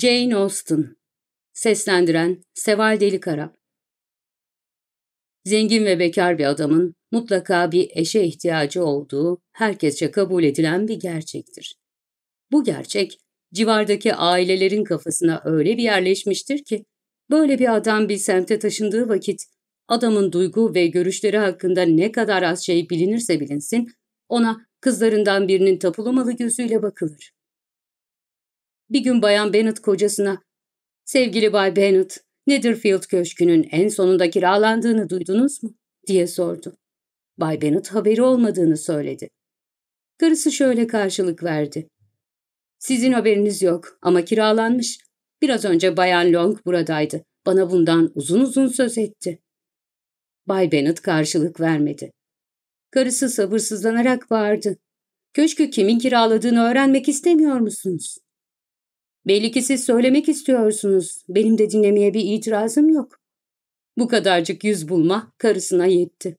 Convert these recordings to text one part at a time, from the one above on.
Jane Austen Seslendiren Seval Delikara Zengin ve bekar bir adamın mutlaka bir eşe ihtiyacı olduğu herkesçe kabul edilen bir gerçektir. Bu gerçek civardaki ailelerin kafasına öyle bir yerleşmiştir ki böyle bir adam bir semte taşındığı vakit adamın duygu ve görüşleri hakkında ne kadar az şey bilinirse bilinsin ona kızlarından birinin tapulamalı gözüyle bakılır. Bir gün Bayan Bennet kocasına ''Sevgili Bay Bennet, Netherfield Köşkü'nün en sonunda kiralandığını duydunuz mu?'' diye sordu. Bay Bennet haberi olmadığını söyledi. Karısı şöyle karşılık verdi. ''Sizin haberiniz yok ama kiralanmış. Biraz önce Bayan Long buradaydı. Bana bundan uzun uzun söz etti.'' Bay Bennet karşılık vermedi. Karısı sabırsızlanarak bağırdı. Köşkü kimin kiraladığını öğrenmek istemiyor musunuz? Belli ki siz söylemek istiyorsunuz. Benim de dinlemeye bir itirazım yok. Bu kadarcık yüz bulma karısına yetti.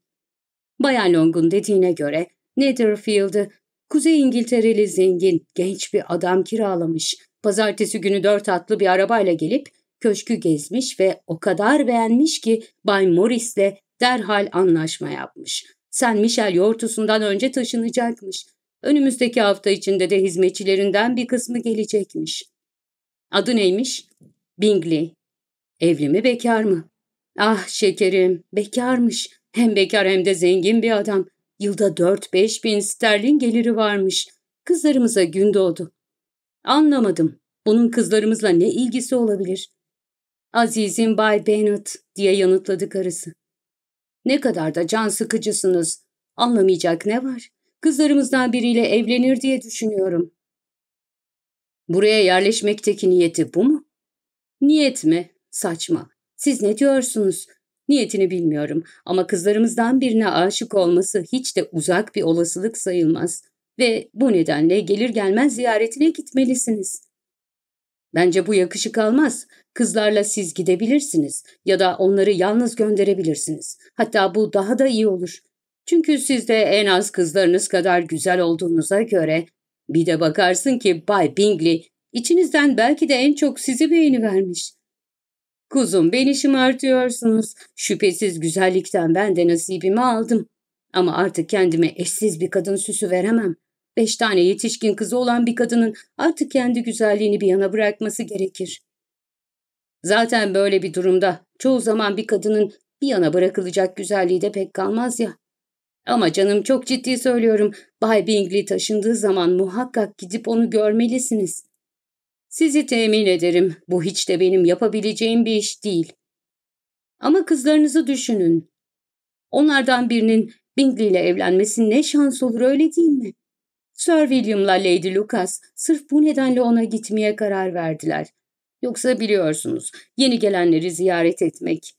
Bayan Long'un dediğine göre Netherfield'ı Kuzey İngiltereli zengin, genç bir adam kiralamış. Pazartesi günü dört atlı bir arabayla gelip köşkü gezmiş ve o kadar beğenmiş ki Bay Morris'le derhal anlaşma yapmış. Sen Michel yortusundan önce taşınacakmış. Önümüzdeki hafta içinde de hizmetçilerinden bir kısmı gelecekmiş. Adı neymiş? Bingley. Evli mi bekar mı? Ah şekerim bekarmış. Hem bekar hem de zengin bir adam. Yılda dört beş bin sterlin geliri varmış. Kızlarımıza gün doğdu. Anlamadım. Bunun kızlarımızla ne ilgisi olabilir? Azizim Bay Bennet diye yanıtladı karısı. Ne kadar da can sıkıcısınız. Anlamayacak ne var? Kızlarımızdan biriyle evlenir diye düşünüyorum. Buraya yerleşmekteki niyeti bu mu? Niyet mi? Saçma. Siz ne diyorsunuz? Niyetini bilmiyorum ama kızlarımızdan birine aşık olması hiç de uzak bir olasılık sayılmaz ve bu nedenle gelir gelmez ziyaretine gitmelisiniz. Bence bu yakışık almaz. Kızlarla siz gidebilirsiniz ya da onları yalnız gönderebilirsiniz. Hatta bu daha da iyi olur. Çünkü siz de en az kızlarınız kadar güzel olduğunuza göre bir de bakarsın ki Bay Bingley içinizden belki de en çok sizi beğeni vermiş. Kuzum beni şımartıyorsunuz. Şüphesiz güzellikten ben de nasibimi aldım. Ama artık kendime eşsiz bir kadın süsü veremem. Beş tane yetişkin kızı olan bir kadının artık kendi güzelliğini bir yana bırakması gerekir. Zaten böyle bir durumda çoğu zaman bir kadının bir yana bırakılacak güzelliği de pek kalmaz ya. Ama canım çok ciddi söylüyorum. Bay Bingley taşındığı zaman muhakkak gidip onu görmelisiniz. Sizi temin ederim. Bu hiç de benim yapabileceğim bir iş değil. Ama kızlarınızı düşünün. Onlardan birinin Bingley ile evlenmesi ne şans olur öyle değil mi? Sir William'la Lady Lucas sırf bu nedenle ona gitmeye karar verdiler. Yoksa biliyorsunuz yeni gelenleri ziyaret etmek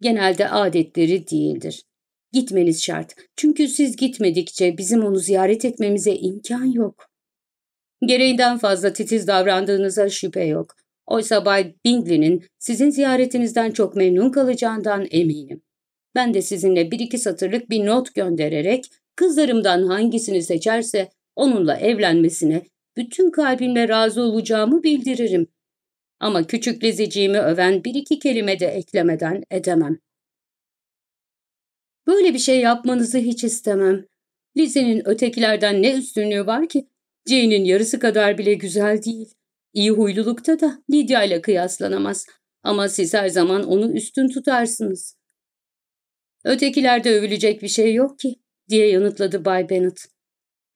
genelde adetleri değildir. Gitmeniz şart. Çünkü siz gitmedikçe bizim onu ziyaret etmemize imkan yok. Gereğinden fazla titiz davrandığınıza şüphe yok. Oysa Bay Bingley'nin sizin ziyaretinizden çok memnun kalacağından eminim. Ben de sizinle bir iki satırlık bir not göndererek kızlarımdan hangisini seçerse onunla evlenmesine bütün kalbimle razı olacağımı bildiririm. Ama küçük leziciğimi öven bir iki kelime de eklemeden edemem. Böyle bir şey yapmanızı hiç istemem. Lisenin ötekilerden ne üstünlüğü var ki? Jane'in yarısı kadar bile güzel değil. İyi huylulukta da Lydia ile kıyaslanamaz. Ama siz her zaman onu üstün tutarsınız. Ötekilerde övülecek bir şey yok ki, diye yanıtladı Bay Bennet.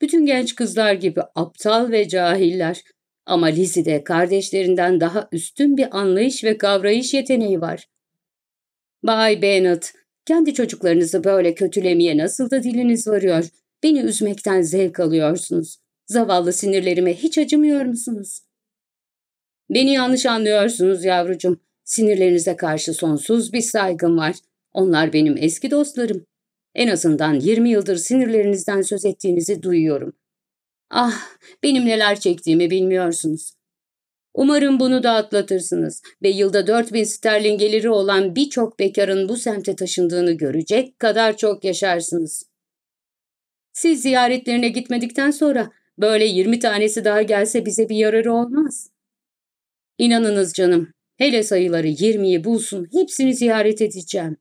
Bütün genç kızlar gibi aptal ve cahiller. Ama Lizzie'de kardeşlerinden daha üstün bir anlayış ve kavrayış yeteneği var. Bay Bennet, kendi çocuklarınızı böyle kötülemeye nasıl da diliniz varıyor. Beni üzmekten zevk alıyorsunuz. Zavallı sinirlerime hiç acımıyor musunuz? Beni yanlış anlıyorsunuz yavrucum. Sinirlerinize karşı sonsuz bir saygım var. Onlar benim eski dostlarım. En azından 20 yıldır sinirlerinizden söz ettiğinizi duyuyorum. Ah, benim neler çektiğimi bilmiyorsunuz. Umarım bunu da atlatırsınız ve yılda 4000 sterlin geliri olan birçok bekarın bu semte taşındığını görecek kadar çok yaşarsınız. Siz ziyaretlerine gitmedikten sonra böyle 20 tanesi daha gelse bize bir yararı olmaz. İnanınız canım, hele sayıları 20'yi bulsun hepsini ziyaret edeceğim.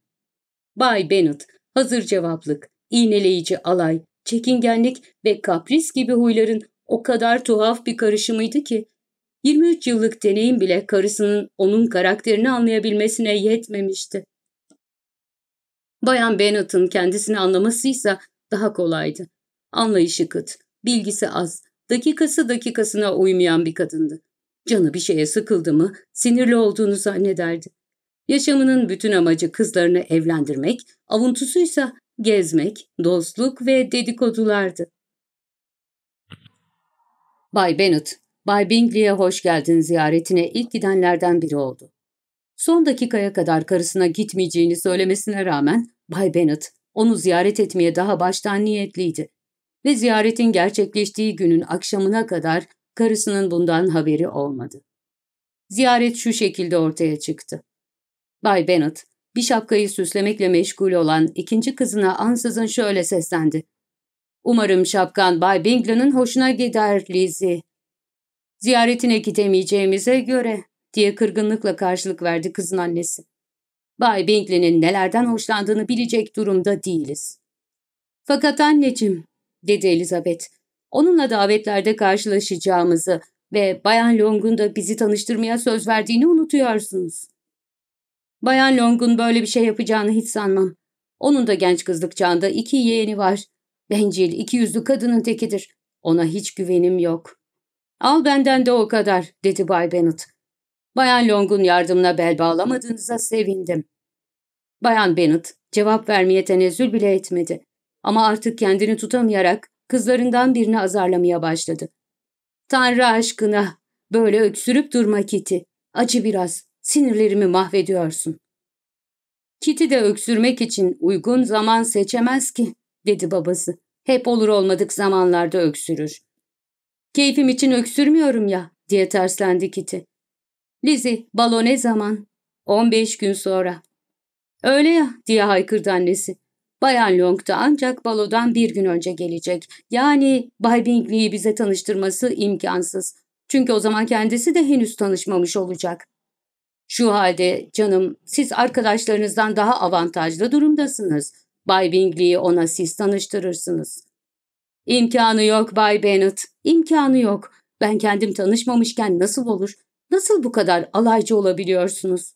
Bay Bennett, hazır cevaplık, iğneleyici alay, çekingenlik ve kapris gibi huyların o kadar tuhaf bir karışımıydı ki 23 yıllık deneyim bile karısının onun karakterini anlayabilmesine yetmemişti. Bayan Bennett'ın kendisini anlamasıysa daha kolaydı. Anlayışı kıt, bilgisi az, dakikası dakikasına uymayan bir kadındı. Canı bir şeye sıkıldı mı sinirli olduğunu zannederdi. Yaşamının bütün amacı kızlarını evlendirmek, avuntusuysa gezmek, dostluk ve dedikodulardı. Bay Bennett Bay Bingley'e hoş geldin ziyaretine ilk gidenlerden biri oldu. Son dakikaya kadar karısına gitmeyeceğini söylemesine rağmen Bay Bennet onu ziyaret etmeye daha baştan niyetliydi. Ve ziyaretin gerçekleştiği günün akşamına kadar karısının bundan haberi olmadı. Ziyaret şu şekilde ortaya çıktı. Bay Bennet, bir şapkayı süslemekle meşgul olan ikinci kızına ansızın şöyle seslendi. Umarım şapkan Bay Bingley'nin hoşuna gider Lizzie. Ziyaretine gidemeyeceğimize göre diye kırgınlıkla karşılık verdi kızın annesi. Bay Bingley'nin nelerden hoşlandığını bilecek durumda değiliz. Fakat anneciğim, dedi Elizabeth, onunla davetlerde karşılaşacağımızı ve Bayan Long'un da bizi tanıştırmaya söz verdiğini unutuyorsunuz. Bayan Long'un böyle bir şey yapacağını hiç sanmam. Onun da genç kızlık çağında iki yeğeni var. Bencil, iki yüzlü kadının tekidir. Ona hiç güvenim yok. Al benden de o kadar, dedi Bay Bennet. Bayan Long'un yardımına bel bağlamadığınıza sevindim. Bayan Bennet cevap vermeye tenezzül bile etmedi. Ama artık kendini tutamayarak kızlarından birini azarlamaya başladı. Tanrı aşkına, böyle öksürüp durma Kitty. Acı biraz, sinirlerimi mahvediyorsun. Kitty de öksürmek için uygun zaman seçemez ki, dedi babası. Hep olur olmadık zamanlarda öksürür. Keyfim için öksürmüyorum ya diye terslendi Kitty. Lizzie, balo ne zaman? 15 gün sonra. Öyle ya diye haykırdı annesi. Bayan Long da ancak balodan bir gün önce gelecek. Yani Bay Bingley'i bize tanıştırması imkansız. Çünkü o zaman kendisi de henüz tanışmamış olacak. Şu halde canım siz arkadaşlarınızdan daha avantajlı durumdasınız. Bay Bingley'i ona siz tanıştırırsınız. İmkanı yok Bay Bennett, imkanı yok. Ben kendim tanışmamışken nasıl olur? Nasıl bu kadar alaycı olabiliyorsunuz?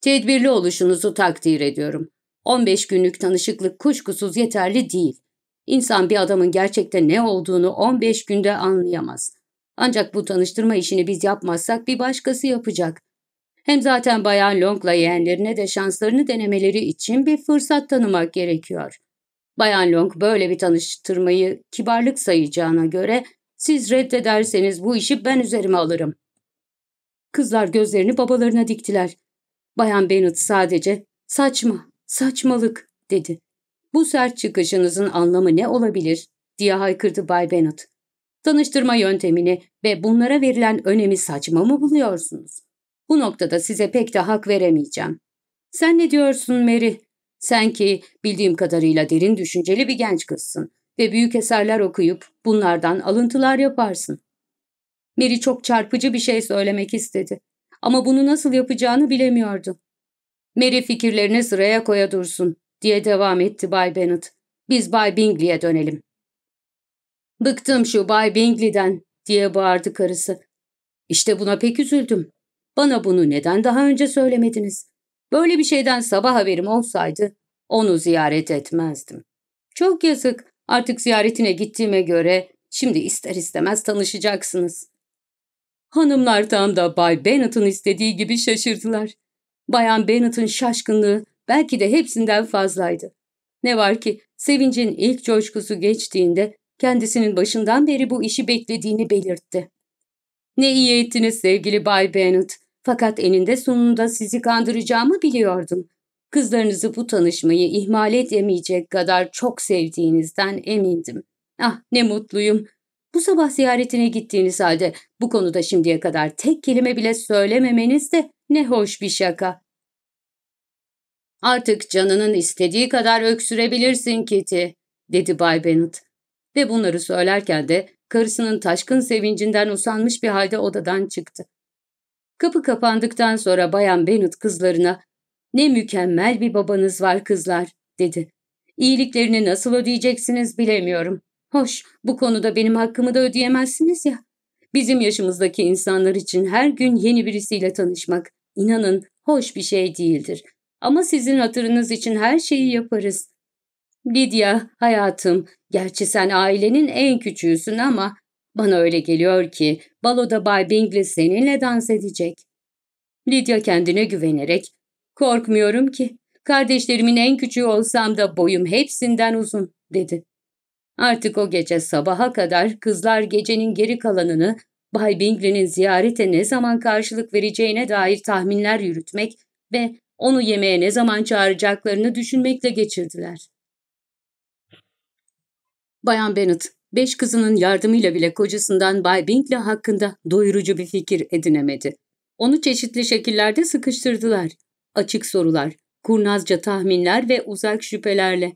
Tedbirli oluşunuzu takdir ediyorum. 15 günlük tanışıklık kuşkusuz yeterli değil. İnsan bir adamın gerçekte ne olduğunu 15 günde anlayamaz. Ancak bu tanıştırma işini biz yapmazsak bir başkası yapacak. Hem zaten Bayan Long'la yeğenlerine de şanslarını denemeleri için bir fırsat tanımak gerekiyor. Bayan Long böyle bir tanıştırmayı kibarlık sayacağına göre siz reddederseniz bu işi ben üzerime alırım. Kızlar gözlerini babalarına diktiler. Bayan Bennett sadece saçma, saçmalık dedi. Bu sert çıkışınızın anlamı ne olabilir diye haykırdı Bay Bennett. Tanıştırma yöntemini ve bunlara verilen önemi saçma mı buluyorsunuz? Bu noktada size pek de hak veremeyeceğim. Sen ne diyorsun Mary? Sen ki bildiğim kadarıyla derin düşünceli bir genç kızsın ve büyük eserler okuyup bunlardan alıntılar yaparsın. Mary çok çarpıcı bir şey söylemek istedi ama bunu nasıl yapacağını bilemiyordu. Mary fikirlerini sıraya koya dursun diye devam etti Bay Bennet. Biz Bay Bingley'e dönelim. Bıktım şu Bay Bingley'den diye bağırdı karısı. İşte buna pek üzüldüm. Bana bunu neden daha önce söylemediniz? Böyle bir şeyden sabah haberim olsaydı onu ziyaret etmezdim. Çok yazık artık ziyaretine gittiğime göre şimdi ister istemez tanışacaksınız. Hanımlar tam da Bay Bennett'ın istediği gibi şaşırdılar. Bayan Bennett'ın şaşkınlığı belki de hepsinden fazlaydı. Ne var ki sevincin ilk coşkusu geçtiğinde kendisinin başından beri bu işi beklediğini belirtti. Ne iyi ettiniz sevgili Bay Bennett. Fakat eninde sonunda sizi kandıracağımı biliyordum. Kızlarınızı bu tanışmayı ihmal edemeyecek kadar çok sevdiğinizden emindim. Ah ne mutluyum. Bu sabah ziyaretine gittiğiniz halde bu konuda şimdiye kadar tek kelime bile söylememeniz de ne hoş bir şaka. Artık canının istediği kadar öksürebilirsin Kitty, dedi Bay Bennet. Ve bunları söylerken de karısının taşkın sevincinden usanmış bir halde odadan çıktı. Kapı kapandıktan sonra Bayan Bennet kızlarına ''Ne mükemmel bir babanız var kızlar'' dedi. ''İyiliklerini nasıl ödeyeceksiniz bilemiyorum. Hoş, bu konuda benim hakkımı da ödeyemezsiniz ya. Bizim yaşımızdaki insanlar için her gün yeni birisiyle tanışmak, inanın hoş bir şey değildir. Ama sizin hatırınız için her şeyi yaparız. Lydia, hayatım, gerçi sen ailenin en küçüğüsün ama bana öyle geliyor ki baloda Bay Bingley seninle dans edecek. Lydia kendine güvenerek, korkmuyorum ki. Kardeşlerimin en küçüğü olsam da boyum hepsinden uzun, dedi. Artık o gece sabaha kadar kızlar gecenin geri kalanını Bay Bingley'nin ziyarete ne zaman karşılık vereceğine dair tahminler yürütmek ve onu yemeğe ne zaman çağıracaklarını düşünmekle geçirdiler. Bayan Bennet, Beş kızının yardımıyla bile kocasından Bay Bingley hakkında doyurucu bir fikir edinemedi. Onu çeşitli şekillerde sıkıştırdılar. Açık sorular, kurnazca tahminler ve uzak şüphelerle.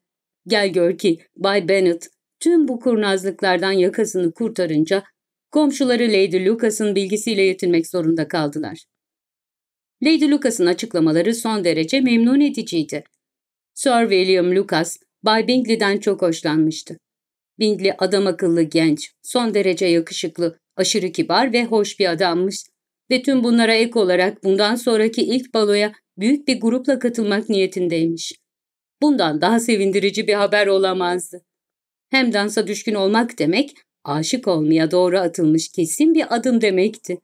Gel gör ki Bay Bennet tüm bu kurnazlıklardan yakasını kurtarınca komşuları Lady Lucas'ın bilgisiyle yetinmek zorunda kaldılar. Lady Lucas'ın açıklamaları son derece memnun ediciydi. Sir William Lucas, Bay Bingley'den çok hoşlanmıştı. Bindli adam akıllı genç, son derece yakışıklı, aşırı kibar ve hoş bir adammış. Ve tüm bunlara ek olarak bundan sonraki ilk baloya büyük bir grupla katılmak niyetindeymiş. Bundan daha sevindirici bir haber olamazdı. Hem dansa düşkün olmak demek, aşık olmaya doğru atılmış kesin bir adım demekti.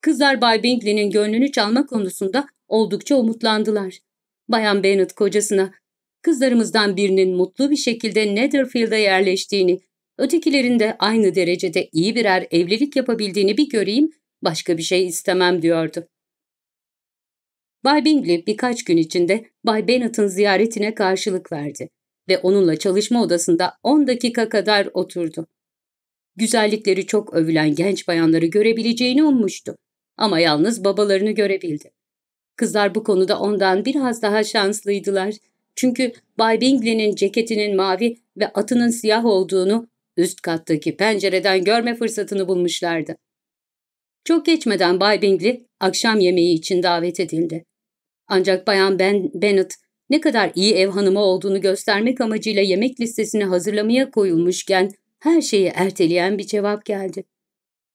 Kızlar Bay Bingley'nin gönlünü çalma konusunda oldukça umutlandılar. Bayan Bennet kocasına Kızlarımızdan birinin mutlu bir şekilde Netherfield'a yerleştiğini, ötekilerin de aynı derecede iyi birer evlilik yapabildiğini bir göreyim, başka bir şey istemem diyordu. Bay Bingley birkaç gün içinde Bay Bennett'ın ziyaretine karşılık verdi ve onunla çalışma odasında 10 dakika kadar oturdu. Güzellikleri çok övülen genç bayanları görebileceğini ummuştu ama yalnız babalarını görebildi. Kızlar bu konuda ondan biraz daha şanslıydılar. Çünkü Bay Bingley'nin ceketinin mavi ve atının siyah olduğunu üst kattaki pencereden görme fırsatını bulmuşlardı. Çok geçmeden Bay Bingley akşam yemeği için davet edildi. Ancak Bayan ben Bennet ne kadar iyi ev hanımı olduğunu göstermek amacıyla yemek listesini hazırlamaya koyulmuşken her şeyi erteleyen bir cevap geldi.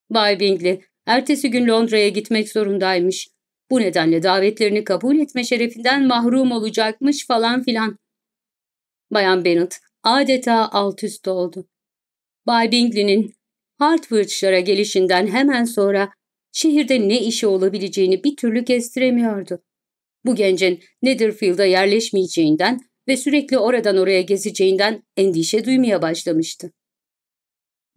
Bay Bingley ertesi gün Londra'ya gitmek zorundaymış bu nedenle davetlerini kabul etme şerefinden mahrum olacakmış falan filan. Bayan Bennet adeta alt üst oldu. Bay Bingley'nin Hartfordshire'a gelişinden hemen sonra şehirde ne işi olabileceğini bir türlü kestiremiyordu. Bu gencin Netherfield'a yerleşmeyeceğinden ve sürekli oradan oraya gezeceğinden endişe duymaya başlamıştı.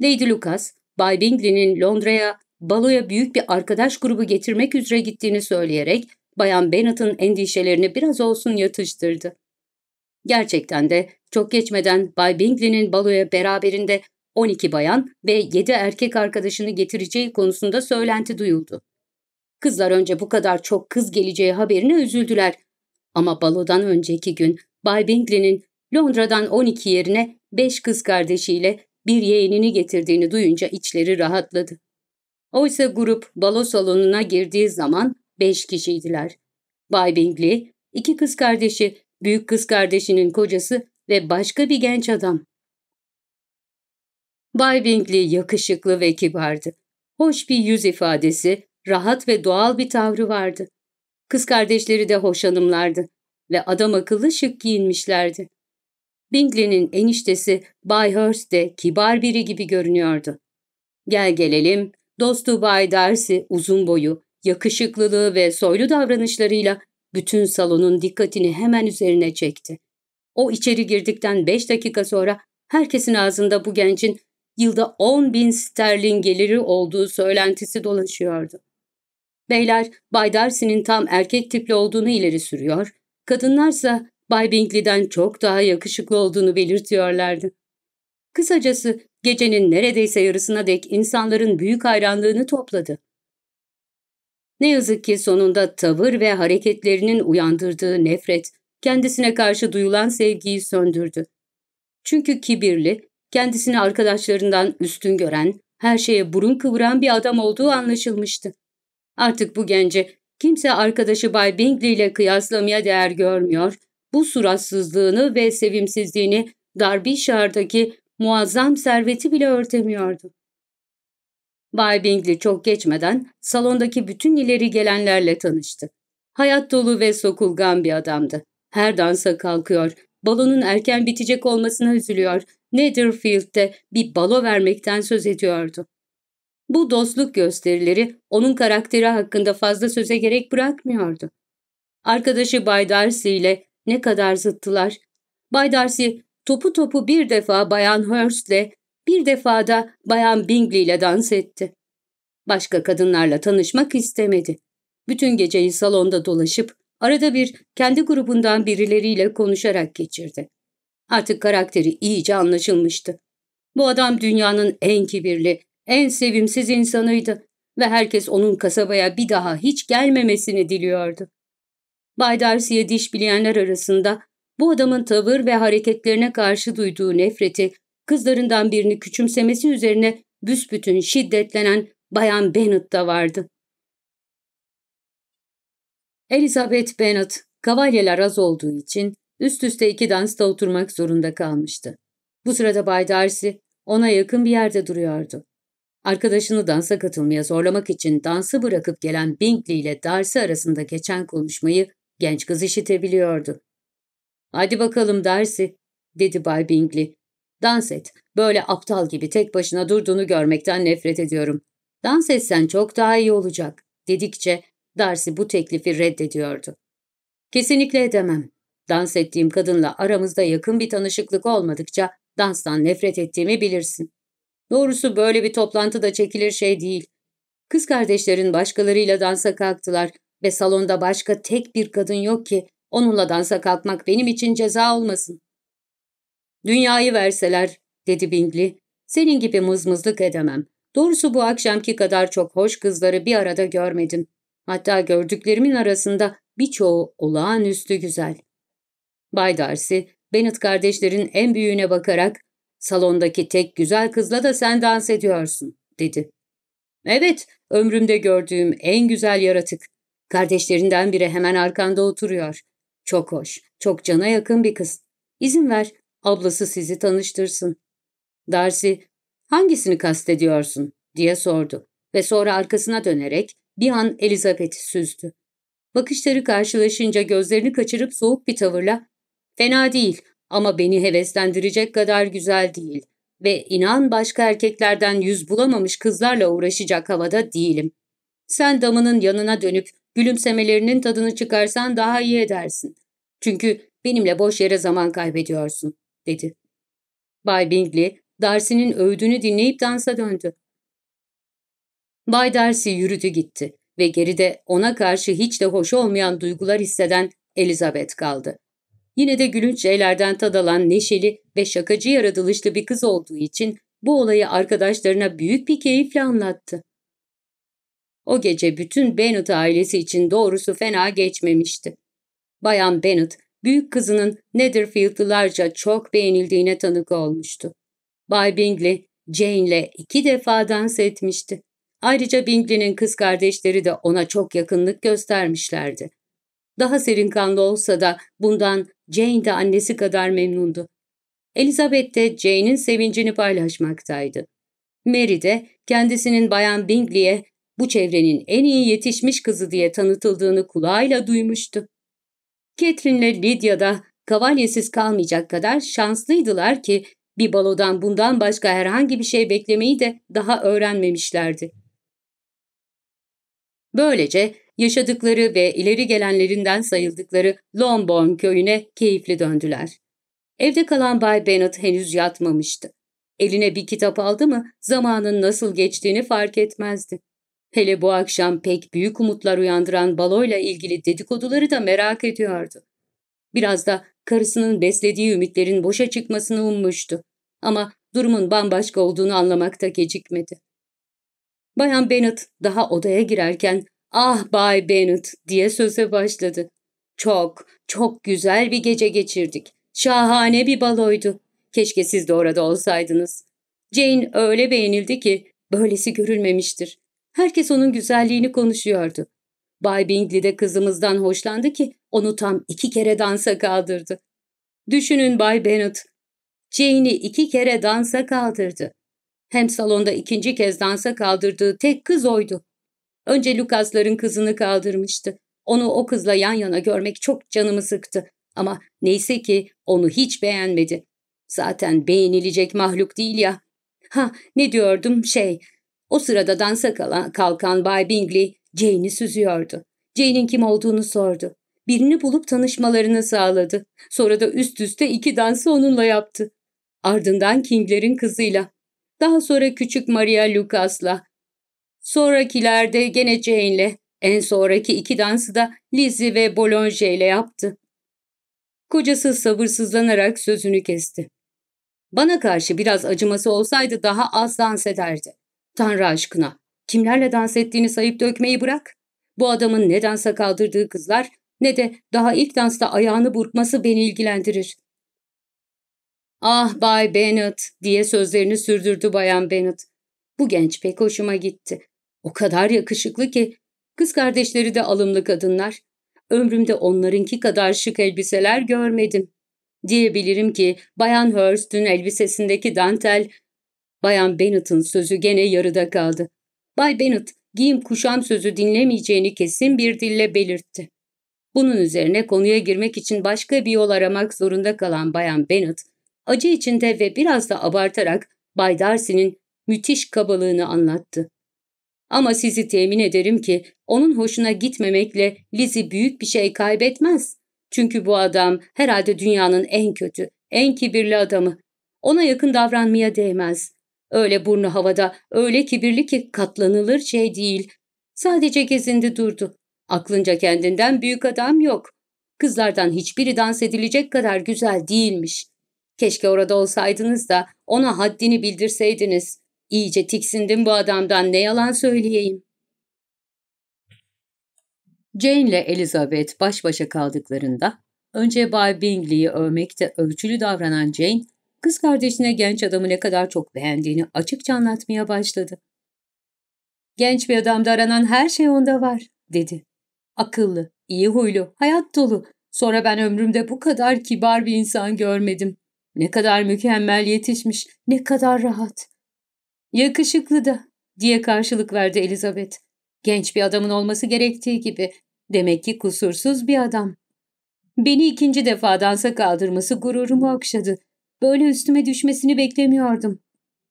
Lady Lucas, Bay Bingley'nin Londra'ya baloya büyük bir arkadaş grubu getirmek üzere gittiğini söyleyerek Bayan Bennett'ın endişelerini biraz olsun yatıştırdı. Gerçekten de çok geçmeden Bay Bingley'nin baloya beraberinde 12 bayan ve 7 erkek arkadaşını getireceği konusunda söylenti duyuldu. Kızlar önce bu kadar çok kız geleceği haberine üzüldüler. Ama balodan önceki gün Bay Bingley'nin Londra'dan 12 yerine 5 kız kardeşiyle bir yeğenini getirdiğini duyunca içleri rahatladı. Oysa grup balo salonuna girdiği zaman beş kişiydiler. Bay Bingley, iki kız kardeşi, büyük kız kardeşinin kocası ve başka bir genç adam. Bay Bingley yakışıklı ve kibardı. Hoş bir yüz ifadesi, rahat ve doğal bir tavrı vardı. Kız kardeşleri de hoş hanımlardı ve adam akıllı şık giyinmişlerdi. Bingley'nin eniştesi Bay Hurst de kibar biri gibi görünüyordu. Gel gelelim Dostu Bay Darcy uzun boyu, yakışıklılığı ve soylu davranışlarıyla bütün salonun dikkatini hemen üzerine çekti. O içeri girdikten beş dakika sonra herkesin ağzında bu gencin yılda on bin sterlin geliri olduğu söylentisi dolaşıyordu. Beyler Bay Darcy'nin tam erkek tipli olduğunu ileri sürüyor, kadınlarsa Bay Bingley'den çok daha yakışıklı olduğunu belirtiyorlardı. Kısacası Gecenin neredeyse yarısına dek insanların büyük hayranlığını topladı. Ne yazık ki sonunda tavır ve hareketlerinin uyandırdığı nefret, kendisine karşı duyulan sevgiyi söndürdü. Çünkü kibirli, kendisini arkadaşlarından üstün gören, her şeye burun kıvıran bir adam olduğu anlaşılmıştı. Artık bu gence kimse arkadaşı Bay Bingley ile kıyaslamaya değer görmüyor, bu suratsızlığını ve sevimsizliğini Darbishire'daki muazzam serveti bile örtemiyordu. Bay Bingley çok geçmeden salondaki bütün ileri gelenlerle tanıştı. Hayat dolu ve sokulgan bir adamdı. Her dansa kalkıyor, balonun erken bitecek olmasına üzülüyor, Netherfield'de bir balo vermekten söz ediyordu. Bu dostluk gösterileri onun karakteri hakkında fazla söze gerek bırakmıyordu. Arkadaşı Bay Darcy ile ne kadar zıttılar. Bay Darcy topu topu bir defa Bayan Hurst'le, bir defa da Bayan Bingley'le dans etti. Başka kadınlarla tanışmak istemedi. Bütün geceyi salonda dolaşıp arada bir kendi grubundan birileriyle konuşarak geçirdi. Artık karakteri iyice anlaşılmıştı. Bu adam dünyanın en kibirli, en sevimsiz insanıydı ve herkes onun kasabaya bir daha hiç gelmemesini diliyordu. Bay Darcy'ye diş bileyenler arasında bu adamın tavır ve hareketlerine karşı duyduğu nefreti, kızlarından birini küçümsemesi üzerine büsbütün şiddetlenen Bayan Bennet da vardı. Elizabeth Bennet, kavalyeler az olduğu için üst üste iki dansta oturmak zorunda kalmıştı. Bu sırada Bay Darcy ona yakın bir yerde duruyordu. Arkadaşını dansa katılmaya zorlamak için dansı bırakıp gelen Bingley ile Darcy arasında geçen konuşmayı genç kız işitebiliyordu. Hadi bakalım dersi dedi Bay Bingley. Dans et. Böyle aptal gibi tek başına durduğunu görmekten nefret ediyorum. Dans etsen çok daha iyi olacak, dedikçe Darcy bu teklifi reddediyordu. Kesinlikle edemem. Dans ettiğim kadınla aramızda yakın bir tanışıklık olmadıkça danstan nefret ettiğimi bilirsin. Doğrusu böyle bir toplantı da çekilir şey değil. Kız kardeşlerin başkalarıyla dansa kalktılar ve salonda başka tek bir kadın yok ki Onunla dansa kalkmak benim için ceza olmasın. Dünyayı verseler, dedi Bingley. Senin gibi mızmızlık edemem. Doğrusu bu akşamki kadar çok hoş kızları bir arada görmedim. Hatta gördüklerimin arasında birçoğu olağanüstü güzel. Bay Darcy, Bennet kardeşlerin en büyüğüne bakarak salondaki tek güzel kızla da sen dans ediyorsun, dedi. Evet, ömrümde gördüğüm en güzel yaratık. Kardeşlerinden biri hemen arkanda oturuyor. Çok hoş, çok cana yakın bir kız. İzin ver, ablası sizi tanıştırsın. Darcy, hangisini kastediyorsun diye sordu ve sonra arkasına dönerek bir an Elizabeth'i süzdü. Bakışları karşılaşınca gözlerini kaçırıp soğuk bir tavırla ''Fena değil ama beni heveslendirecek kadar güzel değil ve inan başka erkeklerden yüz bulamamış kızlarla uğraşacak havada değilim.'' Sen damının yanına dönüp gülümsemelerinin tadını çıkarsan daha iyi edersin. Çünkü benimle boş yere zaman kaybediyorsun, dedi. Bay Bingley, Darcy'nin övdüğünü dinleyip dansa döndü. Bay Darcy yürüdü gitti ve geride ona karşı hiç de hoş olmayan duygular hisseden Elizabeth kaldı. Yine de gülünç şeylerden tadalan neşeli ve şakacı yaratılışlı bir kız olduğu için bu olayı arkadaşlarına büyük bir keyifle anlattı. O gece bütün Bennet ailesi için doğrusu fena geçmemişti. Bayan Bennet, büyük kızının Netherfield'lılarca çok beğenildiğine tanık olmuştu. Bay Bingley, Jane'le iki defa dans etmişti. Ayrıca Bingley'nin kız kardeşleri de ona çok yakınlık göstermişlerdi. Daha serin kanlı olsa da bundan Jane de annesi kadar memnundu. Elizabeth de Jane'in sevincini paylaşmaktaydı. Mary de kendisinin Bayan Bingley'e bu çevrenin en iyi yetişmiş kızı diye tanıtıldığını kulağıyla duymuştu. Catherine'le Lydia da kavalyesiz kalmayacak kadar şanslıydılar ki bir balodan bundan başka herhangi bir şey beklemeyi de daha öğrenmemişlerdi. Böylece yaşadıkları ve ileri gelenlerinden sayıldıkları Lomborn köyüne keyifli döndüler. Evde kalan Bay Bennet henüz yatmamıştı. Eline bir kitap aldı mı zamanın nasıl geçtiğini fark etmezdi. Hele bu akşam pek büyük umutlar uyandıran baloyla ilgili dedikoduları da merak ediyordu. Biraz da karısının beslediği ümitlerin boşa çıkmasını ummuştu. Ama durumun bambaşka olduğunu anlamakta gecikmedi. Bayan Bennet daha odaya girerken ''Ah Bay Bennet'' diye söze başladı. ''Çok, çok güzel bir gece geçirdik. Şahane bir baloydu. Keşke siz de orada olsaydınız. Jane öyle beğenildi ki böylesi görülmemiştir. Herkes onun güzelliğini konuşuyordu. Bay Bingley de kızımızdan hoşlandı ki onu tam iki kere dansa kaldırdı. Düşünün Bay Bennet, Jane'i iki kere dansa kaldırdı. Hem salonda ikinci kez dansa kaldırdığı tek kız oydu. Önce Lucas'ların kızını kaldırmıştı. Onu o kızla yan yana görmek çok canımı sıktı. Ama neyse ki onu hiç beğenmedi. Zaten beğenilecek mahluk değil ya. Ha ne diyordum şey, o sırada dansa kalan, kalkan Bay Bingley Jane'i süzüyordu. Jane'in kim olduğunu sordu. Birini bulup tanışmalarını sağladı. Sonra da üst üste iki dansı onunla yaptı. Ardından Kingler'in kızıyla. Daha sonra küçük Maria Lucas'la. Sonrakilerde gene Jane'le. En sonraki iki dansı da Lizzie ve Bolonje ile yaptı. Kocası sabırsızlanarak sözünü kesti. Bana karşı biraz acıması olsaydı daha az dans ederdi. Tanrı aşkına, kimlerle dans ettiğini sayıp dökmeyi bırak. Bu adamın ne dansa kaldırdığı kızlar ne de daha ilk dansta ayağını burkması beni ilgilendirir. Ah Bay Bennett diye sözlerini sürdürdü Bayan Bennett. Bu genç pek hoşuma gitti. O kadar yakışıklı ki. Kız kardeşleri de alımlı kadınlar. Ömrümde onlarınki kadar şık elbiseler görmedim. Diyebilirim ki Bayan Hurst'ün elbisesindeki dantel Bayan Bennett'ın sözü gene yarıda kaldı. Bay Bennett, giyim kuşam sözü dinlemeyeceğini kesin bir dille belirtti. Bunun üzerine konuya girmek için başka bir yol aramak zorunda kalan Bayan Bennett, acı içinde ve biraz da abartarak Bay Darcy'nin müthiş kabalığını anlattı. Ama sizi temin ederim ki onun hoşuna gitmemekle Lizzie büyük bir şey kaybetmez. Çünkü bu adam herhalde dünyanın en kötü, en kibirli adamı. Ona yakın davranmaya değmez. Öyle burnu havada, öyle kibirli ki katlanılır şey değil. Sadece gezindi durdu. Aklınca kendinden büyük adam yok. Kızlardan hiçbiri dans edilecek kadar güzel değilmiş. Keşke orada olsaydınız da ona haddini bildirseydiniz. İyice tiksindim bu adamdan ne yalan söyleyeyim. Jane ile Elizabeth baş başa kaldıklarında önce Bay Bingley'i övmekte ölçülü davranan Jane Kız kardeşine genç adamı ne kadar çok beğendiğini açıkça anlatmaya başladı. Genç bir adamda aranan her şey onda var, dedi. Akıllı, iyi huylu, hayat dolu. Sonra ben ömrümde bu kadar kibar bir insan görmedim. Ne kadar mükemmel yetişmiş, ne kadar rahat. Yakışıklı da, diye karşılık verdi Elizabeth. Genç bir adamın olması gerektiği gibi. Demek ki kusursuz bir adam. Beni ikinci defa dansa kaldırması gururumu okşadı. Böyle üstüme düşmesini beklemiyordum.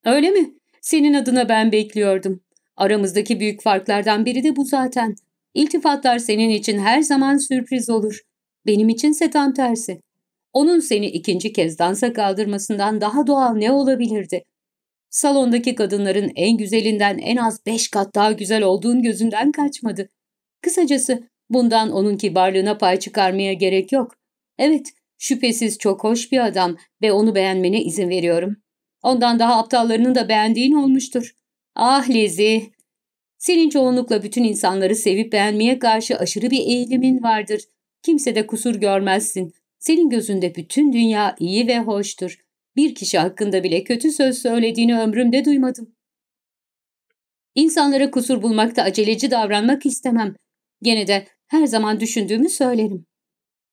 Öyle mi? Senin adına ben bekliyordum. Aramızdaki büyük farklardan biri de bu zaten. İltifatlar senin için her zaman sürpriz olur. Benim içinse tam tersi. Onun seni ikinci kez dansa kaldırmasından daha doğal ne olabilirdi? Salondaki kadınların en güzelinden en az beş kat daha güzel olduğun gözünden kaçmadı. Kısacası bundan onun kibarlığına pay çıkarmaya gerek yok. Evet, Şüphesiz çok hoş bir adam ve onu beğenmene izin veriyorum. Ondan daha aptallarının da beğendiğin olmuştur. Ah Lizzie! Senin çoğunlukla bütün insanları sevip beğenmeye karşı aşırı bir eğilimin vardır. Kimse de kusur görmezsin. Senin gözünde bütün dünya iyi ve hoştur. Bir kişi hakkında bile kötü söz söylediğini ömrümde duymadım. İnsanlara kusur bulmakta aceleci davranmak istemem. Gene de her zaman düşündüğümü söylerim.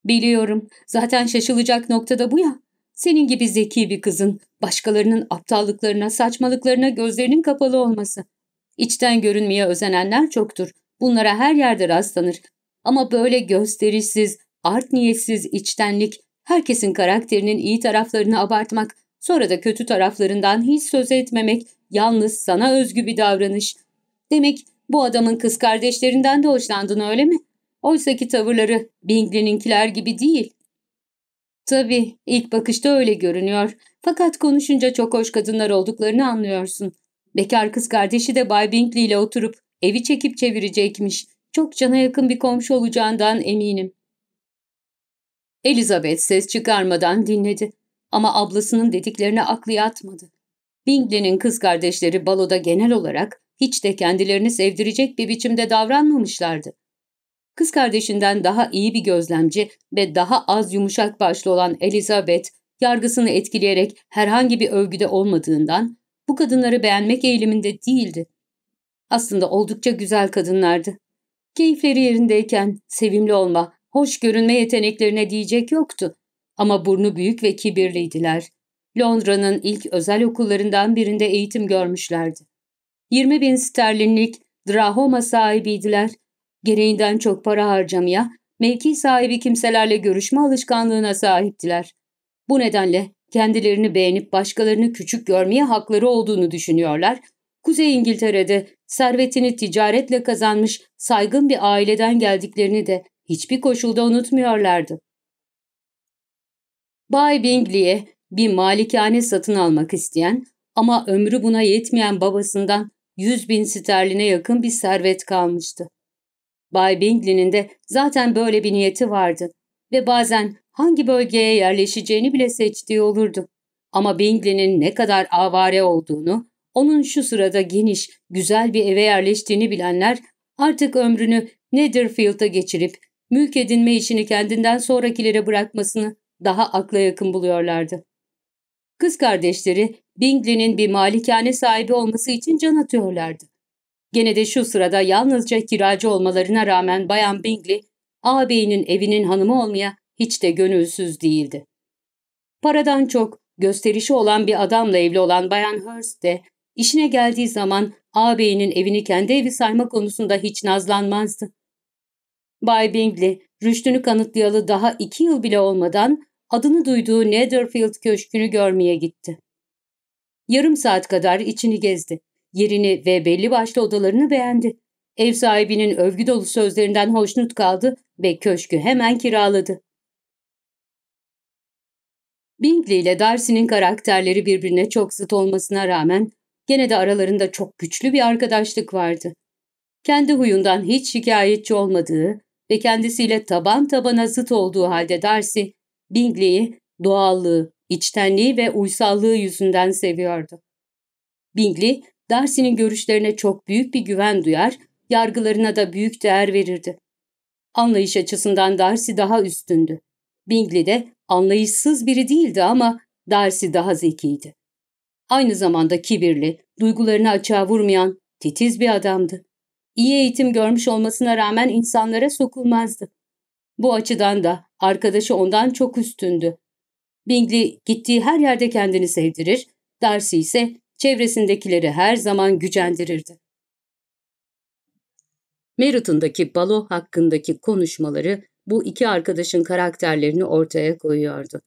Biliyorum. Zaten şaşılacak noktada bu ya. Senin gibi zeki bir kızın başkalarının aptallıklarına, saçmalıklarına gözlerinin kapalı olması. İçten görünmeye özenenler çoktur. Bunlara her yerde rastlanır. Ama böyle gösterişsiz, art niyetsiz içtenlik, herkesin karakterinin iyi taraflarını abartmak, sonra da kötü taraflarından hiç söz etmemek, yalnız sana özgü bir davranış. Demek bu adamın kız kardeşlerinden de hoşlandın öyle mi? Oysaki tavırları Bingley'ninkiler gibi değil. Tabii ilk bakışta öyle görünüyor. Fakat konuşunca çok hoş kadınlar olduklarını anlıyorsun. Bekar kız kardeşi de Bay Bingley ile oturup evi çekip çevirecekmiş. Çok cana yakın bir komşu olacağından eminim. Elizabeth ses çıkarmadan dinledi. Ama ablasının dediklerine aklı yatmadı. Bingley'nin kız kardeşleri baloda genel olarak hiç de kendilerini sevdirecek bir biçimde davranmamışlardı. Kız kardeşinden daha iyi bir gözlemci ve daha az yumuşak başlı olan Elizabeth, yargısını etkileyerek herhangi bir övgüde olmadığından bu kadınları beğenmek eğiliminde değildi. Aslında oldukça güzel kadınlardı. Keyifleri yerindeyken sevimli olma, hoş görünme yeteneklerine diyecek yoktu. Ama burnu büyük ve kibirliydiler. Londra'nın ilk özel okullarından birinde eğitim görmüşlerdi. 20 bin sterlinlik Drahoma sahibiydiler gereğinden çok para harcamaya, mevki sahibi kimselerle görüşme alışkanlığına sahiptiler. Bu nedenle kendilerini beğenip başkalarını küçük görmeye hakları olduğunu düşünüyorlar. Kuzey İngiltere'de servetini ticaretle kazanmış saygın bir aileden geldiklerini de hiçbir koşulda unutmuyorlardı. Bay Bingley'e bir malikane satın almak isteyen ama ömrü buna yetmeyen babasından 100 bin sterline yakın bir servet kalmıştı. Bay Bingley'nin de zaten böyle bir niyeti vardı ve bazen hangi bölgeye yerleşeceğini bile seçtiği olurdu. Ama Bingley'nin ne kadar avare olduğunu, onun şu sırada geniş, güzel bir eve yerleştiğini bilenler artık ömrünü Netherfield'a geçirip mülk edinme işini kendinden sonrakilere bırakmasını daha akla yakın buluyorlardı. Kız kardeşleri Bingley'nin bir malikane sahibi olması için can atıyorlardı. Gene de şu sırada yalnızca kiracı olmalarına rağmen Bayan Bingley, ağabeyinin evinin hanımı olmaya hiç de gönülsüz değildi. Paradan çok gösterişi olan bir adamla evli olan Bayan Hurst de işine geldiği zaman ağabeyinin evini kendi evi sayma konusunda hiç nazlanmazdı. Bay Bingley, rüştünü kanıtlayalı daha iki yıl bile olmadan adını duyduğu Netherfield Köşkü'nü görmeye gitti. Yarım saat kadar içini gezdi yerini ve belli başlı odalarını beğendi. Ev sahibinin övgü dolu sözlerinden hoşnut kaldı ve köşkü hemen kiraladı. Bingley ile Darcy'nin karakterleri birbirine çok zıt olmasına rağmen gene de aralarında çok güçlü bir arkadaşlık vardı. Kendi huyundan hiç şikayetçi olmadığı ve kendisiyle taban tabana zıt olduğu halde Darcy, Bingley'i doğallığı, içtenliği ve uysallığı yüzünden seviyordu. Bingley, Darcy'nin görüşlerine çok büyük bir güven duyar, yargılarına da büyük değer verirdi. Anlayış açısından Darcy daha üstündü. Bingley de anlayışsız biri değildi ama Darcy daha zekiydi. Aynı zamanda kibirli, duygularını açığa vurmayan, titiz bir adamdı. İyi eğitim görmüş olmasına rağmen insanlara sokulmazdı. Bu açıdan da arkadaşı ondan çok üstündü. Bingley gittiği her yerde kendini sevdirir, Darcy ise çevresindekileri her zaman gücendirirdi. Meriton'daki balo hakkındaki konuşmaları bu iki arkadaşın karakterlerini ortaya koyuyordu.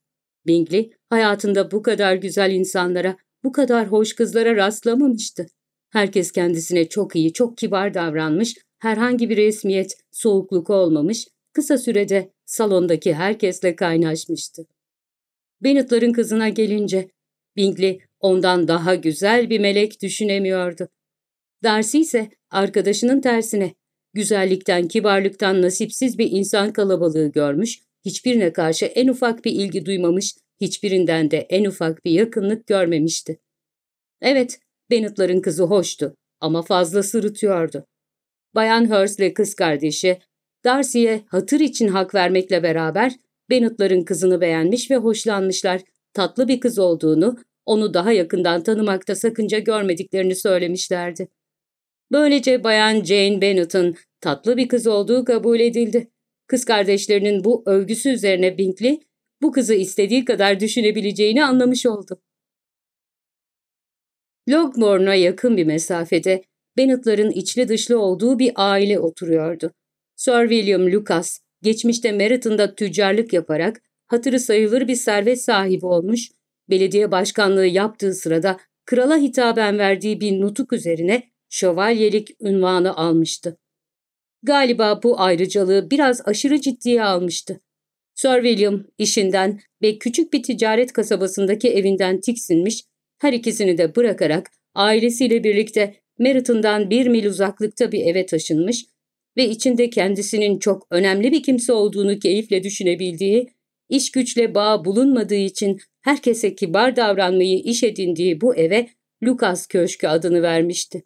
Bingley hayatında bu kadar güzel insanlara, bu kadar hoş kızlara rastlamamıştı. Herkes kendisine çok iyi, çok kibar davranmış, herhangi bir resmiyet, soğukluk olmamış, kısa sürede salondaki herkesle kaynaşmıştı. Bennett'ların kızına gelince, Bingley Ondan daha güzel bir melek düşünemiyordu. Darcy ise arkadaşının tersine, güzellikten, kibarlıktan nasipsiz bir insan kalabalığı görmüş, hiçbirine karşı en ufak bir ilgi duymamış, hiçbirinden de en ufak bir yakınlık görmemişti. Evet, Bennett'ların kızı hoştu ama fazla sırıtıyordu. Bayan Hurst ile kız kardeşi, Darcy'ye hatır için hak vermekle beraber Bennett'ların kızını beğenmiş ve hoşlanmışlar, tatlı bir kız olduğunu, onu daha yakından tanımakta sakınca görmediklerini söylemişlerdi. Böylece bayan Jane Bennett'ın tatlı bir kız olduğu kabul edildi. Kız kardeşlerinin bu övgüsü üzerine Binkley, bu kızı istediği kadar düşünebileceğini anlamış oldu. Logmorn'a yakın bir mesafede Bennett'ların içli dışlı olduğu bir aile oturuyordu. Sir William Lucas, geçmişte Meriton'da tüccarlık yaparak hatırı sayılır bir servet sahibi olmuş belediye başkanlığı yaptığı sırada krala hitaben verdiği bir nutuk üzerine şövalyelik ünvanı almıştı. Galiba bu ayrıcalığı biraz aşırı ciddiye almıştı. Sir William işinden ve küçük bir ticaret kasabasındaki evinden tiksinmiş, her ikisini de bırakarak ailesiyle birlikte Meriton'dan bir mil uzaklıkta bir eve taşınmış ve içinde kendisinin çok önemli bir kimse olduğunu keyifle düşünebildiği İş güçle bağ bulunmadığı için herkese kibar davranmayı iş edindiği bu eve Lukas Köşkü adını vermişti.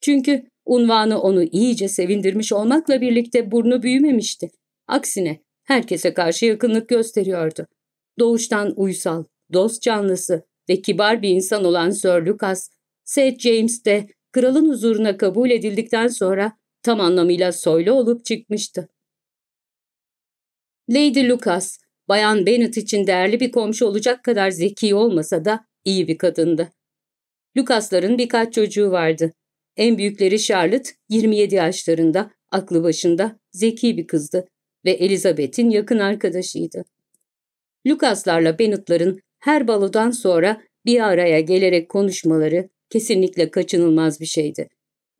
Çünkü unvanı onu iyice sevindirmiş olmakla birlikte burnu büyümemişti. Aksine herkese karşı yakınlık gösteriyordu. Doğuştan uysal, dost canlısı ve kibar bir insan olan Sir Lucas, St. James'te kralın huzuruna kabul edildikten sonra tam anlamıyla soylu olup çıkmıştı. Lady Lucas, Bayan Bennet için değerli bir komşu olacak kadar zeki olmasa da iyi bir kadındı. Lucas'ların birkaç çocuğu vardı. En büyükleri Charlotte 27 yaşlarında, aklı başında, zeki bir kızdı ve Elizabeth'in yakın arkadaşıydı. Lucas'larla Bennett'ların her balodan sonra bir araya gelerek konuşmaları kesinlikle kaçınılmaz bir şeydi.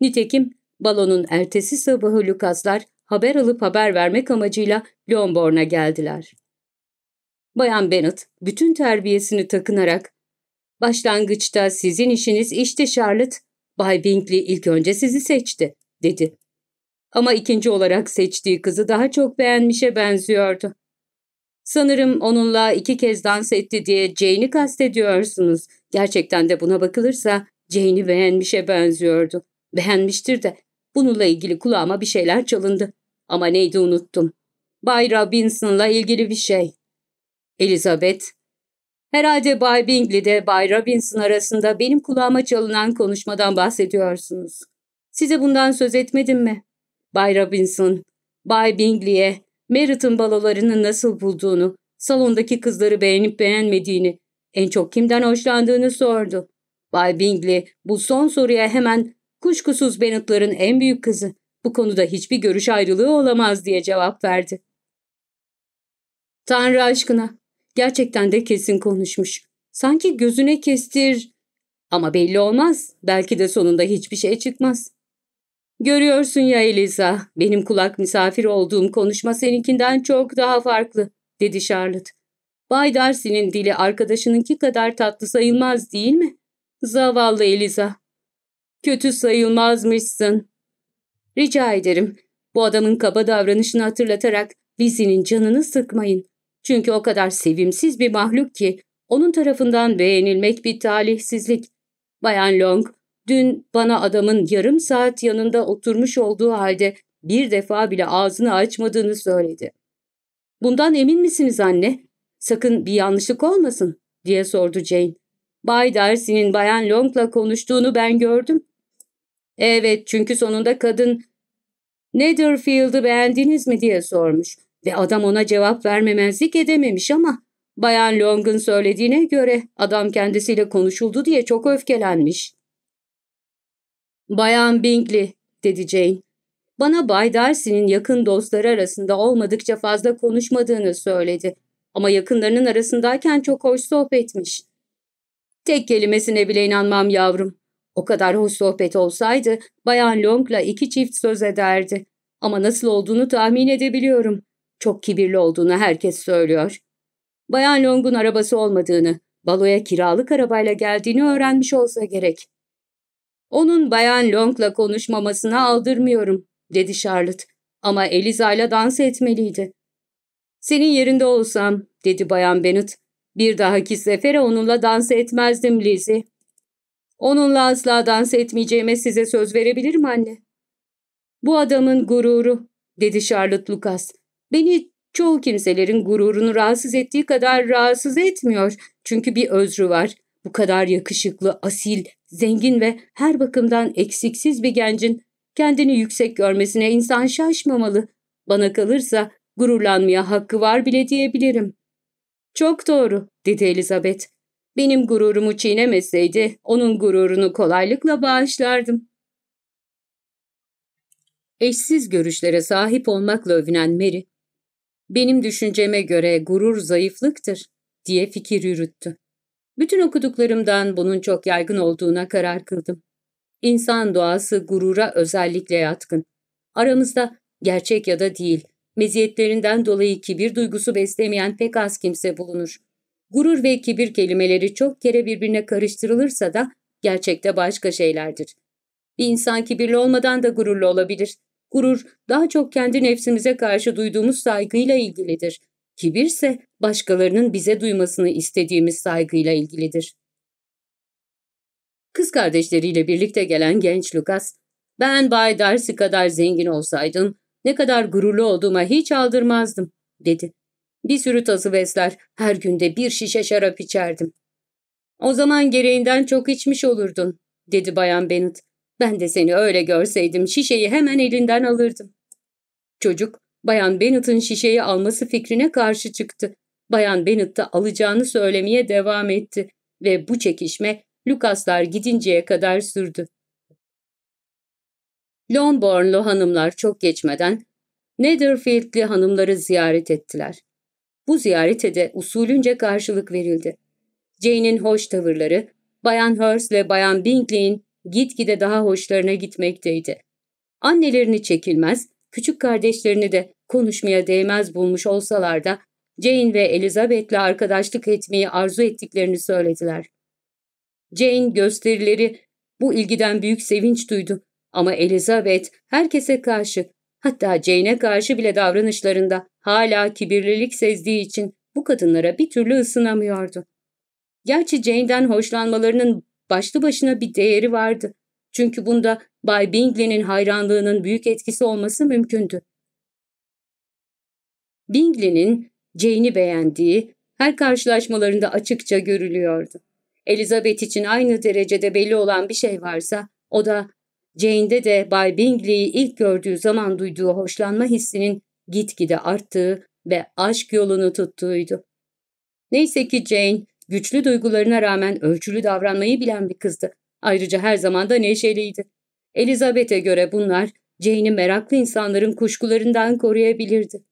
Nitekim balonun ertesi sabahı Lucas'lar haber alıp haber vermek amacıyla Lomborn'a geldiler. Bayan Bennet bütün terbiyesini takınarak ''Başlangıçta sizin işiniz işte Charlotte. Bay Bingley ilk önce sizi seçti.'' dedi. Ama ikinci olarak seçtiği kızı daha çok beğenmişe benziyordu. Sanırım onunla iki kez dans etti diye Jane'i kastediyorsunuz. Gerçekten de buna bakılırsa Jane'i beğenmişe benziyordu. Beğenmiştir de bununla ilgili kulağıma bir şeyler çalındı. Ama neydi unuttum. Bay Robinson'la ilgili bir şey. Elizabeth, herhalde Bay Bingley de Bay Robinson arasında benim kulağıma çalınan konuşmadan bahsediyorsunuz. Size bundan söz etmedim mi? Bay Robinson, Bay Bingley'e Merritt'ın balolarını nasıl bulduğunu, salondaki kızları beğenip beğenmediğini, en çok kimden hoşlandığını sordu. Bay Bingley bu son soruya hemen kuşkusuz Bennett'ların en büyük kızı, bu konuda hiçbir görüş ayrılığı olamaz diye cevap verdi. Tanrı aşkına, Gerçekten de kesin konuşmuş. Sanki gözüne kestir. Ama belli olmaz. Belki de sonunda hiçbir şey çıkmaz. Görüyorsun ya Eliza, benim kulak misafir olduğum konuşma seninkinden çok daha farklı, dedi Charlotte. Bay Darcy'nin dili arkadaşınınki kadar tatlı sayılmaz değil mi? Zavallı Eliza. Kötü sayılmazmışsın. Rica ederim. Bu adamın kaba davranışını hatırlatarak Lizzie'nin canını sıkmayın. Çünkü o kadar sevimsiz bir mahluk ki onun tarafından beğenilmek bir talihsizlik. Bayan Long, dün bana adamın yarım saat yanında oturmuş olduğu halde bir defa bile ağzını açmadığını söyledi. ''Bundan emin misiniz anne? Sakın bir yanlışlık olmasın.'' diye sordu Jane. Bay Darcy'nin Bayan Long'la konuştuğunu ben gördüm. Evet, çünkü sonunda kadın Netherfield'ı beğendiniz mi diye sormuş. Ve adam ona cevap vermemezlik edememiş ama Bayan Long'un söylediğine göre adam kendisiyle konuşuldu diye çok öfkelenmiş. Bayan Bingley, dedi Jane. Bana Bay Darcy'nin yakın dostları arasında olmadıkça fazla konuşmadığını söyledi. Ama yakınlarının arasındayken çok hoş sohbetmiş. Tek kelimesine bile inanmam yavrum. O kadar hoş sohbet olsaydı Bayan Long'la iki çift söz ederdi. Ama nasıl olduğunu tahmin edebiliyorum. Çok kibirli olduğunu herkes söylüyor. Bayan Long'un arabası olmadığını, baloya kiralık arabayla geldiğini öğrenmiş olsa gerek. Onun Bayan Long'la konuşmamasını aldırmıyorum, dedi Charlotte. Ama Eliza'yla dans etmeliydi. Senin yerinde olsam, dedi Bayan Bennet. Bir dahaki sefere onunla dans etmezdim Lizzie. Onunla asla dans etmeyeceğime size söz verebilirim anne. Bu adamın gururu, dedi Charlotte Lucas. Beni çoğu kimselerin gururunu rahatsız ettiği kadar rahatsız etmiyor. Çünkü bir özrü var. Bu kadar yakışıklı, asil, zengin ve her bakımdan eksiksiz bir gencin kendini yüksek görmesine insan şaşmamalı. Bana kalırsa gururlanmaya hakkı var bile diyebilirim. Çok doğru, dedi Elizabeth. Benim gururumu çiğnemeseydi onun gururunu kolaylıkla bağışlardım. Eşsiz görüşlere sahip olmakla övünen Mary, benim düşünceme göre gurur zayıflıktır diye fikir yürüttü. Bütün okuduklarımdan bunun çok yaygın olduğuna karar kıldım. İnsan doğası gurura özellikle yatkın. Aramızda gerçek ya da değil, meziyetlerinden dolayı kibir duygusu beslemeyen pek az kimse bulunur. Gurur ve kibir kelimeleri çok kere birbirine karıştırılırsa da gerçekte başka şeylerdir. Bir insan kibirli olmadan da gururlu olabilir. Gurur daha çok kendi nefsimize karşı duyduğumuz saygıyla ilgilidir. Kibirse, başkalarının bize duymasını istediğimiz saygıyla ilgilidir. Kız kardeşleriyle birlikte gelen genç Lucas, ''Ben Bay Darcy kadar zengin olsaydım, ne kadar gururlu olduğuma hiç aldırmazdım.'' dedi. ''Bir sürü tazı besler, her günde bir şişe şarap içerdim.'' ''O zaman gereğinden çok içmiş olurdun.'' dedi Bayan Bennet. Ben de seni öyle görseydim şişeyi hemen elinden alırdım. Çocuk, Bayan Bennett'ın şişeyi alması fikrine karşı çıktı. Bayan Bennett da alacağını söylemeye devam etti ve bu çekişme Lucas'lar gidinceye kadar sürdü. Lombornlu hanımlar çok geçmeden Netherfield'li hanımları ziyaret ettiler. Bu ziyarete de usulünce karşılık verildi. Jane'in hoş tavırları, Bayan Hurst ve Bayan Bingley'in gitgide daha hoşlarına gitmekteydi. Annelerini çekilmez, küçük kardeşlerini de konuşmaya değmez bulmuş olsalar da Jane ve Elizabeth'le arkadaşlık etmeyi arzu ettiklerini söylediler. Jane gösterileri bu ilgiden büyük sevinç duydu ama Elizabeth herkese karşı hatta Jane'e karşı bile davranışlarında hala kibirlilik sezdiği için bu kadınlara bir türlü ısınamıyordu. Gerçi Jane'den hoşlanmalarının başlı başına bir değeri vardı. Çünkü bunda Bay Bingley'nin hayranlığının büyük etkisi olması mümkündü. Bingley'nin Jane'i beğendiği her karşılaşmalarında açıkça görülüyordu. Elizabeth için aynı derecede belli olan bir şey varsa o da Jane'de de Bay Bingley'i ilk gördüğü zaman duyduğu hoşlanma hissinin gitgide arttığı ve aşk yolunu tuttuğuydu. Neyse ki Jane güçlü duygularına rağmen ölçülü davranmayı bilen bir kızdı. Ayrıca her zaman da neşeliydi. Elizabeth'e göre bunlar Jane'i meraklı insanların kuşkularından koruyabilirdi.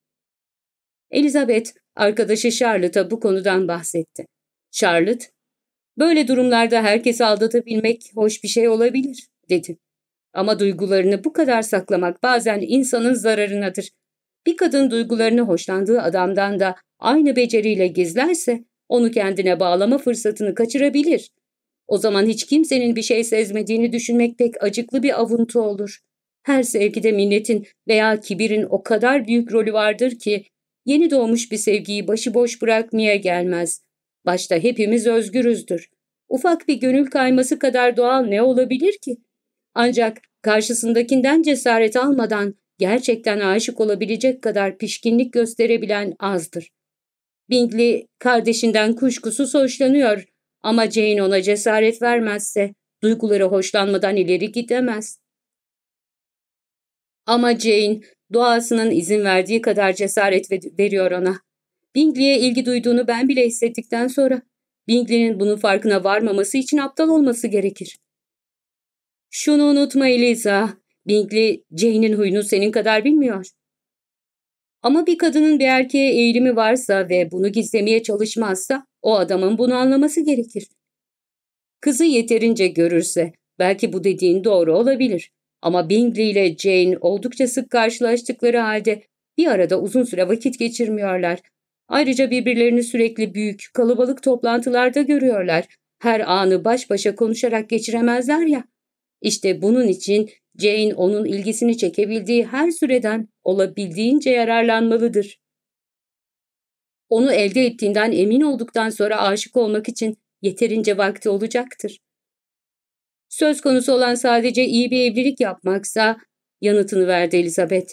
Elizabeth, arkadaşı Charlotte'a bu konudan bahsetti. Charlotte, böyle durumlarda herkesi aldatabilmek hoş bir şey olabilir, dedi. Ama duygularını bu kadar saklamak bazen insanın zararınadır. Bir kadın duygularını hoşlandığı adamdan da aynı beceriyle gizlerse onu kendine bağlama fırsatını kaçırabilir. O zaman hiç kimsenin bir şey sezmediğini düşünmek pek acıklı bir avuntu olur. Her sevgide minnetin veya kibirin o kadar büyük rolü vardır ki yeni doğmuş bir sevgiyi başıboş bırakmaya gelmez. Başta hepimiz özgürüzdür. Ufak bir gönül kayması kadar doğal ne olabilir ki? Ancak karşısındakinden cesaret almadan gerçekten aşık olabilecek kadar pişkinlik gösterebilen azdır. Bingley kardeşinden kuşkusuz hoşlanıyor ama Jane ona cesaret vermezse duyguları hoşlanmadan ileri gidemez. Ama Jane doğasının izin verdiği kadar cesaret veriyor ona. Bingley'e ilgi duyduğunu ben bile hissettikten sonra Bingley'nin bunun farkına varmaması için aptal olması gerekir. Şunu unutma Eliza, Bingley Jane'in huyunu senin kadar bilmiyor. Ama bir kadının bir erkeğe eğilimi varsa ve bunu gizlemeye çalışmazsa o adamın bunu anlaması gerekir. Kızı yeterince görürse belki bu dediğin doğru olabilir. Ama Bingley ile Jane oldukça sık karşılaştıkları halde bir arada uzun süre vakit geçirmiyorlar. Ayrıca birbirlerini sürekli büyük, kalabalık toplantılarda görüyorlar. Her anı baş başa konuşarak geçiremezler ya. İşte bunun için Jane onun ilgisini çekebildiği her süreden olabildiğince yararlanmalıdır. Onu elde ettiğinden emin olduktan sonra aşık olmak için yeterince vakti olacaktır. Söz konusu olan sadece iyi bir evlilik yapmaksa yanıtını verdi Elizabeth.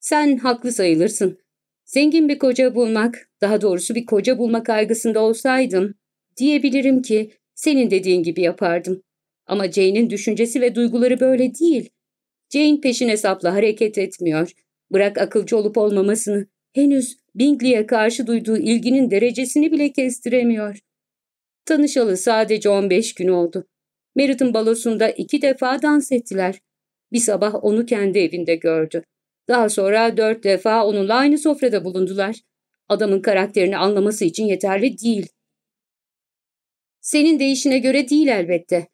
Sen haklı sayılırsın. Zengin bir koca bulmak, daha doğrusu bir koca bulma kaygısında olsaydım, diyebilirim ki senin dediğin gibi yapardım. Ama Jane'in düşüncesi ve duyguları böyle değil. Jane peşin hesapla hareket etmiyor. Bırak akılcı olup olmamasını, henüz Bingley'e karşı duyduğu ilginin derecesini bile kestiremiyor. Tanışalı sadece 15 gün oldu. Merritt'in balosunda iki defa dans ettiler. Bir sabah onu kendi evinde gördü. Daha sonra dört defa onunla aynı sofrada bulundular. Adamın karakterini anlaması için yeterli değil. Senin değişine göre değil elbette.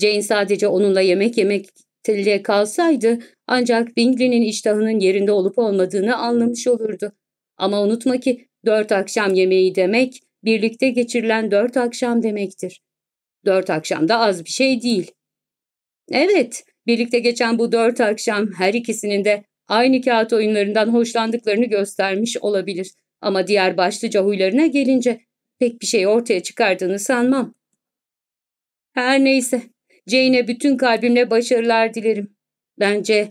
Jane sadece onunla yemek yemek yemekle kalsaydı ancak Bingley'nin iştahının yerinde olup olmadığını anlamış olurdu. Ama unutma ki dört akşam yemeği demek birlikte geçirilen dört akşam demektir. Dört akşam da az bir şey değil. Evet, birlikte geçen bu dört akşam her ikisinin de aynı kağıt oyunlarından hoşlandıklarını göstermiş olabilir. Ama diğer başlıca huylarına gelince pek bir şey ortaya çıkardığını sanmam. Her neyse, Jane'e bütün kalbimle başarılar dilerim. Bence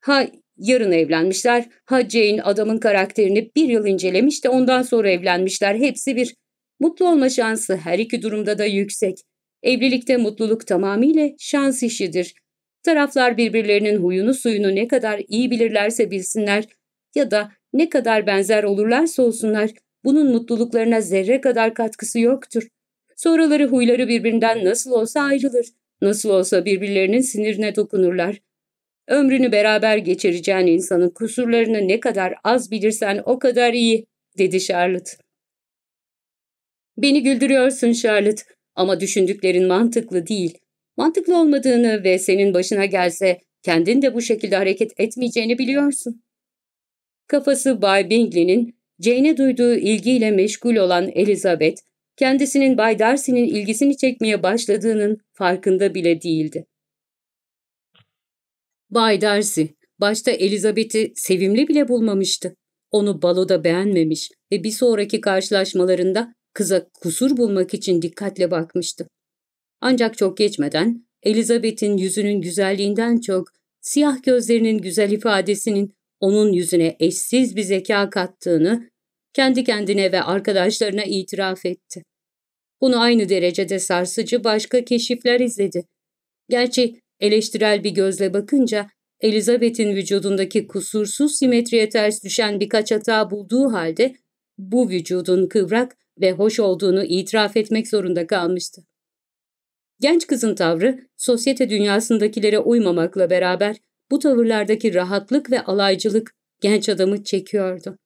ha yarın evlenmişler, ha Jane adamın karakterini bir yıl incelemiş de ondan sonra evlenmişler. Hepsi bir. Mutlu olma şansı her iki durumda da yüksek. Evlilikte mutluluk tamamıyla şans işidir. Taraflar birbirlerinin huyunu suyunu ne kadar iyi bilirlerse bilsinler ya da ne kadar benzer olurlarsa olsunlar bunun mutluluklarına zerre kadar katkısı yoktur. Sonraları huyları birbirinden nasıl olsa ayrılır. Nasıl olsa birbirlerinin sinirine dokunurlar. Ömrünü beraber geçireceğin insanın kusurlarını ne kadar az bilirsen o kadar iyi, dedi Charlotte. Beni güldürüyorsun Charlotte ama düşündüklerin mantıklı değil. Mantıklı olmadığını ve senin başına gelse kendin de bu şekilde hareket etmeyeceğini biliyorsun. Kafası Bay Bingley'nin Jane'e duyduğu ilgiyle meşgul olan Elizabeth, kendisinin Bay Darcy'nin ilgisini çekmeye başladığının farkında bile değildi. Bay Darcy, başta Elizabeth'i sevimli bile bulmamıştı. Onu baloda beğenmemiş ve bir sonraki karşılaşmalarında kıza kusur bulmak için dikkatle bakmıştı. Ancak çok geçmeden Elizabeth'in yüzünün güzelliğinden çok siyah gözlerinin güzel ifadesinin onun yüzüne eşsiz bir zeka kattığını kendi kendine ve arkadaşlarına itiraf etti. Bunu aynı derecede sarsıcı başka keşifler izledi. Gerçi eleştirel bir gözle bakınca Elizabeth'in vücudundaki kusursuz simetriye ters düşen birkaç hata bulduğu halde bu vücudun kıvrak ve hoş olduğunu itiraf etmek zorunda kalmıştı. Genç kızın tavrı sosyete dünyasındakilere uymamakla beraber bu tavırlardaki rahatlık ve alaycılık genç adamı çekiyordu.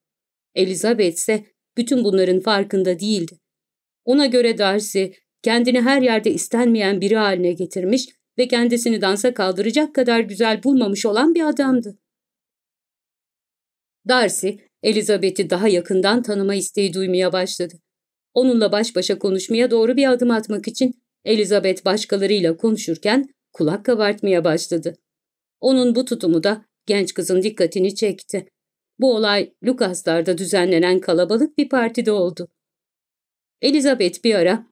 Elizabeth ise bütün bunların farkında değildi. Ona göre Darcy kendini her yerde istenmeyen biri haline getirmiş ve kendisini dansa kaldıracak kadar güzel bulmamış olan bir adamdı. Darcy, Elizabeth'i daha yakından tanıma isteği duymaya başladı. Onunla baş başa konuşmaya doğru bir adım atmak için Elizabeth başkalarıyla konuşurken kulak kabartmaya başladı. Onun bu tutumu da genç kızın dikkatini çekti. Bu olay Lucas'larda düzenlenen kalabalık bir partide oldu. Elizabeth bir ara,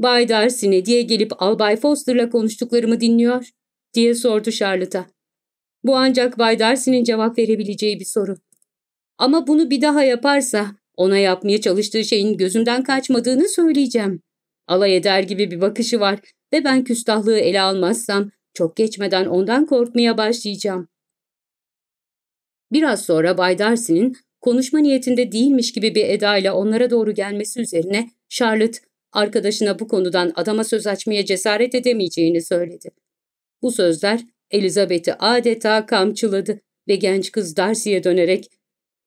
''Bay Darcy diye gelip Albay Foster'la konuştuklarımı dinliyor?'' diye sordu Charlotte'a. Bu ancak Bay Darcy'nin cevap verebileceği bir soru. Ama bunu bir daha yaparsa ona yapmaya çalıştığı şeyin gözümden kaçmadığını söyleyeceğim. Alay eder gibi bir bakışı var ve ben küstahlığı ele almazsam çok geçmeden ondan korkmaya başlayacağım. Biraz sonra Bay Darcy'nin konuşma niyetinde değilmiş gibi bir edayla onlara doğru gelmesi üzerine Charlotte, arkadaşına bu konudan adama söz açmaya cesaret edemeyeceğini söyledi. Bu sözler Elizabeth'i adeta kamçıladı ve genç kız Darcy'ye dönerek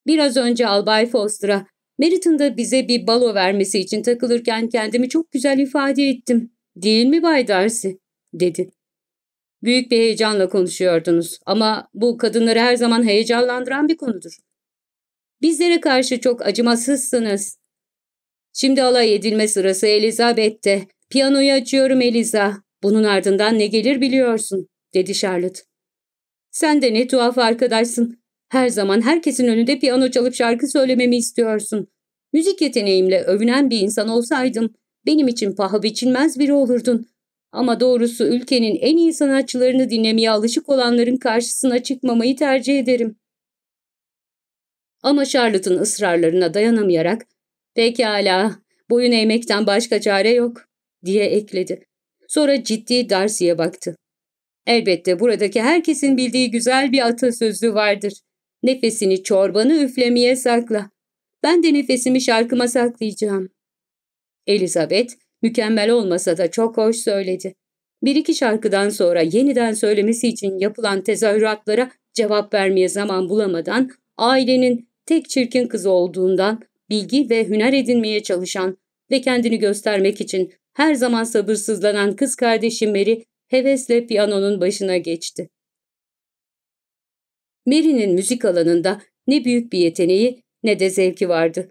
''Biraz önce Albay Foster'a Meriton da bize bir balo vermesi için takılırken kendimi çok güzel ifade ettim. Değil mi Bay Darcy?'' dedi. Büyük bir heyecanla konuşuyordunuz ama bu kadınları her zaman heyecanlandıran bir konudur. Bizlere karşı çok acımasızsınız. Şimdi alay edilme sırası Elizabeth'te. Piyanoyu açıyorum Eliza. Bunun ardından ne gelir biliyorsun, dedi Charlotte. Sen de ne tuhaf arkadaşsın. Her zaman herkesin önünde piyano çalıp şarkı söylememi istiyorsun. Müzik yeteneğimle övünen bir insan olsaydım, benim için paha biçilmez biri olurdun. Ama doğrusu ülkenin en iyi sanatçılarını dinlemeye alışık olanların karşısına çıkmamayı tercih ederim. Ama Charlotte'ın ısrarlarına dayanamayarak ''Pekala, boyun eğmekten başka çare yok.'' diye ekledi. Sonra ciddi Darcy'ye baktı. Elbette buradaki herkesin bildiği güzel bir atasözü vardır. Nefesini çorbanı üflemeye sakla. Ben de nefesimi şarkıma saklayacağım. Elizabeth Mükemmel olmasa da çok hoş söyledi. Bir iki şarkıdan sonra yeniden söylemesi için yapılan tezahüratlara cevap vermeye zaman bulamadan ailenin tek çirkin kızı olduğundan bilgi ve hüner edinmeye çalışan ve kendini göstermek için her zaman sabırsızlanan kız kardeşi Mary hevesle piyanonun başına geçti. Mary'nin müzik alanında ne büyük bir yeteneği ne de zevki vardı.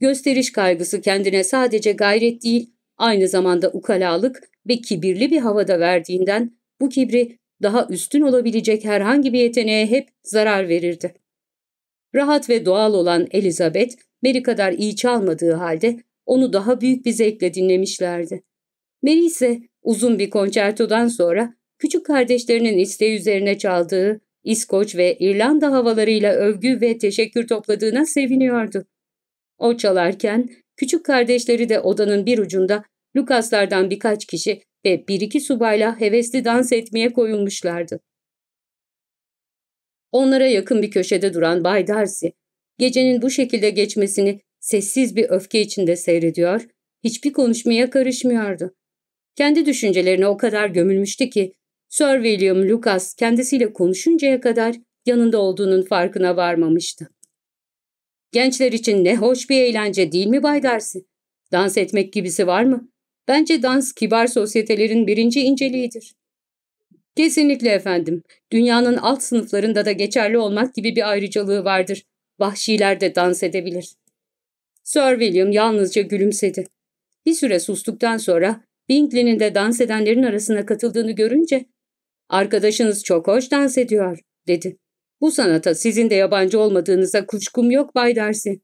Gösteriş kaygısı kendine sadece gayret değil, aynı zamanda ukalalık ve kibirli bir havada verdiğinden bu kibri daha üstün olabilecek herhangi bir yeteneğe hep zarar verirdi. Rahat ve doğal olan Elizabeth, Mary kadar iyi çalmadığı halde onu daha büyük bir zevkle dinlemişlerdi. Mary ise uzun bir konçertodan sonra küçük kardeşlerinin isteği üzerine çaldığı İskoç ve İrlanda havalarıyla övgü ve teşekkür topladığına seviniyordu. O çalarken küçük kardeşleri de odanın bir ucunda Lukaslardan birkaç kişi ve bir iki subayla hevesli dans etmeye koyulmuşlardı. Onlara yakın bir köşede duran Bay Darcy, gecenin bu şekilde geçmesini sessiz bir öfke içinde seyrediyor, hiçbir konuşmaya karışmıyordu. Kendi düşüncelerine o kadar gömülmüştü ki, Sir William Lucas kendisiyle konuşuncaya kadar yanında olduğunun farkına varmamıştı. Gençler için ne hoş bir eğlence değil mi Bay Darcy? Dans etmek gibisi var mı? Bence dans kibar sosyetelerin birinci inceliğidir. Kesinlikle efendim. Dünyanın alt sınıflarında da geçerli olmak gibi bir ayrıcalığı vardır. Vahşiler de dans edebilir. Sir William yalnızca gülümsedi. Bir süre sustuktan sonra Bingley'nin de dans edenlerin arasına katıldığını görünce ''Arkadaşınız çok hoş dans ediyor.'' dedi. ''Bu sanata sizin de yabancı olmadığınıza kuşkum yok Bay Darcy.''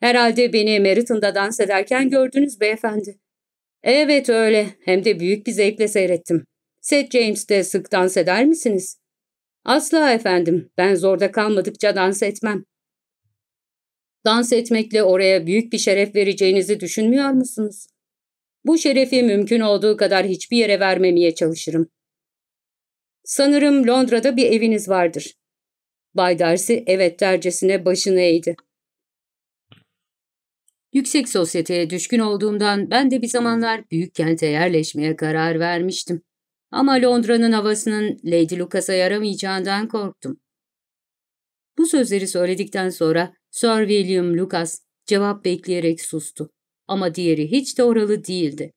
''Herhalde beni Meriton'da dans ederken gördünüz beyefendi.'' Evet öyle. Hem de büyük bir zevkle seyrettim. Set de sık dans eder misiniz? Asla efendim. Ben zorda kalmadıkça dans etmem. Dans etmekle oraya büyük bir şeref vereceğinizi düşünmüyor musunuz? Bu şerefi mümkün olduğu kadar hiçbir yere vermemeye çalışırım. Sanırım Londra'da bir eviniz vardır. Bay Darcy evet dercesine başını eğdi. Yüksek sosyeteye düşkün olduğumdan ben de bir zamanlar büyük kente yerleşmeye karar vermiştim. Ama Londra'nın havasının Lady Lucas'a yaramayacağından korktum. Bu sözleri söyledikten sonra Sir William Lucas cevap bekleyerek sustu. Ama diğeri hiç de oralı değildi.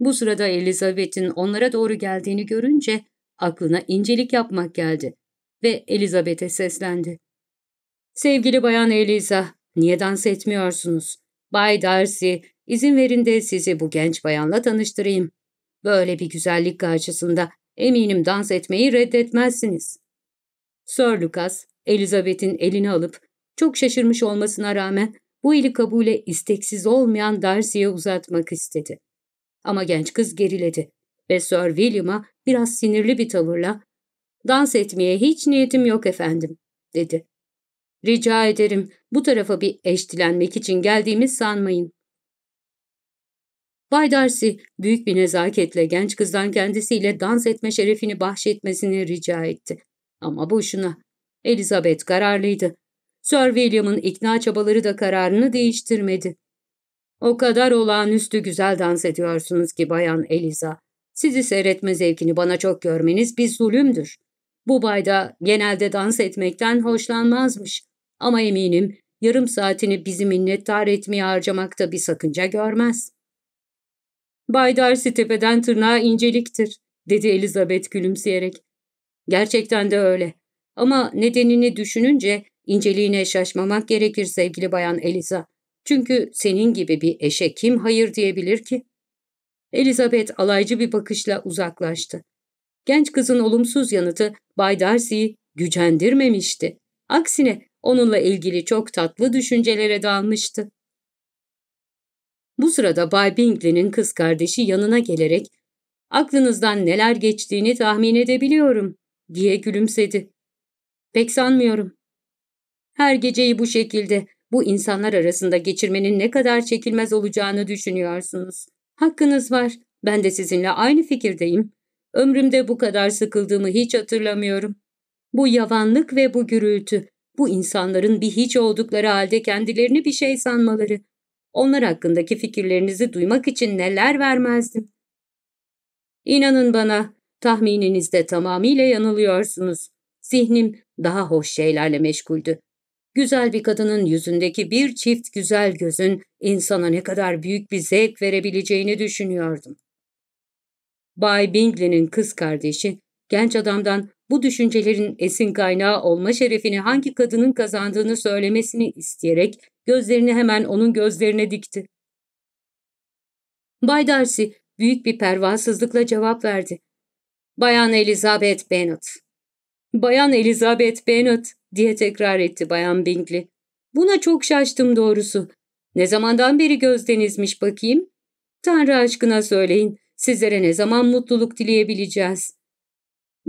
Bu sırada Elizabeth'in onlara doğru geldiğini görünce aklına incelik yapmak geldi ve Elizabeth'e seslendi. Sevgili bayan Eliza, niye dans etmiyorsunuz? Bay Darcy, izin verin de sizi bu genç bayanla tanıştırayım. Böyle bir güzellik karşısında eminim dans etmeyi reddetmezsiniz. Sir Lucas, Elizabeth'in elini alıp çok şaşırmış olmasına rağmen bu eli kabule isteksiz olmayan Darcy'ye uzatmak istedi. Ama genç kız geriledi ve Sir William'a biraz sinirli bir tavırla ''Dans etmeye hiç niyetim yok efendim'' dedi. Rica ederim bu tarafa bir eşdilenmek için geldiğimi sanmayın. Bay Darcy büyük bir nezaketle genç kızdan kendisiyle dans etme şerefini bahşetmesini rica etti. Ama boşuna. Elizabeth kararlıydı. Sir William'ın ikna çabaları da kararını değiştirmedi. O kadar olağanüstü güzel dans ediyorsunuz ki Bayan Eliza. Sizi seyretme zevkini bana çok görmeniz bir zulümdür. Bu bayda genelde dans etmekten hoşlanmazmış. Ama eminim yarım saatini bizi minnettar etmeye harcamakta bir sakınca görmez. Bay Darcy tepeden tırnağa inceliktir, dedi Elizabeth gülümseyerek. Gerçekten de öyle. Ama nedenini düşününce inceliğine şaşmamak gerekir sevgili bayan Eliza. Çünkü senin gibi bir eşe kim hayır diyebilir ki? Elizabeth alaycı bir bakışla uzaklaştı. Genç kızın olumsuz yanıtı Bay Darcy'yi gücendirmemişti. Aksine onunla ilgili çok tatlı düşüncelere dalmıştı. Bu sırada Bay Bingley'nin kız kardeşi yanına gelerek aklınızdan neler geçtiğini tahmin edebiliyorum diye gülümsedi. Pek sanmıyorum. Her geceyi bu şekilde bu insanlar arasında geçirmenin ne kadar çekilmez olacağını düşünüyorsunuz. Hakkınız var. Ben de sizinle aynı fikirdeyim. Ömrümde bu kadar sıkıldığımı hiç hatırlamıyorum. Bu yavanlık ve bu gürültü bu insanların bir hiç oldukları halde kendilerini bir şey sanmaları. Onlar hakkındaki fikirlerinizi duymak için neler vermezdim. İnanın bana, tahmininizde tamamıyla yanılıyorsunuz. Zihnim daha hoş şeylerle meşguldü. Güzel bir kadının yüzündeki bir çift güzel gözün insana ne kadar büyük bir zevk verebileceğini düşünüyordum. Bay Bingley'nin kız kardeşi genç adamdan bu düşüncelerin esin kaynağı olma şerefini hangi kadının kazandığını söylemesini isteyerek gözlerini hemen onun gözlerine dikti. Bay Darcy büyük bir pervasızlıkla cevap verdi. Bayan Elizabeth Bennet. Bayan Elizabeth Bennet diye tekrar etti Bayan Bingley. Buna çok şaştım doğrusu. Ne zamandan beri gözdenizmiş bakayım? Tanrı aşkına söyleyin, sizlere ne zaman mutluluk dileyebileceğiz?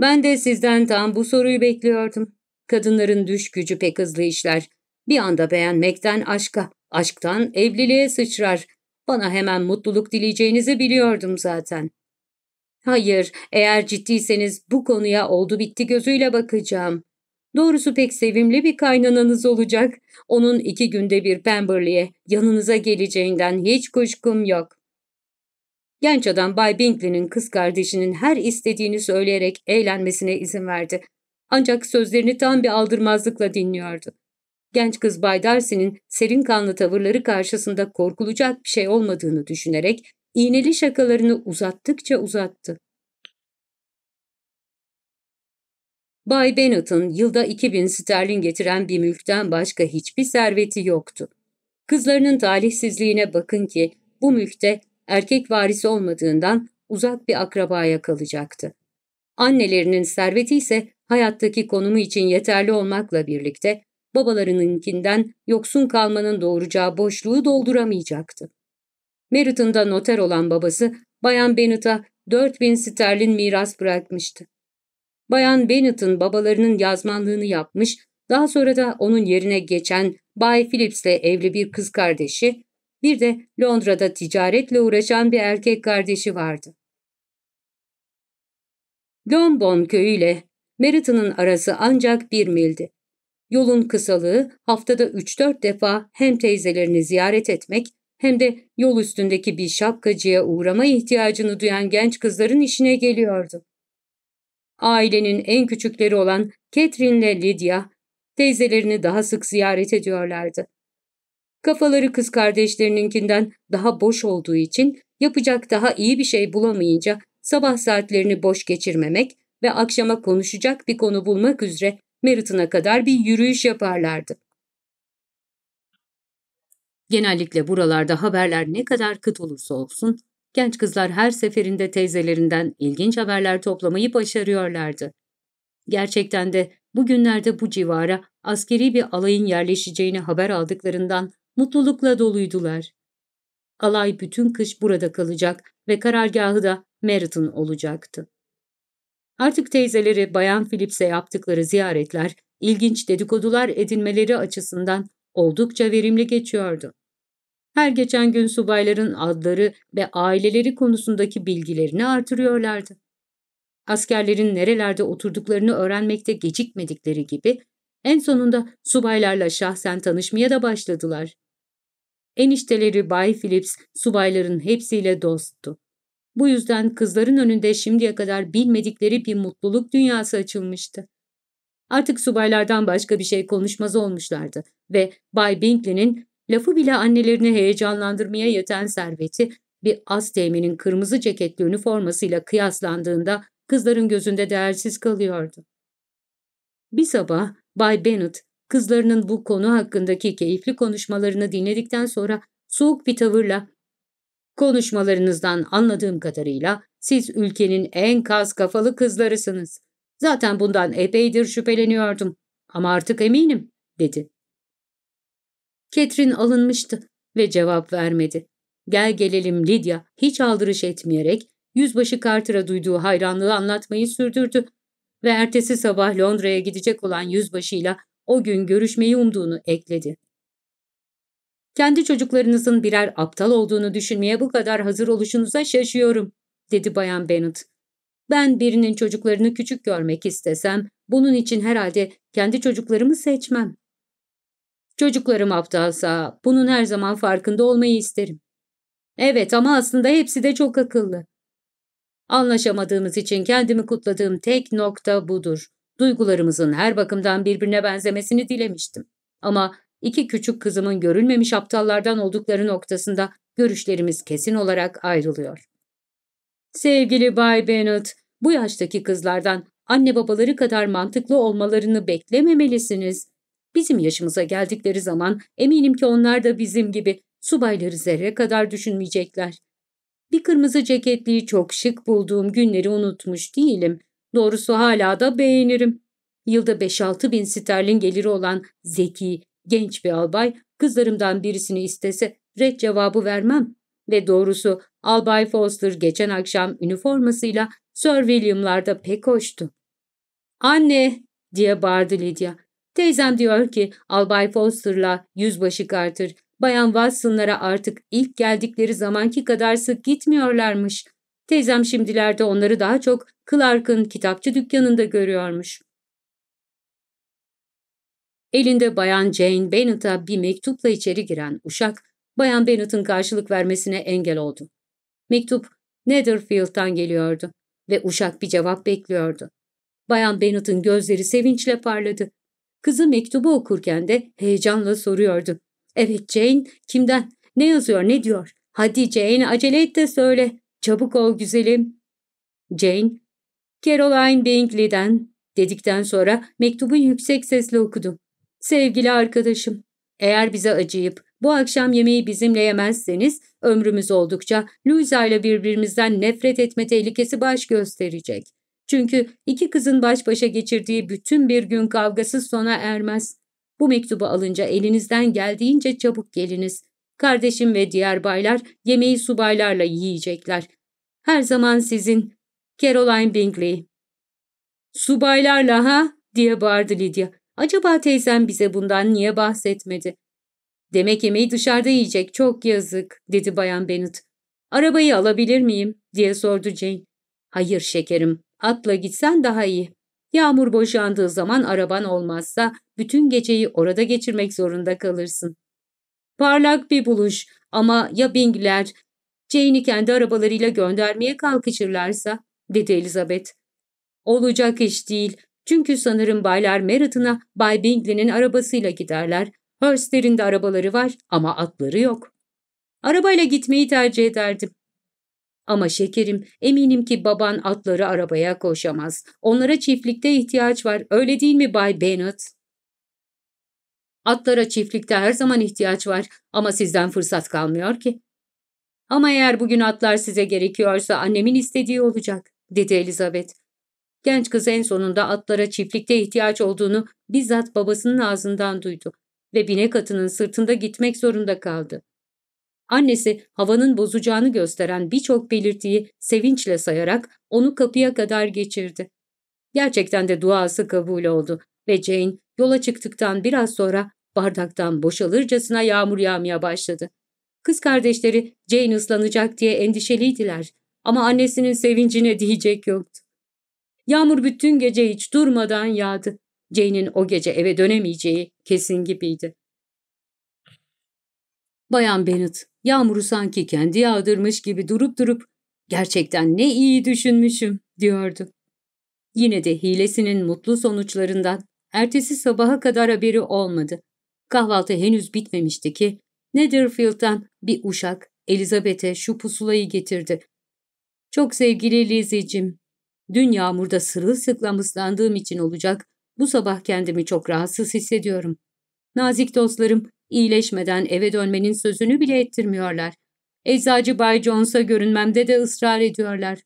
Ben de sizden tam bu soruyu bekliyordum. Kadınların düş gücü pek hızlı işler. Bir anda beğenmekten aşka, aşktan evliliğe sıçrar. Bana hemen mutluluk dileyeceğinizi biliyordum zaten. Hayır, eğer ciddiyseniz bu konuya oldu bitti gözüyle bakacağım. Doğrusu pek sevimli bir kaynananız olacak. Onun iki günde bir Pemberley'e yanınıza geleceğinden hiç kuşkum yok. Genç adam Bay Bingley'nin kız kardeşinin her istediğini söyleyerek eğlenmesine izin verdi. Ancak sözlerini tam bir aldırmazlıkla dinliyordu. Genç kız Bay Darcy'nin serin kanlı tavırları karşısında korkulacak bir şey olmadığını düşünerek iğneli şakalarını uzattıkça uzattı. Bay Bennett'ın yılda 2000 sterlin getiren bir mülkten başka hiçbir serveti yoktu. Kızlarının talihsizliğine bakın ki bu mülkte erkek varisi olmadığından uzak bir akrabaya kalacaktı. Annelerinin serveti ise hayattaki konumu için yeterli olmakla birlikte babalarınınkinden yoksun kalmanın doğuracağı boşluğu dolduramayacaktı. Merritt'ında noter olan babası Bayan Bennett'a 4000 sterlin miras bırakmıştı. Bayan Bennett'ın babalarının yazmanlığını yapmış, daha sonra da onun yerine geçen Bay Phillips'le evli bir kız kardeşi bir de Londra'da ticaretle uğraşan bir erkek kardeşi vardı. Lonbon köyüyle Meriton'un arası ancak bir mildi. Yolun kısalığı haftada 3-4 defa hem teyzelerini ziyaret etmek hem de yol üstündeki bir şapkacıya uğrama ihtiyacını duyan genç kızların işine geliyordu. Ailenin en küçükleri olan Catherine ile Lydia, teyzelerini daha sık ziyaret ediyorlardı. Kafaları kız kardeşlerininkinden daha boş olduğu için yapacak daha iyi bir şey bulamayınca sabah saatlerini boş geçirmemek ve akşama konuşacak bir konu bulmak üzere Meriton'a kadar bir yürüyüş yaparlardı. Genellikle buralarda haberler ne kadar kıt olursa olsun, genç kızlar her seferinde teyzelerinden ilginç haberler toplamayı başarıyorlardı. Gerçekten de bugünlerde bu civara askeri bir alayın yerleşeceğini haber aldıklarından mutlulukla doluydular. Alay bütün kış burada kalacak ve karargahı da Meriton olacaktı. Artık teyzeleri Bayan Phillips'e yaptıkları ziyaretler, ilginç dedikodular edinmeleri açısından oldukça verimli geçiyordu. Her geçen gün subayların adları ve aileleri konusundaki bilgilerini artırıyorlardı. Askerlerin nerelerde oturduklarını öğrenmekte gecikmedikleri gibi en sonunda subaylarla şahsen tanışmaya da başladılar. Enişteleri Bay Phillips subayların hepsiyle dosttu. Bu yüzden kızların önünde şimdiye kadar bilmedikleri bir mutluluk dünyası açılmıştı. Artık subaylardan başka bir şey konuşmaz olmuşlardı ve Bay Binkley'nin lafı bile annelerini heyecanlandırmaya yeten serveti bir az teminin kırmızı ceketli üniformasıyla kıyaslandığında kızların gözünde değersiz kalıyordu. Bir sabah Bay Bennet kızlarının bu konu hakkındaki keyifli konuşmalarını dinledikten sonra soğuk bir tavırla ''Konuşmalarınızdan anladığım kadarıyla siz ülkenin en kas kafalı kızlarısınız. Zaten bundan epeydir şüpheleniyordum ama artık eminim.'' dedi. Ketrin alınmıştı ve cevap vermedi. Gel gelelim Lydia hiç aldırış etmeyerek yüzbaşı Carter'a duyduğu hayranlığı anlatmayı sürdürdü ve ertesi sabah Londra'ya gidecek olan yüzbaşıyla o gün görüşmeyi umduğunu ekledi. Kendi çocuklarınızın birer aptal olduğunu düşünmeye bu kadar hazır oluşunuza şaşıyorum, dedi Bayan Bennet. Ben birinin çocuklarını küçük görmek istesem, bunun için herhalde kendi çocuklarımı seçmem. Çocuklarım aptalsa bunun her zaman farkında olmayı isterim. Evet ama aslında hepsi de çok akıllı. Anlaşamadığımız için kendimi kutladığım tek nokta budur. Duygularımızın her bakımdan birbirine benzemesini dilemiştim. Ama iki küçük kızımın görülmemiş aptallardan oldukları noktasında görüşlerimiz kesin olarak ayrılıyor. Sevgili Bay Bennett, bu yaştaki kızlardan anne babaları kadar mantıklı olmalarını beklememelisiniz. Bizim yaşımıza geldikleri zaman eminim ki onlar da bizim gibi subayları zerre kadar düşünmeyecekler. Bir kırmızı ceketliyi çok şık bulduğum günleri unutmuş değilim. Doğrusu hala da beğenirim. Yılda 5-6 bin sterlin geliri olan zeki, genç bir albay kızlarımdan birisini istese red cevabı vermem. Ve doğrusu Albay Foster geçen akşam üniformasıyla Sir William'larda pek hoştu. ''Anne!'' diye bağırdı Lydia. ''Teyzem diyor ki Albay Foster'la yüzbaşı Carter Bayan Watson'lara artık ilk geldikleri zamanki kadar sık gitmiyorlarmış. Teyzem şimdilerde onları daha çok Clark'ın kitapçı dükkanında görüyormuş. Elinde Bayan Jane Bennett'a bir mektupla içeri giren uşak, Bayan Bennett'ın karşılık vermesine engel oldu. Mektup Netherfield'dan geliyordu ve uşak bir cevap bekliyordu. Bayan Bennett'ın gözleri sevinçle parladı. Kızı mektubu okurken de heyecanla soruyordu. Evet Jane, kimden? Ne yazıyor, ne diyor? Hadi Jane, acele et de söyle. Çabuk ol güzelim. Jane, Caroline Bingley'den dedikten sonra mektubu yüksek sesle okudum. Sevgili arkadaşım, eğer bize acıyıp bu akşam yemeği bizimle yemezseniz ömrümüz oldukça Louisa ile birbirimizden nefret etme tehlikesi baş gösterecek. Çünkü iki kızın baş başa geçirdiği bütün bir gün kavgası sona ermez. Bu mektubu alınca elinizden geldiğince çabuk geliniz. Kardeşim ve diğer baylar yemeği subaylarla yiyecekler. Her zaman sizin. Caroline Bingley. Subaylarla ha? diye bağırdı Lydia. Acaba teyzem bize bundan niye bahsetmedi? Demek yemeği dışarıda yiyecek çok yazık dedi bayan Bennet. Arabayı alabilir miyim diye sordu Jane. Hayır şekerim atla gitsen daha iyi. Yağmur boşandığı zaman araban olmazsa bütün geceyi orada geçirmek zorunda kalırsın. Parlak bir buluş ama ya Bingler Jane'i kendi arabalarıyla göndermeye kalkışırlarsa dedi Elizabeth. Olacak iş değil çünkü sanırım Baylar Merritt'ına Bay Bingley'nin arabasıyla giderler. Hurst'lerin de arabaları var ama atları yok. Arabayla gitmeyi tercih ederdim. Ama şekerim eminim ki baban atları arabaya koşamaz. Onlara çiftlikte ihtiyaç var öyle değil mi Bay Bennett? Atlara çiftlikte her zaman ihtiyaç var ama sizden fırsat kalmıyor ki. Ama eğer bugün atlar size gerekiyorsa annemin istediği olacak, dedi Elizabeth. Genç kız en sonunda atlara çiftlikte ihtiyaç olduğunu bizzat babasının ağzından duydu ve binek atının sırtında gitmek zorunda kaldı. Annesi havanın bozacağını gösteren birçok belirtiyi sevinçle sayarak onu kapıya kadar geçirdi. Gerçekten de duası kabul oldu ve Jane yola çıktıktan biraz sonra bardaktan boşalırcasına yağmur yağmaya başladı. Kız kardeşleri Jane ıslanacak diye endişeliydiler ama annesinin sevincine diyecek yoktu. Yağmur bütün gece hiç durmadan yağdı. Jane'in o gece eve dönemeyeceği kesin gibiydi. Bayan Bennet, Yağmuru sanki kendi yağdırmış gibi durup durup gerçekten ne iyi düşünmüşüm diyordu. Yine de hilesinin mutlu sonuçlarından ertesi sabaha kadar haberi olmadı. Kahvaltı henüz bitmemişti ki Netherfield'dan bir uşak Elizabeth'e şu pusulayı getirdi. Çok sevgili Lizzie'cim, dün yağmurda sırılsıklam ıslandığım için olacak bu sabah kendimi çok rahatsız hissediyorum. Nazik dostlarım İyileşmeden eve dönmenin sözünü bile ettirmiyorlar. Eczacı Bay Jones'a görünmemde de ısrar ediyorlar.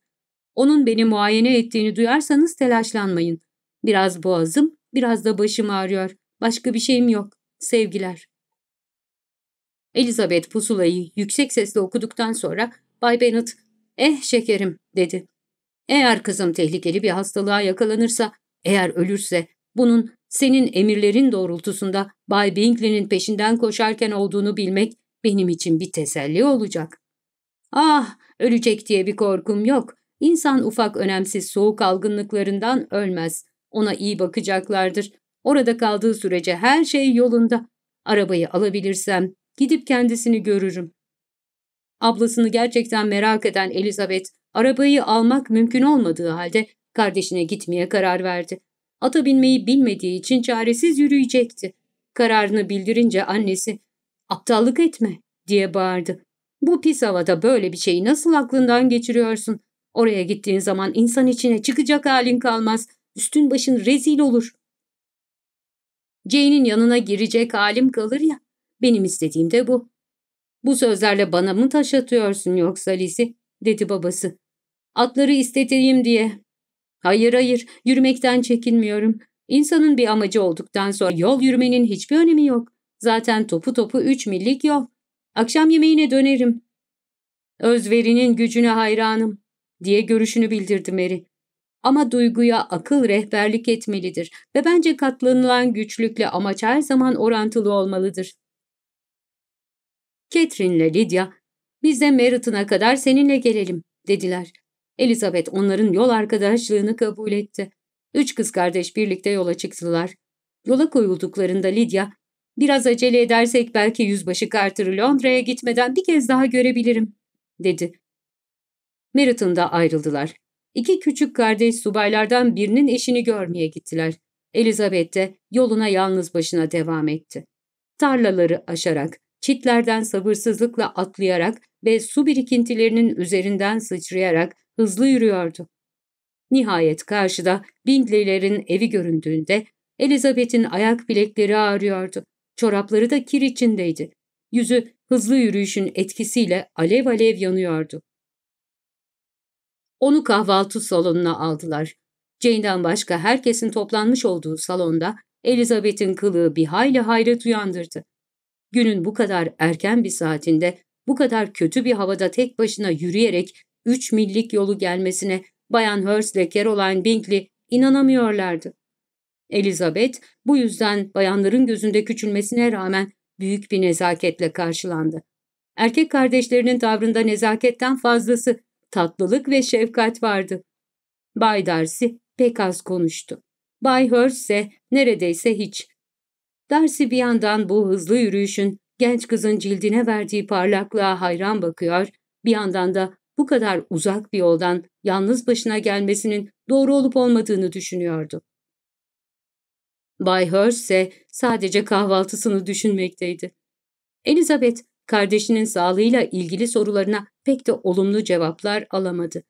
Onun beni muayene ettiğini duyarsanız telaşlanmayın. Biraz boğazım, biraz da başım ağrıyor. Başka bir şeyim yok. Sevgiler. Elizabeth pusulayı yüksek sesle okuduktan sonra Bay Bennet, eh şekerim dedi. Eğer kızım tehlikeli bir hastalığa yakalanırsa, eğer ölürse bunun senin emirlerin doğrultusunda Bay Bingley'nin peşinden koşarken olduğunu bilmek benim için bir teselli olacak. Ah, ölecek diye bir korkum yok. İnsan ufak önemsiz soğuk algınlıklarından ölmez. Ona iyi bakacaklardır. Orada kaldığı sürece her şey yolunda. Arabayı alabilirsem gidip kendisini görürüm. Ablasını gerçekten merak eden Elizabeth, arabayı almak mümkün olmadığı halde kardeşine gitmeye karar verdi. Ata binmeyi bilmediği için çaresiz yürüyecekti. Kararını bildirince annesi aptallık etme diye bağırdı. Bu pis havada böyle bir şeyi nasıl aklından geçiriyorsun? Oraya gittiğin zaman insan içine çıkacak halin kalmaz. Üstün başın rezil olur. Jane'in yanına girecek halim kalır ya. Benim istediğim de bu. Bu sözlerle bana mı taş atıyorsun yoksa Lizzie? dedi babası. Atları istediğim diye Hayır hayır, yürümekten çekinmiyorum. İnsanın bir amacı olduktan sonra yol yürümenin hiçbir önemi yok. Zaten topu topu üç millik yol. Akşam yemeğine dönerim. Özverinin gücüne hayranım, diye görüşünü bildirdi Mary. Ama duyguya akıl rehberlik etmelidir ve bence katlanılan güçlükle amaç her zaman orantılı olmalıdır. Catherine'le Lydia, biz de Merritt'ına kadar seninle gelelim, dediler. Elizabeth onların yol arkadaşlığını kabul etti. Üç kız kardeş birlikte yola çıktılar. Yola koyulduklarında Lydia, ''Biraz acele edersek belki yüzbaşı Carter'ı Londra'ya gitmeden bir kez daha görebilirim.'' dedi. Meriton da ayrıldılar. İki küçük kardeş subaylardan birinin eşini görmeye gittiler. Elizabeth de yoluna yalnız başına devam etti. Tarlaları aşarak, çitlerden sabırsızlıkla atlayarak ve su birikintilerinin üzerinden sıçrayarak hızlı yürüyordu. Nihayet karşıda Bingley'lerin evi göründüğünde Elizabeth'in ayak bilekleri ağrıyordu. Çorapları da kir içindeydi. Yüzü hızlı yürüyüşün etkisiyle alev alev yanıyordu. Onu kahvaltı salonuna aldılar. Jane'den başka herkesin toplanmış olduğu salonda Elizabeth'in kılığı bir hayli hayret uyandırdı. Günün bu kadar erken bir saatinde, bu kadar kötü bir havada tek başına yürüyerek üç millik yolu gelmesine Bayan Hurst ile Caroline Bingley inanamıyorlardı. Elizabeth bu yüzden bayanların gözünde küçülmesine rağmen büyük bir nezaketle karşılandı. Erkek kardeşlerinin tavrında nezaketten fazlası tatlılık ve şefkat vardı. Bay Darcy pek az konuştu. Bay Hurst ise neredeyse hiç. Darcy bir yandan bu hızlı yürüyüşün genç kızın cildine verdiği parlaklığa hayran bakıyor, bir yandan da bu kadar uzak bir yoldan yalnız başına gelmesinin doğru olup olmadığını düşünüyordu. Bay Hurst ise sadece kahvaltısını düşünmekteydi. Elizabeth, kardeşinin sağlığıyla ilgili sorularına pek de olumlu cevaplar alamadı.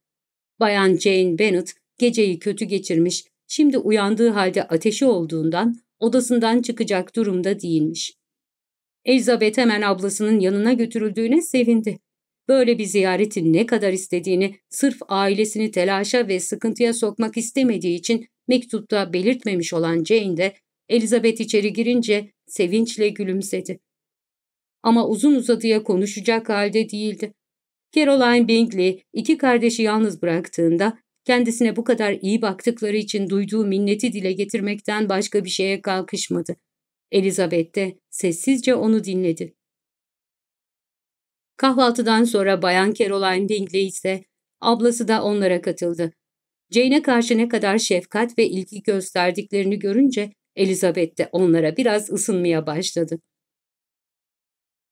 Bayan Jane Bennet geceyi kötü geçirmiş, şimdi uyandığı halde ateşi olduğundan odasından çıkacak durumda değilmiş. Elizabeth hemen ablasının yanına götürüldüğüne sevindi böyle bir ziyaretin ne kadar istediğini sırf ailesini telaşa ve sıkıntıya sokmak istemediği için mektupta belirtmemiş olan Jane de Elizabeth içeri girince sevinçle gülümsedi. Ama uzun uzadıya konuşacak halde değildi. Caroline Bingley iki kardeşi yalnız bıraktığında kendisine bu kadar iyi baktıkları için duyduğu minneti dile getirmekten başka bir şeye kalkışmadı. Elizabeth de sessizce onu dinledi. Kahvaltıdan sonra Bayan Caroline Bingley ise ablası da onlara katıldı. Jane'e karşı ne kadar şefkat ve ilgi gösterdiklerini görünce Elizabeth de onlara biraz ısınmaya başladı.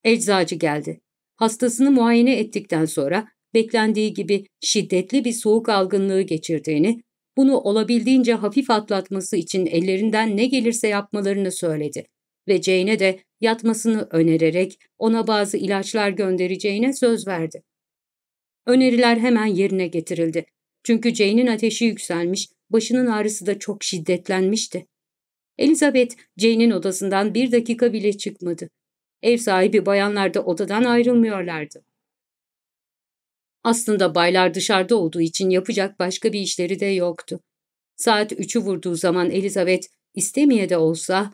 Eczacı geldi. Hastasını muayene ettikten sonra beklendiği gibi şiddetli bir soğuk algınlığı geçirdiğini, bunu olabildiğince hafif atlatması için ellerinden ne gelirse yapmalarını söyledi ve Jane'e de yatmasını önererek ona bazı ilaçlar göndereceğine söz verdi. Öneriler hemen yerine getirildi. Çünkü Jane'in ateşi yükselmiş, başının ağrısı da çok şiddetlenmişti. Elizabeth, Jane'in odasından bir dakika bile çıkmadı. Ev sahibi bayanlar da odadan ayrılmıyorlardı. Aslında baylar dışarıda olduğu için yapacak başka bir işleri de yoktu. Saat üçü vurduğu zaman Elizabeth istemeye de olsa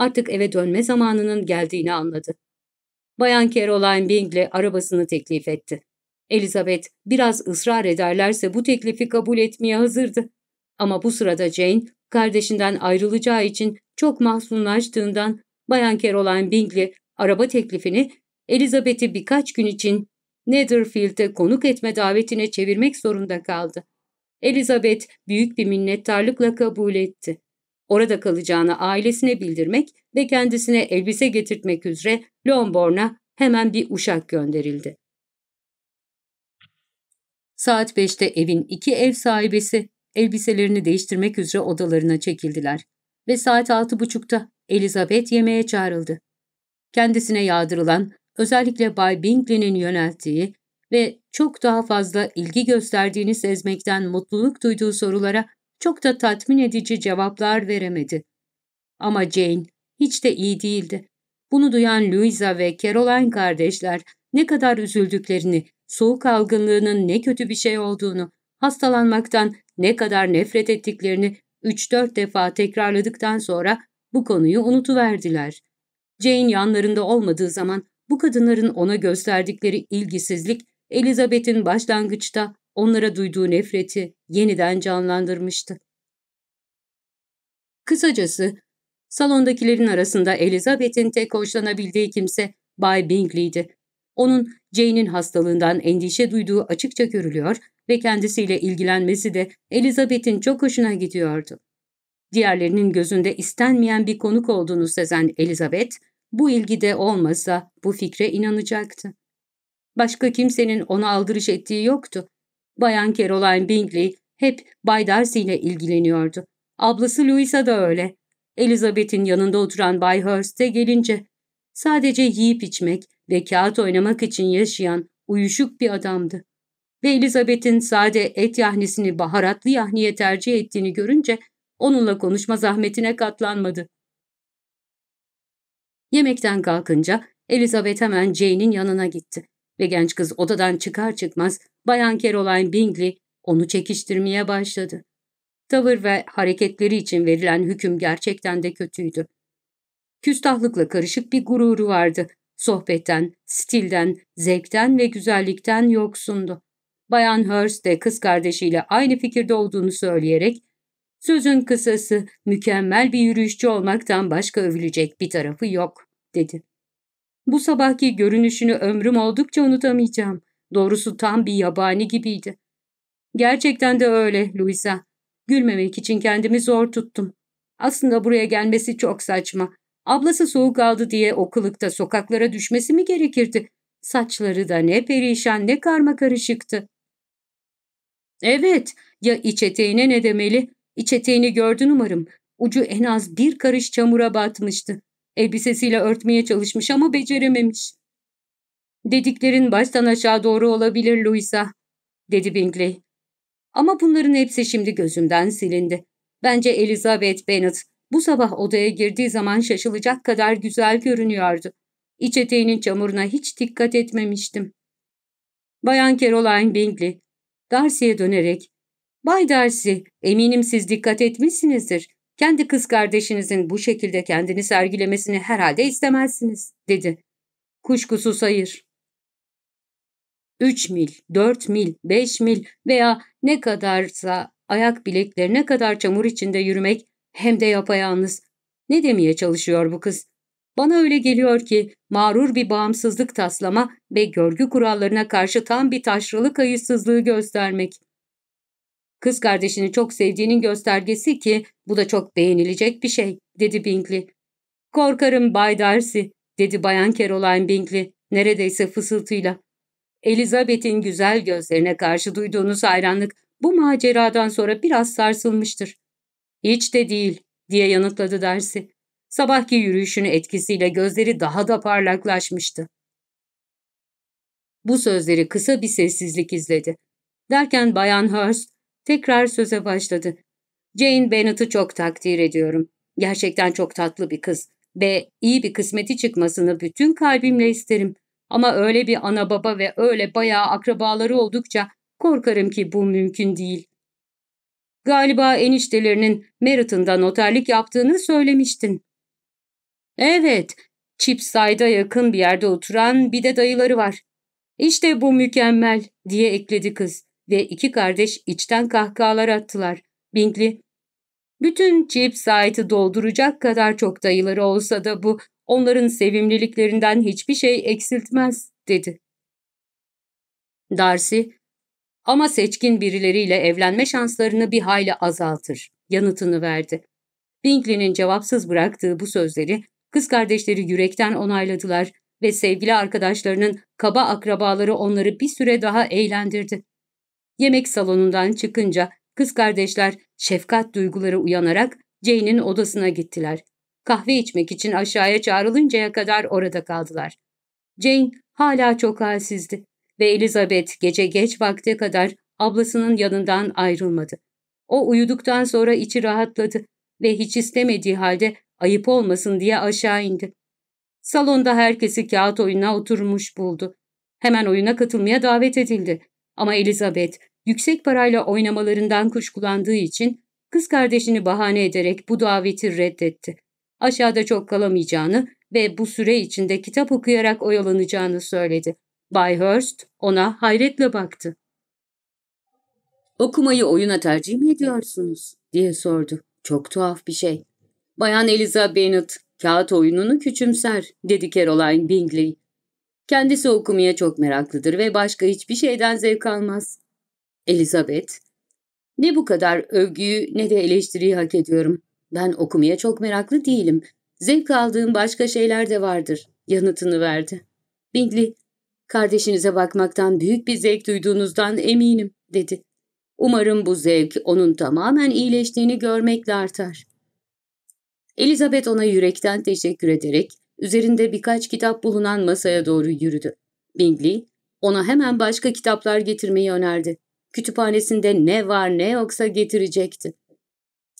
artık eve dönme zamanının geldiğini anladı. Bayan Caroline Bingley arabasını teklif etti. Elizabeth biraz ısrar ederlerse bu teklifi kabul etmeye hazırdı. Ama bu sırada Jane kardeşinden ayrılacağı için çok mahzunlaştığından Bayan Caroline Bingley araba teklifini Elizabeth'i birkaç gün için Netherfield'e konuk etme davetine çevirmek zorunda kaldı. Elizabeth büyük bir minnettarlıkla kabul etti orada kalacağını ailesine bildirmek ve kendisine elbise getirtmek üzere Lomborn'a hemen bir uşak gönderildi. Saat 5'te evin iki ev sahibesi elbiselerini değiştirmek üzere odalarına çekildiler ve saat 6.30'da Elizabeth yemeğe çağrıldı. Kendisine yağdırılan, özellikle Bay Bingley'nin yönelttiği ve çok daha fazla ilgi gösterdiğini sezmekten mutluluk duyduğu sorulara çok da tatmin edici cevaplar veremedi. Ama Jane hiç de iyi değildi. Bunu duyan Louisa ve Caroline kardeşler ne kadar üzüldüklerini, soğuk algınlığının ne kötü bir şey olduğunu, hastalanmaktan ne kadar nefret ettiklerini 3-4 defa tekrarladıktan sonra bu konuyu unutuverdiler. Jane yanlarında olmadığı zaman bu kadınların ona gösterdikleri ilgisizlik Elizabeth'in başlangıçta onlara duyduğu nefreti yeniden canlandırmıştı. Kısacası salondakilerin arasında Elizabeth'in tek hoşlanabildiği kimse Bay Bingley'di. Onun Jane'in hastalığından endişe duyduğu açıkça görülüyor ve kendisiyle ilgilenmesi de Elizabeth'in çok hoşuna gidiyordu. Diğerlerinin gözünde istenmeyen bir konuk olduğunu sezen Elizabeth, bu ilgide olmasa bu fikre inanacaktı. Başka kimsenin ona aldırış ettiği yoktu Bayan Caroline Bingley hep Bay Darcy ile ilgileniyordu. Ablası Louisa da öyle. Elizabeth'in yanında oturan Bay Hurst'e gelince sadece yiyip içmek ve kağıt oynamak için yaşayan uyuşuk bir adamdı. Ve Elizabeth'in sade et yahnisini baharatlı yahniye tercih ettiğini görünce onunla konuşma zahmetine katlanmadı. Yemekten kalkınca Elizabeth hemen Jane'in yanına gitti ve genç kız odadan çıkar çıkmaz Bayan Caroline Bingley onu çekiştirmeye başladı. Tavır ve hareketleri için verilen hüküm gerçekten de kötüydü. Küstahlıkla karışık bir gururu vardı. Sohbetten, stilden, zevkten ve güzellikten yoksundu. Bayan Hurst de kız kardeşiyle aynı fikirde olduğunu söyleyerek, sözün kısası mükemmel bir yürüyüşçü olmaktan başka övülecek bir tarafı yok, dedi. Bu sabahki görünüşünü ömrüm oldukça unutamayacağım. Doğrusu tam bir yabani gibiydi. Gerçekten de öyle Luisa. Gülmemek için kendimi zor tuttum. Aslında buraya gelmesi çok saçma. Ablası soğuk aldı diye o sokaklara düşmesi mi gerekirdi? Saçları da ne perişan ne karma karışıktı. Evet, ya iç eteğine ne demeli? İç eteğini gördün umarım. Ucu en az bir karış çamura batmıştı. Elbisesiyle örtmeye çalışmış ama becerememiş. Dediklerin baştan aşağı doğru olabilir Louisa, dedi Bingley. Ama bunların hepsi şimdi gözümden silindi. Bence Elizabeth Bennet bu sabah odaya girdiği zaman şaşılacak kadar güzel görünüyordu. İç eteğinin çamuruna hiç dikkat etmemiştim. Bayan Caroline Bingley, Darcy'ye dönerek, ''Bay Darcy, eminim siz dikkat etmişsinizdir. Kendi kız kardeşinizin bu şekilde kendini sergilemesini herhalde istemezsiniz, dedi. Kuşkusuz hayır. Üç mil, dört mil, beş mil veya ne kadarsa ayak bileklerine kadar çamur içinde yürümek hem de yapayalnız. Ne demeye çalışıyor bu kız? Bana öyle geliyor ki mağrur bir bağımsızlık taslama ve görgü kurallarına karşı tam bir taşralı kayıtsızlığı göstermek. Kız kardeşini çok sevdiğinin göstergesi ki bu da çok beğenilecek bir şey, dedi Bingley. Korkarım Bay Darcy, dedi Bayan Caroline Bingley, neredeyse fısıltıyla. Elizabeth'in güzel gözlerine karşı duyduğunuz hayranlık bu maceradan sonra biraz sarsılmıştır. Hiç de değil, diye yanıtladı Darcy. Sabahki yürüyüşünün etkisiyle gözleri daha da parlaklaşmıştı. Bu sözleri kısa bir sessizlik izledi. Derken Bayan Hurst Tekrar söze başladı. Jane Bennett'ı çok takdir ediyorum. Gerçekten çok tatlı bir kız ve iyi bir kısmeti çıkmasını bütün kalbimle isterim. Ama öyle bir ana baba ve öyle bayağı akrabaları oldukça korkarım ki bu mümkün değil. Galiba eniştelerinin Merritt'ında noterlik yaptığını söylemiştin. Evet, Chipside'a yakın bir yerde oturan bir de dayıları var. İşte bu mükemmel diye ekledi kız ve iki kardeş içten kahkahalar attılar. Bingley, bütün çip saati dolduracak kadar çok dayıları olsa da bu onların sevimliliklerinden hiçbir şey eksiltmez, dedi. Darcy, ama seçkin birileriyle evlenme şanslarını bir hayli azaltır, yanıtını verdi. Bingley'nin cevapsız bıraktığı bu sözleri kız kardeşleri yürekten onayladılar ve sevgili arkadaşlarının kaba akrabaları onları bir süre daha eğlendirdi. Yemek salonundan çıkınca kız kardeşler şefkat duyguları uyanarak Jane'in odasına gittiler. Kahve içmek için aşağıya çağrılıncaya kadar orada kaldılar. Jane hala çok halsizdi ve Elizabeth gece geç vakte kadar ablasının yanından ayrılmadı. O uyuduktan sonra içi rahatladı ve hiç istemediği halde ayıp olmasın diye aşağı indi. Salonda herkesi kağıt oyununa oturmuş buldu. Hemen oyuna katılmaya davet edildi. Ama Elizabeth yüksek parayla oynamalarından kuşkulandığı için kız kardeşini bahane ederek bu daveti reddetti. Aşağıda çok kalamayacağını ve bu süre içinde kitap okuyarak oyalanacağını söyledi. Bay Hurst ona hayretle baktı. Okumayı oyuna tercih mi ediyorsunuz? diye sordu. Çok tuhaf bir şey. Bayan Eliza Bennet, kağıt oyununu küçümser, dedi Caroline Bingley. Kendisi okumaya çok meraklıdır ve başka hiçbir şeyden zevk almaz. Elizabeth. Ne bu kadar övgüyü ne de eleştiriyi hak ediyorum. Ben okumaya çok meraklı değilim. Zevk aldığım başka şeyler de vardır. Yanıtını verdi. Bingley, kardeşinize bakmaktan büyük bir zevk duyduğunuzdan eminim, dedi. Umarım bu zevk onun tamamen iyileştiğini görmekle artar. Elizabeth ona yürekten teşekkür ederek üzerinde birkaç kitap bulunan masaya doğru yürüdü. Bingley ona hemen başka kitaplar getirmeyi önerdi. Kütüphanesinde ne var ne yoksa getirecekti.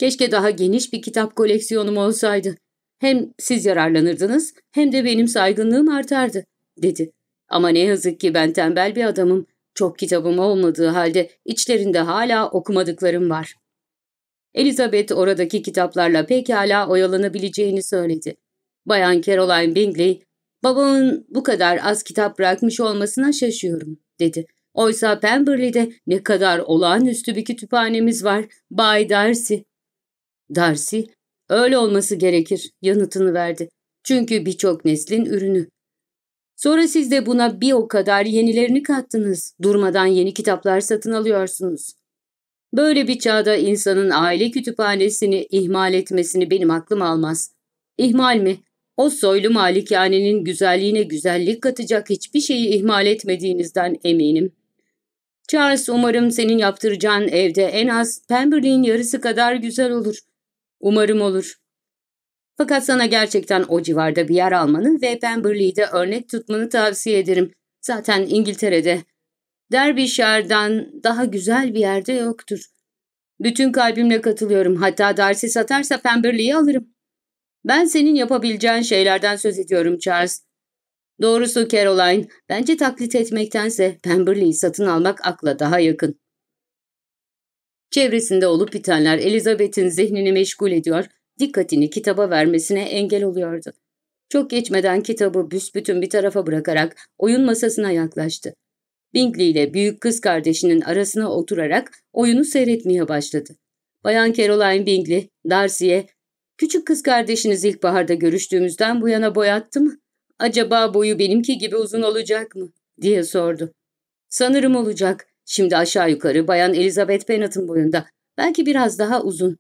Keşke daha geniş bir kitap koleksiyonum olsaydı. Hem siz yararlanırdınız hem de benim saygınlığım artardı, dedi. Ama ne yazık ki ben tembel bir adamım. Çok kitabım olmadığı halde içlerinde hala okumadıklarım var. Elizabeth oradaki kitaplarla pekala oyalanabileceğini söyledi. Bayan Caroline Bingley, babamın bu kadar az kitap bırakmış olmasına şaşıyorum, dedi. Oysa Pemberley'de ne kadar olağanüstü bir kütüphanemiz var Bay Darcy. Darcy, öyle olması gerekir yanıtını verdi. Çünkü birçok neslin ürünü. Sonra siz de buna bir o kadar yenilerini kattınız. Durmadan yeni kitaplar satın alıyorsunuz. Böyle bir çağda insanın aile kütüphanesini ihmal etmesini benim aklım almaz. İhmal mi? O soylu malikanenin güzelliğine güzellik katacak hiçbir şeyi ihmal etmediğinizden eminim. Charles umarım senin yaptıracağın evde en az Pemberley'in yarısı kadar güzel olur. Umarım olur. Fakat sana gerçekten o civarda bir yer almanı ve Pemberley'de örnek tutmanı tavsiye ederim. Zaten İngiltere'de. Derbyshire'dan daha güzel bir yerde yoktur. Bütün kalbimle katılıyorum. Hatta Darcy satarsa Pemberley'i alırım. Ben senin yapabileceğin şeylerden söz ediyorum Charles. Doğrusu Caroline, bence taklit etmektense Pemberley'i satın almak akla daha yakın. Çevresinde olup bitenler Elizabeth'in zihnini meşgul ediyor, dikkatini kitaba vermesine engel oluyordu. Çok geçmeden kitabı büsbütün bir tarafa bırakarak oyun masasına yaklaştı. Bingley ile büyük kız kardeşinin arasına oturarak oyunu seyretmeye başladı. Bayan Caroline Bingley, Darcy'ye ''Küçük kız kardeşiniz ilkbaharda görüştüğümüzden bu yana boyattı mı?'' acaba boyu benimki gibi uzun olacak mı? diye sordu. Sanırım olacak. Şimdi aşağı yukarı Bayan Elizabeth Bennet'in boyunda. Belki biraz daha uzun.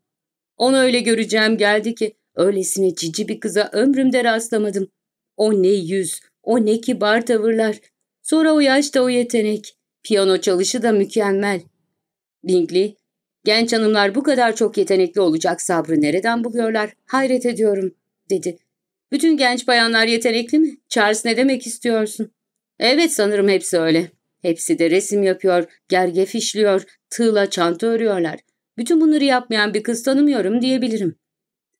Onu öyle göreceğim geldi ki öylesine cici bir kıza ömrümde rastlamadım. O ne yüz, o ne kibar tavırlar. Sonra o yaşta o yetenek. Piyano çalışı da mükemmel. Bingley, genç hanımlar bu kadar çok yetenekli olacak sabrı nereden buluyorlar? Hayret ediyorum, dedi. Bütün genç bayanlar yetenekli mi? Charles ne demek istiyorsun? Evet sanırım hepsi öyle. Hepsi de resim yapıyor, gerge işliyor, tığla çanta örüyorlar. Bütün bunları yapmayan bir kız tanımıyorum diyebilirim.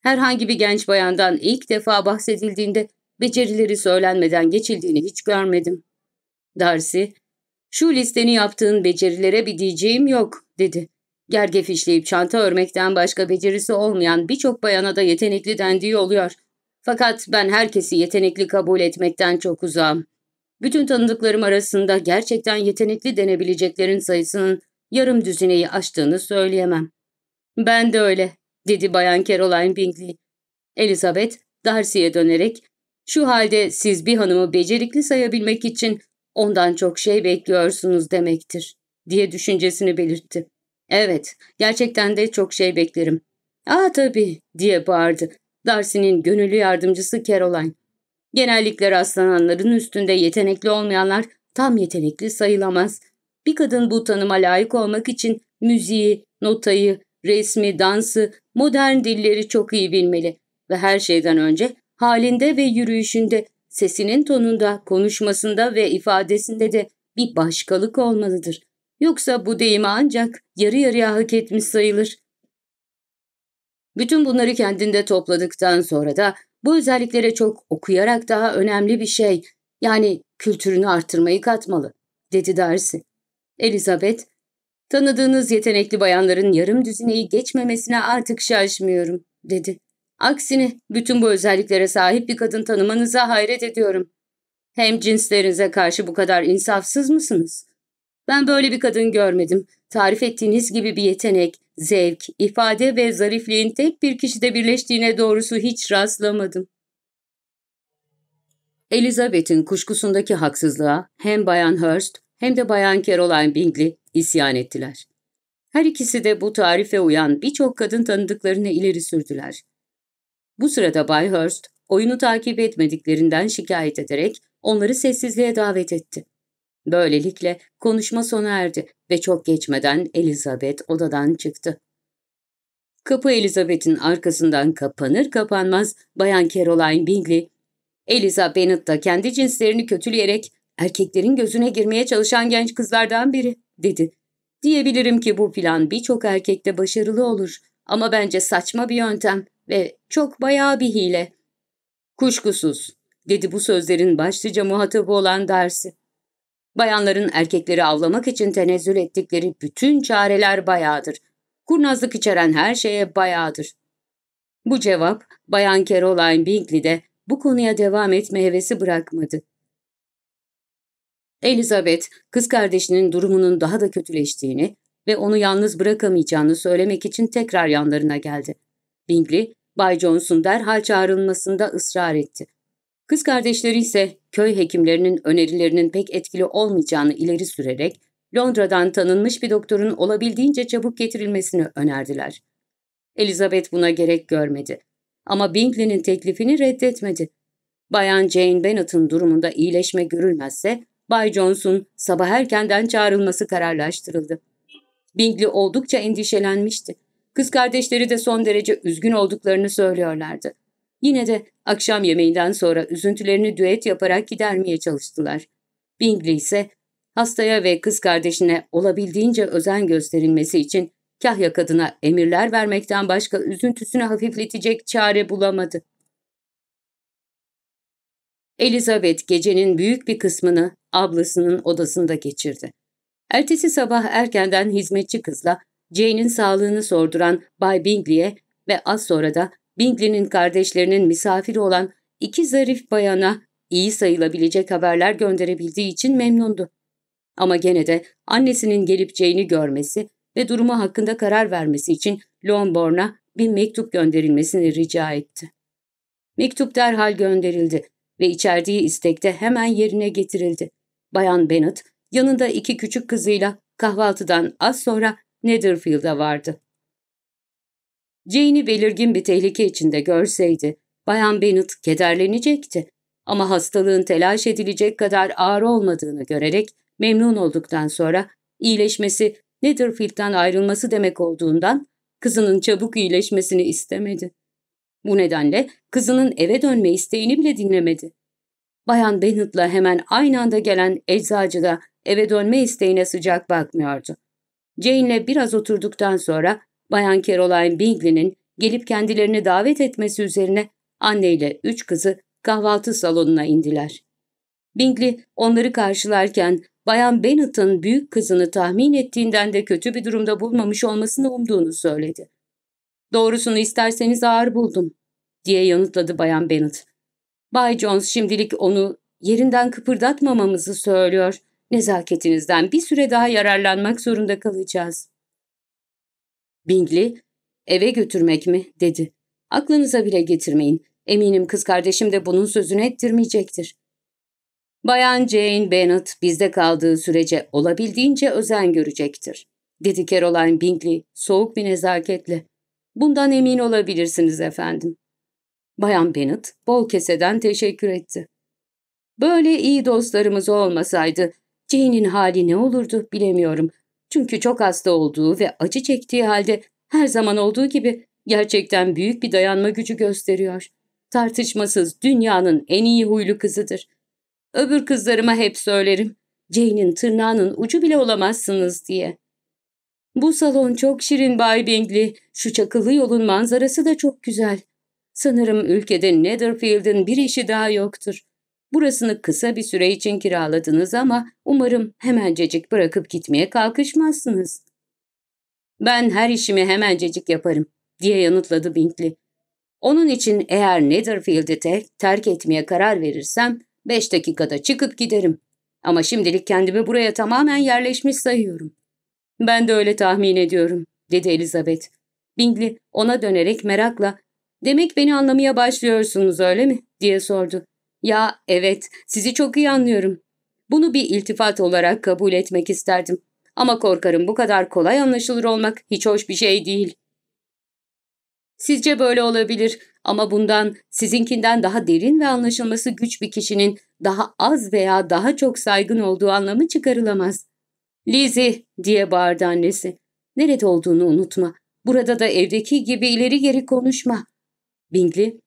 Herhangi bir genç bayandan ilk defa bahsedildiğinde becerileri söylenmeden geçildiğini hiç görmedim. Darcy, şu listeni yaptığın becerilere bir diyeceğim yok, dedi. Gerge işleyip çanta örmekten başka becerisi olmayan birçok bayana da yetenekli dendiği oluyor.'' Fakat ben herkesi yetenekli kabul etmekten çok uzağım. Bütün tanıdıklarım arasında gerçekten yetenekli denebileceklerin sayısının yarım düzineyi aştığını söyleyemem. Ben de öyle, dedi Bayan Caroline Bingley. Elizabeth, Darcy'ye dönerek, şu halde siz bir hanımı becerikli sayabilmek için ondan çok şey bekliyorsunuz demektir, diye düşüncesini belirtti. Evet, gerçekten de çok şey beklerim. Aa tabii, diye bağırdı. Darcy'nin gönüllü yardımcısı Caroline. Genellikle rastlananların üstünde yetenekli olmayanlar tam yetenekli sayılamaz. Bir kadın bu tanıma layık olmak için müziği, notayı, resmi, dansı, modern dilleri çok iyi bilmeli ve her şeyden önce halinde ve yürüyüşünde, sesinin tonunda, konuşmasında ve ifadesinde de bir başkalık olmalıdır. Yoksa bu deyimi ancak yarı yarıya hak etmiş sayılır. Bütün bunları kendinde topladıktan sonra da bu özelliklere çok okuyarak daha önemli bir şey, yani kültürünü artırmayı katmalı, dedi Darcy. Elizabeth, tanıdığınız yetenekli bayanların yarım düzineyi geçmemesine artık şaşmıyorum, dedi. Aksine bütün bu özelliklere sahip bir kadın tanımanıza hayret ediyorum. Hem cinslerinize karşı bu kadar insafsız mısınız? Ben böyle bir kadın görmedim. Tarif ettiğiniz gibi bir yetenek, zevk, ifade ve zarifliğin tek bir kişide birleştiğine doğrusu hiç rastlamadım. Elizabeth'in kuşkusundaki haksızlığa hem Bayan Hurst hem de Bayan Caroline Bingley isyan ettiler. Her ikisi de bu tarife uyan birçok kadın tanıdıklarını ileri sürdüler. Bu sırada Bay Hurst, oyunu takip etmediklerinden şikayet ederek onları sessizliğe davet etti. Böylelikle konuşma sona erdi ve çok geçmeden Elizabeth odadan çıktı. Kapı Elizabeth'in arkasından kapanır kapanmaz Bayan Caroline Bingley, Eliza Bennet da kendi cinslerini kötüleyerek erkeklerin gözüne girmeye çalışan genç kızlardan biri, dedi. Diyebilirim ki bu plan birçok erkekte başarılı olur ama bence saçma bir yöntem ve çok bayağı bir hile. Kuşkusuz, dedi bu sözlerin başlıca muhatabı olan dersi. Bayanların erkekleri avlamak için tenezzül ettikleri bütün çareler bayağıdır. Kurnazlık içeren her şeye bayağıdır. Bu cevap Bayan Caroline Bingley'de bu konuya devam etme hevesi bırakmadı. Elizabeth, kız kardeşinin durumunun daha da kötüleştiğini ve onu yalnız bırakamayacağını söylemek için tekrar yanlarına geldi. Bingley, Bay Johnson derhal çağrılmasında ısrar etti. Kız kardeşleri ise köy hekimlerinin önerilerinin pek etkili olmayacağını ileri sürerek Londra'dan tanınmış bir doktorun olabildiğince çabuk getirilmesini önerdiler. Elizabeth buna gerek görmedi. Ama Bingley'nin teklifini reddetmedi. Bayan Jane Bennett'ın durumunda iyileşme görülmezse Bay Johnson sabah erkenden çağrılması kararlaştırıldı. Bingley oldukça endişelenmişti. Kız kardeşleri de son derece üzgün olduklarını söylüyorlardı. Yine de akşam yemeğinden sonra üzüntülerini düet yaparak gidermeye çalıştılar. Bingley ise hastaya ve kız kardeşine olabildiğince özen gösterilmesi için kahya kadına emirler vermekten başka üzüntüsünü hafifletecek çare bulamadı. Elizabeth gecenin büyük bir kısmını ablasının odasında geçirdi. Ertesi sabah erkenden hizmetçi kızla Jane'in sağlığını sorduran Bay Bingley'e ve az sonra da Bingley'nin kardeşlerinin misafiri olan iki zarif bayana iyi sayılabilecek haberler gönderebildiği için memnundu. Ama gene de annesinin gelip Jane'i görmesi ve durumu hakkında karar vermesi için Lomborn'a bir mektup gönderilmesini rica etti. Mektup derhal gönderildi ve içerdiği istekte hemen yerine getirildi. Bayan Bennet yanında iki küçük kızıyla kahvaltıdan az sonra Netherfield'a vardı. Jane'i belirgin bir tehlike içinde görseydi, Bayan Bennet kederlenecekti. Ama hastalığın telaş edilecek kadar ağır olmadığını görerek memnun olduktan sonra iyileşmesi Netherfield'den ayrılması demek olduğundan kızının çabuk iyileşmesini istemedi. Bu nedenle kızının eve dönme isteğini bile dinlemedi. Bayan Bennet'la hemen aynı anda gelen eczacı da eve dönme isteğine sıcak bakmıyordu. Jane'le biraz oturduktan sonra Bayan Caroline Bingley'nin gelip kendilerini davet etmesi üzerine anneyle üç kızı kahvaltı salonuna indiler. Bingley onları karşılarken Bayan Bennett'ın büyük kızını tahmin ettiğinden de kötü bir durumda bulmamış olmasını umduğunu söyledi. Doğrusunu isterseniz ağır buldum diye yanıtladı Bayan Bennet. Bay Jones şimdilik onu yerinden kıpırdatmamamızı söylüyor. Nezaketinizden bir süre daha yararlanmak zorunda kalacağız. Bingley, eve götürmek mi dedi. Aklınıza bile getirmeyin. Eminim kız kardeşim de bunun sözünü ettirmeyecektir. Bayan Jane Bennet bizde kaldığı sürece olabildiğince özen görecektir, dedi Caroline Bingley soğuk bir nezaketle. Bundan emin olabilirsiniz efendim. Bayan Bennet bol keseden teşekkür etti. Böyle iyi dostlarımız olmasaydı Jane'in hali ne olurdu bilemiyorum. Çünkü çok hasta olduğu ve acı çektiği halde her zaman olduğu gibi gerçekten büyük bir dayanma gücü gösteriyor. Tartışmasız dünyanın en iyi huylu kızıdır. Öbür kızlarıma hep söylerim. Jane'in tırnağının ucu bile olamazsınız diye. Bu salon çok şirin Bay Bingley. Şu çakılı yolun manzarası da çok güzel. Sanırım ülkede Netherfield'in bir işi daha yoktur. Burasını kısa bir süre için kiraladınız ama umarım hemencecik bırakıp gitmeye kalkışmazsınız. Ben her işimi hemencecik yaparım diye yanıtladı Binkley. Onun için eğer Netherfield'i ter terk etmeye karar verirsem beş dakikada çıkıp giderim. Ama şimdilik kendimi buraya tamamen yerleşmiş sayıyorum. Ben de öyle tahmin ediyorum dedi Elizabeth. Bingley ona dönerek merakla ''Demek beni anlamaya başlıyorsunuz öyle mi?'' diye sordu. Ya evet, sizi çok iyi anlıyorum. Bunu bir iltifat olarak kabul etmek isterdim. Ama korkarım bu kadar kolay anlaşılır olmak hiç hoş bir şey değil. Sizce böyle olabilir ama bundan sizinkinden daha derin ve anlaşılması güç bir kişinin daha az veya daha çok saygın olduğu anlamı çıkarılamaz. Lizzie diye bağırdı annesi. Nerede olduğunu unutma. Burada da evdeki gibi ileri geri konuşma. Bingley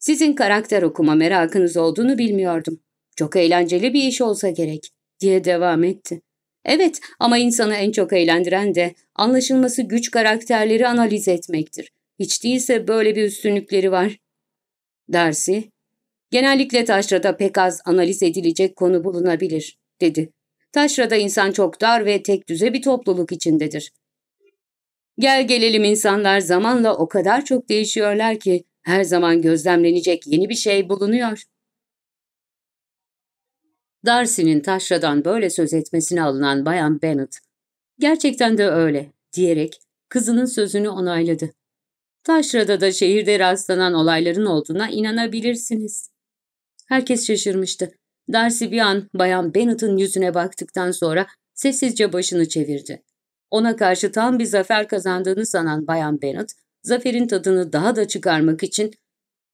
sizin karakter okuma merakınız olduğunu bilmiyordum. Çok eğlenceli bir iş olsa gerek, diye devam etti. Evet ama insanı en çok eğlendiren de anlaşılması güç karakterleri analiz etmektir. Hiç değilse böyle bir üstünlükleri var. Dersi, genellikle taşrada pek az analiz edilecek konu bulunabilir, dedi. Taşrada insan çok dar ve tek düze bir topluluk içindedir. Gel gelelim insanlar zamanla o kadar çok değişiyorlar ki her zaman gözlemlenecek yeni bir şey bulunuyor. Darcy'nin taşradan böyle söz etmesine alınan Bayan Bennet, gerçekten de öyle diyerek kızının sözünü onayladı. Taşrada da şehirde rastlanan olayların olduğuna inanabilirsiniz. Herkes şaşırmıştı. Darcy bir an Bayan Bennett'ın yüzüne baktıktan sonra sessizce başını çevirdi. Ona karşı tam bir zafer kazandığını sanan Bayan Bennett, zaferin tadını daha da çıkarmak için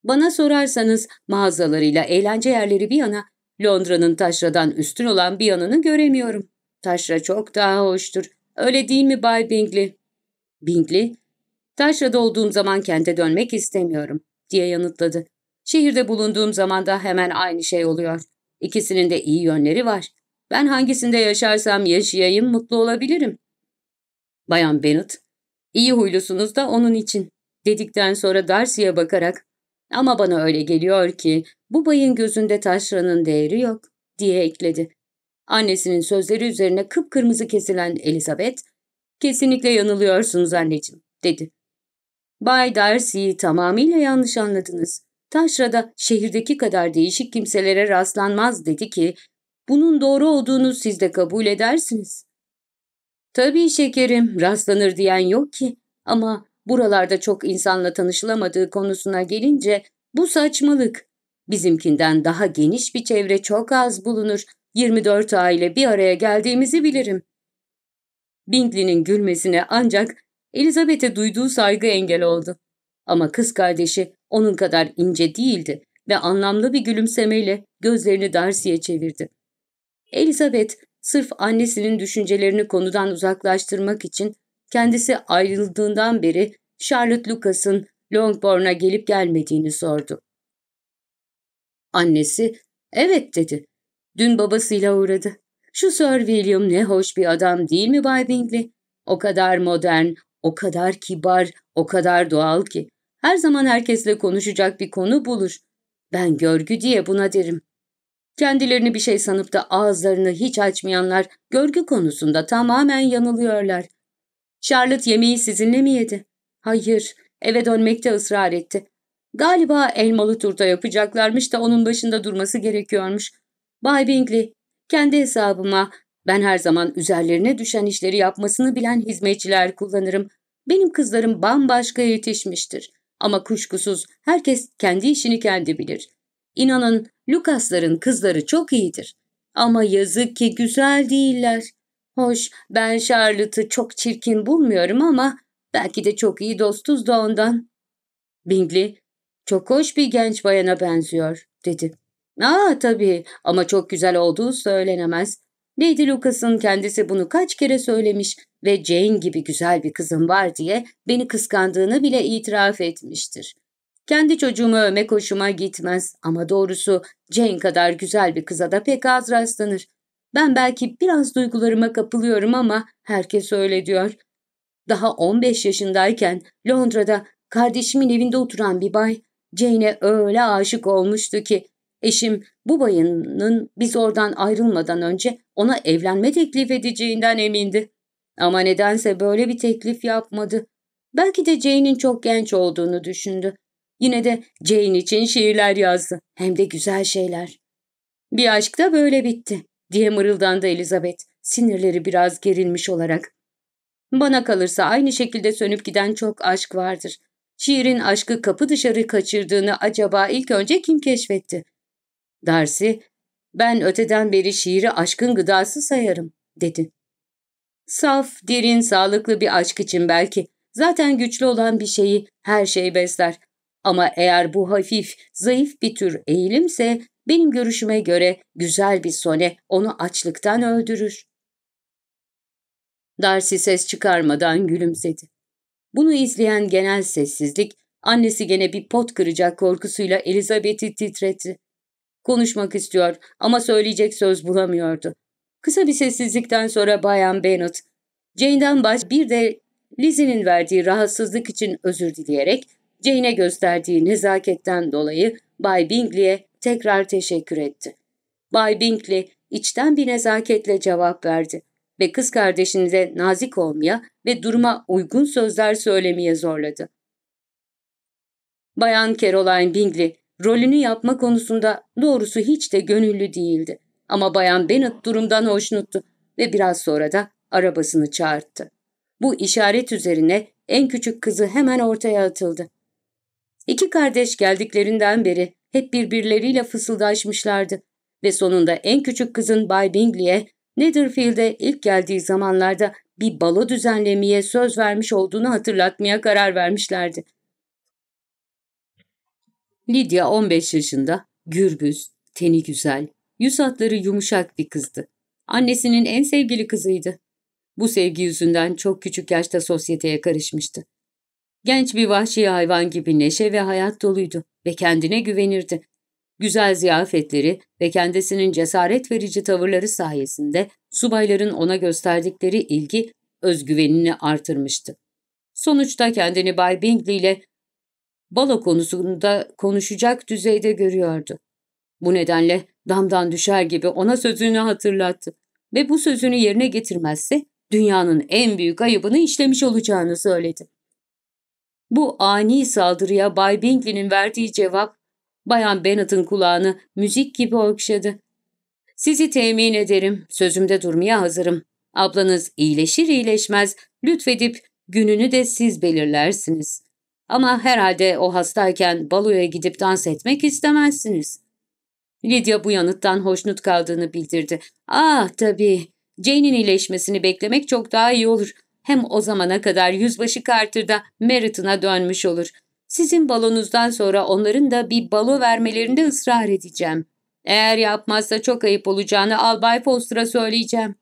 bana sorarsanız mağazalarıyla eğlence yerleri bir yana Londra'nın taşradan üstün olan bir yanını göremiyorum. Taşra çok daha hoştur. Öyle değil mi Bay Bingley? Bingley, taşrada olduğum zaman kente dönmek istemiyorum diye yanıtladı. Şehirde bulunduğum zaman da hemen aynı şey oluyor. İkisinin de iyi yönleri var. Ben hangisinde yaşarsam yaşayayım mutlu olabilirim. Bayan Bennet İyi huylusunuz da onun için dedikten sonra Darcy'ye bakarak ama bana öyle geliyor ki bu bayın gözünde taşranın değeri yok diye ekledi. Annesinin sözleri üzerine kıpkırmızı kesilen Elizabeth kesinlikle yanılıyorsunuz anneciğim dedi. Bay Darcy'yi tamamıyla yanlış anladınız. Taşra'da şehirdeki kadar değişik kimselere rastlanmaz dedi ki bunun doğru olduğunu siz de kabul edersiniz. Tabii şekerim, rastlanır diyen yok ki. Ama buralarda çok insanla tanışılamadığı konusuna gelince bu saçmalık. Bizimkinden daha geniş bir çevre çok az bulunur. 24 aile bir araya geldiğimizi bilirim. Bingley'nin gülmesine ancak Elizabeth'e duyduğu saygı engel oldu. Ama kız kardeşi onun kadar ince değildi ve anlamlı bir gülümsemeyle gözlerini Darcy'ye çevirdi. Elizabeth sırf annesinin düşüncelerini konudan uzaklaştırmak için kendisi ayrıldığından beri Charlotte Lucas'ın Longbourn'a gelip gelmediğini sordu. Annesi, evet dedi. Dün babasıyla uğradı. Şu Sir William ne hoş bir adam değil mi Bay Bingley? O kadar modern, o kadar kibar, o kadar doğal ki. Her zaman herkesle konuşacak bir konu bulur. Ben görgü diye buna derim. Kendilerini bir şey sanıp da ağızlarını hiç açmayanlar görgü konusunda tamamen yanılıyorlar. Charlotte yemeği sizinle mi yedi? Hayır, eve dönmekte ısrar etti. Galiba elmalı turta yapacaklarmış da onun başında durması gerekiyormuş. Bay Bingley, kendi hesabıma ben her zaman üzerlerine düşen işleri yapmasını bilen hizmetçiler kullanırım. Benim kızlarım bambaşka yetişmiştir. Ama kuşkusuz herkes kendi işini kendi bilir. İnanın Lukasların kızları çok iyidir. Ama yazık ki güzel değiller. Hoş ben Charlotte'ı çok çirkin bulmuyorum ama belki de çok iyi dostuz da ondan. Bingley, çok hoş bir genç bayana benziyor dedi. Aa tabii ama çok güzel olduğu söylenemez. Lady Lucas'ın kendisi bunu kaç kere söylemiş ve Jane gibi güzel bir kızım var diye beni kıskandığını bile itiraf etmiştir. Kendi çocuğumu övmek koşuma gitmez ama doğrusu Jane kadar güzel bir kıza da pek az rastlanır. Ben belki biraz duygularıma kapılıyorum ama herkes öyle diyor. Daha 15 yaşındayken Londra'da kardeşimin evinde oturan bir bay Jane'e öyle aşık olmuştu ki eşim bu bayının biz oradan ayrılmadan önce ona evlenme teklif edeceğinden emindi. Ama nedense böyle bir teklif yapmadı. Belki de Jane'in çok genç olduğunu düşündü. Yine de Jane için şiirler yazdı. Hem de güzel şeyler. Bir aşk da böyle bitti diye mırıldandı Elizabeth sinirleri biraz gerilmiş olarak. Bana kalırsa aynı şekilde sönüp giden çok aşk vardır. Şiirin aşkı kapı dışarı kaçırdığını acaba ilk önce kim keşfetti? Darcy, ben öteden beri şiiri aşkın gıdası sayarım, dedi. Saf, derin, sağlıklı bir aşk için belki. Zaten güçlü olan bir şeyi her şey besler. Ama eğer bu hafif, zayıf bir tür eğilimse benim görüşüme göre güzel bir sone onu açlıktan öldürür. Darcy ses çıkarmadan gülümsedi. Bunu izleyen genel sessizlik, annesi gene bir pot kıracak korkusuyla Elizabeth'i titretti. Konuşmak istiyor ama söyleyecek söz bulamıyordu. Kısa bir sessizlikten sonra Bayan Bennet, Jane'den baş bir de Lizzie'nin verdiği rahatsızlık için özür dileyerek Jane'e gösterdiği nezaketten dolayı Bay Bingley'e tekrar teşekkür etti. Bay Bingley içten bir nezaketle cevap verdi ve kız kardeşinize nazik olmaya ve duruma uygun sözler söylemeye zorladı. Bayan Caroline Bingley rolünü yapma konusunda doğrusu hiç de gönüllü değildi. Ama Bayan Bennett durumdan hoşnuttu ve biraz sonra da arabasını çağırttı. Bu işaret üzerine en küçük kızı hemen ortaya atıldı. İki kardeş geldiklerinden beri hep birbirleriyle fısıldaşmışlardı ve sonunda en küçük kızın Bay Bingley'e Netherfield'e ilk geldiği zamanlarda bir balo düzenlemeye söz vermiş olduğunu hatırlatmaya karar vermişlerdi. Lydia 15 yaşında, gürbüz, teni güzel, yüz hatları yumuşak bir kızdı. Annesinin en sevgili kızıydı. Bu sevgi yüzünden çok küçük yaşta sosyeteye karışmıştı. Genç bir vahşi hayvan gibi neşe ve hayat doluydu ve kendine güvenirdi. Güzel ziyafetleri ve kendisinin cesaret verici tavırları sayesinde subayların ona gösterdikleri ilgi özgüvenini artırmıştı. Sonuçta kendini Bay Bingley ile balo konusunda konuşacak düzeyde görüyordu. Bu nedenle damdan düşer gibi ona sözünü hatırlattı ve bu sözünü yerine getirmezse dünyanın en büyük ayıbını işlemiş olacağını söyledi. Bu ani saldırıya Bay Bingley'nin verdiği cevap Bayan Bennett'ın kulağını müzik gibi okşadı. Sizi temin ederim, sözümde durmaya hazırım. Ablanız iyileşir iyileşmez lütfedip gününü de siz belirlersiniz. Ama herhalde o hastayken baloya gidip dans etmek istemezsiniz. Lydia bu yanıttan hoşnut kaldığını bildirdi. Ah tabii, Jane'in iyileşmesini beklemek çok daha iyi olur. Hem o zamana kadar yüzbaşı Carter da Meriton'a dönmüş olur. Sizin balonuzdan sonra onların da bir balo vermelerinde ısrar edeceğim. Eğer yapmazsa çok ayıp olacağını Albay Foster'a söyleyeceğim.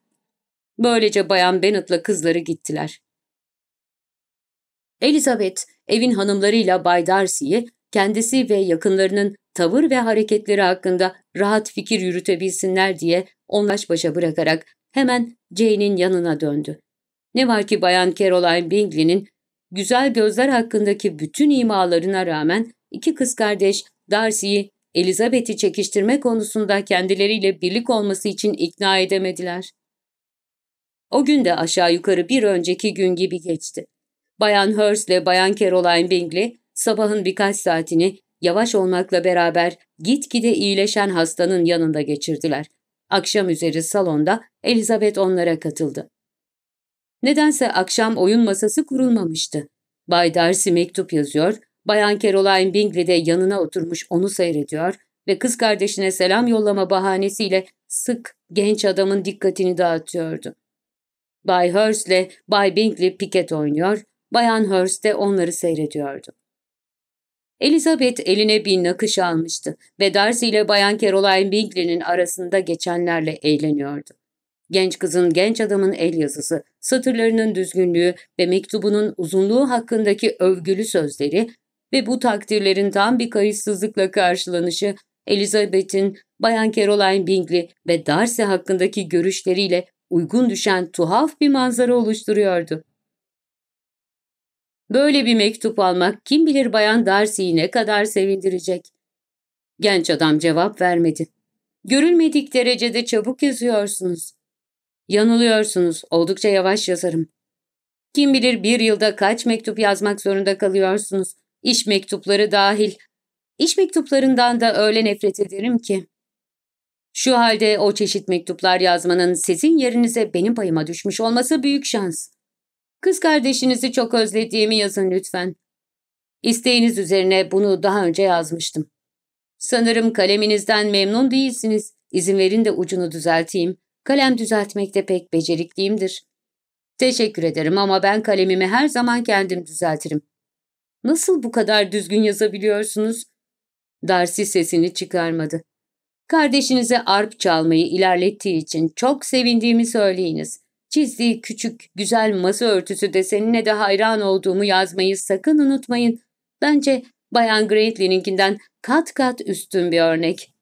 Böylece Bayan Bennett'la kızları gittiler. Elizabeth, evin hanımlarıyla Bay Darcy'yi kendisi ve yakınlarının tavır ve hareketleri hakkında rahat fikir yürütebilsinler diye onlaş başa bırakarak hemen Jane'in yanına döndü. Ne var ki Bayan Caroline Bingley'nin güzel gözler hakkındaki bütün imalarına rağmen iki kız kardeş Darcy'yi Elizabeth'i çekiştirme konusunda kendileriyle birlik olması için ikna edemediler. O gün de aşağı yukarı bir önceki gün gibi geçti. Bayan Hurst ile Bayan Caroline Bingley sabahın birkaç saatini yavaş olmakla beraber gitgide iyileşen hastanın yanında geçirdiler. Akşam üzeri salonda Elizabeth onlara katıldı. Nedense akşam oyun masası kurulmamıştı. Bay Darcy mektup yazıyor, Bayan Caroline Bingley de yanına oturmuş onu seyrediyor ve kız kardeşine selam yollama bahanesiyle sık genç adamın dikkatini dağıtıyordu. Bay Hurst ile Bay Bingley piket oynuyor, Bayan Hurst de onları seyrediyordu. Elizabeth eline bir nakış almıştı ve Darcy ile Bayan Caroline Bingley'nin arasında geçenlerle eğleniyordu genç kızın genç adamın el yazısı, satırlarının düzgünlüğü ve mektubunun uzunluğu hakkındaki övgülü sözleri ve bu takdirlerin tam bir kayıtsızlıkla karşılanışı Elizabeth'in Bayan Caroline Bingley ve Darcy hakkındaki görüşleriyle uygun düşen tuhaf bir manzara oluşturuyordu. Böyle bir mektup almak kim bilir Bayan Darcy'yi ne kadar sevindirecek. Genç adam cevap vermedi. Görülmedik derecede çabuk yazıyorsunuz. Yanılıyorsunuz, oldukça yavaş yazarım. Kim bilir bir yılda kaç mektup yazmak zorunda kalıyorsunuz, iş mektupları dahil. İş mektuplarından da öyle nefret ederim ki. Şu halde o çeşit mektuplar yazmanın sizin yerinize benim payıma düşmüş olması büyük şans. Kız kardeşinizi çok özlediğimi yazın lütfen. İsteğiniz üzerine bunu daha önce yazmıştım. Sanırım kaleminizden memnun değilsiniz. İzin verin de ucunu düzelteyim. Kalem düzeltmekte pek becerikliyimdir. Teşekkür ederim ama ben kalemimi her zaman kendim düzeltirim. Nasıl bu kadar düzgün yazabiliyorsunuz? Darcy sesini çıkarmadı. Kardeşinize arp çalmayı ilerlettiği için çok sevindiğimi söyleyiniz. Çizdiği küçük, güzel masa örtüsü desenine de hayran olduğumu yazmayı sakın unutmayın. Bence Bayan Grantley'ninkinden kat kat üstün bir örnek.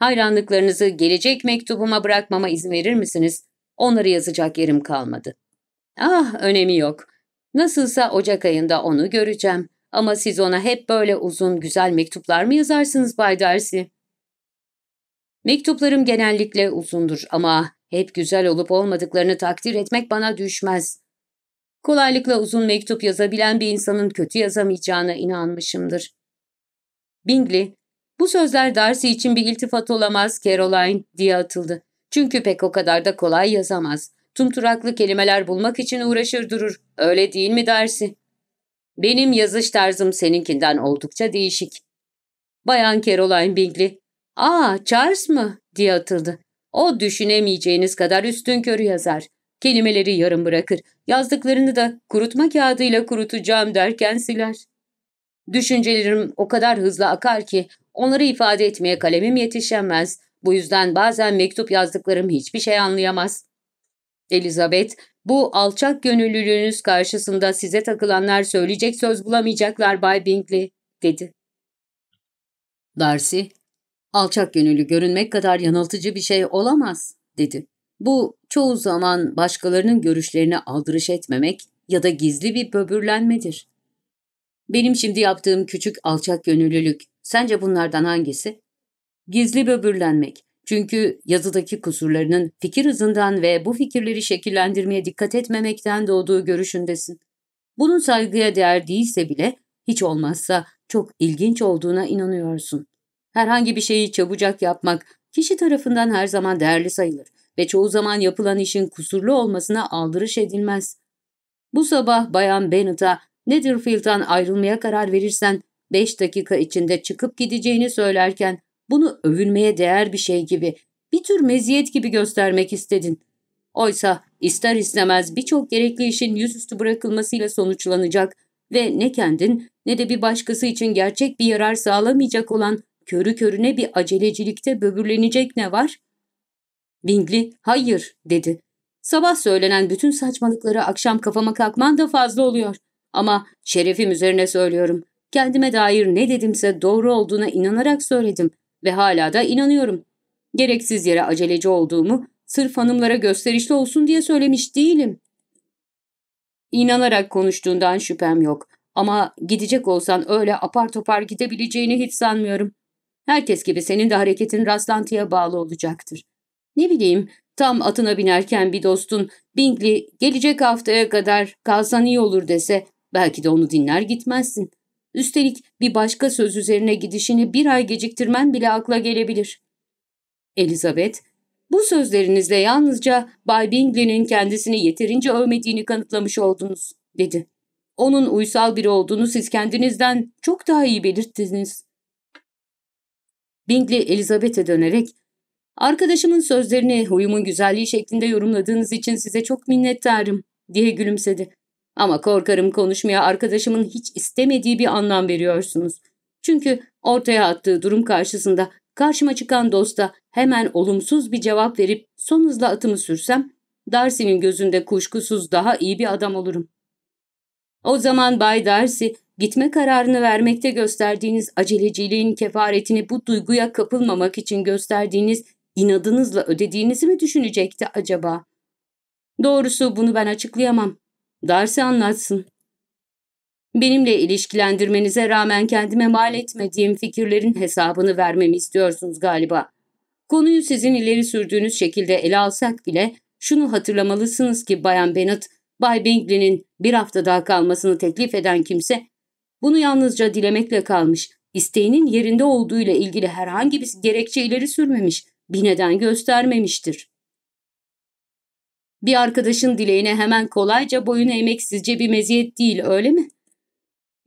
Hayranlıklarınızı gelecek mektubuma bırakmama izin verir misiniz? Onları yazacak yerim kalmadı. Ah, önemi yok. Nasılsa Ocak ayında onu göreceğim. Ama siz ona hep böyle uzun, güzel mektuplar mı yazarsınız Bay Darcy? Mektuplarım genellikle uzundur ama hep güzel olup olmadıklarını takdir etmek bana düşmez. Kolaylıkla uzun mektup yazabilen bir insanın kötü yazamayacağına inanmışımdır. Bingley, bu sözler Darcy için bir iltifat olamaz Caroline diye atıldı. Çünkü pek o kadar da kolay yazamaz. Tumturaklı kelimeler bulmak için uğraşır durur. Öyle değil mi Darcy? Benim yazış tarzım seninkinden oldukça değişik. Bayan Caroline Bingley, ''Aa Charles mı?'' diye atıldı. O düşünemeyeceğiniz kadar üstün körü yazar. Kelimeleri yarım bırakır. Yazdıklarını da kurutma kağıdıyla kurutacağım derken siler. Düşüncelerim o kadar hızlı akar ki onları ifade etmeye kalemim yetişemez. Bu yüzden bazen mektup yazdıklarım hiçbir şey anlayamaz. Elizabeth, bu alçak gönüllülüğünüz karşısında size takılanlar söyleyecek söz bulamayacaklar Bay Bingley, dedi. Darcy, alçak gönüllü görünmek kadar yanıltıcı bir şey olamaz, dedi. Bu çoğu zaman başkalarının görüşlerini aldırış etmemek ya da gizli bir böbürlenmedir. Benim şimdi yaptığım küçük alçak gönüllülük. Sence bunlardan hangisi? Gizli böbürlenmek. Çünkü yazıdaki kusurlarının fikir hızından ve bu fikirleri şekillendirmeye dikkat etmemekten doğduğu görüşündesin. Bunun saygıya değer değilse bile hiç olmazsa çok ilginç olduğuna inanıyorsun. Herhangi bir şeyi çabucak yapmak kişi tarafından her zaman değerli sayılır ve çoğu zaman yapılan işin kusurlu olmasına aldırış edilmez. Bu sabah Bayan Bennett'a Netherfield'dan ayrılmaya karar verirsen beş dakika içinde çıkıp gideceğini söylerken bunu övülmeye değer bir şey gibi, bir tür meziyet gibi göstermek istedin. Oysa ister istemez birçok gerekli işin yüzüstü bırakılmasıyla sonuçlanacak ve ne kendin ne de bir başkası için gerçek bir yarar sağlamayacak olan körü körüne bir acelecilikte böbürlenecek ne var? Bingley hayır dedi. Sabah söylenen bütün saçmalıkları akşam kafama kalkman da fazla oluyor.'' Ama şerefim üzerine söylüyorum. Kendime dair ne dedimse doğru olduğuna inanarak söyledim ve hala da inanıyorum. Gereksiz yere aceleci olduğumu sırf hanımlara gösterişli olsun diye söylemiş değilim. İnanarak konuştuğundan şüphem yok. Ama gidecek olsan öyle apar topar gidebileceğini hiç sanmıyorum. Herkes gibi senin de hareketin rastlantıya bağlı olacaktır. Ne bileyim, tam atına binerken bir dostun Bingley gelecek haftaya kadar kalsan iyi olur dese Belki de onu dinler gitmezsin. Üstelik bir başka söz üzerine gidişini bir ay geciktirmen bile akla gelebilir. Elizabeth, bu sözlerinizle yalnızca Bay Bingley'nin kendisini yeterince övmediğini kanıtlamış oldunuz, dedi. Onun uysal biri olduğunu siz kendinizden çok daha iyi belirttiniz. Bingley Elizabeth'e dönerek, ''Arkadaşımın sözlerini huyumun güzelliği şeklinde yorumladığınız için size çok minnettarım.'' diye gülümsedi. Ama korkarım konuşmaya arkadaşımın hiç istemediği bir anlam veriyorsunuz. Çünkü ortaya attığı durum karşısında karşıma çıkan dosta hemen olumsuz bir cevap verip son hızla atımı sürsem, Darcy'nin gözünde kuşkusuz daha iyi bir adam olurum. O zaman Bay Darcy, gitme kararını vermekte gösterdiğiniz aceleciliğin kefaretini bu duyguya kapılmamak için gösterdiğiniz inadınızla ödediğinizi mi düşünecekti acaba? Doğrusu bunu ben açıklayamam. Darcy anlatsın. Benimle ilişkilendirmenize rağmen kendime mal etmediğim fikirlerin hesabını vermemi istiyorsunuz galiba. Konuyu sizin ileri sürdüğünüz şekilde ele alsak bile şunu hatırlamalısınız ki Bayan Bennett, Bay Bingley'nin bir hafta daha kalmasını teklif eden kimse bunu yalnızca dilemekle kalmış, isteğinin yerinde olduğuyla ilgili herhangi bir gerekçe ileri sürmemiş, bir neden göstermemiştir. Bir arkadaşın dileğine hemen kolayca boyun eğmek sizce bir meziyet değil öyle mi?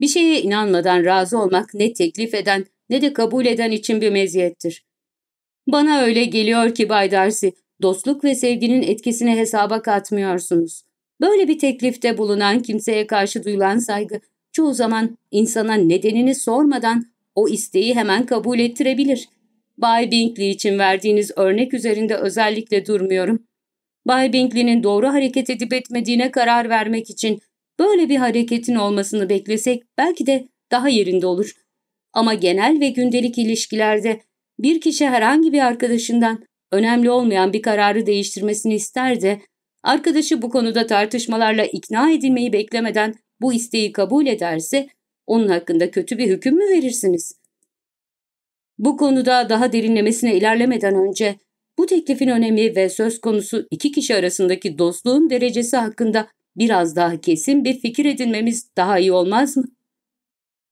Bir şeye inanmadan razı olmak ne teklif eden ne de kabul eden için bir meziyettir. Bana öyle geliyor ki Bay Darcy, dostluk ve sevginin etkisini hesaba katmıyorsunuz. Böyle bir teklifte bulunan kimseye karşı duyulan saygı çoğu zaman insana nedenini sormadan o isteği hemen kabul ettirebilir. Bay Binkley için verdiğiniz örnek üzerinde özellikle durmuyorum. Bay Bingley'nin doğru hareket edip etmediğine karar vermek için böyle bir hareketin olmasını beklesek belki de daha yerinde olur. Ama genel ve gündelik ilişkilerde bir kişi herhangi bir arkadaşından önemli olmayan bir kararı değiştirmesini ister de arkadaşı bu konuda tartışmalarla ikna edilmeyi beklemeden bu isteği kabul ederse onun hakkında kötü bir hüküm mü verirsiniz? Bu konuda daha derinlemesine ilerlemeden önce bu teklifin önemi ve söz konusu iki kişi arasındaki dostluğun derecesi hakkında biraz daha kesin bir fikir edinmemiz daha iyi olmaz mı?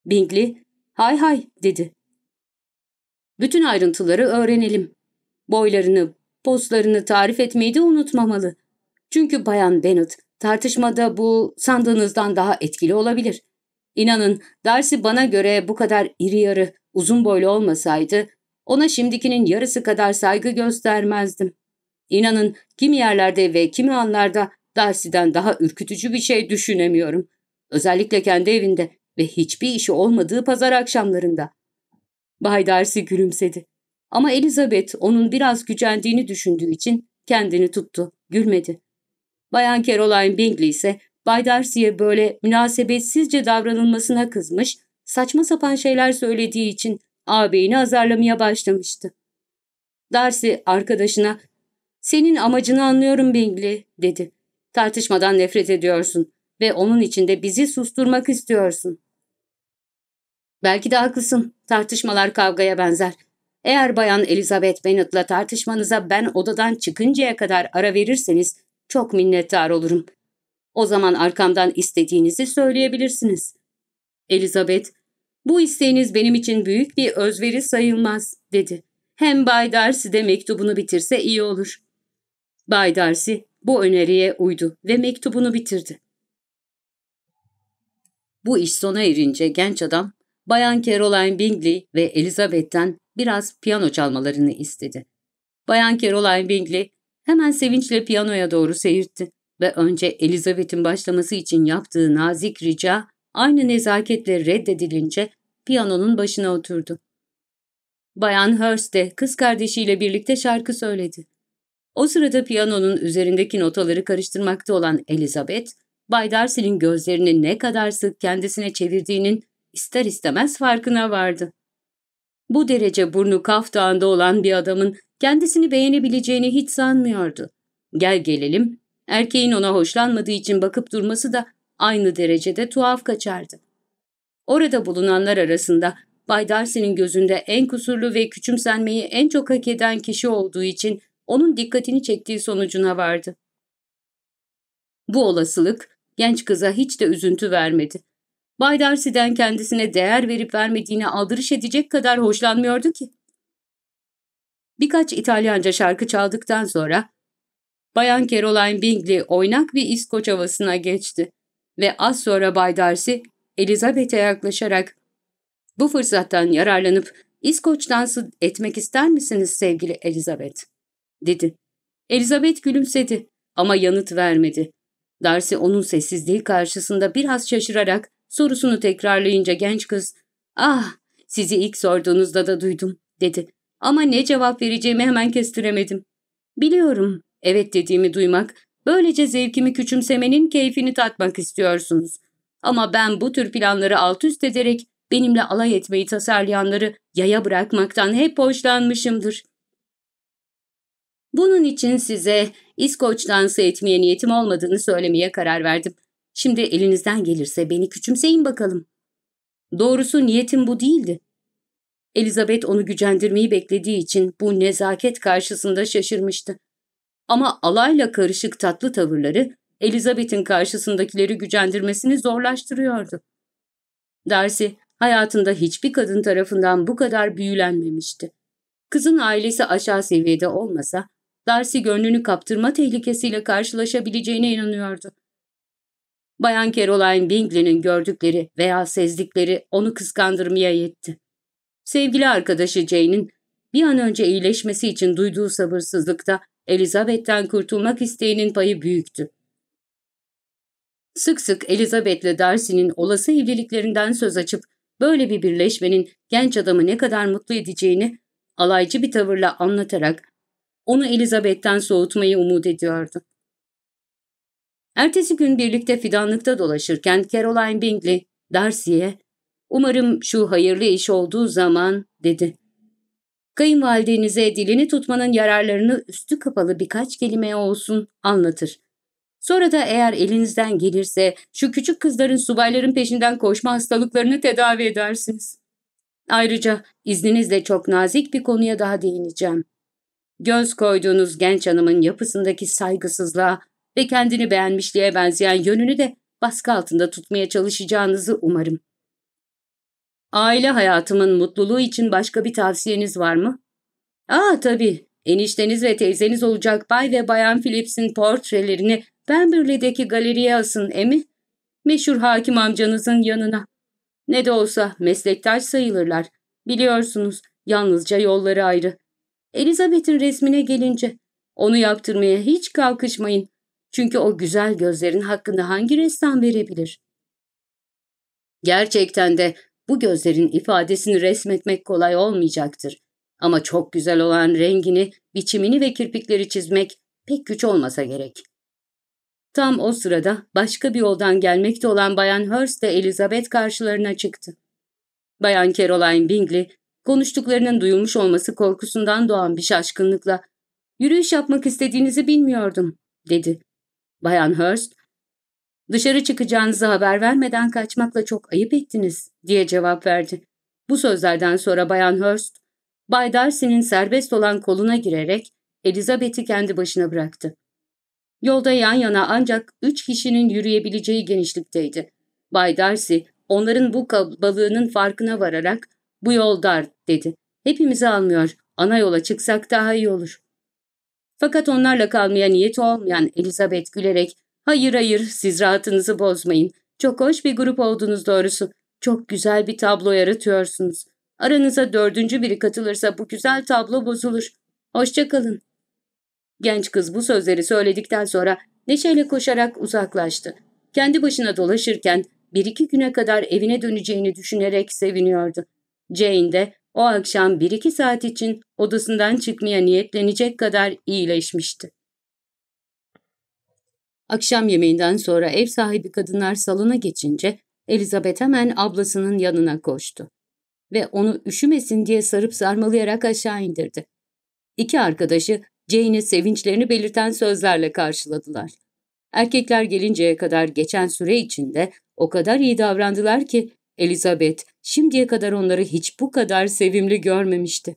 Bingley, hay hay dedi. Bütün ayrıntıları öğrenelim. Boylarını, postlarını tarif etmeyi de unutmamalı. Çünkü Bayan Bennet tartışmada bu sandığınızdan daha etkili olabilir. İnanın Darcy bana göre bu kadar iri yarı, uzun boylu olmasaydı ona şimdikinin yarısı kadar saygı göstermezdim. İnanın kimi yerlerde ve kimi anlarda Darcy'den daha ürkütücü bir şey düşünemiyorum. Özellikle kendi evinde ve hiçbir işi olmadığı pazar akşamlarında. Bay Darcy gülümsedi. Ama Elizabeth onun biraz gücendiğini düşündüğü için kendini tuttu, gülmedi. Bayan Caroline Bingley ise Bay Darcy'ye böyle münasebetsizce davranılmasına kızmış, saçma sapan şeyler söylediği için ağabeyini azarlamaya başlamıştı. Darcy arkadaşına ''Senin amacını anlıyorum Bingley'' dedi. ''Tartışmadan nefret ediyorsun ve onun içinde bizi susturmak istiyorsun.'' ''Belki de haklısın. Tartışmalar kavgaya benzer. Eğer bayan Elizabeth Bennet'la tartışmanıza ben odadan çıkıncaya kadar ara verirseniz çok minnettar olurum. O zaman arkamdan istediğinizi söyleyebilirsiniz.'' Elizabeth bu isteğiniz benim için büyük bir özveri sayılmaz dedi. Hem Bay Darcy de mektubunu bitirse iyi olur. Bay Darcy bu öneriye uydu ve mektubunu bitirdi. Bu iş sona erince genç adam Bayan Caroline Bingley ve Elizabeth'ten biraz piyano çalmalarını istedi. Bayan Caroline Bingley hemen sevinçle piyanoya doğru seyirtti ve önce Elizabeth'in başlaması için yaptığı nazik rica aynı nezaketle reddedilince piyanonun başına oturdu. Bayan Hurst de kız kardeşiyle birlikte şarkı söyledi. O sırada piyanonun üzerindeki notaları karıştırmakta olan Elizabeth, Bay Darcy'nin gözlerini ne kadar sık kendisine çevirdiğinin ister istemez farkına vardı. Bu derece burnu kaftağında olan bir adamın kendisini beğenebileceğini hiç sanmıyordu. Gel gelelim, erkeğin ona hoşlanmadığı için bakıp durması da aynı derecede tuhaf kaçardı. Orada bulunanlar arasında Bay Darcy'nin gözünde en kusurlu ve küçümsenmeyi en çok hak eden kişi olduğu için onun dikkatini çektiği sonucuna vardı. Bu olasılık genç kıza hiç de üzüntü vermedi. Bay Darcy'den kendisine değer verip vermediğini aldırış edecek kadar hoşlanmıyordu ki. Birkaç İtalyanca şarkı çaldıktan sonra Bayan Caroline Bingley oynak bir İskoç havasına geçti ve az sonra Bay Darcy Elizabeth'e yaklaşarak ''Bu fırsattan yararlanıp İskoç dansı etmek ister misiniz sevgili Elizabeth?'' dedi. Elizabeth gülümsedi ama yanıt vermedi. Darcy onun sessizliği karşısında biraz şaşırarak sorusunu tekrarlayınca genç kız ''Ah, sizi ilk sorduğunuzda da duydum.'' dedi. Ama ne cevap vereceğimi hemen kestiremedim. Biliyorum, evet dediğimi duymak Böylece zevkimi küçümsemenin keyfini tatmak istiyorsunuz. Ama ben bu tür planları alt üst ederek benimle alay etmeyi tasarlayanları yaya bırakmaktan hep hoşlanmışımdır. Bunun için size İskoç dansı etmeye niyetim olmadığını söylemeye karar verdim. Şimdi elinizden gelirse beni küçümseyin bakalım. Doğrusu niyetim bu değildi. Elizabeth onu gücendirmeyi beklediği için bu nezaket karşısında şaşırmıştı ama alayla karışık tatlı tavırları Elizabeth'in karşısındakileri gücendirmesini zorlaştırıyordu. Darcy hayatında hiçbir kadın tarafından bu kadar büyülenmemişti. Kızın ailesi aşağı seviyede olmasa Darcy gönlünü kaptırma tehlikesiyle karşılaşabileceğine inanıyordu. Bayan Caroline Bingley'nin gördükleri veya sezdikleri onu kıskandırmaya yetti. Sevgili arkadaşı Jane'in bir an önce iyileşmesi için duyduğu sabırsızlıkta Elizabeth'ten kurtulmak isteğinin payı büyüktü. Sık sık Elizabeth'le Darcy'nin olası evliliklerinden söz açıp böyle bir birleşmenin genç adamı ne kadar mutlu edeceğini alaycı bir tavırla anlatarak onu Elizabeth'ten soğutmayı umut ediyordu. Ertesi gün birlikte fidanlıkta dolaşırken Caroline Bingley, Darcy'ye ''Umarım şu hayırlı iş olduğu zaman'' dedi. Kayınvalidenize dilini tutmanın yararlarını üstü kapalı birkaç kelime olsun anlatır. Sonra da eğer elinizden gelirse şu küçük kızların subayların peşinden koşma hastalıklarını tedavi edersiniz. Ayrıca izninizle çok nazik bir konuya daha değineceğim. Göz koyduğunuz genç hanımın yapısındaki saygısızlığa ve kendini beğenmişliğe benzeyen yönünü de baskı altında tutmaya çalışacağınızı umarım. Aile hayatımın mutluluğu için başka bir tavsiyeniz var mı? Aa tabii. Enişteniz ve teyzeniz olacak Bay ve Bayan Phillips'in portrelerini Pemberley'deki galeriye asın emi. Meşhur hakim amcanızın yanına. Ne de olsa meslektaş sayılırlar. Biliyorsunuz yalnızca yolları ayrı. Elizabeth'in resmine gelince onu yaptırmaya hiç kalkışmayın. Çünkü o güzel gözlerin hakkında hangi ressam verebilir? Gerçekten de bu gözlerin ifadesini resmetmek kolay olmayacaktır. Ama çok güzel olan rengini, biçimini ve kirpikleri çizmek pek güç olmasa gerek. Tam o sırada başka bir yoldan gelmekte olan Bayan Hurst de Elizabeth karşılarına çıktı. Bayan Caroline Bingley, konuştuklarının duyulmuş olması korkusundan doğan bir şaşkınlıkla ''Yürüyüş yapmak istediğinizi bilmiyordum.'' dedi. Bayan Hurst, Dışarı çıkacağınızı haber vermeden kaçmakla çok ayıp ettiniz diye cevap verdi. Bu sözlerden sonra Bayan Hurst, Bay Darcy'nin serbest olan koluna girerek Elizabeth'i kendi başına bıraktı. Yolda yan yana ancak üç kişinin yürüyebileceği genişlikteydi. Bay Darcy onların bu kabalığının farkına vararak bu yol dar dedi. Hepimizi almıyor. Ana yola çıksak daha iyi olur. Fakat onlarla kalmaya niyeti olmayan Elizabeth gülerek Hayır hayır siz rahatınızı bozmayın. Çok hoş bir grup oldunuz doğrusu. Çok güzel bir tablo yaratıyorsunuz. Aranıza dördüncü biri katılırsa bu güzel tablo bozulur. Hoşçakalın. Genç kız bu sözleri söyledikten sonra neşeyle koşarak uzaklaştı. Kendi başına dolaşırken bir iki güne kadar evine döneceğini düşünerek seviniyordu. Jane de o akşam bir iki saat için odasından çıkmaya niyetlenecek kadar iyileşmişti. Akşam yemeğinden sonra ev sahibi kadınlar salona geçince Elizabeth hemen ablasının yanına koştu ve onu üşümesin diye sarıp sarmalayarak aşağı indirdi. İki arkadaşı Jane'i sevinçlerini belirten sözlerle karşıladılar. Erkekler gelinceye kadar geçen süre içinde o kadar iyi davrandılar ki Elizabeth şimdiye kadar onları hiç bu kadar sevimli görmemişti.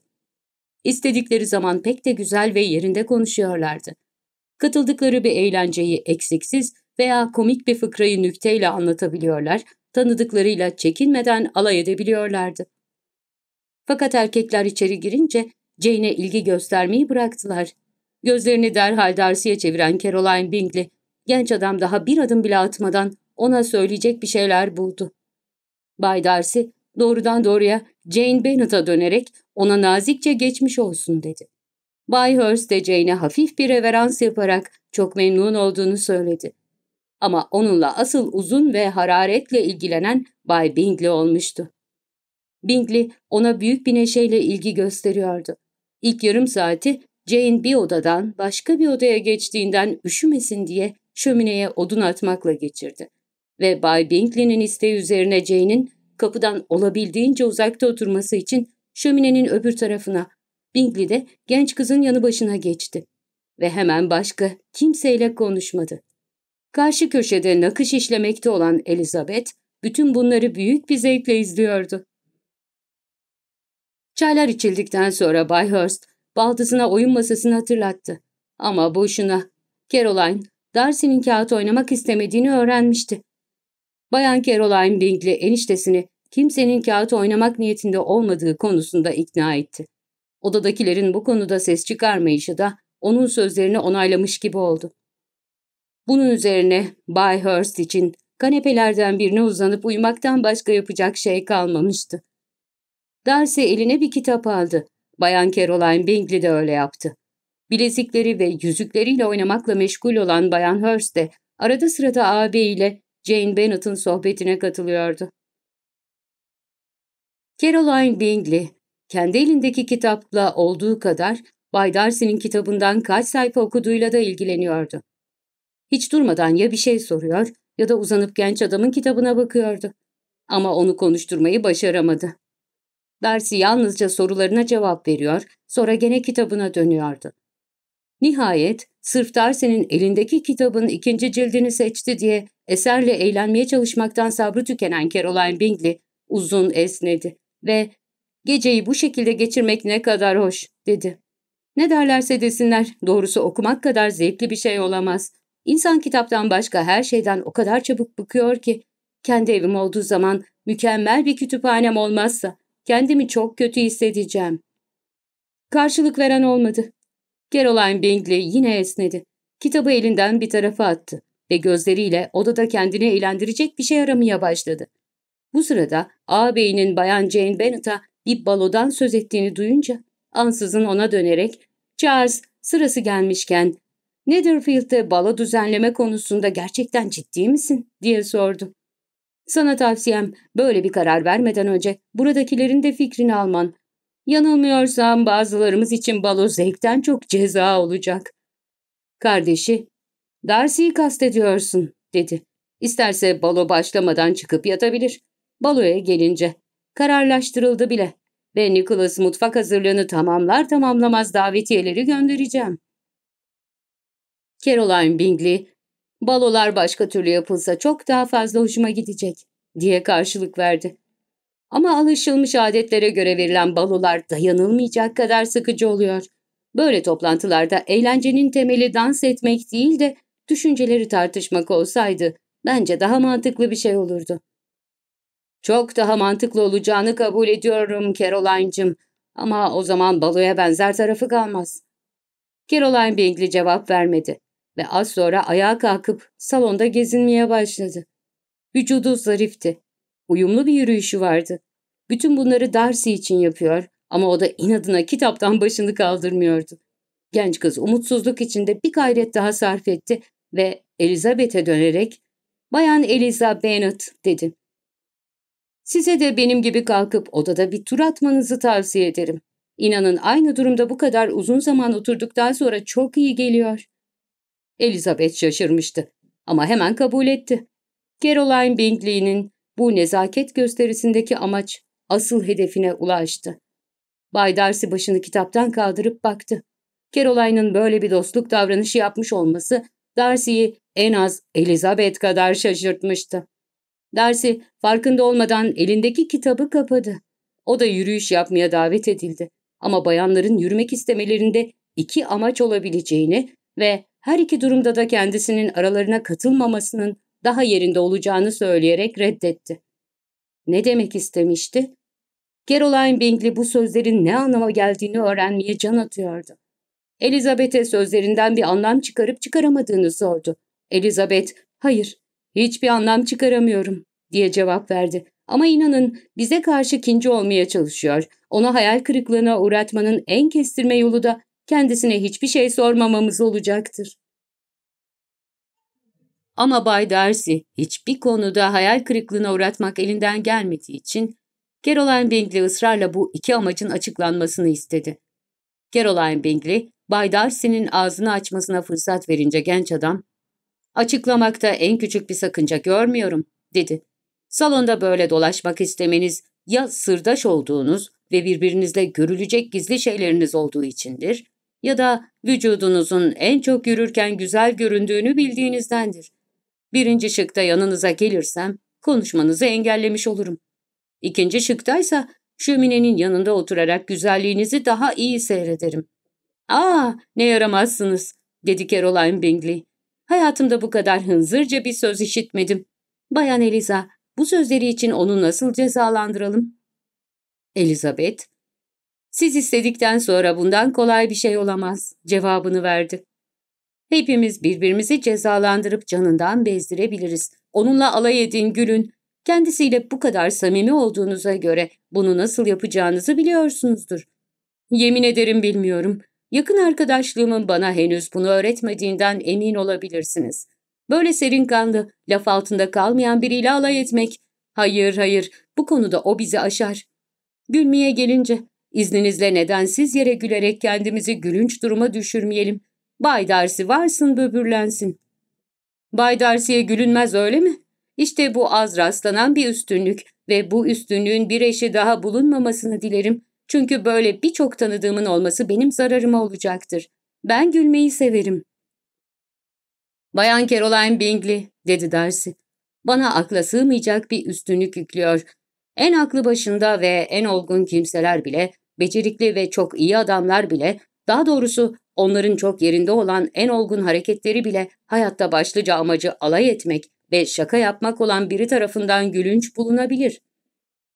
İstedikleri zaman pek de güzel ve yerinde konuşuyorlardı. Katıldıkları bir eğlenceyi eksiksiz veya komik bir fıkrayı nükteyle anlatabiliyorlar, tanıdıklarıyla çekinmeden alay edebiliyorlardı. Fakat erkekler içeri girince Jane'e ilgi göstermeyi bıraktılar. Gözlerini derhal Darcy'ye çeviren Caroline Bingley, genç adam daha bir adım bile atmadan ona söyleyecek bir şeyler buldu. Bay Darcy doğrudan doğruya Jane Bennett'a dönerek ona nazikçe geçmiş olsun dedi. Bay Hurst de Jane'e hafif bir reverans yaparak çok memnun olduğunu söyledi. Ama onunla asıl uzun ve hararetle ilgilenen Bay Bingley olmuştu. Bingley ona büyük bir neşeyle ilgi gösteriyordu. İlk yarım saati Jane bir odadan başka bir odaya geçtiğinden üşümesin diye şömineye odun atmakla geçirdi. Ve Bay Bingley'nin isteği üzerine Jane'in kapıdan olabildiğince uzakta oturması için şöminenin öbür tarafına Bingley de genç kızın yanı başına geçti ve hemen başka kimseyle konuşmadı. Karşı köşede nakış işlemekte olan Elizabeth, bütün bunları büyük bir zevkle izliyordu. Çaylar içildikten sonra Bay Hurst, baldızına oyun masasını hatırlattı. Ama boşuna. Caroline, Darcy'nin kağıt oynamak istemediğini öğrenmişti. Bayan Caroline Bingley eniştesini kimsenin kağıt oynamak niyetinde olmadığı konusunda ikna etti. Odadakilerin bu konuda ses çıkarmayışı da onun sözlerini onaylamış gibi oldu. Bunun üzerine Bay Hurst için kanepelerden birine uzanıp uyumaktan başka yapacak şey kalmamıştı. Darcy eline bir kitap aldı. Bayan Caroline Bingley de öyle yaptı. Bilezikleri ve yüzükleriyle oynamakla meşgul olan Bayan Hurst de arada sırada ağabeyiyle Jane Bennett'ın sohbetine katılıyordu. Caroline Bingley, kendi elindeki kitapla olduğu kadar Bay Darcy'nin kitabından kaç sayfa okuduğuyla da ilgileniyordu. Hiç durmadan ya bir şey soruyor ya da uzanıp genç adamın kitabına bakıyordu. Ama onu konuşturmayı başaramadı. Darcy yalnızca sorularına cevap veriyor, sonra gene kitabına dönüyordu. Nihayet sırf Darcy'nin elindeki kitabın ikinci cildini seçti diye eserle eğlenmeye çalışmaktan sabrı tükenen Caroline Bingley uzun esnedi ve Geceyi bu şekilde geçirmek ne kadar hoş, dedi. Ne derlerse desinler, doğrusu okumak kadar zevkli bir şey olamaz. İnsan kitaptan başka her şeyden o kadar çabuk bıkıyor ki. Kendi evim olduğu zaman mükemmel bir kütüphanem olmazsa kendimi çok kötü hissedeceğim. Karşılık veren olmadı. Caroline Bingley yine esnedi. Kitabı elinden bir tarafa attı ve gözleriyle odada kendini eğlendirecek bir şey aramaya başladı. Bu sırada ağabeyinin Bayan Jane Bennett'a bir balodan söz ettiğini duyunca ansızın ona dönerek ''Charles sırası gelmişken Netherfield'de balo düzenleme konusunda gerçekten ciddi misin?'' diye sordu. ''Sana tavsiyem böyle bir karar vermeden önce buradakilerin de fikrini alman. Yanılmıyorsam bazılarımız için balo zevkten çok ceza olacak.'' Kardeşi Darcy'yi kastediyorsun dedi. İsterse balo başlamadan çıkıp yatabilir. Baloya gelince Kararlaştırıldı bile ve Nicholas mutfak hazırlığını tamamlar tamamlamaz davetiyeleri göndereceğim. Caroline Bingley, balolar başka türlü yapılsa çok daha fazla hoşuma gidecek diye karşılık verdi. Ama alışılmış adetlere göre verilen balolar dayanılmayacak kadar sıkıcı oluyor. Böyle toplantılarda eğlencenin temeli dans etmek değil de düşünceleri tartışmak olsaydı bence daha mantıklı bir şey olurdu. Çok daha mantıklı olacağını kabul ediyorum Caroline'cim. Ama o zaman baloya benzer tarafı kalmaz. Caroline Bingley cevap vermedi ve az sonra ayağa kalkıp salonda gezinmeye başladı. Vücudu zarifti. Uyumlu bir yürüyüşü vardı. Bütün bunları Darcy için yapıyor ama o da inadına kitaptan başını kaldırmıyordu. Genç kız umutsuzluk içinde bir gayret daha sarf etti ve Elizabeth'e dönerek ''Bayan Elizabeth Bennet'' dedi. Size de benim gibi kalkıp odada bir tur atmanızı tavsiye ederim. İnanın aynı durumda bu kadar uzun zaman oturduktan sonra çok iyi geliyor. Elizabeth şaşırmıştı ama hemen kabul etti. Caroline Bingley'nin bu nezaket gösterisindeki amaç asıl hedefine ulaştı. Bay Darcy başını kitaptan kaldırıp baktı. Caroline'ın böyle bir dostluk davranışı yapmış olması Darcy'yi en az Elizabeth kadar şaşırtmıştı. Dersi farkında olmadan elindeki kitabı kapadı. O da yürüyüş yapmaya davet edildi. Ama bayanların yürümek istemelerinde iki amaç olabileceğini ve her iki durumda da kendisinin aralarına katılmamasının daha yerinde olacağını söyleyerek reddetti. Ne demek istemişti? Caroline Bingley bu sözlerin ne anlama geldiğini öğrenmeye can atıyordu. Elizabeth'e sözlerinden bir anlam çıkarıp çıkaramadığını sordu. Elizabeth, hayır Hiçbir anlam çıkaramıyorum diye cevap verdi. Ama inanın bize karşı kinci olmaya çalışıyor. Onu hayal kırıklığına uğratmanın en kestirme yolu da kendisine hiçbir şey sormamamız olacaktır. Ama Bay Darcy hiçbir konuda hayal kırıklığına uğratmak elinden gelmediği için Caroline Bingley ısrarla bu iki amacın açıklanmasını istedi. Caroline Bingley, Bay Darcy'nin ağzını açmasına fırsat verince genç adam Açıklamakta en küçük bir sakınca görmüyorum, dedi. Salonda böyle dolaşmak istemeniz ya sırdaş olduğunuz ve birbirinizle görülecek gizli şeyleriniz olduğu içindir ya da vücudunuzun en çok yürürken güzel göründüğünü bildiğinizdendir. Birinci şıkta yanınıza gelirsem konuşmanızı engellemiş olurum. İkinci şıktaysa şöminenin yanında oturarak güzelliğinizi daha iyi seyrederim. ''Aa ne yaramazsınız'' dedi Caroline Bingley. Hayatımda bu kadar hınzırca bir söz işitmedim. Bayan Eliza, bu sözleri için onu nasıl cezalandıralım? Elizabeth, siz istedikten sonra bundan kolay bir şey olamaz cevabını verdi. Hepimiz birbirimizi cezalandırıp canından bezdirebiliriz. Onunla alay edin, gülün. Kendisiyle bu kadar samimi olduğunuza göre bunu nasıl yapacağınızı biliyorsunuzdur. Yemin ederim bilmiyorum. Yakın arkadaşlığımın bana henüz bunu öğretmediğinden emin olabilirsiniz. Böyle serin kanlı, laf altında kalmayan biriyle alay etmek. Hayır hayır, bu konuda o bizi aşar. Gülmeye gelince, izninizle nedensiz yere gülerek kendimizi gülünç duruma düşürmeyelim. Bay Darcy varsın böbürlensin. Bay Darcy'ye gülünmez öyle mi? İşte bu az rastlanan bir üstünlük ve bu üstünlüğün bir eşi daha bulunmamasını dilerim. Çünkü böyle birçok tanıdığımın olması benim zararıma olacaktır. Ben gülmeyi severim. Bayan Caroline Bingley, dedi Darcy. Bana akla sığmayacak bir üstünlük yüklüyor. En aklı başında ve en olgun kimseler bile, becerikli ve çok iyi adamlar bile, daha doğrusu onların çok yerinde olan en olgun hareketleri bile hayatta başlıca amacı alay etmek ve şaka yapmak olan biri tarafından gülünç bulunabilir.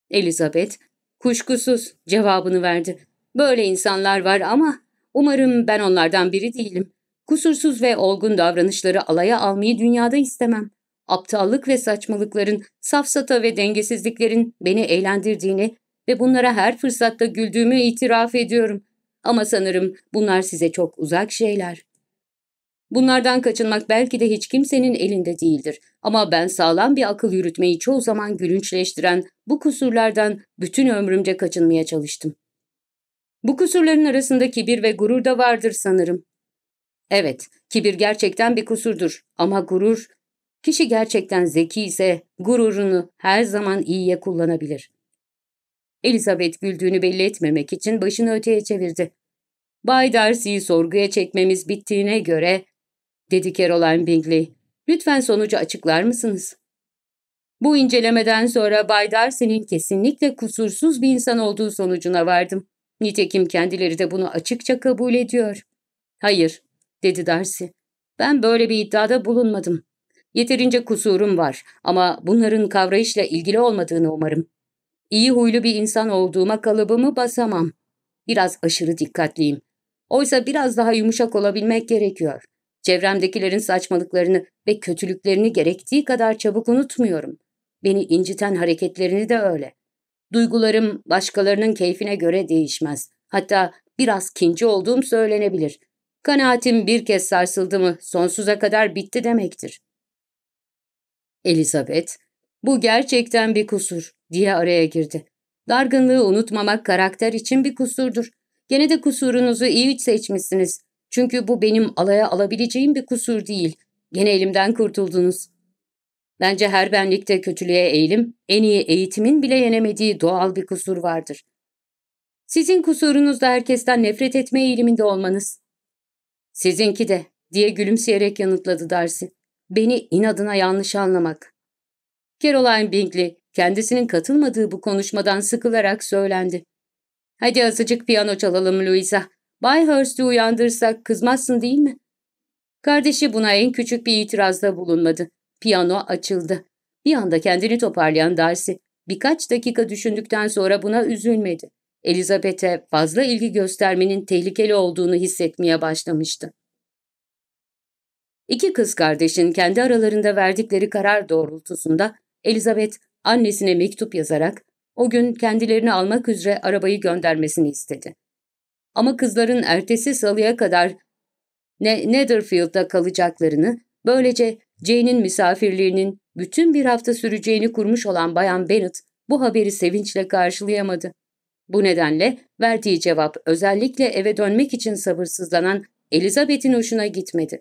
Elizabeth, Kuşkusuz cevabını verdi. Böyle insanlar var ama umarım ben onlardan biri değilim. Kusursuz ve olgun davranışları alaya almayı dünyada istemem. Aptallık ve saçmalıkların, safsata ve dengesizliklerin beni eğlendirdiğini ve bunlara her fırsatta güldüğümü itiraf ediyorum. Ama sanırım bunlar size çok uzak şeyler. Bunlardan kaçınmak belki de hiç kimsenin elinde değildir. Ama ben sağlam bir akıl yürütmeyi çoğu zaman gülünçleştiren bu kusurlardan bütün ömrümce kaçınmaya çalıştım. Bu kusurların arasında kibir ve gurur da vardır sanırım. Evet, kibir gerçekten bir kusurdur ama gurur, kişi gerçekten zeki ise gururunu her zaman iyiye kullanabilir. Elizabeth güldüğünü belli etmemek için başını öteye çevirdi. Bay Darcy'yi sorguya çekmemiz bittiğine göre dedi Caroline Bingley. Lütfen sonucu açıklar mısınız? Bu incelemeden sonra Bay Darcy'nin kesinlikle kusursuz bir insan olduğu sonucuna vardım. Nitekim kendileri de bunu açıkça kabul ediyor. Hayır, dedi Darcy. Ben böyle bir iddiada bulunmadım. Yeterince kusurum var ama bunların kavrayışla ilgili olmadığını umarım. İyi huylu bir insan olduğuma kalıbımı basamam. Biraz aşırı dikkatliyim. Oysa biraz daha yumuşak olabilmek gerekiyor. Çevremdekilerin saçmalıklarını ve kötülüklerini gerektiği kadar çabuk unutmuyorum. Beni inciten hareketlerini de öyle. Duygularım başkalarının keyfine göre değişmez. Hatta biraz kinci olduğum söylenebilir. Kanaatim bir kez sarsıldı mı sonsuza kadar bitti demektir. Elizabeth, bu gerçekten bir kusur diye araya girdi. Dargınlığı unutmamak karakter için bir kusurdur. Gene de kusurunuzu iyi seçmişsiniz. Çünkü bu benim alaya alabileceğim bir kusur değil. Gene elimden kurtuldunuz. Bence her benlikte kötülüğe eğilim, en iyi eğitimin bile yenemediği doğal bir kusur vardır. Sizin kusurunuz da herkesten nefret etme eğiliminde olmanız. Sizinki de, diye gülümseyerek yanıtladı Darcy. Beni inadına yanlış anlamak. Caroline Bingley, kendisinin katılmadığı bu konuşmadan sıkılarak söylendi. Hadi azıcık piyano çalalım Louisa. Bay Hurst'u uyandırsak kızmazsın değil mi? Kardeşi buna en küçük bir itirazda bulunmadı. Piyano açıldı. Bir anda kendini toparlayan Darcy birkaç dakika düşündükten sonra buna üzülmedi. Elizabeth'e fazla ilgi göstermenin tehlikeli olduğunu hissetmeye başlamıştı. İki kız kardeşin kendi aralarında verdikleri karar doğrultusunda Elizabeth annesine mektup yazarak o gün kendilerini almak üzere arabayı göndermesini istedi. Ama kızların ertesi salıya kadar ne Netherfield'da kalacaklarını, böylece Jane'in misafirliğinin bütün bir hafta süreceğini kurmuş olan Bayan Bennet bu haberi sevinçle karşılayamadı. Bu nedenle verdiği cevap özellikle eve dönmek için sabırsızlanan Elizabeth'in hoşuna gitmedi.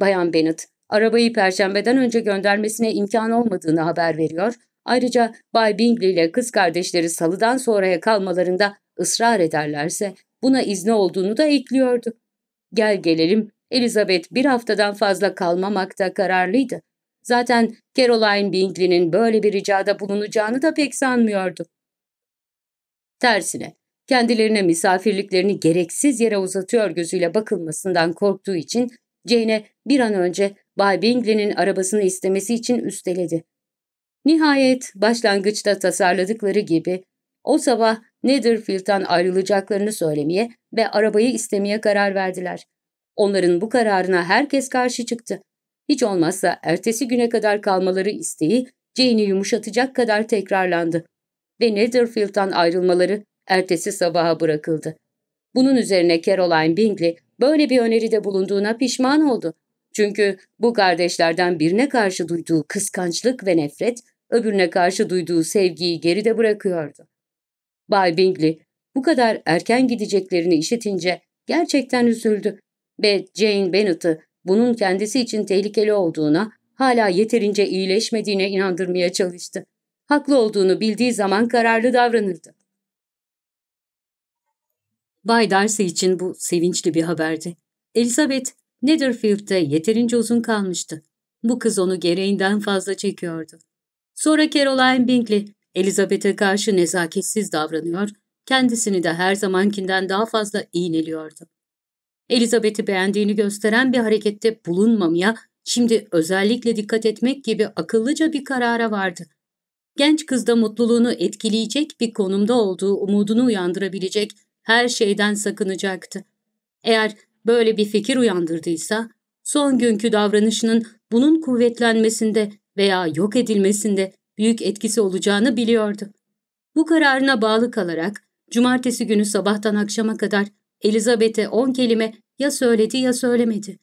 Bayan Bennet, arabayı perşembeden önce göndermesine imkan olmadığını haber veriyor, ayrıca Bay Bingley ile kız kardeşleri salıdan sonraya kalmalarında ısrar ederlerse buna izni olduğunu da ekliyordu. Gel gelelim, Elizabeth bir haftadan fazla kalmamakta kararlıydı. Zaten Caroline Bingley'nin böyle bir ricada bulunacağını da pek sanmıyordu. Tersine, kendilerine misafirliklerini gereksiz yere uzatıyor gözüyle bakılmasından korktuğu için Jane'e bir an önce Bay Bingley'nin arabasını istemesi için üsteledi. Nihayet başlangıçta tasarladıkları gibi o sabah Netherfield'dan ayrılacaklarını söylemeye ve arabayı istemeye karar verdiler. Onların bu kararına herkes karşı çıktı. Hiç olmazsa ertesi güne kadar kalmaları isteği Jane'i yumuşatacak kadar tekrarlandı ve Netherfield'dan ayrılmaları ertesi sabaha bırakıldı. Bunun üzerine Caroline Bingley böyle bir öneride bulunduğuna pişman oldu. Çünkü bu kardeşlerden birine karşı duyduğu kıskançlık ve nefret, öbürüne karşı duyduğu sevgiyi geride bırakıyordu. Bay Bingley bu kadar erken gideceklerini işitince gerçekten üzüldü ve Jane Bennett'ı bunun kendisi için tehlikeli olduğuna, hala yeterince iyileşmediğine inandırmaya çalıştı. Haklı olduğunu bildiği zaman kararlı davranırdı. Bay Darcy için bu sevinçli bir haberdi. Elizabeth, Netherfield'de yeterince uzun kalmıştı. Bu kız onu gereğinden fazla çekiyordu. Sonra Caroline Bingley, Elizabeth'e karşı nezaketsiz davranıyor, kendisini de her zamankinden daha fazla iğneliyordu. Elizabeth'i beğendiğini gösteren bir harekette bulunmamaya, şimdi özellikle dikkat etmek gibi akıllıca bir karara vardı. Genç kızda mutluluğunu etkileyecek bir konumda olduğu umudunu uyandırabilecek her şeyden sakınacaktı. Eğer böyle bir fikir uyandırdıysa, son günkü davranışının bunun kuvvetlenmesinde veya yok edilmesinde büyük etkisi olacağını biliyordu. Bu kararına bağlı kalarak cumartesi günü sabahtan akşama kadar Elizabeth'e on kelime ya söyledi ya söylemedi.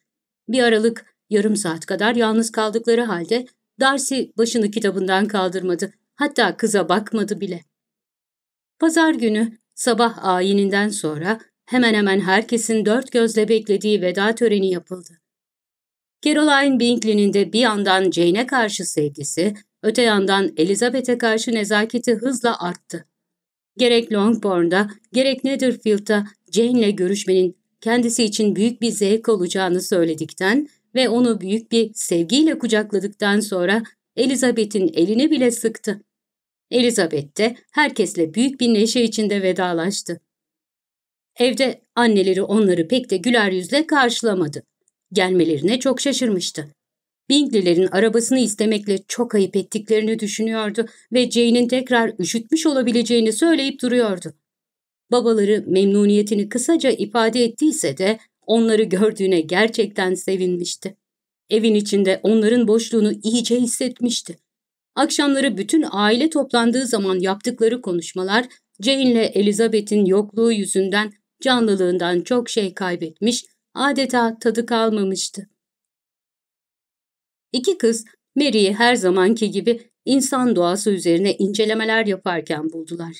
Bir aralık yarım saat kadar yalnız kaldıkları halde Darcy başını kitabından kaldırmadı. Hatta kıza bakmadı bile. Pazar günü sabah ayininden sonra hemen hemen herkesin dört gözle beklediği veda töreni yapıldı. Caroline Binkley'nin de bir yandan Jane'e karşı sevgisi, Öte yandan Elizabeth'e karşı nezaketi hızla arttı. Gerek Longbourn'da, gerek Netherfield'da Jane'le görüşmenin kendisi için büyük bir zevk olacağını söyledikten ve onu büyük bir sevgiyle kucakladıktan sonra Elizabeth'in elini bile sıktı. Elizabeth de herkesle büyük bir neşe içinde vedalaştı. Evde anneleri onları pek de güler yüzle karşılamadı. Gelmelerine çok şaşırmıştı. Binglilerin arabasını istemekle çok ayıp ettiklerini düşünüyordu ve Jane'in tekrar üşütmüş olabileceğini söyleyip duruyordu. Babaları memnuniyetini kısaca ifade ettiyse de onları gördüğüne gerçekten sevinmişti. Evin içinde onların boşluğunu iyice hissetmişti. Akşamları bütün aile toplandığı zaman yaptıkları konuşmalar Jane ile Elizabeth'in yokluğu yüzünden canlılığından çok şey kaybetmiş, adeta tadı kalmamıştı. İki kız Mary'i her zamanki gibi insan doğası üzerine incelemeler yaparken buldular.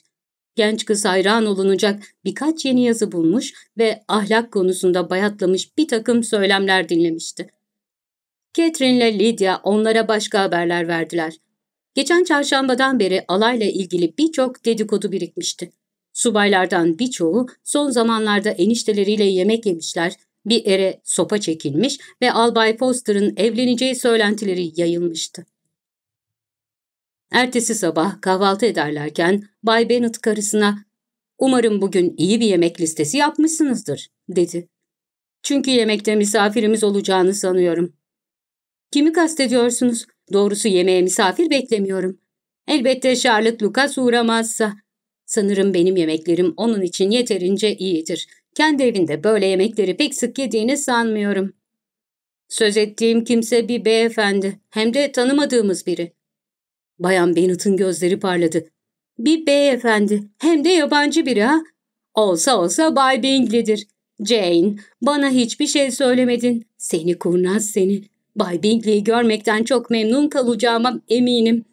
Genç kız hayran olunacak birkaç yeni yazı bulmuş ve ahlak konusunda bayatlamış bir takım söylemler dinlemişti. Catherine ile Lydia onlara başka haberler verdiler. Geçen çarşambadan beri alayla ilgili birçok dedikodu birikmişti. Subaylardan birçoğu son zamanlarda enişteleriyle yemek yemişler bir ere sopa çekilmiş ve Albay Foster'ın evleneceği söylentileri yayılmıştı. Ertesi sabah kahvaltı ederlerken Bay Bennet karısına ''Umarım bugün iyi bir yemek listesi yapmışsınızdır.'' dedi. ''Çünkü yemekte misafirimiz olacağını sanıyorum.'' ''Kimi kastediyorsunuz? Doğrusu yemeğe misafir beklemiyorum. Elbette Charlotte Lucas uğramazsa. Sanırım benim yemeklerim onun için yeterince iyidir. Kendi evinde böyle yemekleri pek sık yediğini sanmıyorum. Söz ettiğim kimse bir beyefendi, hem de tanımadığımız biri. Bayan Bennett'ın gözleri parladı. Bir beyefendi, hem de yabancı biri ha? Olsa olsa Bay Bingley'dir. Jane, bana hiçbir şey söylemedin. Seni kurnaz seni. Bay Bingley'i görmekten çok memnun kalacağıma eminim.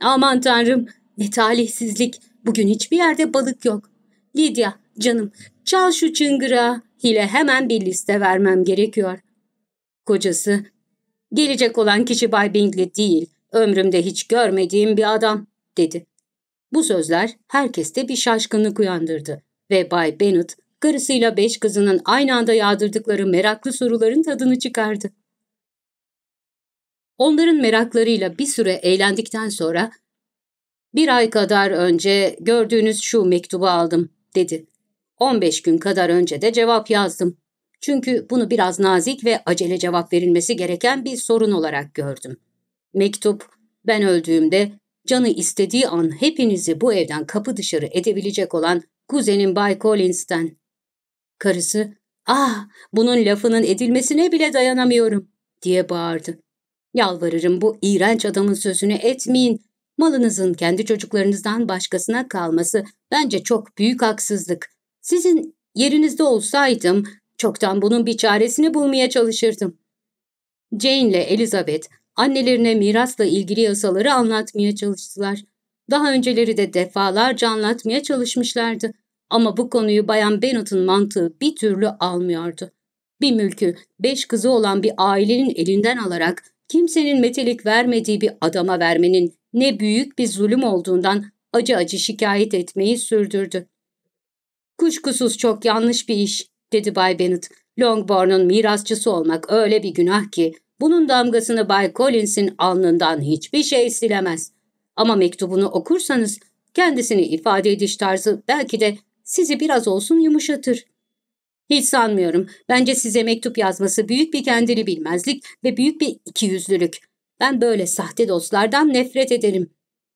Aman tanrım, ne talihsizlik. Bugün hiçbir yerde balık yok. Lydia, canım, Çal şu çıngıra, hile hemen bir liste vermem gerekiyor. Kocası, gelecek olan kişi Bay Bingley değil, ömrümde hiç görmediğim bir adam, dedi. Bu sözler herkeste bir şaşkınlık uyandırdı ve Bay Bennet, karısıyla beş kızının aynı anda yağdırdıkları meraklı soruların tadını çıkardı. Onların meraklarıyla bir süre eğlendikten sonra bir ay kadar önce gördüğünüz şu mektubu aldım, dedi. 15 gün kadar önce de cevap yazdım. Çünkü bunu biraz nazik ve acele cevap verilmesi gereken bir sorun olarak gördüm. Mektup, ben öldüğümde canı istediği an hepinizi bu evden kapı dışarı edebilecek olan kuzenim Bay Collins'ten. Karısı, ah bunun lafının edilmesine bile dayanamıyorum diye bağırdı. Yalvarırım bu iğrenç adamın sözünü etmeyin. Malınızın kendi çocuklarınızdan başkasına kalması bence çok büyük haksızlık. Sizin yerinizde olsaydım çoktan bunun bir çaresini bulmaya çalışırdım. Jane ile Elizabeth annelerine mirasla ilgili yasaları anlatmaya çalıştılar. Daha önceleri de defalarca anlatmaya çalışmışlardı. Ama bu konuyu Bayan Bennett'ın mantığı bir türlü almıyordu. Bir mülkü beş kızı olan bir ailenin elinden alarak kimsenin metelik vermediği bir adama vermenin ne büyük bir zulüm olduğundan acı acı şikayet etmeyi sürdürdü. Kuşkusuz çok yanlış bir iş, dedi Bay Bennet. Longbourn'un mirasçısı olmak öyle bir günah ki bunun damgasını Bay Collins'in alnından hiçbir şey silemez. Ama mektubunu okursanız kendisini ifade ediş tarzı belki de sizi biraz olsun yumuşatır. Hiç sanmıyorum. Bence size mektup yazması büyük bir kendini bilmezlik ve büyük bir ikiyüzlülük. Ben böyle sahte dostlardan nefret ederim.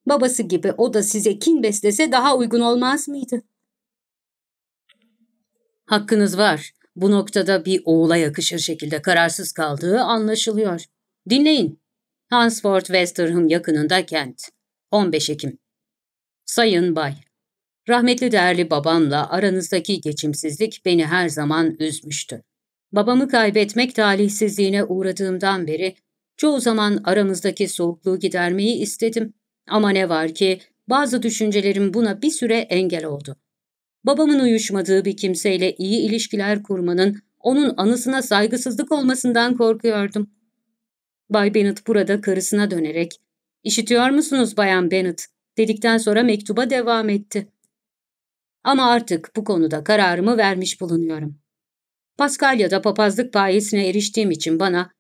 Babası gibi o da size kin beslese daha uygun olmaz mıydı?'' Hakkınız var. Bu noktada bir oğula yakışır şekilde kararsız kaldığı anlaşılıyor. Dinleyin. Hansford Westerham yakınında kent. 15 Ekim. Sayın Bay, rahmetli değerli babamla aranızdaki geçimsizlik beni her zaman üzmüştü. Babamı kaybetmek talihsizliğine uğradığımdan beri çoğu zaman aramızdaki soğukluğu gidermeyi istedim. Ama ne var ki bazı düşüncelerim buna bir süre engel oldu babamın uyuşmadığı bir kimseyle iyi ilişkiler kurmanın onun anısına saygısızlık olmasından korkuyordum. Bay Bennet burada karısına dönerek ''İşitiyor musunuz Bayan Bennet?'' dedikten sonra mektuba devam etti. Ama artık bu konuda kararımı vermiş bulunuyorum. Paskalya'da papazlık payesine eriştiğim için bana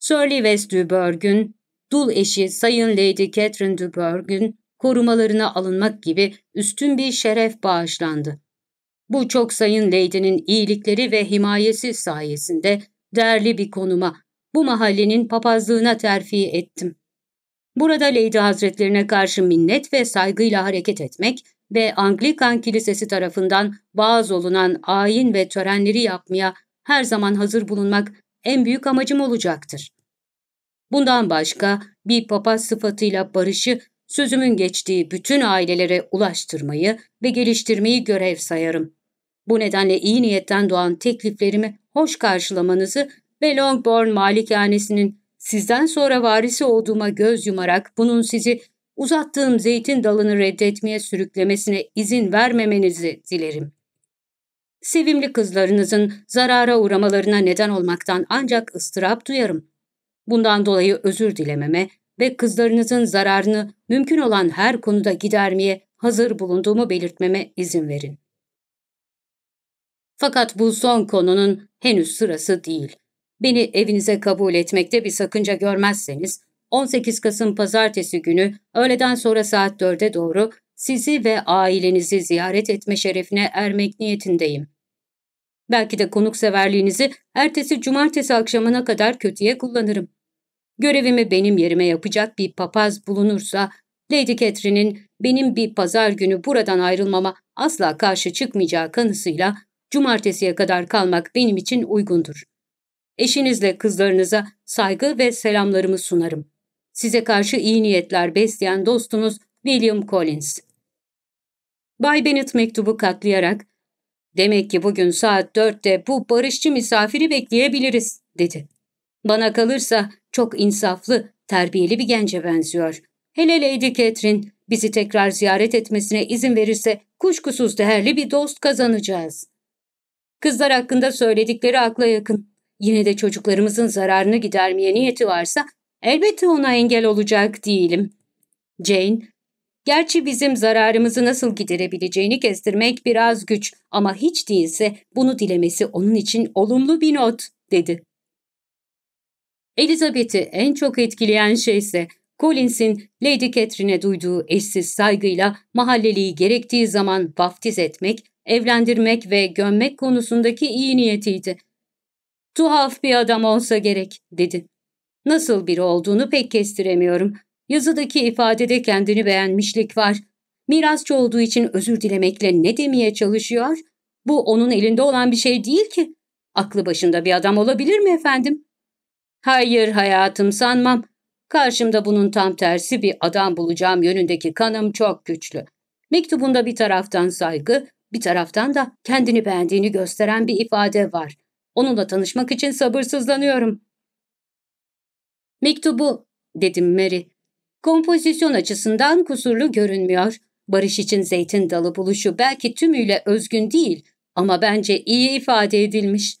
Surly West Dubourg'un dul eşi Sayın Lady Catherine Dubourg'un korumalarına alınmak gibi üstün bir şeref bağışlandı. Bu çok sayın Lady'nin iyilikleri ve himayesi sayesinde değerli bir konuma, bu mahallenin papazlığına terfi ettim. Burada Lady Hazretlerine karşı minnet ve saygıyla hareket etmek ve Anglikan Kilisesi tarafından vaaz olunan ayin ve törenleri yapmaya her zaman hazır bulunmak en büyük amacım olacaktır. Bundan başka bir papaz sıfatıyla barışı sözümün geçtiği bütün ailelere ulaştırmayı ve geliştirmeyi görev sayarım. Bu nedenle iyi niyetten doğan tekliflerimi hoş karşılamanızı ve Longbourn malikanesinin sizden sonra varisi olduğuma göz yumarak bunun sizi uzattığım zeytin dalını reddetmeye sürüklemesine izin vermemenizi dilerim. Sevimli kızlarınızın zarara uğramalarına neden olmaktan ancak ıstırap duyarım. Bundan dolayı özür dilememe ve kızlarınızın zararını mümkün olan her konuda gidermeye hazır bulunduğumu belirtmeme izin verin. Fakat bu son konunun henüz sırası değil. Beni evinize kabul etmekte bir sakınca görmezseniz, 18 Kasım pazartesi günü öğleden sonra saat 4'e doğru sizi ve ailenizi ziyaret etme şerefine ermek niyetindeyim. Belki de konukseverliğinizi ertesi cumartesi akşamına kadar kötüye kullanırım görevimi benim yerime yapacak bir papaz bulunursa, Lady Catherine'in benim bir pazar günü buradan ayrılmama asla karşı çıkmayacağı kanısıyla cumartesiye kadar kalmak benim için uygundur. Eşinizle kızlarınıza saygı ve selamlarımı sunarım. Size karşı iyi niyetler besleyen dostunuz William Collins. Bay Bennett mektubu katlayarak, ''Demek ki bugün saat dörtte bu barışçı misafiri bekleyebiliriz.'' dedi. ''Bana kalırsa çok insaflı, terbiyeli bir gence benziyor. Hele Lady Catherine bizi tekrar ziyaret etmesine izin verirse kuşkusuz değerli bir dost kazanacağız. Kızlar hakkında söyledikleri akla yakın. Yine de çocuklarımızın zararını gidermeye niyeti varsa elbette ona engel olacak değilim. Jane, gerçi bizim zararımızı nasıl giderebileceğini kestirmek biraz güç ama hiç değilse bunu dilemesi onun için olumlu bir not, dedi. Elizabeth'i en çok etkileyen şey ise Collins'in Lady Catherine'e duyduğu eşsiz saygıyla mahalleliyi gerektiği zaman vaftiz etmek, evlendirmek ve gömmek konusundaki iyi niyetiydi. ''Tuhaf bir adam olsa gerek.'' dedi. Nasıl biri olduğunu pek kestiremiyorum. Yazıdaki ifadede kendini beğenmişlik var. Mirasçı olduğu için özür dilemekle ne demeye çalışıyor? Bu onun elinde olan bir şey değil ki. Aklı başında bir adam olabilir mi efendim? Hayır hayatım sanmam. Karşımda bunun tam tersi bir adam bulacağım yönündeki kanım çok güçlü. Mektubunda bir taraftan saygı, bir taraftan da kendini beğendiğini gösteren bir ifade var. Onunla tanışmak için sabırsızlanıyorum. Mektubu, dedim Mary. Kompozisyon açısından kusurlu görünmüyor. Barış için zeytin dalı buluşu belki tümüyle özgün değil ama bence iyi ifade edilmiş.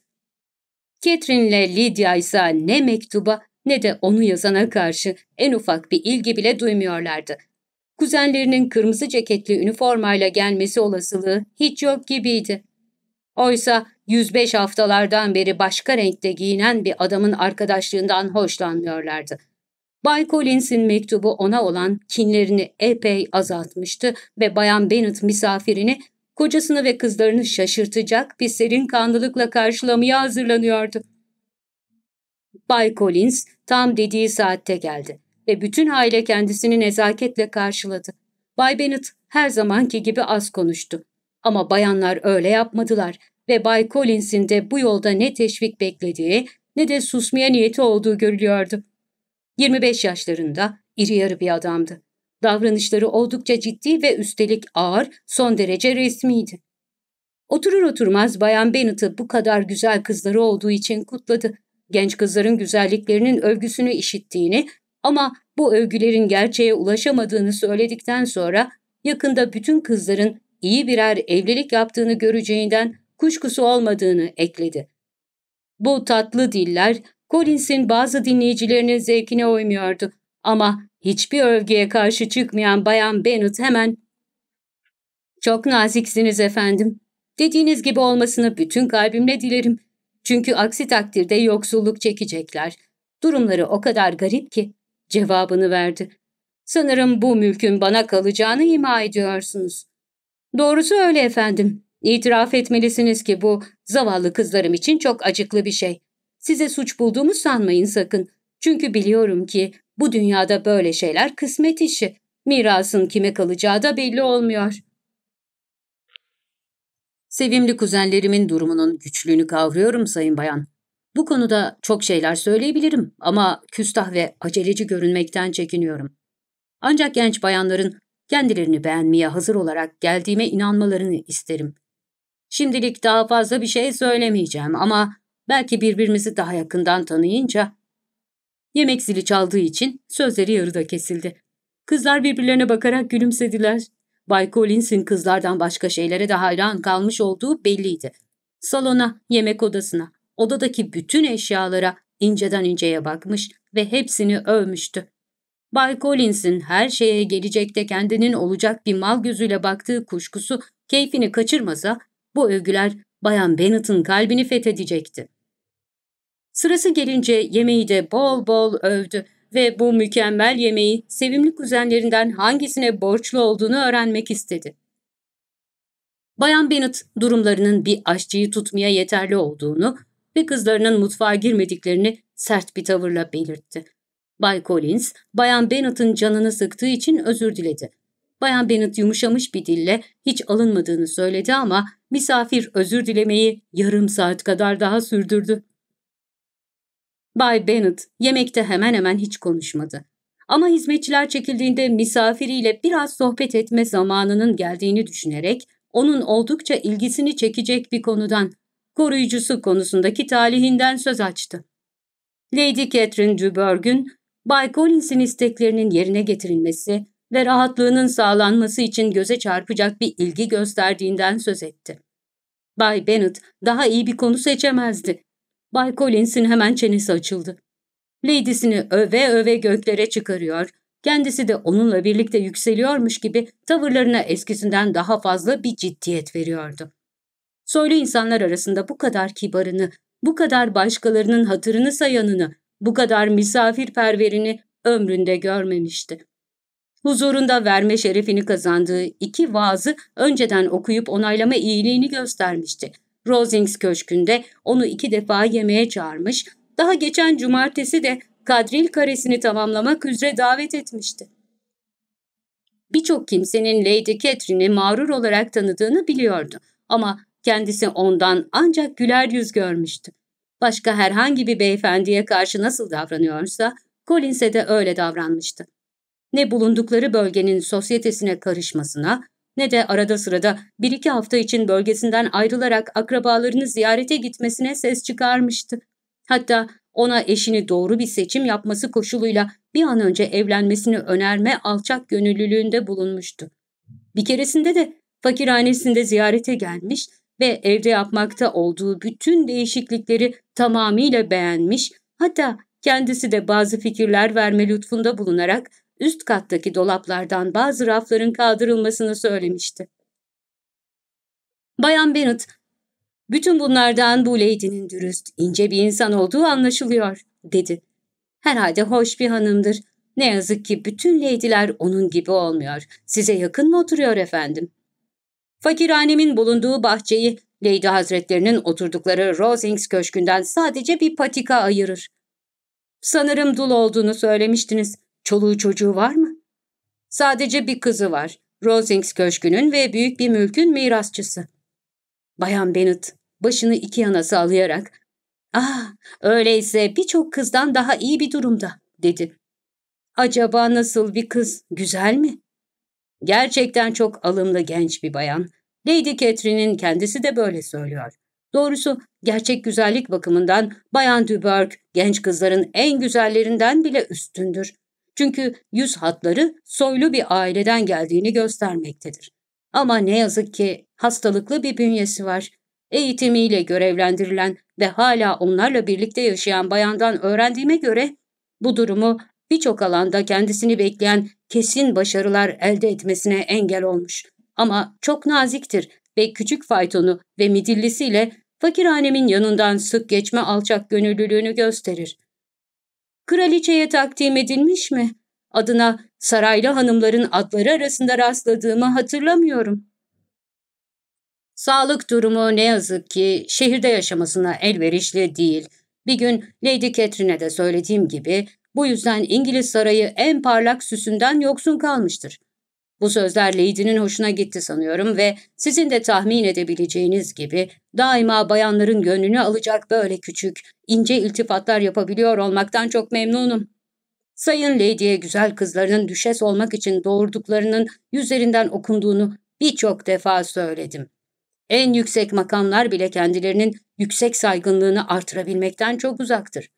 Catherine ile Lydia ise ne mektuba ne de onu yazana karşı en ufak bir ilgi bile duymuyorlardı. Kuzenlerinin kırmızı ceketli üniformayla gelmesi olasılığı hiç yok gibiydi. Oysa 105 haftalardan beri başka renkte giyinen bir adamın arkadaşlığından hoşlanmıyorlardı. Bay Collins'in mektubu ona olan kinlerini epey azaltmıştı ve Bayan Bennett misafirini kocasını ve kızlarını şaşırtacak bir serin kanlılıkla karşılamaya hazırlanıyordu. Bay Collins tam dediği saatte geldi ve bütün aile kendisini nezaketle karşıladı. Bay Bennet her zamanki gibi az konuştu. Ama bayanlar öyle yapmadılar ve Bay Collins'in de bu yolda ne teşvik beklediği ne de susmaya niyeti olduğu görülüyordu. 25 yaşlarında iri yarı bir adamdı. Davranışları oldukça ciddi ve üstelik ağır, son derece resmiydi. Oturur oturmaz Bayan Bennett'ı bu kadar güzel kızları olduğu için kutladı. Genç kızların güzelliklerinin övgüsünü işittiğini ama bu övgülerin gerçeğe ulaşamadığını söyledikten sonra yakında bütün kızların iyi birer evlilik yaptığını göreceğinden kuşkusu olmadığını ekledi. Bu tatlı diller Collins'in bazı dinleyicilerinin zevkine uymuyordu. Ama hiçbir övgüye karşı çıkmayan Bayan Bennet hemen ''Çok naziksiniz efendim. Dediğiniz gibi olmasını bütün kalbimle dilerim. Çünkü aksi takdirde yoksulluk çekecekler. Durumları o kadar garip ki.'' cevabını verdi. ''Sanırım bu mülkün bana kalacağını ima ediyorsunuz.'' ''Doğrusu öyle efendim. İtiraf etmelisiniz ki bu zavallı kızlarım için çok acıklı bir şey. Size suç bulduğumu sanmayın sakın. Çünkü biliyorum ki bu dünyada böyle şeyler kısmet işi. Mirasın kime kalacağı da belli olmuyor. Sevimli kuzenlerimin durumunun güçlüğünü kavruyorum Sayın Bayan. Bu konuda çok şeyler söyleyebilirim ama küstah ve aceleci görünmekten çekiniyorum. Ancak genç bayanların kendilerini beğenmeye hazır olarak geldiğime inanmalarını isterim. Şimdilik daha fazla bir şey söylemeyeceğim ama belki birbirimizi daha yakından tanıyınca Yemek zili çaldığı için sözleri yarıda kesildi. Kızlar birbirlerine bakarak gülümsediler. Bay Collins'in kızlardan başka şeylere de hayran kalmış olduğu belliydi. Salona, yemek odasına, odadaki bütün eşyalara inceden inceye bakmış ve hepsini övmüştü. Bay Collins'in her şeye gelecekte kendinin olacak bir mal gözüyle baktığı kuşkusu keyfini kaçırmasa bu övgüler Bayan Bennett'ın kalbini fethedecekti. Sırası gelince yemeği de bol bol övdü ve bu mükemmel yemeği sevimli kuzenlerinden hangisine borçlu olduğunu öğrenmek istedi. Bayan Bennet durumlarının bir aşçıyı tutmaya yeterli olduğunu ve kızlarının mutfağa girmediklerini sert bir tavırla belirtti. Bay Collins, Bayan Bennett'ın canını sıktığı için özür diledi. Bayan Bennet yumuşamış bir dille hiç alınmadığını söyledi ama misafir özür dilemeyi yarım saat kadar daha sürdürdü. Bay Bennet yemekte hemen hemen hiç konuşmadı. Ama hizmetçiler çekildiğinde misafiriyle biraz sohbet etme zamanının geldiğini düşünerek onun oldukça ilgisini çekecek bir konudan, koruyucusu konusundaki talihinden söz açtı. Lady Catherine Duberg'ün Bay Collins'in isteklerinin yerine getirilmesi ve rahatlığının sağlanması için göze çarpacak bir ilgi gösterdiğinden söz etti. Bay Bennet daha iyi bir konu seçemezdi. Bay Collins'in hemen çenesi açıldı. Lady'sini öve öve göklere çıkarıyor, kendisi de onunla birlikte yükseliyormuş gibi tavırlarına eskisinden daha fazla bir ciddiyet veriyordu. Soylu insanlar arasında bu kadar kibarını, bu kadar başkalarının hatırını sayanını, bu kadar misafirperverini ömründe görmemişti. Huzurunda verme şerefini kazandığı iki vaazı önceden okuyup onaylama iyiliğini göstermişti. Rosings Köşkü'nde onu iki defa yemeğe çağırmış, daha geçen cumartesi de kadril karesini tamamlamak üzere davet etmişti. Birçok kimsenin Lady Catherine'i mağrur olarak tanıdığını biliyordu ama kendisi ondan ancak güler yüz görmüştü. Başka herhangi bir beyefendiye karşı nasıl davranıyorsa Collins'e de öyle davranmıştı. Ne bulundukları bölgenin sosyetesine karışmasına ne de arada sırada bir iki hafta için bölgesinden ayrılarak akrabalarını ziyarete gitmesine ses çıkarmıştı. Hatta ona eşini doğru bir seçim yapması koşuluyla bir an önce evlenmesini önerme alçak gönüllülüğünde bulunmuştu. Bir keresinde de fakirhanesinde ziyarete gelmiş ve evde yapmakta olduğu bütün değişiklikleri tamamıyla beğenmiş, hatta kendisi de bazı fikirler verme lütfunda bulunarak üst kattaki dolaplardan bazı rafların kaldırılmasını söylemişti. Bayan Bennet, bütün bunlardan bu Lady'nin dürüst, ince bir insan olduğu anlaşılıyor, dedi. Herhalde hoş bir hanımdır. Ne yazık ki bütün leydiler onun gibi olmuyor. Size yakın mı oturuyor efendim? Fakirhanemin bulunduğu bahçeyi Lady Hazretlerinin oturdukları Rosings Köşkü'nden sadece bir patika ayırır. Sanırım dul olduğunu söylemiştiniz. Çoluğu çocuğu var mı? Sadece bir kızı var. Rosings Köşkü'nün ve büyük bir mülkün mirasçısı. Bayan Bennet başını iki yana sallayarak ''Ah, öyleyse birçok kızdan daha iyi bir durumda.'' dedi. ''Acaba nasıl bir kız, güzel mi?'' Gerçekten çok alımlı genç bir bayan. Lady Catherine'in kendisi de böyle söylüyor. Doğrusu gerçek güzellik bakımından Bayan Duberg genç kızların en güzellerinden bile üstündür. Çünkü yüz hatları soylu bir aileden geldiğini göstermektedir. Ama ne yazık ki hastalıklı bir bünyesi var. Eğitimiyle görevlendirilen ve hala onlarla birlikte yaşayan bayandan öğrendiğime göre bu durumu birçok alanda kendisini bekleyen kesin başarılar elde etmesine engel olmuş. Ama çok naziktir ve küçük faytonu ve midillisiyle fakir annemin yanından sık geçme alçak gönüllülüğünü gösterir kraliçeye takdim edilmiş mi? Adına saraylı hanımların adları arasında rastladığımı hatırlamıyorum. Sağlık durumu ne yazık ki şehirde yaşamasına elverişli değil. Bir gün Lady Catherine'e de söylediğim gibi bu yüzden İngiliz sarayı en parlak süsünden yoksun kalmıştır. Bu sözler Lady'nin hoşuna gitti sanıyorum ve sizin de tahmin edebileceğiniz gibi daima bayanların gönlünü alacak böyle küçük, ince iltifatlar yapabiliyor olmaktan çok memnunum. Sayın Lady'ye güzel kızlarının düşes olmak için doğurduklarının yüzlerinden okunduğunu birçok defa söyledim. En yüksek makamlar bile kendilerinin yüksek saygınlığını artırabilmekten çok uzaktır.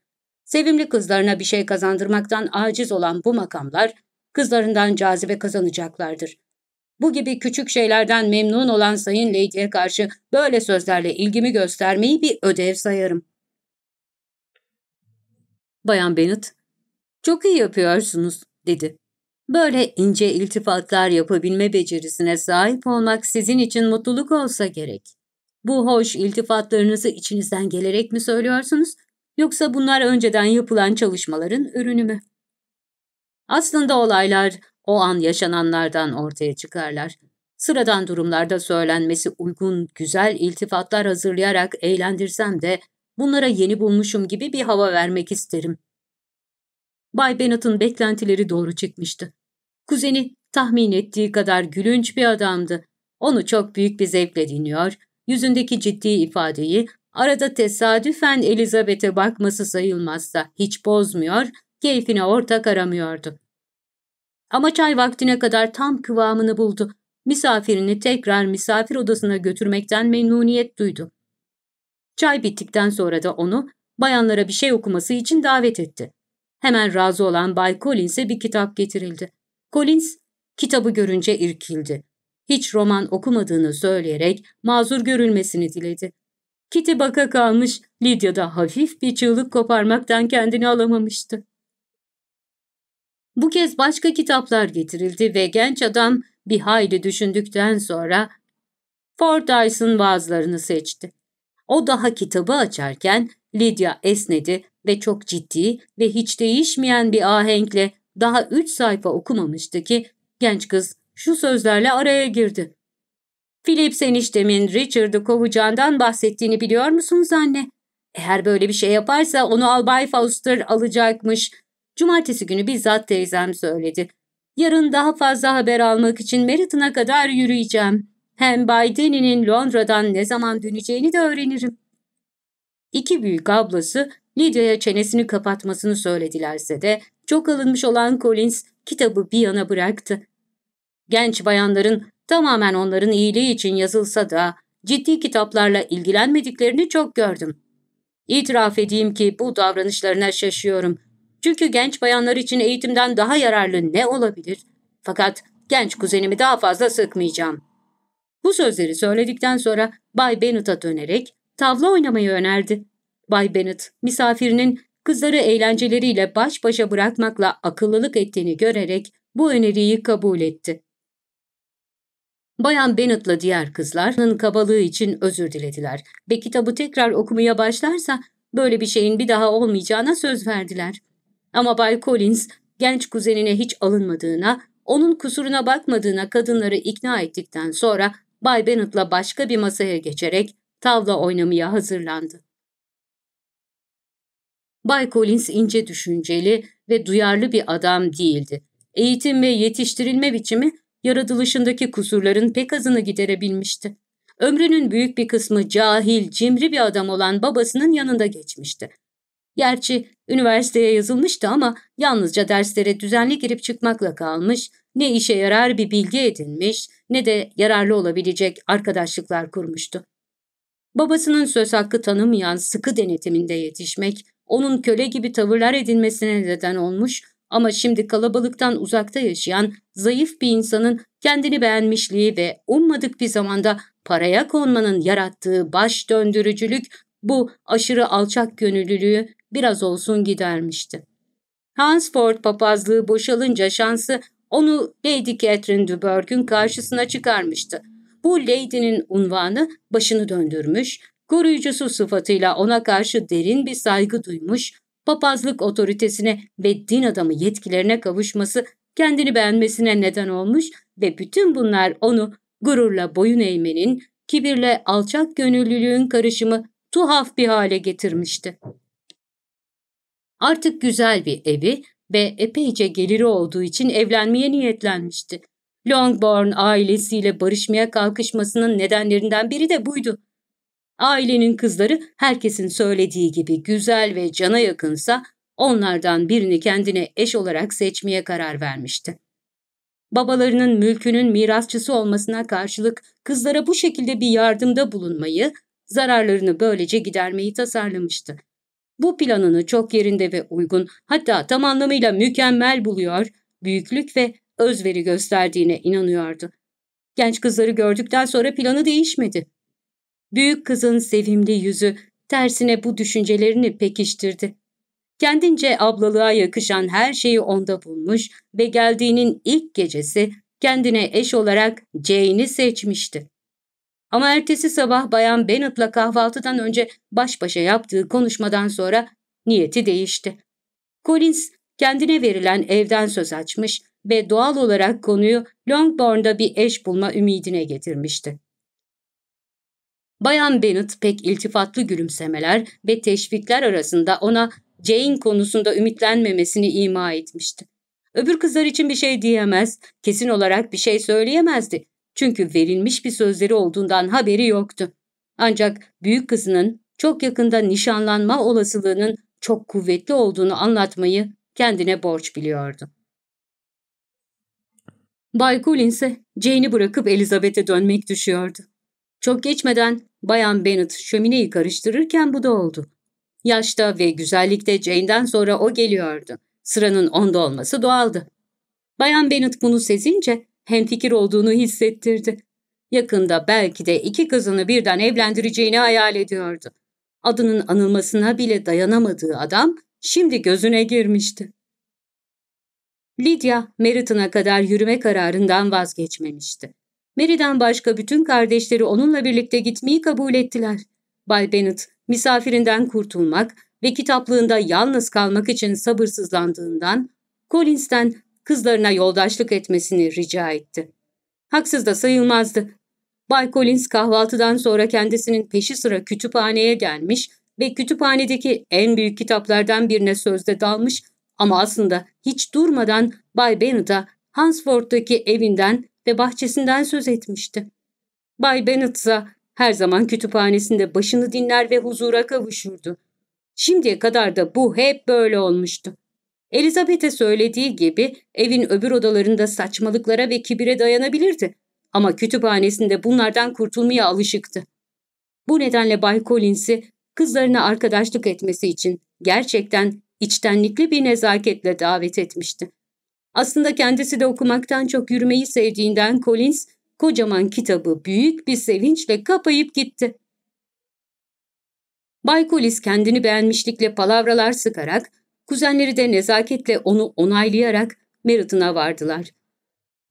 Sevimli kızlarına bir şey kazandırmaktan aciz olan bu makamlar kızlarından cazibe kazanacaklardır. Bu gibi küçük şeylerden memnun olan Sayın Lady'e karşı böyle sözlerle ilgimi göstermeyi bir ödev sayarım. Bayan Bennet, çok iyi yapıyorsunuz, dedi. Böyle ince iltifatlar yapabilme becerisine sahip olmak sizin için mutluluk olsa gerek. Bu hoş iltifatlarınızı içinizden gelerek mi söylüyorsunuz, yoksa bunlar önceden yapılan çalışmaların ürünü mü? Aslında olaylar o an yaşananlardan ortaya çıkarlar. Sıradan durumlarda söylenmesi uygun, güzel iltifatlar hazırlayarak eğlendirsem de bunlara yeni bulmuşum gibi bir hava vermek isterim. Bay Bennett'ın beklentileri doğru çıkmıştı. Kuzeni tahmin ettiği kadar gülünç bir adamdı. Onu çok büyük bir zevkle dinliyor, yüzündeki ciddi ifadeyi arada tesadüfen Elizabeth'e bakması sayılmazsa hiç bozmuyor, keyfine ortak aramıyordu. Ama çay vaktine kadar tam kıvamını buldu. Misafirini tekrar misafir odasına götürmekten memnuniyet duydu. Çay bittikten sonra da onu bayanlara bir şey okuması için davet etti. Hemen razı olan Bay Collins'e bir kitap getirildi. Collins kitabı görünce irkildi. Hiç roman okumadığını söyleyerek mazur görülmesini diledi. Kitty baka kalmış, Lydia da hafif bir çığlık koparmaktan kendini alamamıştı. Bu kez başka kitaplar getirildi ve genç adam bir hayli düşündükten sonra Ford bazılarını seçti. O daha kitabı açarken Lydia esnedi ve çok ciddi ve hiç değişmeyen bir ahenkle daha üç sayfa okumamıştı ki genç kız şu sözlerle araya girdi. Philip eniştemin Richard'ı kovacağından bahsettiğini biliyor musunuz anne? Eğer böyle bir şey yaparsa onu Albay Foster alacakmış Cumartesi günü bizzat teyzem söyledi. Yarın daha fazla haber almak için Meriton'a kadar yürüyeceğim. Hem Bay Deni'nin Londra'dan ne zaman döneceğini de öğrenirim. İki büyük ablası Lydia'ya çenesini kapatmasını söyledilerse de çok alınmış olan Collins kitabı bir yana bıraktı. Genç bayanların tamamen onların iyiliği için yazılsa da ciddi kitaplarla ilgilenmediklerini çok gördüm. İtiraf edeyim ki bu davranışlarına şaşıyorum. Çünkü genç bayanlar için eğitimden daha yararlı ne olabilir? Fakat genç kuzenimi daha fazla sıkmayacağım. Bu sözleri söyledikten sonra Bay Bennett'a dönerek tavla oynamayı önerdi. Bay Bennett, misafirinin kızları eğlenceleriyle baş başa bırakmakla akıllılık ettiğini görerek bu öneriyi kabul etti. Bayan Bennett'la diğer kızların kabalığı için özür dilediler ve kitabı tekrar okumaya başlarsa böyle bir şeyin bir daha olmayacağına söz verdiler. Ama Bay Collins genç kuzenine hiç alınmadığına, onun kusuruna bakmadığına kadınları ikna ettikten sonra Bay Bennett'la başka bir masaya geçerek tavla oynamaya hazırlandı. Bay Collins ince düşünceli ve duyarlı bir adam değildi. Eğitim ve yetiştirilme biçimi yaratılışındaki kusurların pek azını giderebilmişti. Ömrünün büyük bir kısmı cahil, cimri bir adam olan babasının yanında geçmişti. Gerçi üniversiteye yazılmıştı ama yalnızca derslere düzenli girip çıkmakla kalmış, ne işe yarar bir bilgi edinmiş ne de yararlı olabilecek arkadaşlıklar kurmuştu. Babasının söz hakkı tanımayan sıkı denetiminde yetişmek, onun köle gibi tavırlar edinmesine neden olmuş ama şimdi kalabalıktan uzakta yaşayan zayıf bir insanın kendini beğenmişliği ve ummadık bir zamanda paraya konmanın yarattığı baş döndürücülük bu aşırı alçak gönüllülüğü biraz olsun gidermişti. Hans Ford papazlığı boşalınca şansı onu Lady Catherine Dubourg'un karşısına çıkarmıştı. Bu Lady'nin unvanı başını döndürmüş, koruyucusu sıfatıyla ona karşı derin bir saygı duymuş, papazlık otoritesine ve din adamı yetkilerine kavuşması kendini beğenmesine neden olmuş ve bütün bunlar onu gururla boyun eğmenin, kibirle alçak gönüllülüğün karışımı tuhaf bir hale getirmişti. Artık güzel bir evi ve epeyce geliri olduğu için evlenmeye niyetlenmişti. Longbourn ailesiyle barışmaya kalkışmasının nedenlerinden biri de buydu. Ailenin kızları herkesin söylediği gibi güzel ve cana yakınsa onlardan birini kendine eş olarak seçmeye karar vermişti. Babalarının mülkünün mirasçısı olmasına karşılık kızlara bu şekilde bir yardımda bulunmayı, zararlarını böylece gidermeyi tasarlamıştı bu planını çok yerinde ve uygun hatta tam anlamıyla mükemmel buluyor, büyüklük ve özveri gösterdiğine inanıyordu. Genç kızları gördükten sonra planı değişmedi. Büyük kızın sevimli yüzü tersine bu düşüncelerini pekiştirdi. Kendince ablalığa yakışan her şeyi onda bulmuş ve geldiğinin ilk gecesi kendine eş olarak Jane'i seçmişti. Ama ertesi sabah Bayan Bennett'la kahvaltıdan önce baş başa yaptığı konuşmadan sonra niyeti değişti. Collins kendine verilen evden söz açmış ve doğal olarak konuyu Longbourn'da bir eş bulma ümidine getirmişti. Bayan Bennet pek iltifatlı gülümsemeler ve teşvikler arasında ona Jane konusunda ümitlenmemesini ima etmişti. Öbür kızlar için bir şey diyemez, kesin olarak bir şey söyleyemezdi çünkü verilmiş bir sözleri olduğundan haberi yoktu. Ancak büyük kızının çok yakında nişanlanma olasılığının çok kuvvetli olduğunu anlatmayı kendine borç biliyordu. Bay Cullen ise Jane'i bırakıp Elizabeth'e dönmek düşüyordu. Çok geçmeden Bayan Bennet şömineyi karıştırırken bu da oldu. Yaşta ve güzellikte Jane'den sonra o geliyordu. Sıranın onda olması doğaldı. Bayan Bennet bunu sezince hemfikir olduğunu hissettirdi. Yakında belki de iki kızını birden evlendireceğini hayal ediyordu. Adının anılmasına bile dayanamadığı adam şimdi gözüne girmişti. Lydia, Merit'ına kadar yürüme kararından vazgeçmemişti. Meriden başka bütün kardeşleri onunla birlikte gitmeyi kabul ettiler. Bay Bennet, misafirinden kurtulmak ve kitaplığında yalnız kalmak için sabırsızlandığından, Collins'ten kızlarına yoldaşlık etmesini rica etti. Haksız da sayılmazdı. Bay Collins kahvaltıdan sonra kendisinin peşi sıra kütüphaneye gelmiş ve kütüphanedeki en büyük kitaplardan birine sözde dalmış ama aslında hiç durmadan Bay Bennett'a Hansford'daki evinden ve bahçesinden söz etmişti. Bay Bennet ise her zaman kütüphanesinde başını dinler ve huzura kavuşurdu. Şimdiye kadar da bu hep böyle olmuştu. Elizabeth'e söylediği gibi evin öbür odalarında saçmalıklara ve kibire dayanabilirdi. Ama kütüphanesinde bunlardan kurtulmaya alışıktı. Bu nedenle Bay Collins'i kızlarına arkadaşlık etmesi için gerçekten içtenlikli bir nezaketle davet etmişti. Aslında kendisi de okumaktan çok yürümeyi sevdiğinden Collins, kocaman kitabı büyük bir sevinçle kapayıp gitti. Bay Collins kendini beğenmişlikle palavralar sıkarak Kuzenleri de nezaketle onu onaylayarak Merritt'ına vardılar.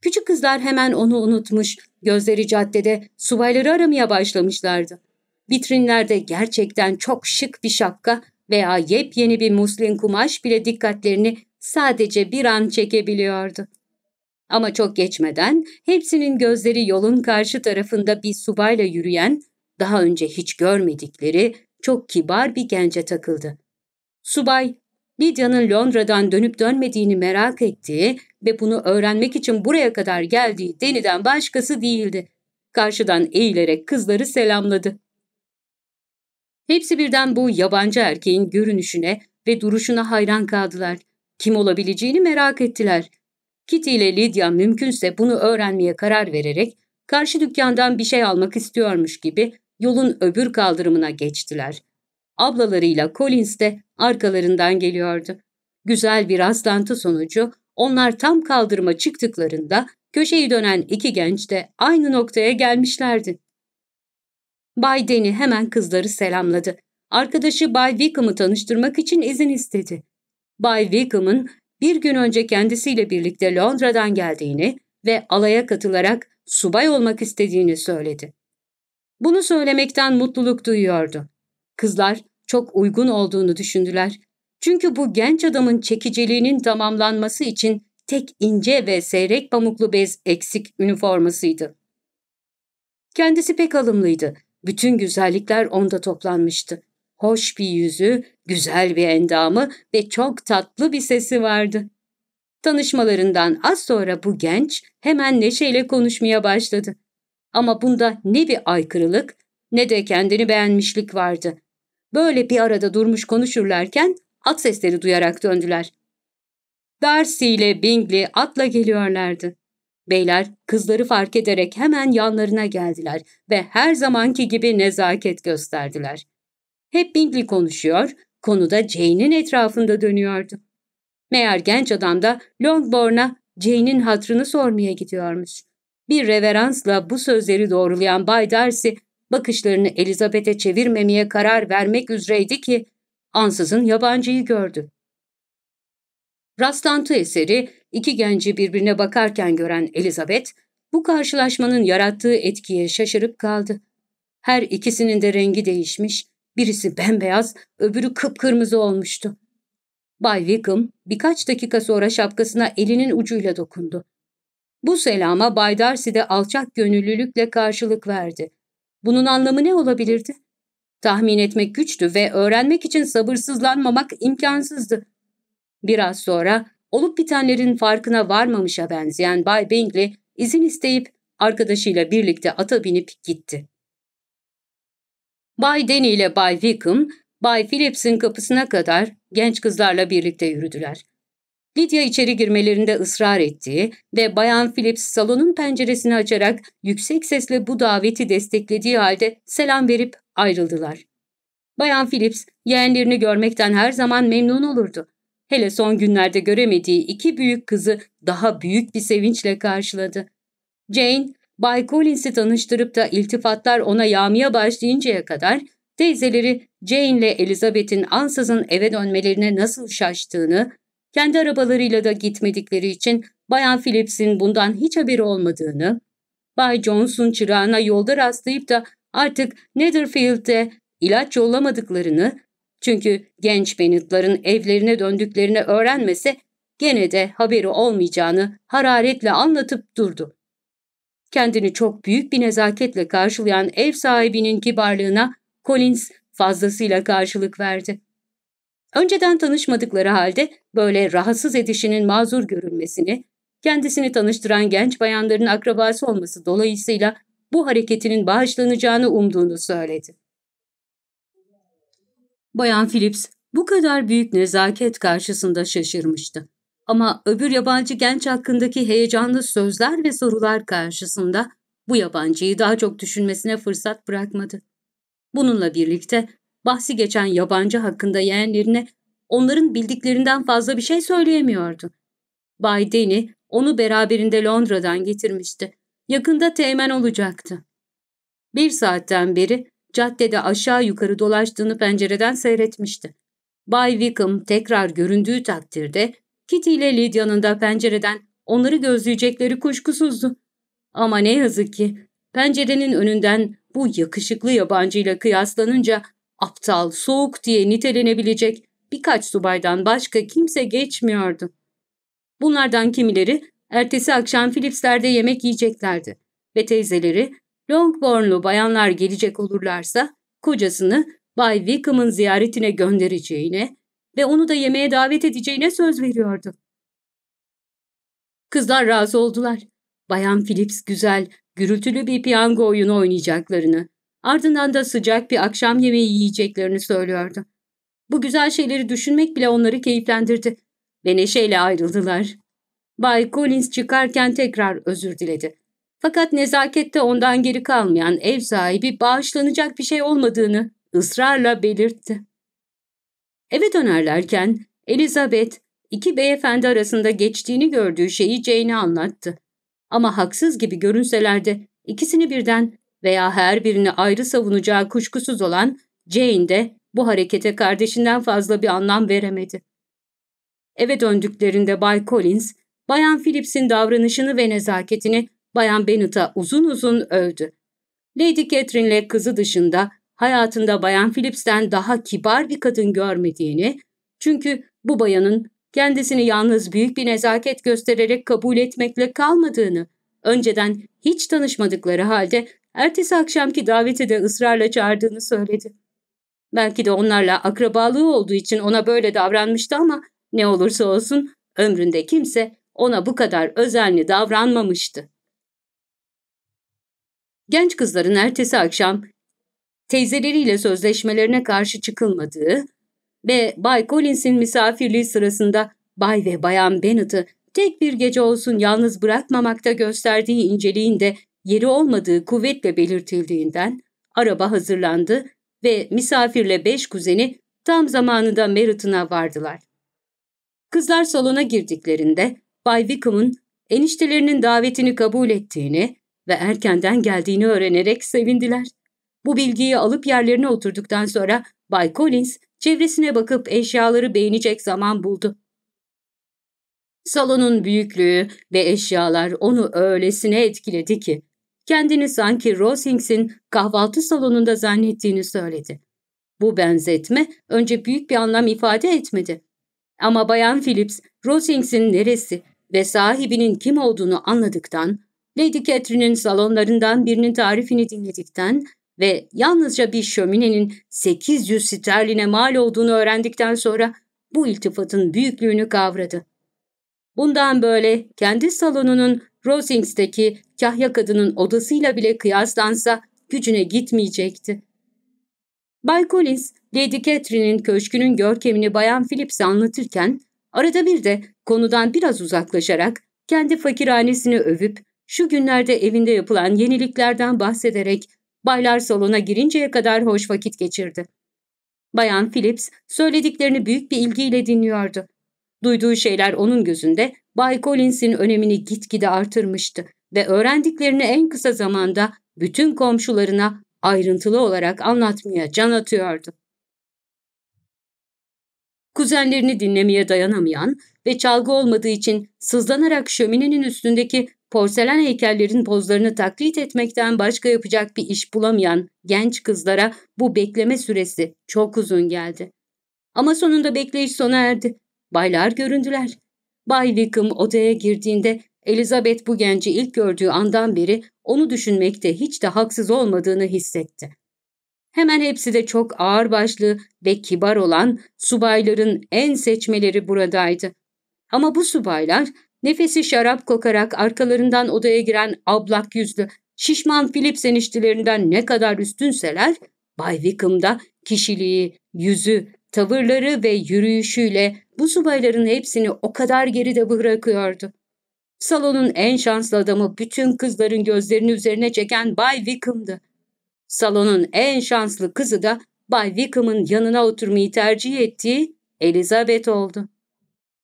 Küçük kızlar hemen onu unutmuş, gözleri caddede subayları aramaya başlamışlardı. Vitrinlerde gerçekten çok şık bir şapka veya yepyeni bir muslin kumaş bile dikkatlerini sadece bir an çekebiliyordu. Ama çok geçmeden hepsinin gözleri yolun karşı tarafında bir subayla yürüyen, daha önce hiç görmedikleri çok kibar bir gence takıldı. Subay Lydia'nın Londra'dan dönüp dönmediğini merak ettiği ve bunu öğrenmek için buraya kadar geldiği Deni'den başkası değildi. Karşıdan eğilerek kızları selamladı. Hepsi birden bu yabancı erkeğin görünüşüne ve duruşuna hayran kaldılar. Kim olabileceğini merak ettiler. Kitty ile Lydia mümkünse bunu öğrenmeye karar vererek karşı dükkandan bir şey almak istiyormuş gibi yolun öbür kaldırımına geçtiler ablalarıyla Collins de arkalarından geliyordu. Güzel bir rastlantı sonucu onlar tam kaldırıma çıktıklarında köşeyi dönen iki genç de aynı noktaya gelmişlerdi. Bay Deni hemen kızları selamladı. Arkadaşı Bay Wickham'ı tanıştırmak için izin istedi. Bay Wickham'ın bir gün önce kendisiyle birlikte Londra'dan geldiğini ve alaya katılarak subay olmak istediğini söyledi. Bunu söylemekten mutluluk duyuyordu. Kızlar çok uygun olduğunu düşündüler. Çünkü bu genç adamın çekiciliğinin tamamlanması için tek ince ve seyrek pamuklu bez eksik üniformasıydı. Kendisi pek alımlıydı. Bütün güzellikler onda toplanmıştı. Hoş bir yüzü, güzel bir endamı ve çok tatlı bir sesi vardı. Tanışmalarından az sonra bu genç hemen neşeyle konuşmaya başladı. Ama bunda ne bir aykırılık ne de kendini beğenmişlik vardı. Böyle bir arada durmuş konuşurlarken at sesleri duyarak döndüler. Darcy ile Bingley atla geliyorlardı. Beyler kızları fark ederek hemen yanlarına geldiler ve her zamanki gibi nezaket gösterdiler. Hep Bingley konuşuyor, konuda Jane'in etrafında dönüyordu. Meğer genç adam da Longbourn'a Jane'in hatrını sormaya gidiyormuş. Bir reveransla bu sözleri doğrulayan Bay Darcy bakışlarını Elizabeth'e çevirmemeye karar vermek üzereydi ki ansızın yabancıyı gördü. Rastlantı eseri iki genci birbirine bakarken gören Elizabeth, bu karşılaşmanın yarattığı etkiye şaşırıp kaldı. Her ikisinin de rengi değişmiş, birisi bembeyaz, öbürü kıpkırmızı olmuştu. Bay Wickham birkaç dakika sonra şapkasına elinin ucuyla dokundu. Bu selama Bay Darcy de alçak gönüllülükle karşılık verdi. Bunun anlamı ne olabilirdi? Tahmin etmek güçtü ve öğrenmek için sabırsızlanmamak imkansızdı. Biraz sonra olup bitenlerin farkına varmamışa benzeyen Bay Bingley izin isteyip arkadaşıyla birlikte ata binip gitti. Bay Denny ile Bay Wickham, Bay Phillips'in kapısına kadar genç kızlarla birlikte yürüdüler. Lydia içeri girmelerinde ısrar ettiği ve Bayan Phillips salonun penceresini açarak yüksek sesle bu daveti desteklediği halde selam verip ayrıldılar. Bayan Phillips yeğenlerini görmekten her zaman memnun olurdu. Hele son günlerde göremediği iki büyük kızı daha büyük bir sevinçle karşıladı. Jane, Bay Collins'i tanıştırıp da iltifatlar ona yağmaya başlayıncaya kadar teyzeleri Jane ile Elizabeth'in ansızın eve dönmelerine nasıl şaştığını kendi arabalarıyla da gitmedikleri için Bayan Phillips'in bundan hiç haberi olmadığını, Bay Johnson çırağına yolda rastlayıp da artık Netherfield'e ilaç yollamadıklarını, çünkü genç Bennett'ların evlerine döndüklerini öğrenmese gene de haberi olmayacağını hararetle anlatıp durdu. Kendini çok büyük bir nezaketle karşılayan ev sahibinin kibarlığına Collins fazlasıyla karşılık verdi. Önceden tanışmadıkları halde böyle rahatsız edişinin mazur görülmesini, kendisini tanıştıran genç bayanların akrabası olması dolayısıyla bu hareketinin bağışlanacağını umduğunu söyledi. Bayan Phillips bu kadar büyük nezaket karşısında şaşırmıştı. Ama öbür yabancı genç hakkındaki heyecanlı sözler ve sorular karşısında bu yabancıyı daha çok düşünmesine fırsat bırakmadı. Bununla birlikte bahsi geçen yabancı hakkında yeğenlerine onların bildiklerinden fazla bir şey söyleyemiyordu. Bay Deni onu beraberinde Londra'dan getirmişti. Yakında teğmen olacaktı. Bir saatten beri caddede aşağı yukarı dolaştığını pencereden seyretmişti. Bay Wickham tekrar göründüğü takdirde Kitty ile Lydia'nın da pencereden onları gözleyecekleri kuşkusuzdu. Ama ne yazık ki pencerenin önünden bu yakışıklı yabancıyla kıyaslanınca aptal, soğuk diye nitelenebilecek birkaç subaydan başka kimse geçmiyordu. Bunlardan kimileri ertesi akşam Phillips'lerde yemek yiyeceklerdi ve teyzeleri Longbornlu bayanlar gelecek olurlarsa kocasını Bay Wickham'ın ziyaretine göndereceğine ve onu da yemeğe davet edeceğine söz veriyordu. Kızlar razı oldular. Bayan Phillips güzel, gürültülü bir piyango oyunu oynayacaklarını Ardından da sıcak bir akşam yemeği yiyeceklerini söylüyordu. Bu güzel şeyleri düşünmek bile onları keyiflendirdi ve neşeyle ayrıldılar. Bay Collins çıkarken tekrar özür diledi. Fakat nezakette ondan geri kalmayan ev sahibi bağışlanacak bir şey olmadığını ısrarla belirtti. Eve dönerlerken Elizabeth iki beyefendi arasında geçtiğini gördüğü şeyi Jane'e anlattı. Ama haksız gibi görünseler de ikisini birden veya her birini ayrı savunacağı kuşkusuz olan Jane de bu harekete kardeşinden fazla bir anlam veremedi. Eve döndüklerinde Bay Collins, Bayan Phillips'in davranışını ve nezaketini Bayan Bennett'a uzun uzun övdü. Lady Catherine'le kızı dışında hayatında Bayan Phillips'ten daha kibar bir kadın görmediğini, çünkü bu bayanın kendisini yalnız büyük bir nezaket göstererek kabul etmekle kalmadığını, önceden hiç tanışmadıkları halde Ertesi akşamki davete de ısrarla çağırdığını söyledi. Belki de onlarla akrabalığı olduğu için ona böyle davranmıştı ama ne olursa olsun ömründe kimse ona bu kadar özenli davranmamıştı. Genç kızların ertesi akşam teyzeleriyle sözleşmelerine karşı çıkılmadığı ve Bay Collins'in misafirliği sırasında Bay ve Bayan Bennett'ı tek bir gece olsun yalnız bırakmamakta gösterdiği inceliğinde yeri olmadığı kuvvetle belirtildiğinden araba hazırlandı ve misafirle beş kuzeni tam zamanında Merritt'ına vardılar. Kızlar salona girdiklerinde Bay Wickham'ın eniştelerinin davetini kabul ettiğini ve erkenden geldiğini öğrenerek sevindiler. Bu bilgiyi alıp yerlerine oturduktan sonra Bay Collins çevresine bakıp eşyaları beğenecek zaman buldu. Salonun büyüklüğü ve eşyalar onu öylesine etkiledi ki kendini sanki Rosings'in kahvaltı salonunda zannettiğini söyledi. Bu benzetme önce büyük bir anlam ifade etmedi. Ama Bayan Phillips, Rosings'in neresi ve sahibinin kim olduğunu anladıktan, Lady Catherine'in salonlarından birinin tarifini dinledikten ve yalnızca bir şöminenin 800 sterline mal olduğunu öğrendikten sonra bu iltifatın büyüklüğünü kavradı. Bundan böyle kendi salonunun Rosings'teki kahya kadının odasıyla bile kıyaslansa gücüne gitmeyecekti. Bay Collins, Lady Catherine'in köşkünün görkemini Bayan Phillips anlatırken, arada bir de konudan biraz uzaklaşarak kendi fakirhanesini övüp, şu günlerde evinde yapılan yeniliklerden bahsederek baylar salona girinceye kadar hoş vakit geçirdi. Bayan Phillips söylediklerini büyük bir ilgiyle dinliyordu. Duyduğu şeyler onun gözünde Bay Collins'in önemini gitgide artırmıştı ve öğrendiklerini en kısa zamanda bütün komşularına ayrıntılı olarak anlatmaya can atıyordu. Kuzenlerini dinlemeye dayanamayan ve çalgı olmadığı için sızlanarak şöminenin üstündeki porselen heykellerin pozlarını taklit etmekten başka yapacak bir iş bulamayan genç kızlara bu bekleme süresi çok uzun geldi. Ama sonunda bekleyiş sona erdi Baylar göründüler. Bay Wickham odaya girdiğinde Elizabeth bu genci ilk gördüğü andan beri onu düşünmekte hiç de haksız olmadığını hissetti. Hemen hepsi de çok ağırbaşlı ve kibar olan subayların en seçmeleri buradaydı. Ama bu subaylar nefesi şarap kokarak arkalarından odaya giren ablak yüzlü şişman Philip eniştilerinden ne kadar üstünseler, Bay Wickham'da kişiliği, yüzü, tavırları ve yürüyüşüyle bu subayların hepsini o kadar geride bırakıyordu. Salonun en şanslı adamı bütün kızların gözlerini üzerine çeken Bay Wickham'dı. Salonun en şanslı kızı da Bay Wickham'ın yanına oturmayı tercih ettiği Elizabeth oldu.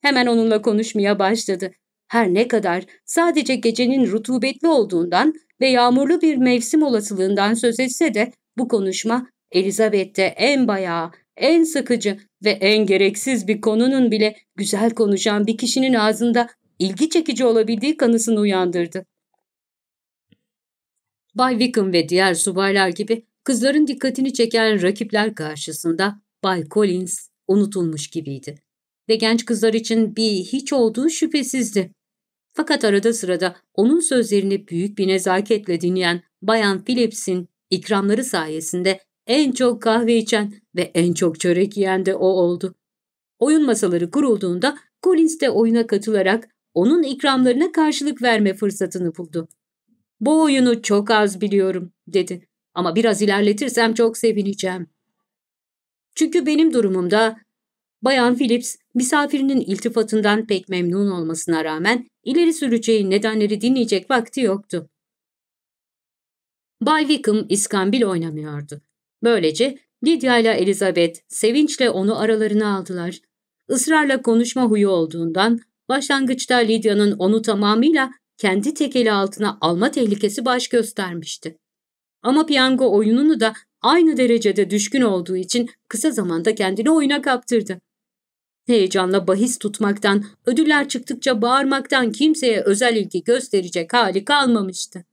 Hemen onunla konuşmaya başladı. Her ne kadar sadece gecenin rutubetli olduğundan ve yağmurlu bir mevsim olasılığından söz etse de bu konuşma Elizabeth'te en bayağı en sıkıcı ve en gereksiz bir konunun bile güzel konuşan bir kişinin ağzında ilgi çekici olabildiği kanısını uyandırdı. Bay Wickham ve diğer subaylar gibi kızların dikkatini çeken rakipler karşısında Bay Collins unutulmuş gibiydi. Ve genç kızlar için bir hiç olduğu şüphesizdi. Fakat arada sırada onun sözlerini büyük bir nezaketle dinleyen Bayan Phillips'in ikramları sayesinde en çok kahve içen ve en çok çörek yiyen de o oldu. Oyun masaları kurulduğunda Collins de oyuna katılarak onun ikramlarına karşılık verme fırsatını buldu. Bu oyunu çok az biliyorum dedi ama biraz ilerletirsem çok sevineceğim. Çünkü benim durumumda Bayan Phillips misafirinin iltifatından pek memnun olmasına rağmen ileri süreceği nedenleri dinleyecek vakti yoktu. Bay Wickham iskambil oynamıyordu. Böylece Lydia ile Elizabeth sevinçle onu aralarına aldılar. Israrla konuşma huyu olduğundan başlangıçta Lydia'nın onu tamamıyla kendi tekeli altına alma tehlikesi baş göstermişti. Ama piyango oyununu da aynı derecede düşkün olduğu için kısa zamanda kendini oyuna kaptırdı. Heyecanla bahis tutmaktan, ödüller çıktıkça bağırmaktan kimseye özel ilgi gösterecek hali kalmamıştı.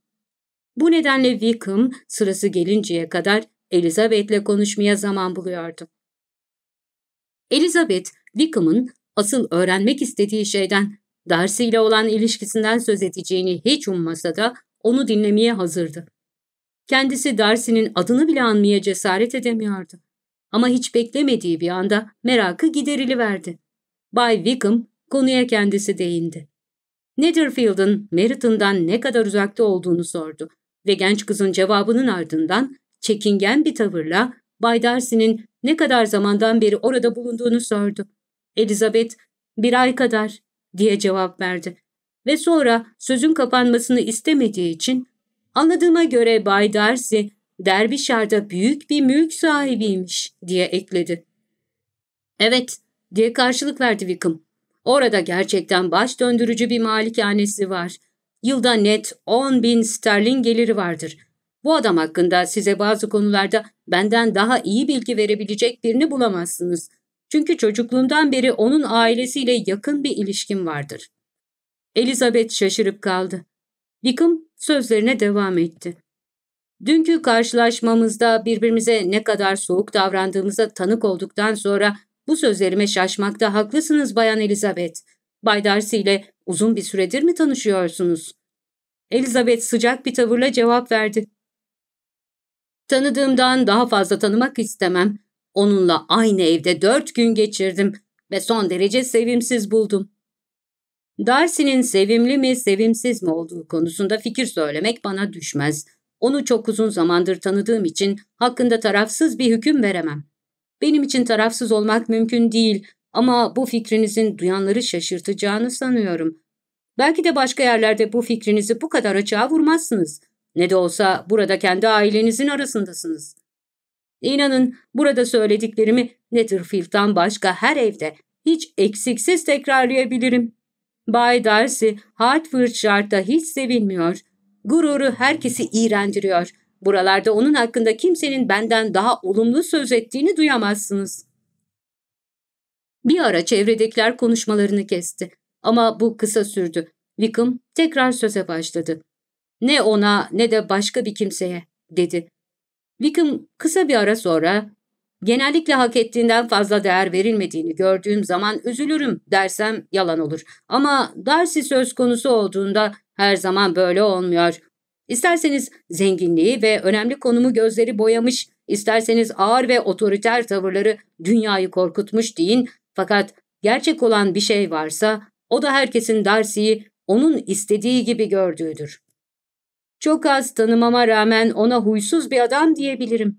Bu nedenle Wickham sırası gelinceye kadar Elizabeth'le konuşmaya zaman buluyordum. Elizabeth, Wickham'ın asıl öğrenmek istediği şeyden, dersiyle olan ilişkisinden söz edeceğini hiç ummasa da onu dinlemeye hazırdı. Kendisi dersinin adını bile anmaya cesaret edemiyordu. Ama hiç beklemediği bir anda merakı gideriliverdi. Bay Wickham konuya kendisi değindi. Netherfield'ın Meriton'dan ne kadar uzakta olduğunu sordu ve genç kızın cevabının ardından çekingen bir tavırla Bay Darcy'nin ne kadar zamandan beri orada bulunduğunu sordu. Elizabeth, bir ay kadar diye cevap verdi. Ve sonra sözün kapanmasını istemediği için anladığıma göre Bay Darcy Derbyshire'da büyük bir mülk sahibiymiş diye ekledi. Evet diye karşılık verdi Wickham. Orada gerçekten baş döndürücü bir malikanesi var. Yılda net 10 bin sterlin geliri vardır. Bu adam hakkında size bazı konularda benden daha iyi bilgi verebilecek birini bulamazsınız. Çünkü çocukluğumdan beri onun ailesiyle yakın bir ilişkim vardır. Elizabeth şaşırıp kaldı. Wickham sözlerine devam etti. Dünkü karşılaşmamızda birbirimize ne kadar soğuk davrandığımıza tanık olduktan sonra bu sözlerime şaşmakta haklısınız Bayan Elizabeth. Bay Darcy ile uzun bir süredir mi tanışıyorsunuz? Elizabeth sıcak bir tavırla cevap verdi. Tanıdığımdan daha fazla tanımak istemem. Onunla aynı evde dört gün geçirdim ve son derece sevimsiz buldum. Darcy'nin sevimli mi sevimsiz mi olduğu konusunda fikir söylemek bana düşmez. Onu çok uzun zamandır tanıdığım için hakkında tarafsız bir hüküm veremem. Benim için tarafsız olmak mümkün değil ama bu fikrinizin duyanları şaşırtacağını sanıyorum. Belki de başka yerlerde bu fikrinizi bu kadar açığa vurmazsınız.'' Ne de olsa burada kendi ailenizin arasındasınız. İnanın burada söylediklerimi Netherfield'dan başka her evde hiç eksiksiz tekrarlayabilirim. Bay Darcy Hartfordshire'da hiç sevilmiyor. Gururu herkesi iğrendiriyor. Buralarda onun hakkında kimsenin benden daha olumlu söz ettiğini duyamazsınız. Bir ara çevredekiler konuşmalarını kesti. Ama bu kısa sürdü. Wickham tekrar söze başladı. Ne ona ne de başka bir kimseye, dedi. Wickham kısa bir ara sonra, genellikle hak ettiğinden fazla değer verilmediğini gördüğüm zaman üzülürüm dersem yalan olur. Ama Darcy söz konusu olduğunda her zaman böyle olmuyor. İsterseniz zenginliği ve önemli konumu gözleri boyamış, isterseniz ağır ve otoriter tavırları dünyayı korkutmuş deyin fakat gerçek olan bir şey varsa o da herkesin Darcy'yi onun istediği gibi gördüğüdür. Çok az tanımama rağmen ona huysuz bir adam diyebilirim.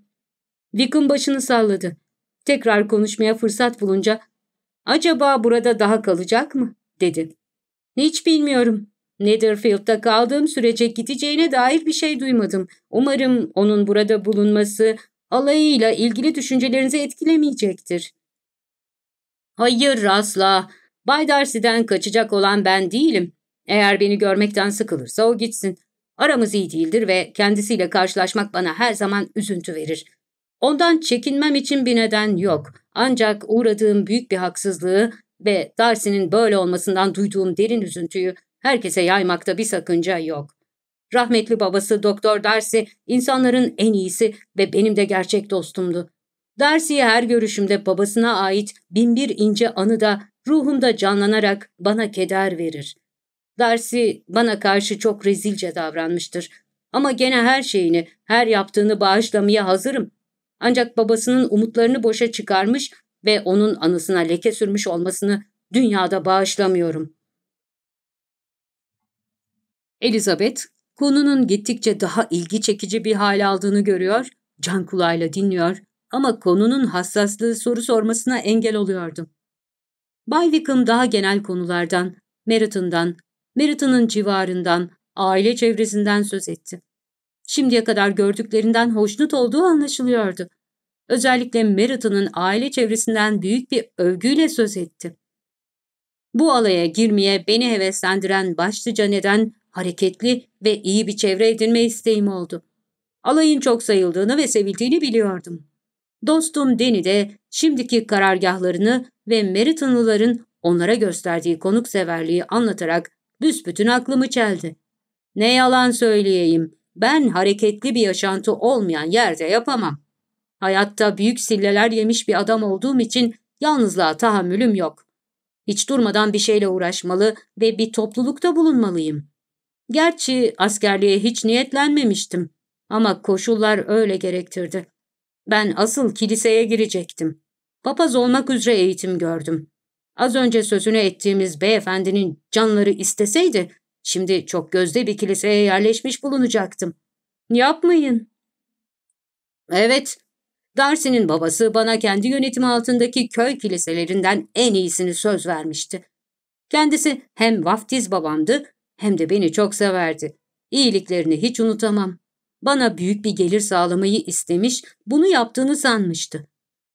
Vick'ın başını salladı. Tekrar konuşmaya fırsat bulunca ''Acaba burada daha kalacak mı?'' dedi. ''Hiç bilmiyorum. Netherfield'da kaldığım sürece gideceğine dair bir şey duymadım. Umarım onun burada bulunması alayıyla ilgili düşüncelerinizi etkilemeyecektir.'' ''Hayır asla. Bay Darcy'den kaçacak olan ben değilim. Eğer beni görmekten sıkılırsa o gitsin. Aramız iyi değildir ve kendisiyle karşılaşmak bana her zaman üzüntü verir. Ondan çekinmem için bir neden yok. Ancak uğradığım büyük bir haksızlığı ve Darcy'nin böyle olmasından duyduğum derin üzüntüyü herkese yaymakta bir sakınca yok. Rahmetli babası Doktor Darcy insanların en iyisi ve benim de gerçek dostumdu. Darcy'ye her görüşümde babasına ait binbir ince anı da ruhumda canlanarak bana keder verir. Darcy bana karşı çok rezilce davranmıştır. Ama gene her şeyini, her yaptığını bağışlamaya hazırım. Ancak babasının umutlarını boşa çıkarmış ve onun anısına leke sürmüş olmasını dünyada bağışlamıyorum. Elizabeth, konunun gittikçe daha ilgi çekici bir hal aldığını görüyor, can kulağıyla dinliyor ama konunun hassaslığı soru sormasına engel oluyordu. Bay Wickham daha genel konulardan, Meriton'dan, Meriton'un civarından, aile çevresinden söz etti. Şimdiye kadar gördüklerinden hoşnut olduğu anlaşılıyordu. Özellikle Meriton'un aile çevresinden büyük bir övgüyle söz etti. Bu alaya girmeye beni heveslendiren başlıca neden hareketli ve iyi bir çevre edinme isteğim oldu. Alayın çok sayıldığını ve sevildiğini biliyordum. Dostum Deni de şimdiki karargahlarını ve Meritonluların onlara gösterdiği konukseverliği anlatarak büsbütün aklımı çeldi. Ne yalan söyleyeyim, ben hareketli bir yaşantı olmayan yerde yapamam. Hayatta büyük silleler yemiş bir adam olduğum için yalnızlığa tahammülüm yok. Hiç durmadan bir şeyle uğraşmalı ve bir toplulukta bulunmalıyım. Gerçi askerliğe hiç niyetlenmemiştim ama koşullar öyle gerektirdi. Ben asıl kiliseye girecektim. Papaz olmak üzere eğitim gördüm. Az önce sözünü ettiğimiz beyefendinin canları isteseydi, şimdi çok gözde bir kiliseye yerleşmiş bulunacaktım. Yapmayın. Evet, Darcy'nin babası bana kendi yönetimi altındaki köy kiliselerinden en iyisini söz vermişti. Kendisi hem vaftiz babamdı hem de beni çok severdi. İyiliklerini hiç unutamam. Bana büyük bir gelir sağlamayı istemiş, bunu yaptığını sanmıştı.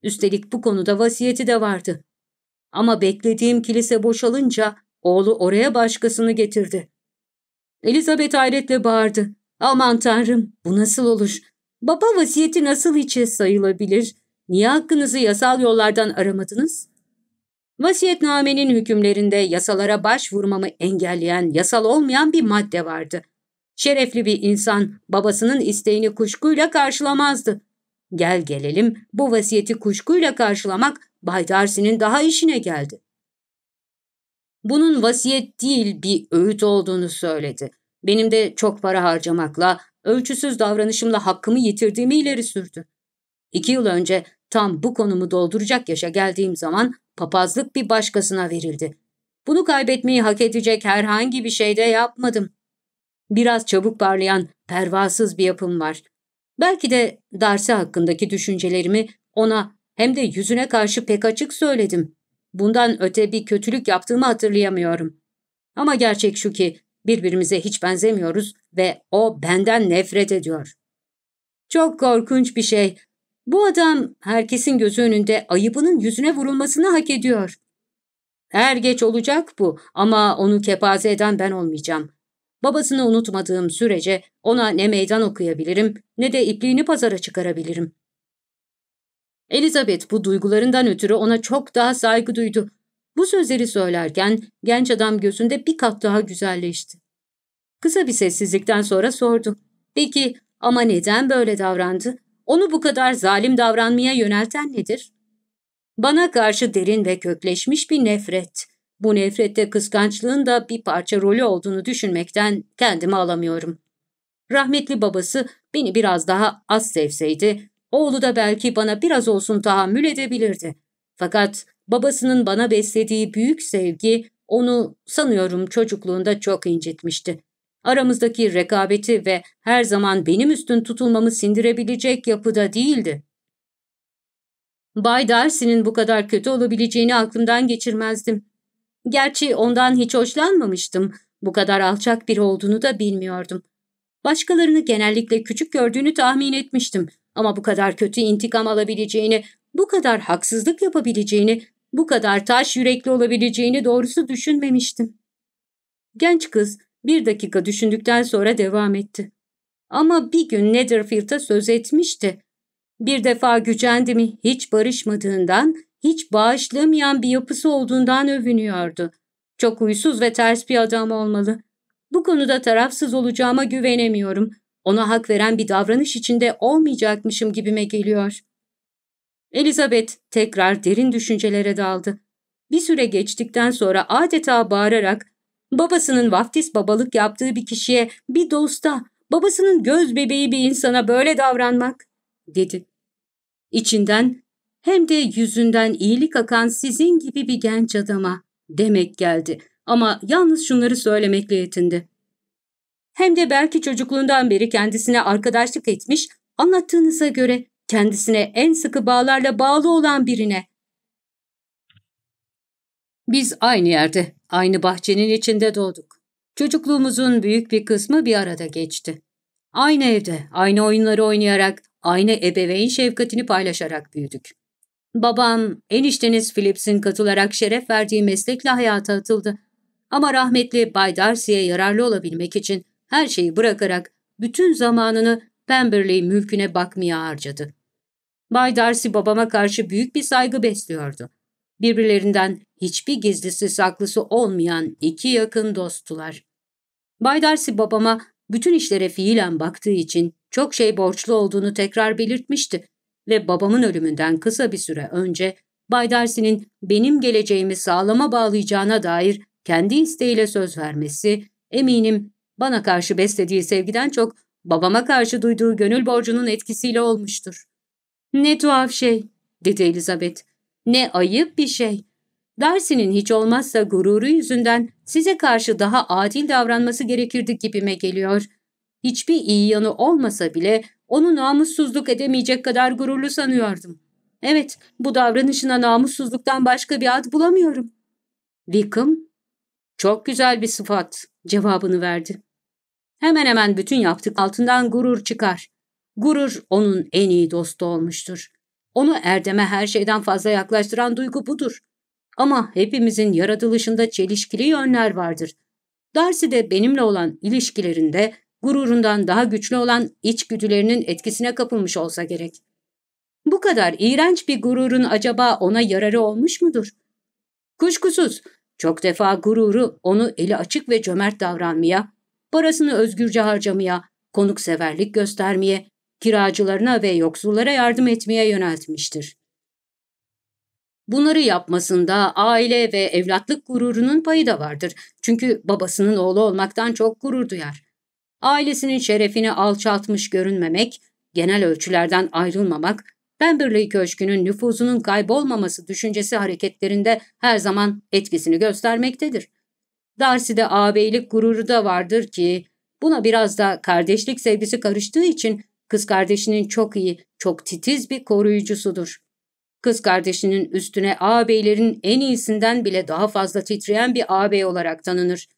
Üstelik bu konuda vasiyeti de vardı. Ama beklediğim kilise boşalınca oğlu oraya başkasını getirdi. Elizabeth hayretle bağırdı. Aman tanrım bu nasıl olur? Baba vasiyeti nasıl içe sayılabilir? Niye hakkınızı yasal yollardan aramadınız? Vasiyetnamenin hükümlerinde yasalara başvurmamı engelleyen, yasal olmayan bir madde vardı. Şerefli bir insan babasının isteğini kuşkuyla karşılamazdı. Gel gelelim bu vasiyeti kuşkuyla karşılamak Bay Darcy'nin daha işine geldi. Bunun vasiyet değil bir öğüt olduğunu söyledi. Benim de çok para harcamakla, ölçüsüz davranışımla hakkımı yitirdiğimi ileri sürdü. İki yıl önce tam bu konumu dolduracak yaşa geldiğim zaman papazlık bir başkasına verildi. Bunu kaybetmeyi hak edecek herhangi bir şey de yapmadım. Biraz çabuk parlayan, pervasız bir yapım var. Belki de Darcy hakkındaki düşüncelerimi ona hem de yüzüne karşı pek açık söyledim. Bundan öte bir kötülük yaptığımı hatırlayamıyorum. Ama gerçek şu ki birbirimize hiç benzemiyoruz ve o benden nefret ediyor. Çok korkunç bir şey. Bu adam herkesin gözü önünde ayıbının yüzüne vurulmasını hak ediyor. Er geç olacak bu ama onu kepaze eden ben olmayacağım. Babasını unutmadığım sürece ona ne meydan okuyabilirim ne de ipliğini pazara çıkarabilirim. Elizabeth bu duygularından ötürü ona çok daha saygı duydu. Bu sözleri söylerken genç adam gözünde bir kat daha güzelleşti. Kısa bir sessizlikten sonra sordu. Peki ama neden böyle davrandı? Onu bu kadar zalim davranmaya yönelten nedir? Bana karşı derin ve kökleşmiş bir nefret. Bu nefrette kıskançlığın da bir parça rolü olduğunu düşünmekten kendimi alamıyorum. Rahmetli babası beni biraz daha az sevseydi Oğlu da belki bana biraz olsun tahammül edebilirdi. Fakat babasının bana beslediği büyük sevgi onu sanıyorum çocukluğunda çok incitmişti. Aramızdaki rekabeti ve her zaman benim üstün tutulmamı sindirebilecek yapıda değildi. Bay Darcy'nin bu kadar kötü olabileceğini aklımdan geçirmezdim. Gerçi ondan hiç hoşlanmamıştım. Bu kadar alçak biri olduğunu da bilmiyordum. Başkalarını genellikle küçük gördüğünü tahmin etmiştim. Ama bu kadar kötü intikam alabileceğini, bu kadar haksızlık yapabileceğini, bu kadar taş yürekli olabileceğini doğrusu düşünmemiştim. Genç kız bir dakika düşündükten sonra devam etti. Ama bir gün Netherfield'a söz etmişti. Bir defa gücendi mi hiç barışmadığından, hiç bağışlamayan bir yapısı olduğundan övünüyordu. Çok huysuz ve ters bir adam olmalı. Bu konuda tarafsız olacağıma güvenemiyorum. Ona hak veren bir davranış içinde olmayacakmışım gibime geliyor. Elizabeth tekrar derin düşüncelere daldı. Bir süre geçtikten sonra adeta bağırarak babasının vaftiz babalık yaptığı bir kişiye, bir dosta, babasının göz bebeği bir insana böyle davranmak dedi. İçinden hem de yüzünden iyilik akan sizin gibi bir genç adama demek geldi ama yalnız şunları söylemekle yetindi. Hem de belki çocukluğundan beri kendisine arkadaşlık etmiş, anlattığınıza göre kendisine en sıkı bağlarla bağlı olan birine. Biz aynı yerde, aynı bahçenin içinde doğduk. Çocukluğumuzun büyük bir kısmı bir arada geçti. Aynı evde, aynı oyunları oynayarak, aynı ebeveyn şefkatini paylaşarak büyüdük. Babam, enişteniz Phillips'in katılarak şeref verdiği meslekle hayata atıldı. Ama rahmetli Bay Darcy'ye yararlı olabilmek için her şeyi bırakarak bütün zamanını Pemberley mülküne bakmaya harcadı. Bay Darcy babama karşı büyük bir saygı besliyordu. Birbirlerinden hiçbir gizlisi saklısı olmayan iki yakın dosttular. Bay Darcy babama bütün işlere fiilen baktığı için çok şey borçlu olduğunu tekrar belirtmişti ve babamın ölümünden kısa bir süre önce Bay Darcy'nin benim geleceğimi sağlama bağlayacağına dair kendi isteğiyle söz vermesi eminim bana karşı beslediği sevgiden çok babama karşı duyduğu gönül borcunun etkisiyle olmuştur. Ne tuhaf şey, dedi Elizabeth. Ne ayıp bir şey. Darcy'nin hiç olmazsa gururu yüzünden size karşı daha adil davranması gerekirdi gibime geliyor. Hiçbir iyi yanı olmasa bile onu namussuzluk edemeyecek kadar gururlu sanıyordum. Evet, bu davranışına namussuzluktan başka bir ad bulamıyorum. Wickham, çok güzel bir sıfat cevabını verdi. Hemen hemen bütün yaptık altından gurur çıkar. Gurur onun en iyi dostu olmuştur. Onu erdeme her şeyden fazla yaklaştıran duygu budur. Ama hepimizin yaratılışında çelişkili yönler vardır. Darcy de benimle olan ilişkilerinde gururundan daha güçlü olan içgüdülerinin etkisine kapılmış olsa gerek. Bu kadar iğrenç bir gururun acaba ona yararı olmuş mudur? Kuşkusuz çok defa gururu onu eli açık ve cömert davranmaya, parasını özgürce harcamaya, konukseverlik göstermeye, kiracılarına ve yoksullara yardım etmeye yöneltmiştir. Bunları yapmasında aile ve evlatlık gururunun payı da vardır. Çünkü babasının oğlu olmaktan çok gurur duyar. Ailesinin şerefini alçaltmış görünmemek, genel ölçülerden ayrılmamak, Pemberley Köşkü'nün nüfuzunun kaybolmaması düşüncesi hareketlerinde her zaman etkisini göstermektedir. Darcy'de ağabeylik gururu da vardır ki buna biraz da kardeşlik sevgisi karıştığı için kız kardeşinin çok iyi, çok titiz bir koruyucusudur. Kız kardeşinin üstüne ağabeylerin en iyisinden bile daha fazla titreyen bir ağabey olarak tanınır.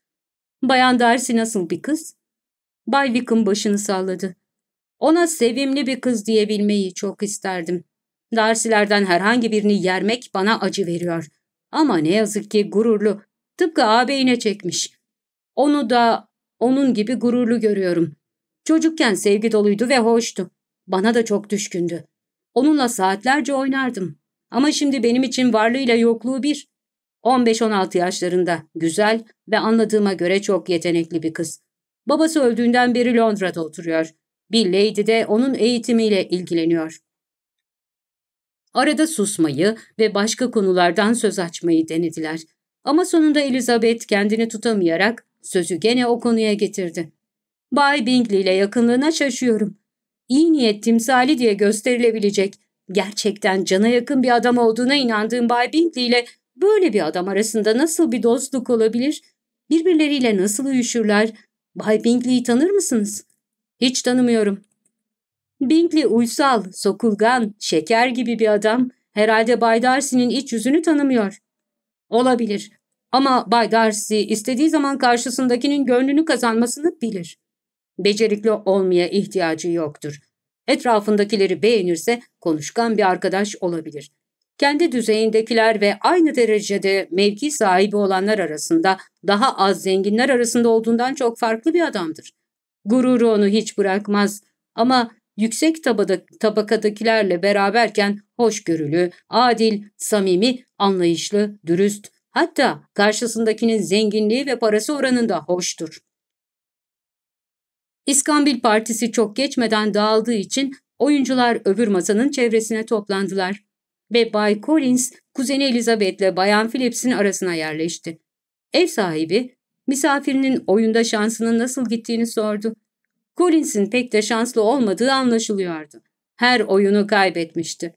Bayan Darcy nasıl bir kız? Bay Wickham başını salladı. Ona sevimli bir kız diyebilmeyi çok isterdim. Darcy'lerden herhangi birini yermek bana acı veriyor. Ama ne yazık ki gururlu, Tıpkı ağabeyine çekmiş. Onu da onun gibi gururlu görüyorum. Çocukken sevgi doluydu ve hoştu. Bana da çok düşkündü. Onunla saatlerce oynardım. Ama şimdi benim için varlığıyla yokluğu bir. 15-16 yaşlarında, güzel ve anladığıma göre çok yetenekli bir kız. Babası öldüğünden beri Londra'da oturuyor. Bir lady de onun eğitimiyle ilgileniyor. Arada susmayı ve başka konulardan söz açmayı denediler. Ama sonunda Elizabeth kendini tutamayarak sözü gene o konuya getirdi. Bay Bingley ile yakınlığına şaşıyorum. İyi niyet timsali diye gösterilebilecek, gerçekten cana yakın bir adam olduğuna inandığım Bay Bingley ile böyle bir adam arasında nasıl bir dostluk olabilir? Birbirleriyle nasıl uyuşurlar? Bay Bingley'i tanır mısınız? Hiç tanımıyorum. Bingley uysal, sokulgan, şeker gibi bir adam. Herhalde Bay Darcy'nin iç yüzünü tanımıyor. Olabilir. Ama Bay Darcy istediği zaman karşısındakinin gönlünü kazanmasını bilir. Becerikli olmaya ihtiyacı yoktur. Etrafındakileri beğenirse konuşkan bir arkadaş olabilir. Kendi düzeyindekiler ve aynı derecede mevki sahibi olanlar arasında daha az zenginler arasında olduğundan çok farklı bir adamdır. Gururu onu hiç bırakmaz ama yüksek tabada, tabakadakilerle beraberken hoşgörülü, adil, samimi, anlayışlı, dürüst, hatta karşısındakinin zenginliği ve parası oranında hoştur. İskambil Partisi çok geçmeden dağıldığı için oyuncular öbür masanın çevresine toplandılar ve Bay Collins, kuzeni Elizabeth ile Bayan Phillips'in arasına yerleşti. Ev sahibi, misafirinin oyunda şansının nasıl gittiğini sordu. Collins'in pek de şanslı olmadığı anlaşılıyordu. Her oyunu kaybetmişti.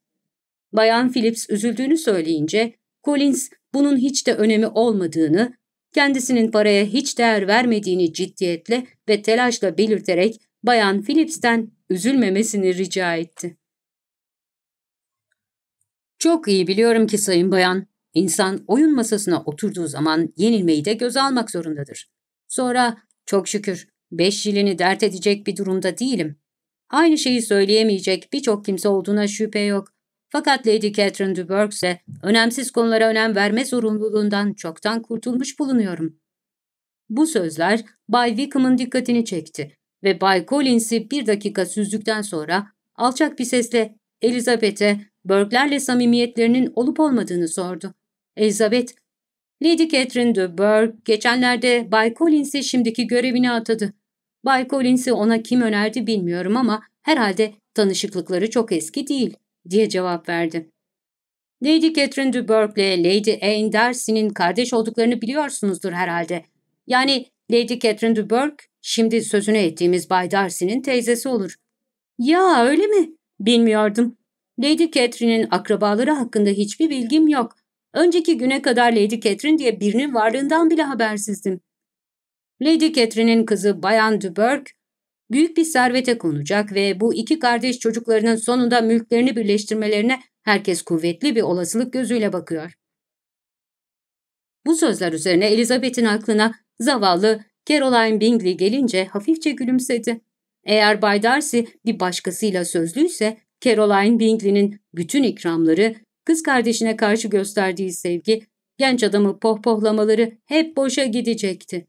Bayan Phillips üzüldüğünü söyleyince Collins bunun hiç de önemi olmadığını, kendisinin paraya hiç değer vermediğini ciddiyetle ve telaşla belirterek Bayan Phillips'ten üzülmemesini rica etti. Çok iyi biliyorum ki Sayın Bayan, insan oyun masasına oturduğu zaman yenilmeyi de göz almak zorundadır. Sonra çok şükür Beş yılını dert edecek bir durumda değilim. Aynı şeyi söyleyemeyecek birçok kimse olduğuna şüphe yok. Fakat Lady Catherine de Bourgh önemsiz konulara önem verme zorunluluğundan çoktan kurtulmuş bulunuyorum. Bu sözler Bay Wickham'ın dikkatini çekti ve Bay Collins'i bir dakika süzdükten sonra alçak bir sesle Elizabeth'e Burke'lerle samimiyetlerinin olup olmadığını sordu. Elizabeth Lady Catherine de Bourgh geçenlerde Bay Collins'e şimdiki görevini atadı. Bay Collins'i ona kim önerdi bilmiyorum ama herhalde tanışıklıkları çok eski değil diye cevap verdi. Lady Catherine de Bourgh ile Lady Anne Darcy'nin kardeş olduklarını biliyorsunuzdur herhalde. Yani Lady Catherine de Bourgh şimdi sözünü ettiğimiz Bay Darcy'nin teyzesi olur. Ya öyle mi? Bilmiyordum. Lady Catherine'in akrabaları hakkında hiçbir bilgim yok. Önceki güne kadar Lady Catherine diye birinin varlığından bile habersizdim. Lady Catherine'in kızı Bayan Duberg büyük bir servete konacak ve bu iki kardeş çocuklarının sonunda mülklerini birleştirmelerine herkes kuvvetli bir olasılık gözüyle bakıyor. Bu sözler üzerine Elizabeth'in aklına zavallı Caroline Bingley gelince hafifçe gülümsedi. Eğer Bay Darcy bir başkasıyla sözlüyse Caroline Bingley'nin bütün ikramları kız kardeşine karşı gösterdiği sevgi, genç adamı pohpohlamaları hep boşa gidecekti.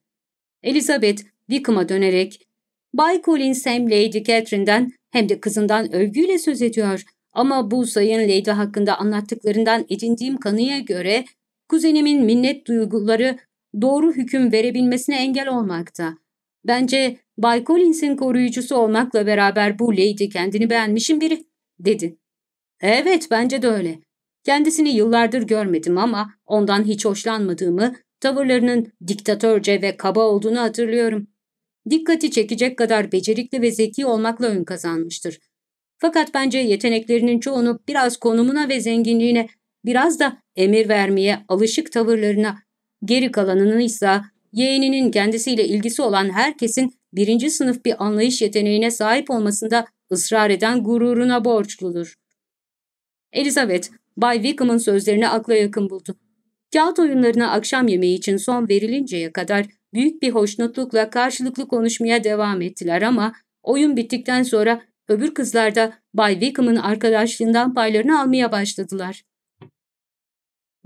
Elizabeth Wickham'a dönerek Bay Collins hem Lady Catherine'den hem de kızından övgüyle söz ediyor ama bu sayın Lady hakkında anlattıklarından edindiğim kanıya göre kuzenimin minnet duyguları doğru hüküm verebilmesine engel olmakta. Bence Bay Collins'in koruyucusu olmakla beraber bu Lady kendini beğenmişin biri, dedi. Evet, bence de öyle. Kendisini yıllardır görmedim ama ondan hiç hoşlanmadığımı, tavırlarının diktatörce ve kaba olduğunu hatırlıyorum. Dikkati çekecek kadar becerikli ve zeki olmakla ön kazanmıştır. Fakat bence yeteneklerinin çoğunu biraz konumuna ve zenginliğine, biraz da emir vermeye alışık tavırlarına, geri kalanının ise yeğeninin kendisiyle ilgisi olan herkesin birinci sınıf bir anlayış yeteneğine sahip olmasında ısrar eden gururuna borçludur. Elizabeth, Bay Wickham'ın sözlerini akla yakın buldu. Kağıt oyunlarına akşam yemeği için son verilinceye kadar büyük bir hoşnutlukla karşılıklı konuşmaya devam ettiler ama oyun bittikten sonra öbür kızlar da Bay Wickham'ın arkadaşlığından paylarını almaya başladılar.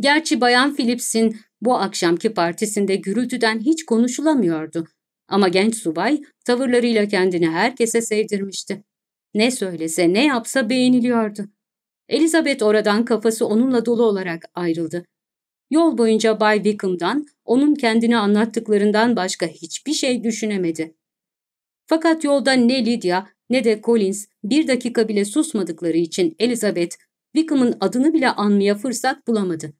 Gerçi Bayan Phillips'in bu akşamki partisinde gürültüden hiç konuşulamıyordu. Ama genç subay tavırlarıyla kendini herkese sevdirmişti. Ne söylese ne yapsa beğeniliyordu. Elizabeth oradan kafası onunla dolu olarak ayrıldı. Yol boyunca Bay Wickham'dan, onun kendine anlattıklarından başka hiçbir şey düşünemedi. Fakat yolda ne Lydia ne de Collins bir dakika bile susmadıkları için Elizabeth, Wickham'ın adını bile anmaya fırsat bulamadı.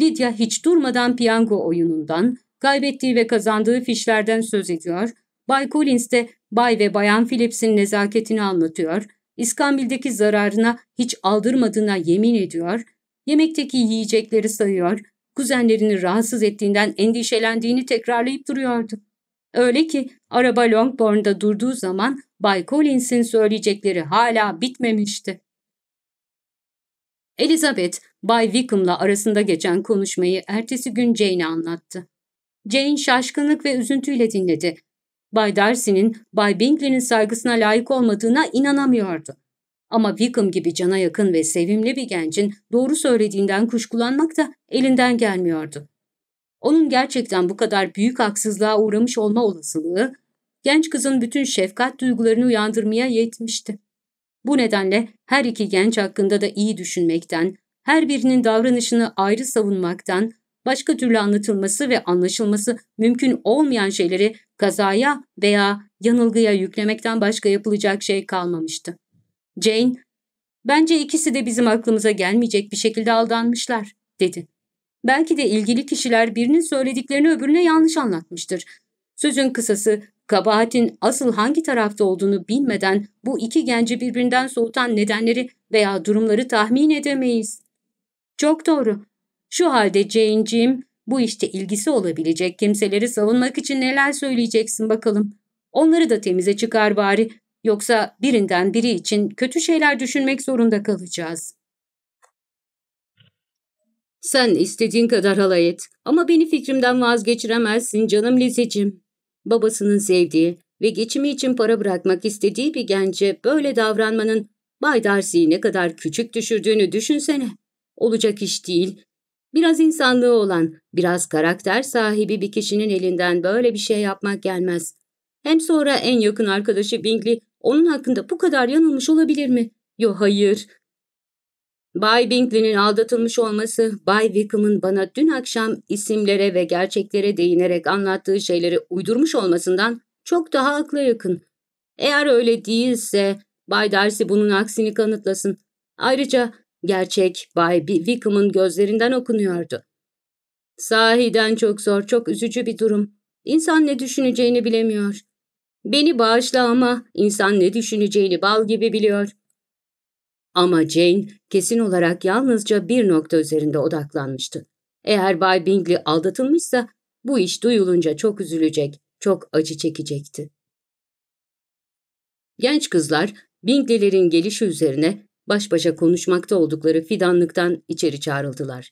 Lydia hiç durmadan piyango oyunundan, kaybettiği ve kazandığı fişlerden söz ediyor, Bay Collins de Bay ve Bayan Phillips'in nezaketini anlatıyor, İskambil'deki zararına hiç aldırmadığına yemin ediyor, yemekteki yiyecekleri sayıyor, kuzenlerini rahatsız ettiğinden endişelendiğini tekrarlayıp duruyordu. Öyle ki araba Longbourn'da durduğu zaman Bay Collins'in söyleyecekleri hala bitmemişti. Elizabeth, Bay Wickham'la arasında geçen konuşmayı ertesi gün Jane'e anlattı. Jane şaşkınlık ve üzüntüyle dinledi Bay Darcy'nin Bay Bingley'nin saygısına layık olmadığına inanamıyordu. Ama Wickham gibi cana yakın ve sevimli bir gencin doğru söylediğinden kuşkulanmak da elinden gelmiyordu. Onun gerçekten bu kadar büyük haksızlığa uğramış olma olasılığı, genç kızın bütün şefkat duygularını uyandırmaya yetmişti. Bu nedenle her iki genç hakkında da iyi düşünmekten, her birinin davranışını ayrı savunmaktan, başka türlü anlatılması ve anlaşılması mümkün olmayan şeyleri kazaya veya yanılgıya yüklemekten başka yapılacak şey kalmamıştı. Jane, bence ikisi de bizim aklımıza gelmeyecek bir şekilde aldanmışlar, dedi. Belki de ilgili kişiler birinin söylediklerini öbürüne yanlış anlatmıştır. Sözün kısası, kabahatin asıl hangi tarafta olduğunu bilmeden bu iki genci birbirinden soğutan nedenleri veya durumları tahmin edemeyiz. Çok doğru. Şu halde Jane'ciğim, bu işte ilgisi olabilecek kimseleri savunmak için neler söyleyeceksin bakalım. Onları da temize çıkar bari. Yoksa birinden biri için kötü şeyler düşünmek zorunda kalacağız. Sen istediğin kadar halay et ama beni fikrimden vazgeçiremezsin canım Lizeciğim. Babasının sevdiği ve geçimi için para bırakmak istediği bir gence böyle davranmanın Bay Darcy'yi ne kadar küçük düşürdüğünü düşünsene. Olacak iş değil Biraz insanlığı olan, biraz karakter sahibi bir kişinin elinden böyle bir şey yapmak gelmez. Hem sonra en yakın arkadaşı Bingley onun hakkında bu kadar yanılmış olabilir mi? Yo hayır. Bay Bingley'nin aldatılmış olması, Bay Wickham'ın bana dün akşam isimlere ve gerçeklere değinerek anlattığı şeyleri uydurmuş olmasından çok daha akla yakın. Eğer öyle değilse Bay Darcy bunun aksini kanıtlasın. Ayrıca Gerçek Bay Wickham'ın gözlerinden okunuyordu. Sahiden çok zor, çok üzücü bir durum. İnsan ne düşüneceğini bilemiyor. Beni bağışla ama insan ne düşüneceğini bal gibi biliyor. Ama Jane kesin olarak yalnızca bir nokta üzerinde odaklanmıştı. Eğer Bay Bingley aldatılmışsa bu iş duyulunca çok üzülecek, çok acı çekecekti. Genç kızlar Bingley'lerin gelişi üzerine baş başa konuşmakta oldukları fidanlıktan içeri çağrıldılar.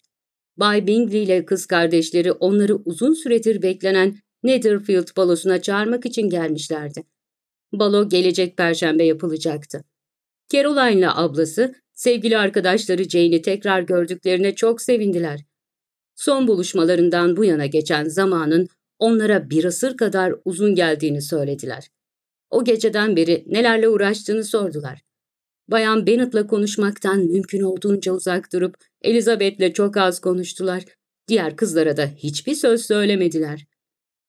Bay Bingley ile kız kardeşleri onları uzun süredir beklenen Netherfield balosuna çağırmak için gelmişlerdi. Balo gelecek perşembe yapılacaktı. Caroline ile ablası, sevgili arkadaşları Jane'i tekrar gördüklerine çok sevindiler. Son buluşmalarından bu yana geçen zamanın onlara bir asır kadar uzun geldiğini söylediler. O geceden beri nelerle uğraştığını sordular. Bayan Bennet'la konuşmaktan mümkün olduğunca uzak durup Elizabeth'le çok az konuştular. Diğer kızlara da hiçbir söz söylemediler.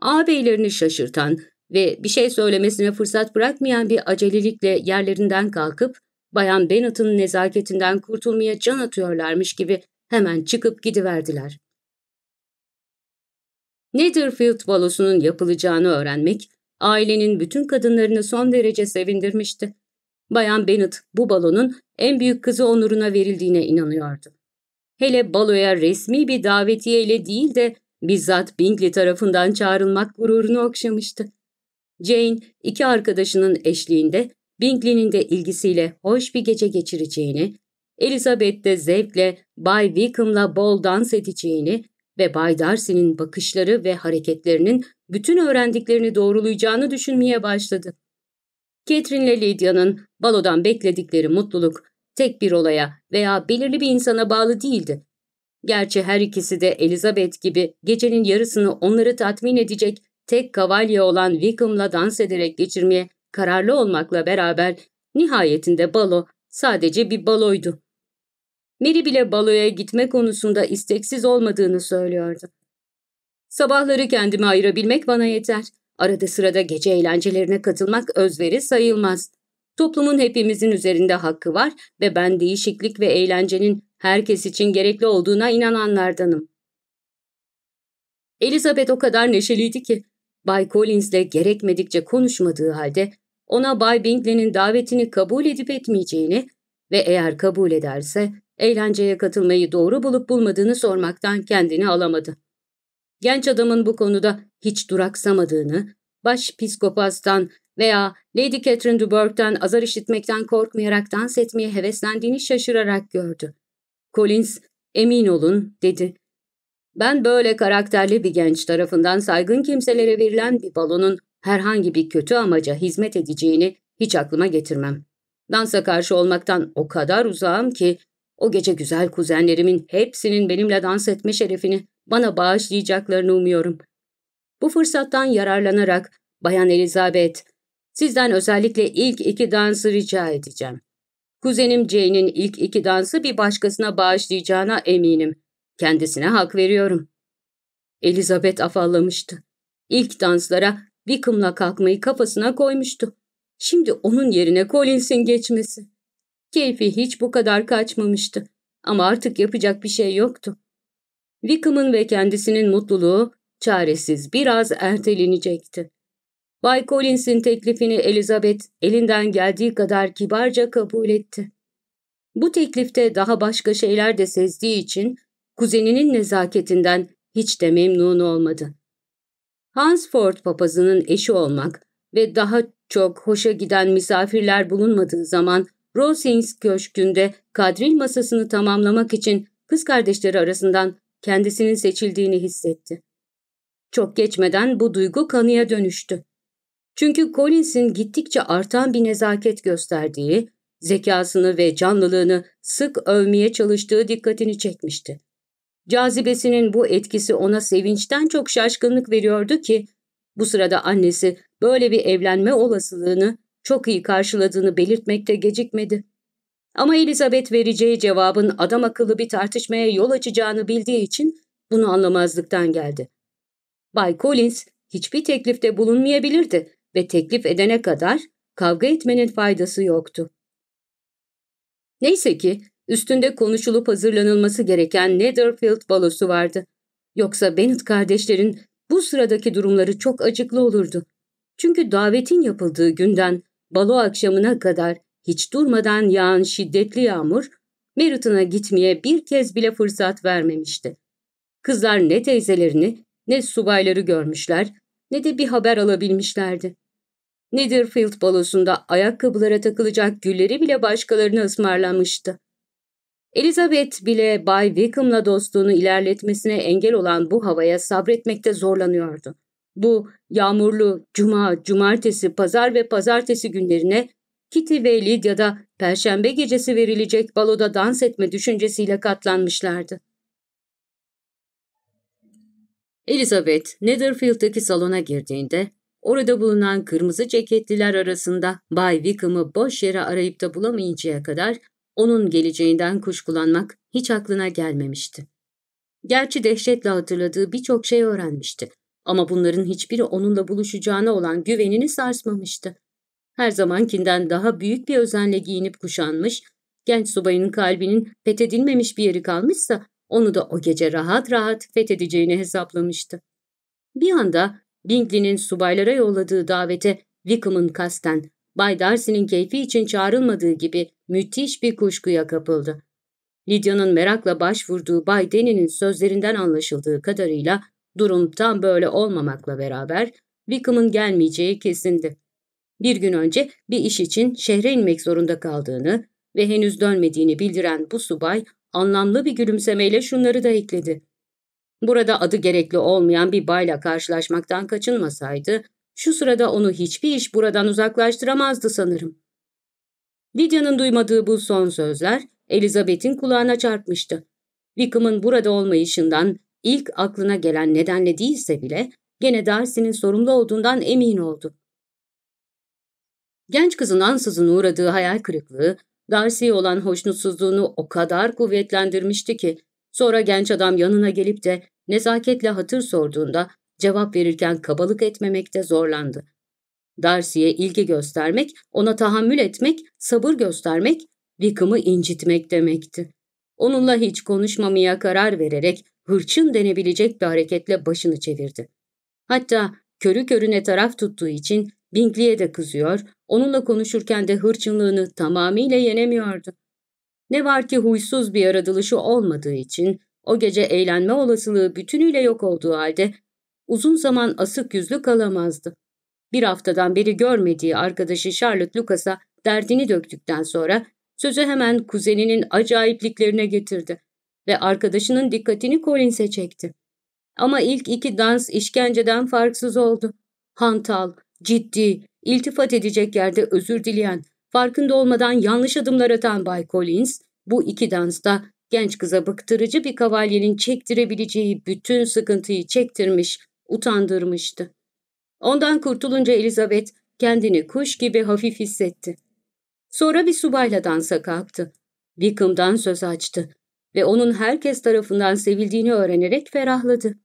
Ağabeylerini şaşırtan ve bir şey söylemesine fırsat bırakmayan bir acelelikle yerlerinden kalkıp Bayan Bennet'ın nezaketinden kurtulmaya can atıyorlarmış gibi hemen çıkıp gidiverdiler. Netherfield balosunun yapılacağını öğrenmek ailenin bütün kadınlarını son derece sevindirmişti. Bayan Bennet bu balonun en büyük kızı onuruna verildiğine inanıyordu. Hele baloya resmi bir davetiye değil de bizzat Bingley tarafından çağrılmak gururunu okşamıştı. Jane, iki arkadaşının eşliğinde Bingley'nin de ilgisiyle hoş bir gece geçireceğini, Elizabeth de zevkle Bay Wickham'la bol dans edeceğini ve Bay Darcy'nin bakışları ve hareketlerinin bütün öğrendiklerini doğrulayacağını düşünmeye başladı. Catherine ile Lydia'nın balodan bekledikleri mutluluk tek bir olaya veya belirli bir insana bağlı değildi. Gerçi her ikisi de Elizabeth gibi gecenin yarısını onları tatmin edecek tek kavalye olan Wickham'la dans ederek geçirmeye kararlı olmakla beraber nihayetinde balo sadece bir baloydu. Mary bile baloya gitme konusunda isteksiz olmadığını söylüyordu. Sabahları kendimi ayırabilmek bana yeter. Arada sırada gece eğlencelerine katılmak özveri sayılmaz. Toplumun hepimizin üzerinde hakkı var ve ben değişiklik ve eğlencenin herkes için gerekli olduğuna inananlardanım. Elizabeth o kadar neşeliydi ki Bay Collins'le gerekmedikçe konuşmadığı halde ona Bay Bingley'nin davetini kabul edip etmeyeceğini ve eğer kabul ederse eğlenceye katılmayı doğru bulup bulmadığını sormaktan kendini alamadı. Genç adamın bu konuda hiç duraksamadığını, baş psikopastan veya Lady Catherine Dubourg'dan azar işitmekten korkmayarak dans etmeye heveslendiğini şaşırarak gördü. Collins, emin olun, dedi. Ben böyle karakterli bir genç tarafından saygın kimselere verilen bir balonun herhangi bir kötü amaca hizmet edeceğini hiç aklıma getirmem. Dansa karşı olmaktan o kadar uzağım ki o gece güzel kuzenlerimin hepsinin benimle dans etme şerefini bana bağışlayacaklarını umuyorum. Bu fırsattan yararlanarak Bayan Elizabeth, sizden özellikle ilk iki dansı rica edeceğim. Kuzenim Jane'in ilk iki dansı bir başkasına bağışlayacağına eminim. Kendisine hak veriyorum. Elizabeth afallamıştı. İlk danslara bir Wickham'la kalkmayı kafasına koymuştu. Şimdi onun yerine Collins'in geçmesi. Keyfi hiç bu kadar kaçmamıştı. Ama artık yapacak bir şey yoktu. Wickham'ın ve kendisinin mutluluğu çaresiz biraz ertelenecekti. Bay Collins'in teklifini Elizabeth elinden geldiği kadar kibarca kabul etti. Bu teklifte daha başka şeyler de sezdiği için kuzeninin nezaketinden hiç de memnun olmadı. Hansford papazının eşi olmak ve daha çok hoşa giden misafirler bulunmadığı zaman Rosings Köşkü'nde kadril masasını tamamlamak için kız kardeşleri arasından kendisinin seçildiğini hissetti. Çok geçmeden bu duygu kanıya dönüştü. Çünkü Collins'in gittikçe artan bir nezaket gösterdiği, zekasını ve canlılığını sık övmeye çalıştığı dikkatini çekmişti. Cazibesinin bu etkisi ona sevinçten çok şaşkınlık veriyordu ki, bu sırada annesi böyle bir evlenme olasılığını çok iyi karşıladığını belirtmekte gecikmedi. Ama Elizabeth vereceği cevabın adam akıllı bir tartışmaya yol açacağını bildiği için bunu anlamazlıktan geldi. Bay Collins hiçbir teklifte bulunmayabilirdi ve teklif edene kadar kavga etmenin faydası yoktu. Neyse ki üstünde konuşulup hazırlanılması gereken Netherfield balosu vardı. Yoksa Bennet kardeşlerin bu sıradaki durumları çok acıklı olurdu. Çünkü davetin yapıldığı günden balo akşamına kadar hiç durmadan yağan şiddetli yağmur Merrit'ına gitmeye bir kez bile fırsat vermemişti. Kızlar ne teyzelerini ne subayları görmüşler ne de bir haber alabilmişlerdi. Netherfield balosunda ayakkabılara takılacak gülleri bile başkalarına ısmarlamıştı. Elizabeth bile Bay Wickham'la dostluğunu ilerletmesine engel olan bu havaya sabretmekte zorlanıyordu. Bu yağmurlu cuma, cumartesi, pazar ve pazartesi günlerine Kitty ve Lydia'da perşembe gecesi verilecek baloda dans etme düşüncesiyle katlanmışlardı. Elizabeth, Netherfield'daki salona girdiğinde orada bulunan kırmızı ceketliler arasında Bay Wickham'ı boş yere arayıp da bulamayıncaya kadar onun geleceğinden kuşkulanmak hiç aklına gelmemişti. Gerçi dehşetle hatırladığı birçok şey öğrenmişti ama bunların hiçbiri onunla buluşacağına olan güvenini sarsmamıştı her zamankinden daha büyük bir özenle giyinip kuşanmış, genç subayın kalbinin fethedilmemiş bir yeri kalmışsa onu da o gece rahat rahat fethedeceğini hesaplamıştı. Bir anda Bingley'nin subaylara yolladığı davete Wickham'ın kasten Bay Darcy'nin keyfi için çağrılmadığı gibi müthiş bir kuşkuya kapıldı. Lydia'nın merakla başvurduğu Bay Deni'nin sözlerinden anlaşıldığı kadarıyla durum tam böyle olmamakla beraber Wickham'ın gelmeyeceği kesindi bir gün önce bir iş için şehre inmek zorunda kaldığını ve henüz dönmediğini bildiren bu subay anlamlı bir gülümsemeyle şunları da ekledi. Burada adı gerekli olmayan bir bayla karşılaşmaktan kaçınmasaydı, şu sırada onu hiçbir iş buradan uzaklaştıramazdı sanırım. Lydia'nın duymadığı bu son sözler Elizabeth'in kulağına çarpmıştı. Wickham'ın burada olmayışından ilk aklına gelen nedenle değilse bile gene Darcy'nin sorumlu olduğundan emin oldu. Genç kızın ansızın uğradığı hayal kırıklığı, Darcy'ye olan hoşnutsuzluğunu o kadar kuvvetlendirmişti ki, sonra genç adam yanına gelip de nezaketle hatır sorduğunda cevap verirken kabalık etmemekte zorlandı. Darcy'ye ilgi göstermek, ona tahammül etmek, sabır göstermek, Wickham'ı incitmek demekti. Onunla hiç konuşmamaya karar vererek hırçın denebilecek bir hareketle başını çevirdi. Hatta körü körüne taraf tuttuğu için Bingley'e de kızıyor, onunla konuşurken de hırçınlığını tamamıyla yenemiyordu. Ne var ki huysuz bir yaratılışı olmadığı için o gece eğlenme olasılığı bütünüyle yok olduğu halde uzun zaman asık yüzlü kalamazdı. Bir haftadan beri görmediği arkadaşı Charlotte Lucas'a derdini döktükten sonra sözü hemen kuzeninin acayipliklerine getirdi ve arkadaşının dikkatini Collins'e çekti. Ama ilk iki dans işkenceden farksız oldu. Hantal, ciddi, iltifat edecek yerde özür dileyen, farkında olmadan yanlış adımlar atan Bay Collins, bu iki dansta genç kıza bıktırıcı bir kavalyenin çektirebileceği bütün sıkıntıyı çektirmiş, utandırmıştı. Ondan kurtulunca Elizabeth kendini kuş gibi hafif hissetti. Sonra bir subayla dansa kalktı. Wickham'dan söz açtı ve onun herkes tarafından sevildiğini öğrenerek ferahladı.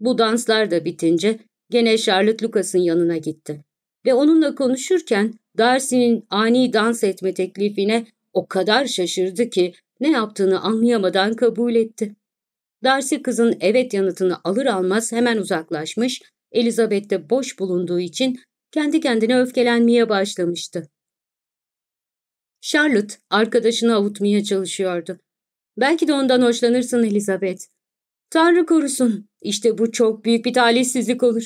Bu danslar da bitince Gene Charlotte Lucas'ın yanına gitti. Ve onunla konuşurken Darcy'nin ani dans etme teklifine o kadar şaşırdı ki ne yaptığını anlayamadan kabul etti. Darcy kızın evet yanıtını alır almaz hemen uzaklaşmış, Elizabeth de boş bulunduğu için kendi kendine öfkelenmeye başlamıştı. Charlotte arkadaşını avutmaya çalışıyordu. Belki de ondan hoşlanırsın Elizabeth. Tanrı korusun. İşte bu çok büyük bir talihsizlik olur.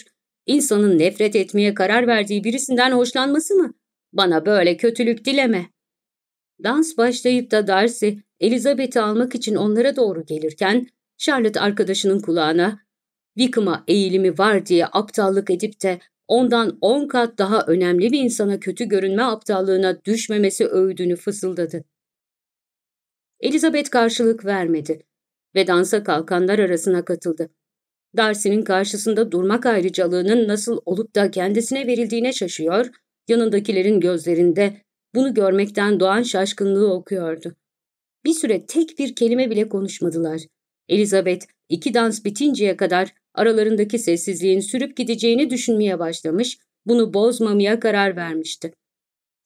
İnsanın nefret etmeye karar verdiği birisinden hoşlanması mı? Bana böyle kötülük dileme. Dans başlayıp da Darcy, Elizabeth'i almak için onlara doğru gelirken, Charlotte arkadaşının kulağına, Wickham'a eğilimi var diye aptallık edip de ondan on kat daha önemli bir insana kötü görünme aptallığına düşmemesi öğüdünü fısıldadı. Elizabeth karşılık vermedi ve dansa kalkanlar arasına katıldı. Darcy'nin karşısında durmak ayrıcalığının nasıl olup da kendisine verildiğine şaşıyor, yanındakilerin gözlerinde bunu görmekten doğan şaşkınlığı okuyordu. Bir süre tek bir kelime bile konuşmadılar. Elizabeth iki dans bitinceye kadar aralarındaki sessizliğin sürüp gideceğini düşünmeye başlamış, bunu bozmamaya karar vermişti.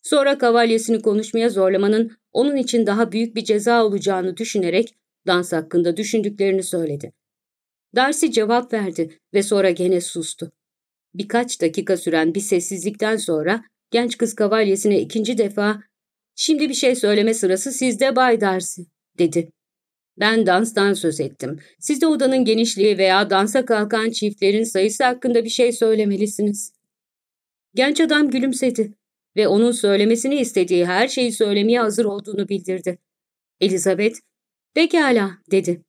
Sonra kavalyesini konuşmaya zorlamanın onun için daha büyük bir ceza olacağını düşünerek dans hakkında düşündüklerini söyledi. Darcy cevap verdi ve sonra gene sustu. Birkaç dakika süren bir sessizlikten sonra genç kız kavalyesine ikinci defa ''Şimdi bir şey söyleme sırası sizde Bay Darcy'' dedi. Ben danstan söz ettim. Siz de odanın genişliği veya dansa kalkan çiftlerin sayısı hakkında bir şey söylemelisiniz. Genç adam gülümsedi ve onun söylemesini istediği her şeyi söylemeye hazır olduğunu bildirdi. Elizabeth Pekala dedi.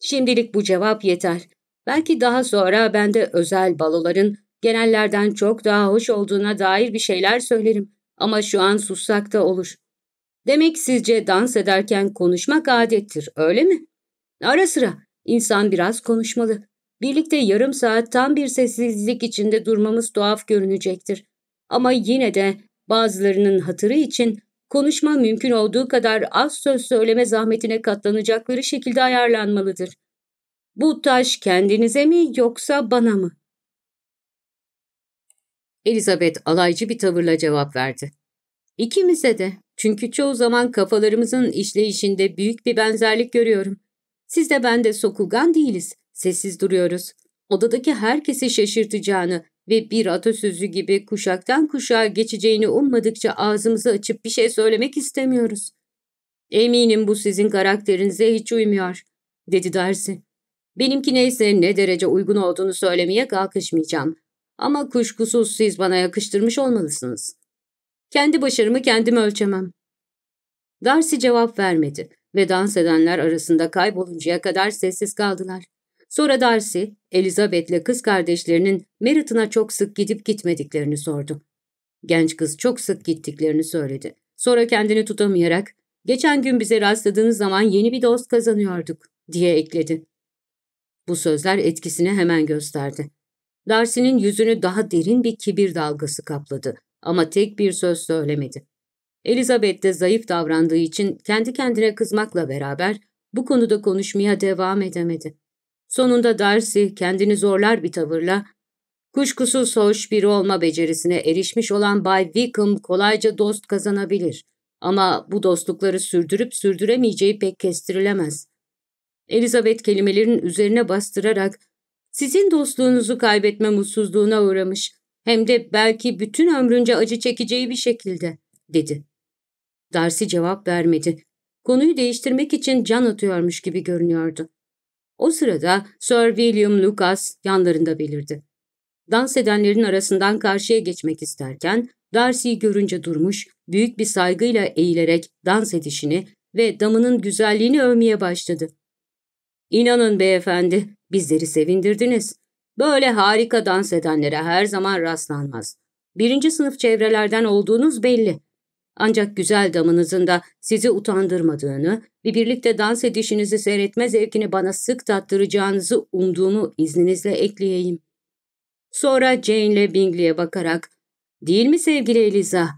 Şimdilik bu cevap yeter. Belki daha sonra ben de özel baloların genellerden çok daha hoş olduğuna dair bir şeyler söylerim. Ama şu an sussak da olur. Demek sizce dans ederken konuşmak adettir, öyle mi? Ara sıra insan biraz konuşmalı. Birlikte yarım saat tam bir sessizlik içinde durmamız tuhaf görünecektir. Ama yine de bazılarının hatırı için konuşma mümkün olduğu kadar az söz söyleme zahmetine katlanacakları şekilde ayarlanmalıdır. Bu taş kendinize mi yoksa bana mı? Elizabeth alaycı bir tavırla cevap verdi. İkimize de. Çünkü çoğu zaman kafalarımızın işleyişinde büyük bir benzerlik görüyorum. Siz de ben de sokulgan değiliz. Sessiz duruyoruz. Odadaki herkesi şaşırtacağını, ve bir atasözü gibi kuşaktan kuşağa geçeceğini ummadıkça ağzımızı açıp bir şey söylemek istemiyoruz. Eminim bu sizin karakterinize hiç uymuyor, dedi Darcy. Benimki neyse ne derece uygun olduğunu söylemeye kalkışmayacağım. Ama kuşkusuz siz bana yakıştırmış olmalısınız. Kendi başarımı kendim ölçemem. Darcy cevap vermedi ve dans edenler arasında kayboluncaya kadar sessiz kaldılar. Sonra Darcy, Elizabeth'le kız kardeşlerinin Meriton'a çok sık gidip gitmediklerini sordu. Genç kız çok sık gittiklerini söyledi. Sonra kendini tutamayarak, ''Geçen gün bize rastladığınız zaman yeni bir dost kazanıyorduk.'' diye ekledi. Bu sözler etkisini hemen gösterdi. Darcy'nin yüzünü daha derin bir kibir dalgası kapladı ama tek bir söz söylemedi. Elizabeth de zayıf davrandığı için kendi kendine kızmakla beraber bu konuda konuşmaya devam edemedi. Sonunda Darcy kendini zorlar bir tavırla Kuşkusuz hoş biri olma becerisine erişmiş olan Bay Wickham kolayca dost kazanabilir. Ama bu dostlukları sürdürüp sürdüremeyeceği pek kestirilemez. Elizabeth kelimelerin üzerine bastırarak, sizin dostluğunuzu kaybetme mutsuzluğuna uğramış, hem de belki bütün ömrünce acı çekeceği bir şekilde, dedi. Darcy cevap vermedi. Konuyu değiştirmek için can atıyormuş gibi görünüyordu. O sırada Sir William Lucas yanlarında belirdi. Dans edenlerin arasından karşıya geçmek isterken Darcy'yi görünce durmuş, büyük bir saygıyla eğilerek dans edişini ve damının güzelliğini övmeye başladı. İnanın beyefendi, bizleri sevindirdiniz. Böyle harika dans edenlere her zaman rastlanmaz. Birinci sınıf çevrelerden olduğunuz belli. Ancak güzel damınızın da sizi utandırmadığını ve birlikte dans edişinizi seyretme zevkini bana sık tattıracağınızı umduğumu izninizle ekleyeyim. Sonra Jane'le Bingley'e bakarak, ''Değil mi sevgili Eliza?''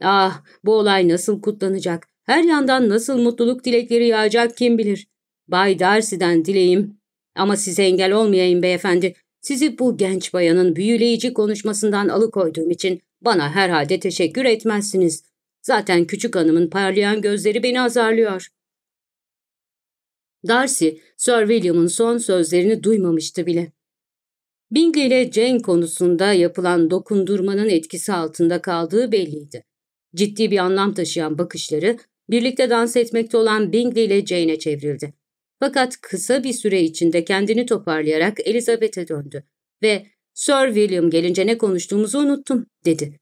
''Ah, bu olay nasıl kutlanacak, her yandan nasıl mutluluk dilekleri yağacak kim bilir. Bay Darcy'den dileğim. Ama size engel olmayayım beyefendi. Sizi bu genç bayanın büyüleyici konuşmasından alıkoyduğum için bana herhalde teşekkür etmezsiniz. Zaten küçük hanımın parlayan gözleri beni azarlıyor. Darcy, Sir William'ın son sözlerini duymamıştı bile. Bingley ile Jane konusunda yapılan dokundurmanın etkisi altında kaldığı belliydi. Ciddi bir anlam taşıyan bakışları birlikte dans etmekte olan Bingley ile Jane'e çevrildi. Fakat kısa bir süre içinde kendini toparlayarak Elizabeth'e döndü ve ''Sir William gelince ne konuştuğumuzu unuttum.'' dedi.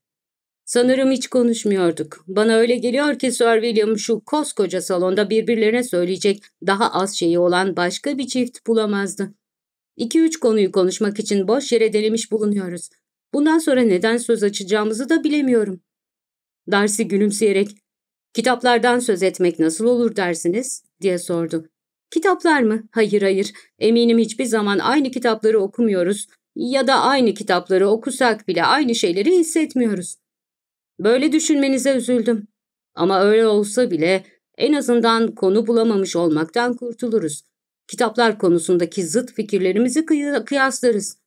Sanırım hiç konuşmuyorduk. Bana öyle geliyor ki Sir William şu koskoca salonda birbirlerine söyleyecek daha az şeyi olan başka bir çift bulamazdı. İki üç konuyu konuşmak için boş yere delemiş bulunuyoruz. Bundan sonra neden söz açacağımızı da bilemiyorum. Darcy gülümseyerek, ''Kitaplardan söz etmek nasıl olur dersiniz?'' diye sordu. ''Kitaplar mı? Hayır hayır. Eminim hiçbir zaman aynı kitapları okumuyoruz. Ya da aynı kitapları okusak bile aynı şeyleri hissetmiyoruz.'' Böyle düşünmenize üzüldüm. Ama öyle olsa bile en azından konu bulamamış olmaktan kurtuluruz. Kitaplar konusundaki zıt fikirlerimizi kıyaslarız.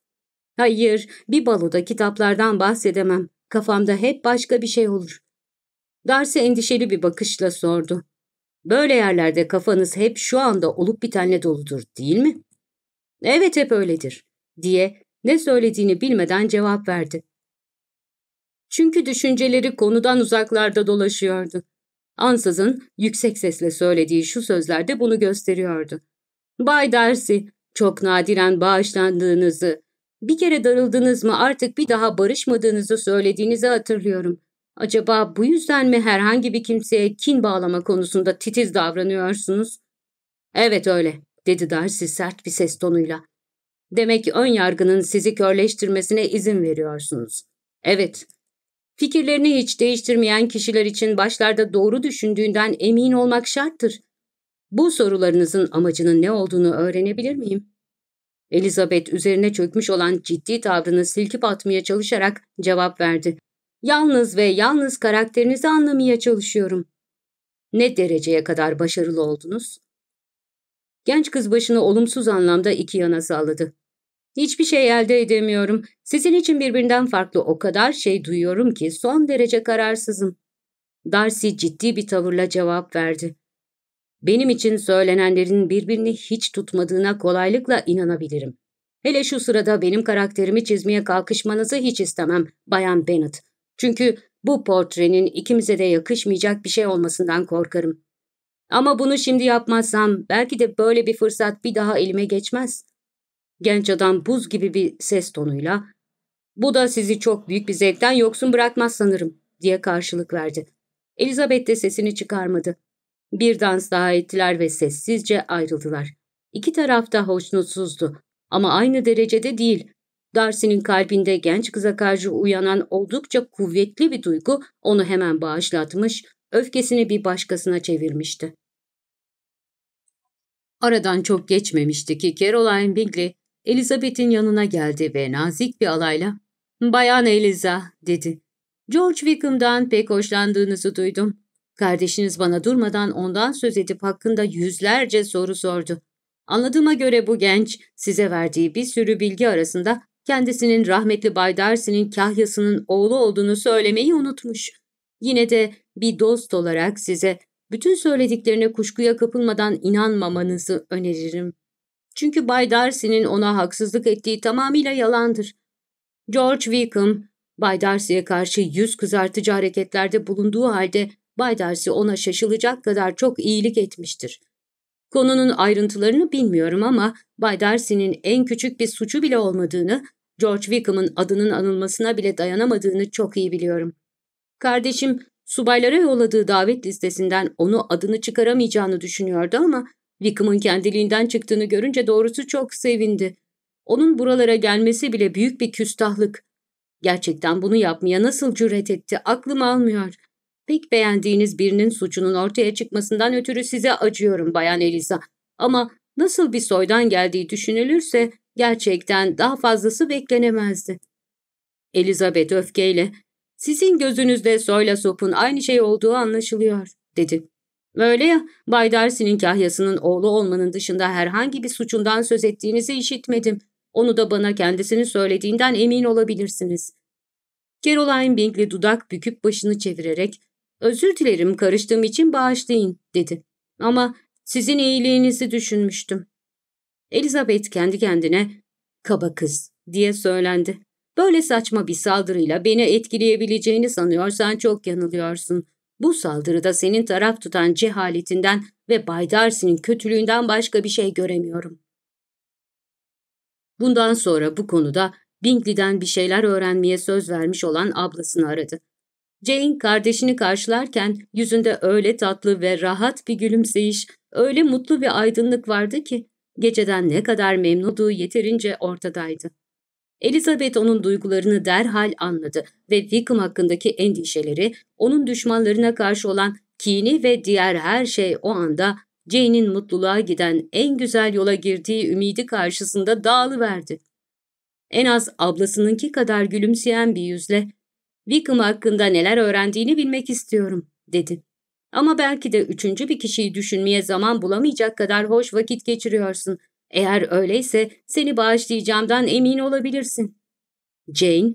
Hayır, bir baloda kitaplardan bahsedemem. Kafamda hep başka bir şey olur. Darcy endişeli bir bakışla sordu. Böyle yerlerde kafanız hep şu anda olup bitenle doludur, değil mi? Evet hep öyledir, diye ne söylediğini bilmeden cevap verdi. Çünkü düşünceleri konudan uzaklarda dolaşıyordu. Ansızın yüksek sesle söylediği şu sözlerde bunu gösteriyordu. Bay Darcy, çok nadiren bağışlandığınızı, bir kere darıldınız mı artık bir daha barışmadığınızı söylediğinizi hatırlıyorum. Acaba bu yüzden mi herhangi bir kimseye kin bağlama konusunda titiz davranıyorsunuz? Evet öyle, dedi Darcy sert bir ses tonuyla. Demek ki ön yargının sizi körleştirmesine izin veriyorsunuz. Evet, Fikirlerini hiç değiştirmeyen kişiler için başlarda doğru düşündüğünden emin olmak şarttır. Bu sorularınızın amacının ne olduğunu öğrenebilir miyim? Elizabeth üzerine çökmüş olan ciddi tavrını silkip atmaya çalışarak cevap verdi. Yalnız ve yalnız karakterinizi anlamaya çalışıyorum. Ne dereceye kadar başarılı oldunuz? Genç kız başını olumsuz anlamda iki yana salladı. Hiçbir şey elde edemiyorum. Sizin için birbirinden farklı o kadar şey duyuyorum ki son derece kararsızım. Darcy ciddi bir tavırla cevap verdi. Benim için söylenenlerin birbirini hiç tutmadığına kolaylıkla inanabilirim. Hele şu sırada benim karakterimi çizmeye kalkışmanızı hiç istemem, Bayan Bennet. Çünkü bu portrenin ikimize de yakışmayacak bir şey olmasından korkarım. Ama bunu şimdi yapmazsam belki de böyle bir fırsat bir daha elime geçmez. Genç adam buz gibi bir ses tonuyla ''Bu da sizi çok büyük bir zevkten yoksun bırakmaz sanırım.'' diye karşılık verdi. Elizabeth de sesini çıkarmadı. Bir dans daha ettiler ve sessizce ayrıldılar. İki tarafta hoşnutsuzdu ama aynı derecede değil. Darcy'nin kalbinde genç kıza karşı uyanan oldukça kuvvetli bir duygu onu hemen bağışlatmış, öfkesini bir başkasına çevirmişti. Aradan çok geçmemişti ki Caroline Bingley Elizabeth'in yanına geldi ve nazik bir alayla ''Bayan Eliza'' dedi. ''George Wickham'dan pek hoşlandığınızı duydum. Kardeşiniz bana durmadan ondan söz edip hakkında yüzlerce soru sordu. Anladığıma göre bu genç size verdiği bir sürü bilgi arasında kendisinin rahmetli Bay Darcy'nin kahyasının oğlu olduğunu söylemeyi unutmuş. Yine de bir dost olarak size bütün söylediklerine kuşkuya kapılmadan inanmamanızı öneririm.'' Çünkü Bay Darcy'nin ona haksızlık ettiği tamamıyla yalandır. George Wickham, Bay Darcy'ye karşı yüz kızartıcı hareketlerde bulunduğu halde Bay Darcy ona şaşılacak kadar çok iyilik etmiştir. Konunun ayrıntılarını bilmiyorum ama Bay Darcy'nin en küçük bir suçu bile olmadığını, George Wickham'ın adının anılmasına bile dayanamadığını çok iyi biliyorum. Kardeşim, subaylara yolladığı davet listesinden onu adını çıkaramayacağını düşünüyordu ama Wickham'ın kendiliğinden çıktığını görünce doğrusu çok sevindi. Onun buralara gelmesi bile büyük bir küstahlık. Gerçekten bunu yapmaya nasıl cüret etti aklım almıyor. Pek beğendiğiniz birinin suçunun ortaya çıkmasından ötürü size acıyorum Bayan Eliza. Ama nasıl bir soydan geldiği düşünülürse gerçekten daha fazlası beklenemezdi. Elizabeth öfkeyle, sizin gözünüzde soyla sopun aynı şey olduğu anlaşılıyor, dedi. Öyle ya, Bay Darcy'nin kahyasının oğlu olmanın dışında herhangi bir suçundan söz ettiğinizi işitmedim. Onu da bana kendisinin söylediğinden emin olabilirsiniz. Caroline Bingley dudak büküp başını çevirerek, ''Özür dilerim karıştığım için bağışlayın.'' dedi. ''Ama sizin iyiliğinizi düşünmüştüm.'' Elizabeth kendi kendine ''Kaba kız'' diye söylendi. Böyle saçma bir saldırıyla beni etkileyebileceğini sanıyorsan çok yanılıyorsun. Bu saldırıda senin taraf tutan cehaletinden ve Baydarsi'nin kötülüğünden başka bir şey göremiyorum. Bundan sonra bu konuda Bingley'den bir şeyler öğrenmeye söz vermiş olan ablasını aradı. Jane kardeşini karşılarken yüzünde öyle tatlı ve rahat bir gülümseyiş, öyle mutlu bir aydınlık vardı ki geceden ne kadar memnuduğu yeterince ortadaydı. Elizabeth onun duygularını derhal anladı ve Wickham hakkındaki endişeleri, onun düşmanlarına karşı olan kini ve diğer her şey o anda Jane'in mutluluğa giden en güzel yola girdiği ümidi karşısında dağılıverdi. En az ablasınınki kadar gülümseyen bir yüzle Wickham hakkında neler öğrendiğini bilmek istiyorum, dedi. Ama belki de üçüncü bir kişiyi düşünmeye zaman bulamayacak kadar hoş vakit geçiriyorsun. Eğer öyleyse seni bağışlayacağımdan emin olabilirsin. Jane,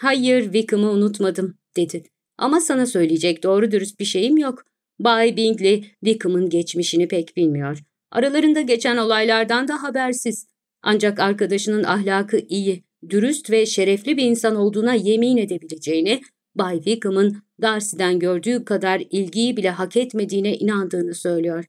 hayır Wickham'ı unutmadım, dedi. Ama sana söyleyecek doğru dürüst bir şeyim yok. Bay Bingley, Wickham'ın geçmişini pek bilmiyor. Aralarında geçen olaylardan da habersiz. Ancak arkadaşının ahlakı iyi, dürüst ve şerefli bir insan olduğuna yemin edebileceğini, Bay Wickham'ın Darcy'den gördüğü kadar ilgiyi bile hak etmediğine inandığını söylüyor.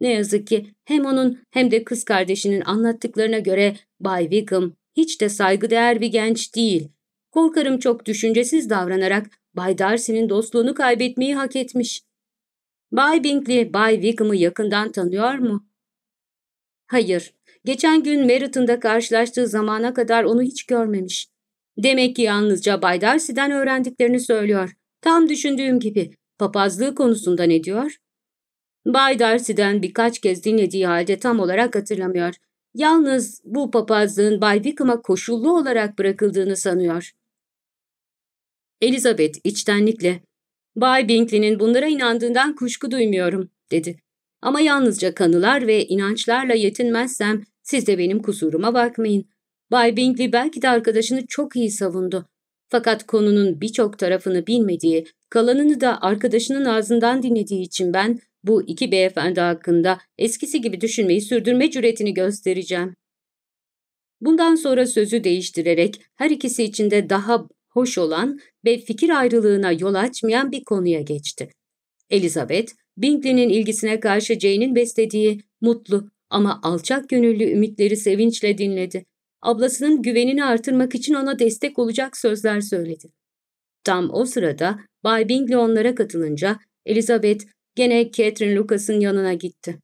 Ne yazık ki hem onun hem de kız kardeşinin anlattıklarına göre Bay Wickham hiç de saygıdeğer bir genç değil. Korkarım çok düşüncesiz davranarak Bay Darcy'nin dostluğunu kaybetmeyi hak etmiş. Bay Bingley, Bay Wickham'ı yakından tanıyor mu? Hayır, geçen gün Merit'in karşılaştığı zamana kadar onu hiç görmemiş. Demek ki yalnızca Bay Darcy'den öğrendiklerini söylüyor. Tam düşündüğüm gibi. Papazlığı konusunda ne diyor? Bay Darcy'den birkaç kez dinlediği halde tam olarak hatırlamıyor. Yalnız bu papazlığın Bay Wickham'a koşullu olarak bırakıldığını sanıyor. Elizabeth içtenlikle, ''Bay Binkley'nin bunlara inandığından kuşku duymuyorum.'' dedi. ''Ama yalnızca kanılar ve inançlarla yetinmezsem siz de benim kusuruma bakmayın. Bay Binkley belki de arkadaşını çok iyi savundu. Fakat konunun birçok tarafını bilmediği, kalanını da arkadaşının ağzından dinlediği için ben bu iki beyefendi hakkında eskisi gibi düşünmeyi sürdürme cüretini göstereceğim. Bundan sonra sözü değiştirerek her ikisi için de daha hoş olan ve fikir ayrılığına yol açmayan bir konuya geçti. Elizabeth, Bingley'nin ilgisine karşı Jane'in beslediği mutlu ama alçak gönüllü ümitleri sevinçle dinledi. Ablasının güvenini artırmak için ona destek olacak sözler söyledi. Tam o sırada Bay Bingley onlara katılınca Elizabeth gene Catherine Lucas'ın yanına gitti.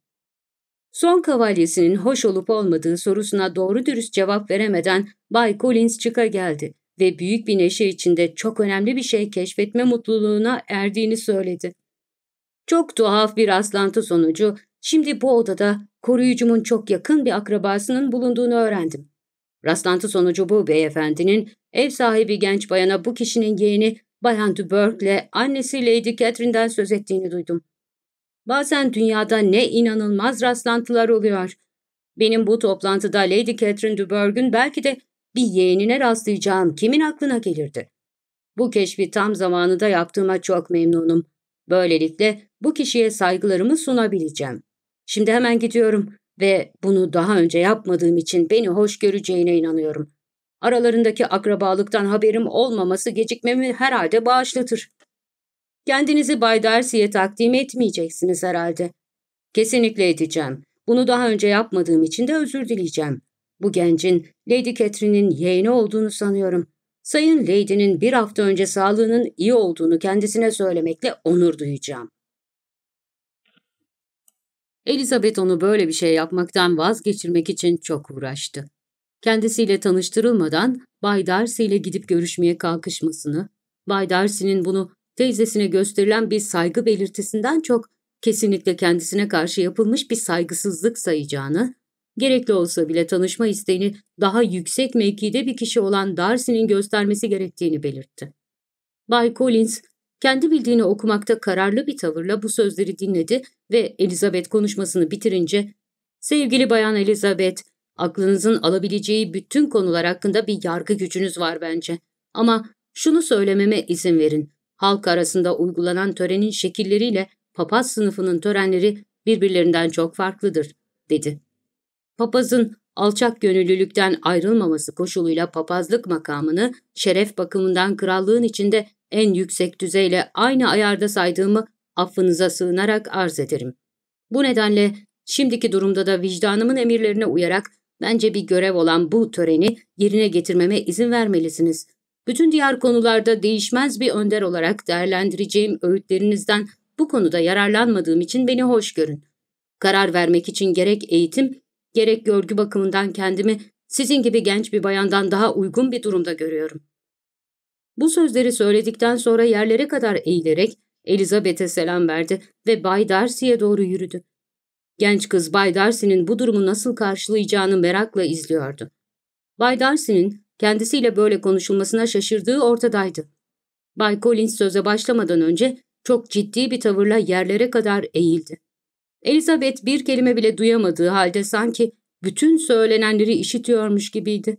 Son kavalyesinin hoş olup olmadığı sorusuna doğru dürüst cevap veremeden Bay Collins çıka geldi ve büyük bir neşe içinde çok önemli bir şey keşfetme mutluluğuna erdiğini söyledi. Çok tuhaf bir rastlantı sonucu şimdi bu odada koruyucumun çok yakın bir akrabasının bulunduğunu öğrendim. Rastlantı sonucu bu beyefendinin ev sahibi genç bayana bu kişinin yeğeni Bayan Duberg'le annesi Lady Catherine'den söz ettiğini duydum. Bazen dünyada ne inanılmaz rastlantılar oluyor. Benim bu toplantıda Lady Catherine Dubourg'un belki de bir yeğenine rastlayacağım kimin aklına gelirdi? Bu keşfi tam zamanında yaptığıma çok memnunum. Böylelikle bu kişiye saygılarımı sunabileceğim. Şimdi hemen gidiyorum ve bunu daha önce yapmadığım için beni hoş göreceğine inanıyorum. Aralarındaki akrabalıktan haberim olmaması gecikmemi herhalde bağışlatır. Kendinizi Bay Darcy'ye takdim etmeyeceksiniz herhalde. Kesinlikle edeceğim. Bunu daha önce yapmadığım için de özür dileyeceğim. Bu gencin Lady Catherine'in yeğeni olduğunu sanıyorum. Sayın Lady'nin bir hafta önce sağlığının iyi olduğunu kendisine söylemekle onur duyacağım. Elizabeth onu böyle bir şey yapmaktan vazgeçirmek için çok uğraştı. Kendisiyle tanıştırılmadan Bay Darcy ile gidip görüşmeye kalkışmasını, Bay Darcy'nin bunu teyzesine gösterilen bir saygı belirtisinden çok kesinlikle kendisine karşı yapılmış bir saygısızlık sayacağını, gerekli olsa bile tanışma isteğini daha yüksek mevkide bir kişi olan Darcy'nin göstermesi gerektiğini belirtti. Bay Collins, kendi bildiğini okumakta kararlı bir tavırla bu sözleri dinledi ve Elizabeth konuşmasını bitirince ''Sevgili Bayan Elizabeth, aklınızın alabileceği bütün konular hakkında bir yargı gücünüz var bence. Ama şunu söylememe izin verin halk arasında uygulanan törenin şekilleriyle papaz sınıfının törenleri birbirlerinden çok farklıdır, dedi. Papazın alçak gönüllülükten ayrılmaması koşuluyla papazlık makamını şeref bakımından krallığın içinde en yüksek düzeyle aynı ayarda saydığımı affınıza sığınarak arz ederim. Bu nedenle şimdiki durumda da vicdanımın emirlerine uyarak bence bir görev olan bu töreni yerine getirmeme izin vermelisiniz. Bütün diğer konularda değişmez bir önder olarak değerlendireceğim öğütlerinizden bu konuda yararlanmadığım için beni hoş görün. Karar vermek için gerek eğitim, gerek görgü bakımından kendimi sizin gibi genç bir bayandan daha uygun bir durumda görüyorum. Bu sözleri söyledikten sonra yerlere kadar eğilerek Elizabeth'e selam verdi ve Bay Darcy'ye doğru yürüdü. Genç kız Bay Darcy'nin bu durumu nasıl karşılayacağını merakla izliyordu. Bay Darcy'nin kendisiyle böyle konuşulmasına şaşırdığı ortadaydı. Bay Collins söze başlamadan önce çok ciddi bir tavırla yerlere kadar eğildi. Elizabeth bir kelime bile duyamadığı halde sanki bütün söylenenleri işitiyormuş gibiydi.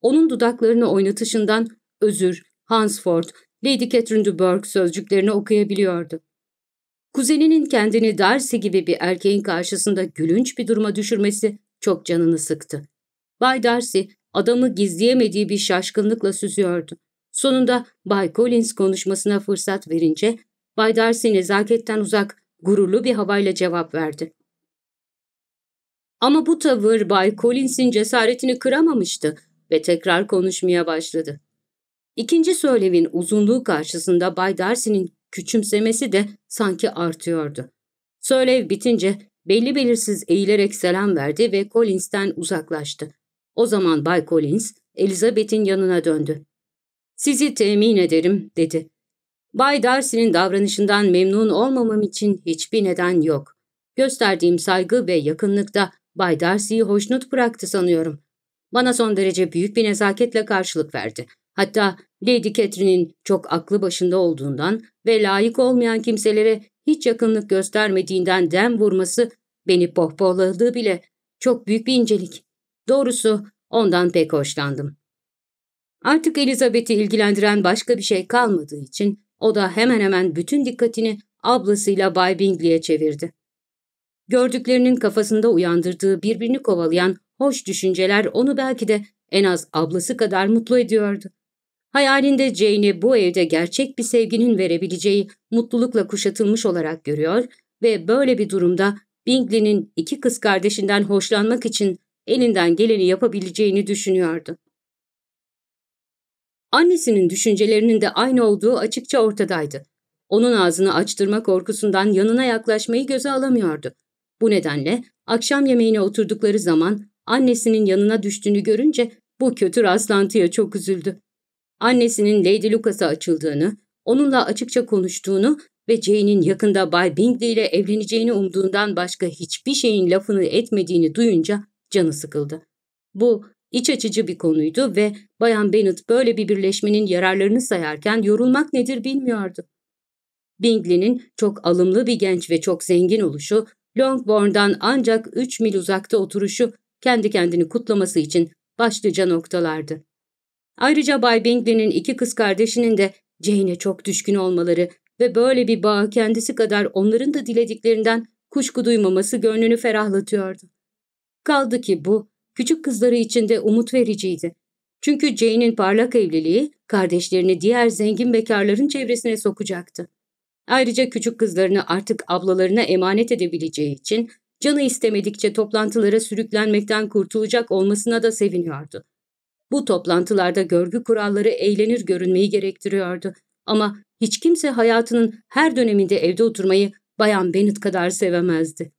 Onun dudaklarını oynatışından özür, Hansford, Lady Catherine de Bourgh sözcüklerini okuyabiliyordu. Kuzeninin kendini Darcy gibi bir erkeğin karşısında gülünç bir duruma düşürmesi çok canını sıktı. Bay Darcy adamı gizleyemediği bir şaşkınlıkla süzüyordu. Sonunda Bay Collins konuşmasına fırsat verince Bay Darcy nezaketten uzak gururlu bir havayla cevap verdi. Ama bu tavır Bay Collins'in cesaretini kıramamıştı ve tekrar konuşmaya başladı. İkinci söylevin uzunluğu karşısında Bay Darcy'nin küçümsemesi de sanki artıyordu. Söylev bitince belli belirsiz eğilerek selam verdi ve Collins'ten uzaklaştı. O zaman Bay Collins, Elizabeth'in yanına döndü. ''Sizi temin ederim.'' dedi. Bay Darcy'nin davranışından memnun olmamam için hiçbir neden yok. Gösterdiğim saygı ve yakınlıkta Bay Darcy'yi hoşnut bıraktı sanıyorum. Bana son derece büyük bir nezaketle karşılık verdi. Hatta Lady Catherine'in çok aklı başında olduğundan ve layık olmayan kimselere hiç yakınlık göstermediğinden dem vurması beni pohpohladığı bile çok büyük bir incelik. Doğrusu ondan pek hoşlandım. Artık Elizabeth'i ilgilendiren başka bir şey kalmadığı için o da hemen hemen bütün dikkatini ablasıyla Bay Bingley'e çevirdi. Gördüklerinin kafasında uyandırdığı birbirini kovalayan hoş düşünceler onu belki de en az ablası kadar mutlu ediyordu. Hayalinde Jane'i bu evde gerçek bir sevginin verebileceği mutlulukla kuşatılmış olarak görüyor ve böyle bir durumda Bingley'nin iki kız kardeşinden hoşlanmak için elinden geleni yapabileceğini düşünüyordu. Annesinin düşüncelerinin de aynı olduğu açıkça ortadaydı. Onun ağzını açtırma korkusundan yanına yaklaşmayı göze alamıyordu. Bu nedenle akşam yemeğine oturdukları zaman annesinin yanına düştüğünü görünce bu kötü rastlantıya çok üzüldü. Annesinin Lady Lucas'a açıldığını, onunla açıkça konuştuğunu ve Jane'in yakında Bay Bingley ile evleneceğini umduğundan başka hiçbir şeyin lafını etmediğini duyunca Canı sıkıldı. Bu iç açıcı bir konuydu ve Bayan Bennet böyle bir birleşmenin yararlarını sayarken yorulmak nedir bilmiyordu. Bingley'nin çok alımlı bir genç ve çok zengin oluşu, Longbourn'dan ancak 3 mil uzakta oturuşu kendi kendini kutlaması için başlıca noktalardı. Ayrıca Bay Bingley'nin iki kız kardeşinin de Jane'e çok düşkün olmaları ve böyle bir bağı kendisi kadar onların da dilediklerinden kuşku duymaması gönlünü ferahlatıyordu. Kaldı ki bu, küçük kızları için de umut vericiydi. Çünkü Jane'in parlak evliliği kardeşlerini diğer zengin bekarların çevresine sokacaktı. Ayrıca küçük kızlarını artık ablalarına emanet edebileceği için canı istemedikçe toplantılara sürüklenmekten kurtulacak olmasına da seviniyordu. Bu toplantılarda görgü kuralları eğlenir görünmeyi gerektiriyordu. Ama hiç kimse hayatının her döneminde evde oturmayı Bayan Bennett kadar sevemezdi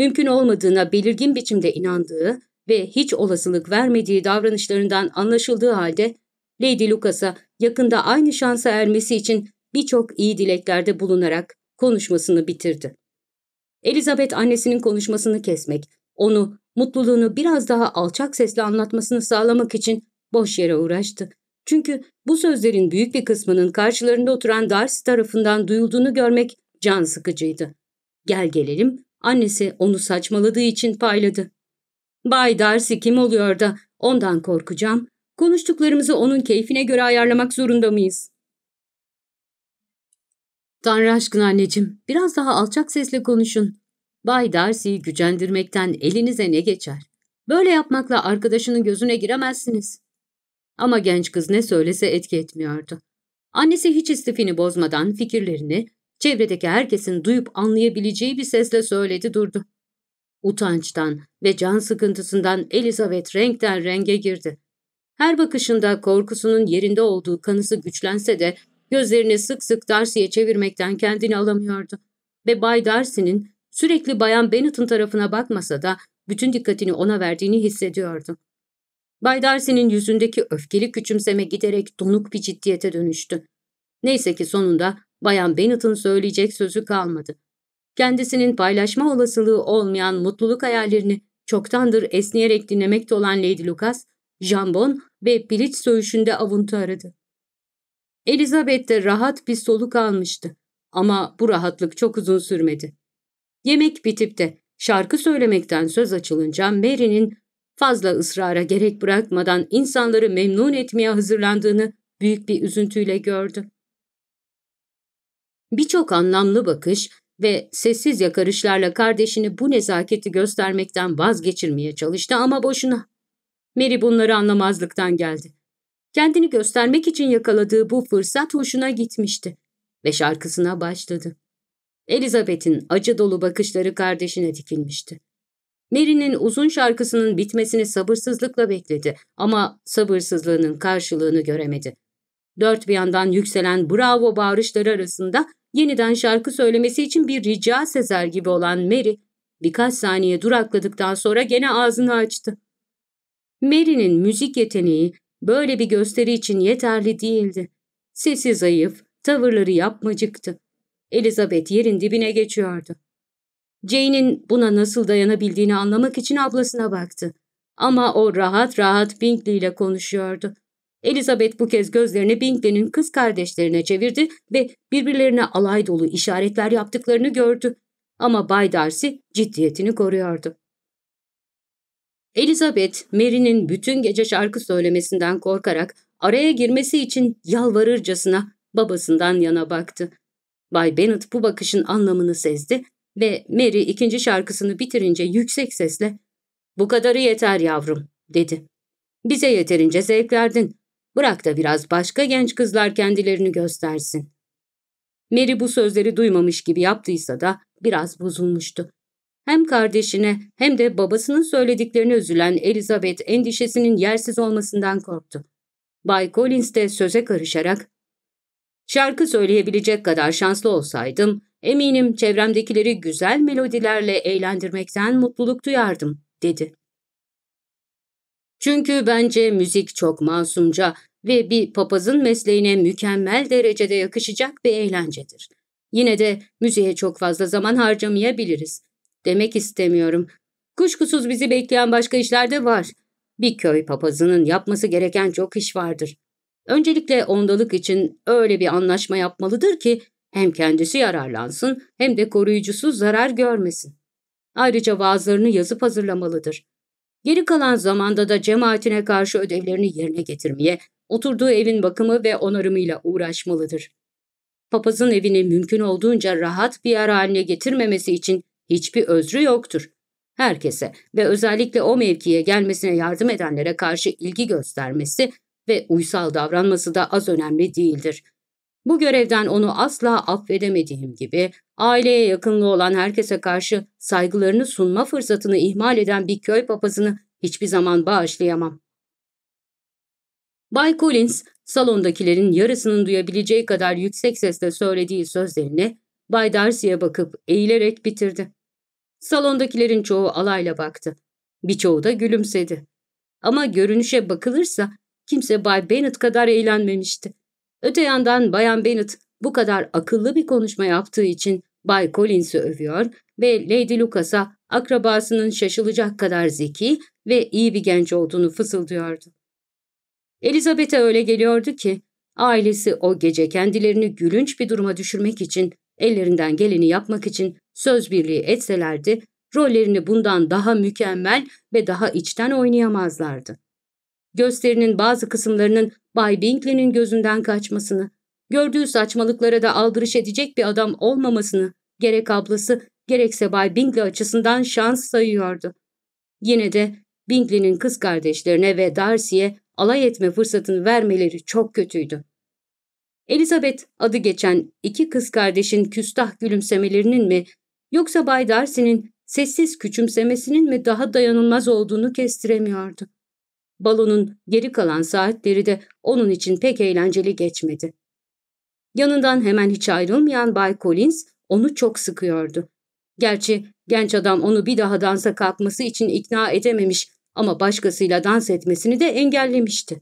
mümkün olmadığına belirgin biçimde inandığı ve hiç olasılık vermediği davranışlarından anlaşıldığı halde Lady Lucas'a yakında aynı şansa ermesi için birçok iyi dileklerde bulunarak konuşmasını bitirdi. Elizabeth annesinin konuşmasını kesmek, onu, mutluluğunu biraz daha alçak sesle anlatmasını sağlamak için boş yere uğraştı. Çünkü bu sözlerin büyük bir kısmının karşılarında oturan Darcy tarafından duyulduğunu görmek can sıkıcıydı. Gel gelelim, Annesi onu saçmaladığı için payladı. Bay Darcy kim oluyor da ondan korkacağım. Konuştuklarımızı onun keyfine göre ayarlamak zorunda mıyız? Tanrı aşkına anneciğim, biraz daha alçak sesle konuşun. Bay Darcy'yi gücendirmekten elinize ne geçer? Böyle yapmakla arkadaşının gözüne giremezsiniz. Ama genç kız ne söylese etki etmiyordu. Annesi hiç istifini bozmadan fikirlerini Çevredeki herkesin duyup anlayabileceği bir sesle söyledi durdu. Utançtan ve can sıkıntısından Elizabeth renkten renge girdi. Her bakışında korkusunun yerinde olduğu kanısı güçlense de gözlerini sık sık Darcy'ye çevirmekten kendini alamıyordu. Ve Bay Darcy'nin sürekli Bayan Bennett'ın tarafına bakmasa da bütün dikkatini ona verdiğini hissediyordu. Bay Darcy'nin yüzündeki öfkeli küçümseme giderek donuk bir ciddiyete dönüştü. Neyse ki sonunda Bayan Bennett'ın söyleyecek sözü kalmadı. Kendisinin paylaşma olasılığı olmayan mutluluk hayallerini çoktandır esneyerek dinlemekte olan Lady Lucas, jambon ve piliç söğüşünde avuntu aradı. Elizabeth de rahat bir soluk almıştı ama bu rahatlık çok uzun sürmedi. Yemek bitip de şarkı söylemekten söz açılınca Mary'nin fazla ısrara gerek bırakmadan insanları memnun etmeye hazırlandığını büyük bir üzüntüyle gördü. Birçok anlamlı bakış ve sessiz yakarışlarla kardeşini bu nezaketi göstermekten vazgeçirmeye çalıştı ama boşuna. Mary bunları anlamazlıktan geldi. Kendini göstermek için yakaladığı bu fırsat hoşuna gitmişti ve şarkısına başladı. Elizabeth'in acı dolu bakışları kardeşine dikilmişti. Mary'nin uzun şarkısının bitmesini sabırsızlıkla bekledi ama sabırsızlığının karşılığını göremedi. Dört bir yandan yükselen bravo bağırışları arasında Yeniden şarkı söylemesi için bir rica sezer gibi olan Mary, birkaç saniye durakladıktan sonra gene ağzını açtı. Mary'nin müzik yeteneği böyle bir gösteri için yeterli değildi. Sesi zayıf, tavırları yapmacıktı. Elizabeth yerin dibine geçiyordu. Jane'in buna nasıl dayanabildiğini anlamak için ablasına baktı. Ama o rahat rahat Bingley ile konuşuyordu. Elizabeth bu kez gözlerini Bingley'nin kız kardeşlerine çevirdi ve birbirlerine alay dolu işaretler yaptıklarını gördü. Ama Bay Darcy ciddiyetini koruyordu. Elizabeth, Mary'nin bütün gece şarkı söylemesinden korkarak araya girmesi için yalvarırcasına babasından yana baktı. Bay Bennet bu bakışın anlamını sezdi ve Mary ikinci şarkısını bitirince yüksek sesle ''Bu kadarı yeter yavrum'' dedi. ''Bize yeterince zevk verdin. Bırak da biraz başka genç kızlar kendilerini göstersin. Mary bu sözleri duymamış gibi yaptıysa da biraz bozulmuştu. Hem kardeşine hem de babasının söylediklerini üzülen Elizabeth endişesinin yersiz olmasından korktu. Bay Collins de söze karışarak Şarkı söyleyebilecek kadar şanslı olsaydım, eminim çevremdekileri güzel melodilerle eğlendirmekten mutluluk duyardım, dedi. Çünkü bence müzik çok masumca ve bir papazın mesleğine mükemmel derecede yakışacak bir eğlencedir. Yine de müziğe çok fazla zaman harcamayabiliriz. Demek istemiyorum. Kuşkusuz bizi bekleyen başka işler de var. Bir köy papazının yapması gereken çok iş vardır. Öncelikle ondalık için öyle bir anlaşma yapmalıdır ki hem kendisi yararlansın hem de koruyucusu zarar görmesin. Ayrıca vaazlarını yazıp hazırlamalıdır. Geri kalan zamanda da cemaatine karşı ödevlerini yerine getirmeye oturduğu evin bakımı ve onarımıyla uğraşmalıdır. Papazın evini mümkün olduğunca rahat bir yer haline getirmemesi için hiçbir özrü yoktur. Herkese ve özellikle o mevkiye gelmesine yardım edenlere karşı ilgi göstermesi ve uysal davranması da az önemli değildir. Bu görevden onu asla affedemediğim gibi aileye yakınlığı olan herkese karşı saygılarını sunma fırsatını ihmal eden bir köy papazını hiçbir zaman bağışlayamam. Bay Collins salondakilerin yarısının duyabileceği kadar yüksek sesle söylediği sözlerini Bay Darcy'ye bakıp eğilerek bitirdi. Salondakilerin çoğu alayla baktı. Birçoğu da gülümsedi. Ama görünüşe bakılırsa kimse Bay Bennett kadar eğlenmemişti. Öte yandan Bayan Bennett, bu kadar akıllı bir konuşma yaptığı için Bay Collins'i övüyor ve Lady Lucas'a akrabasının şaşılacak kadar zeki ve iyi bir genç olduğunu fısıldıyordu. Elizabeth'e öyle geliyordu ki ailesi o gece kendilerini gülünç bir duruma düşürmek için ellerinden geleni yapmak için söz birliği etselerdi rollerini bundan daha mükemmel ve daha içten oynayamazlardı. Gösterinin bazı kısımlarının Bay Binkley'nin gözünden kaçmasını, gördüğü saçmalıklara da aldırış edecek bir adam olmamasını gerek ablası gerekse Bay Binkley açısından şans sayıyordu. Yine de Binkley'nin kız kardeşlerine ve Darcy'ye alay etme fırsatını vermeleri çok kötüydü. Elizabeth adı geçen iki kız kardeşin küstah gülümsemelerinin mi yoksa Bay Darcy'nin sessiz küçümsemesinin mi daha dayanılmaz olduğunu kestiremiyordu. Balonun geri kalan saatleri de onun için pek eğlenceli geçmedi. Yanından hemen hiç ayrılmayan Bay Collins onu çok sıkıyordu. Gerçi genç adam onu bir daha dansa kalkması için ikna edememiş ama başkasıyla dans etmesini de engellemişti.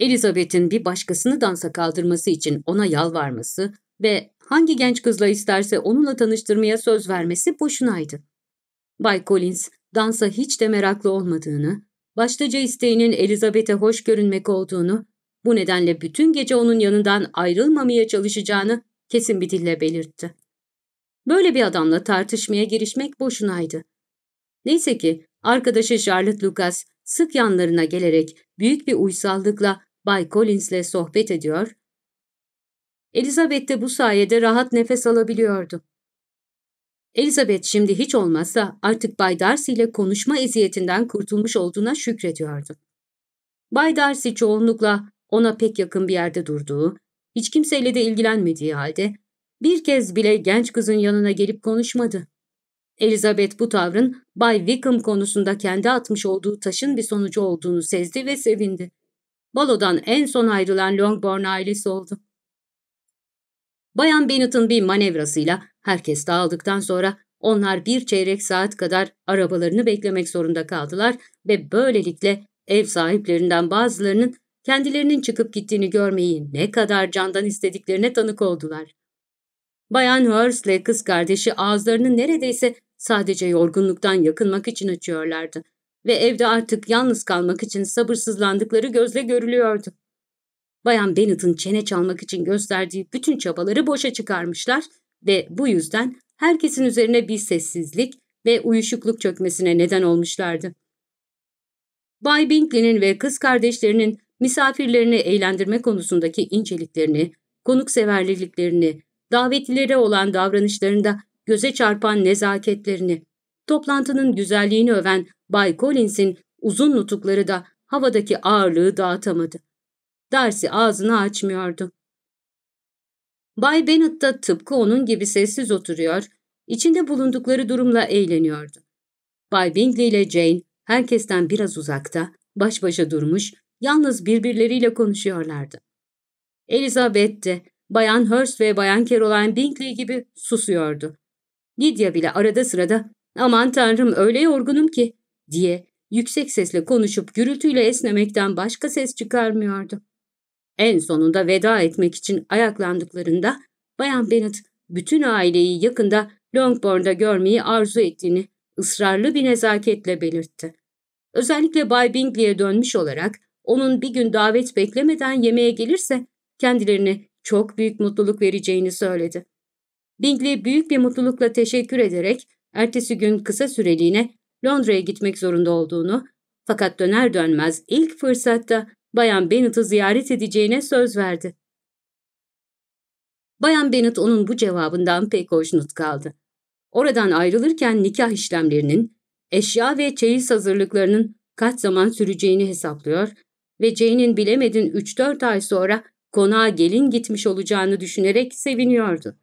Elizabeth'in bir başkasını dansa kaldırması için ona yalvarması ve hangi genç kızla isterse onunla tanıştırmaya söz vermesi boşunaydı. Bay Collins dansa hiç de meraklı olmadığını, başlıca isteğinin Elizabeth'e hoş görünmek olduğunu, bu nedenle bütün gece onun yanından ayrılmamaya çalışacağını kesin bir dille belirtti. Böyle bir adamla tartışmaya girişmek boşunaydı. Neyse ki arkadaşı Charlotte Lucas sık yanlarına gelerek büyük bir uysallıkla Bay Collins'le sohbet ediyor. Elizabeth de bu sayede rahat nefes alabiliyordu. Elizabeth şimdi hiç olmazsa artık Bay Darcy ile konuşma eziyetinden kurtulmuş olduğuna şükrediyordu. Bay Darcy çoğunlukla ona pek yakın bir yerde durduğu, hiç kimseyle de ilgilenmediği halde bir kez bile genç kızın yanına gelip konuşmadı. Elizabeth bu tavrın Bay Wickham konusunda kendi atmış olduğu taşın bir sonucu olduğunu sezdi ve sevindi. Balodan en son ayrılan Longbourn ailesi oldu. Bayan Bennett'ın bir manevrasıyla herkes dağıldıktan sonra onlar bir çeyrek saat kadar arabalarını beklemek zorunda kaldılar ve böylelikle ev sahiplerinden bazılarının kendilerinin çıkıp gittiğini görmeyi ne kadar candan istediklerine tanık oldular. Bayan Hurst ile kız kardeşi ağızlarını neredeyse Sadece yorgunluktan yakınmak için açıyorlardı ve evde artık yalnız kalmak için sabırsızlandıkları gözle görülüyordu. Bayan Bennett'ın çene çalmak için gösterdiği bütün çabaları boşa çıkarmışlar ve bu yüzden herkesin üzerine bir sessizlik ve uyuşukluk çökmesine neden olmuşlardı. Bay Binkley'nin ve kız kardeşlerinin misafirlerini eğlendirme konusundaki inceliklerini, konukseverliliklerini, davetlilere olan davranışlarında göze çarpan nezaketlerini, toplantının güzelliğini öven Bay Collins'in uzun nutukları da havadaki ağırlığı dağıtamadı. Darcy ağzını açmıyordu. Bay Bennet da tıpkı onun gibi sessiz oturuyor, içinde bulundukları durumla eğleniyordu. Bay Bingley ile Jane herkesten biraz uzakta, baş başa durmuş, yalnız birbirleriyle konuşuyorlardı. Elizabeth de Bayan Hurst ve Bayan Caroline Bingley gibi susuyordu. Lidya bile arada sırada aman tanrım öyle yorgunum ki diye yüksek sesle konuşup gürültüyle esnemekten başka ses çıkarmıyordu. En sonunda veda etmek için ayaklandıklarında Bayan Bennet bütün aileyi yakında Longbourn'da görmeyi arzu ettiğini ısrarlı bir nezaketle belirtti. Özellikle Bay Bingley'e dönmüş olarak onun bir gün davet beklemeden yemeğe gelirse kendilerine çok büyük mutluluk vereceğini söyledi. Bingley büyük bir mutlulukla teşekkür ederek ertesi gün kısa süreliğine Londra'ya gitmek zorunda olduğunu fakat döner dönmez ilk fırsatta Bayan Bennet'i ziyaret edeceğine söz verdi. Bayan Bennet onun bu cevabından pek hoşnut kaldı. Oradan ayrılırken nikah işlemlerinin, eşya ve çeyiz hazırlıklarının kaç zaman süreceğini hesaplıyor ve Jane'in bilemedin 3-4 ay sonra konağa gelin gitmiş olacağını düşünerek seviniyordu.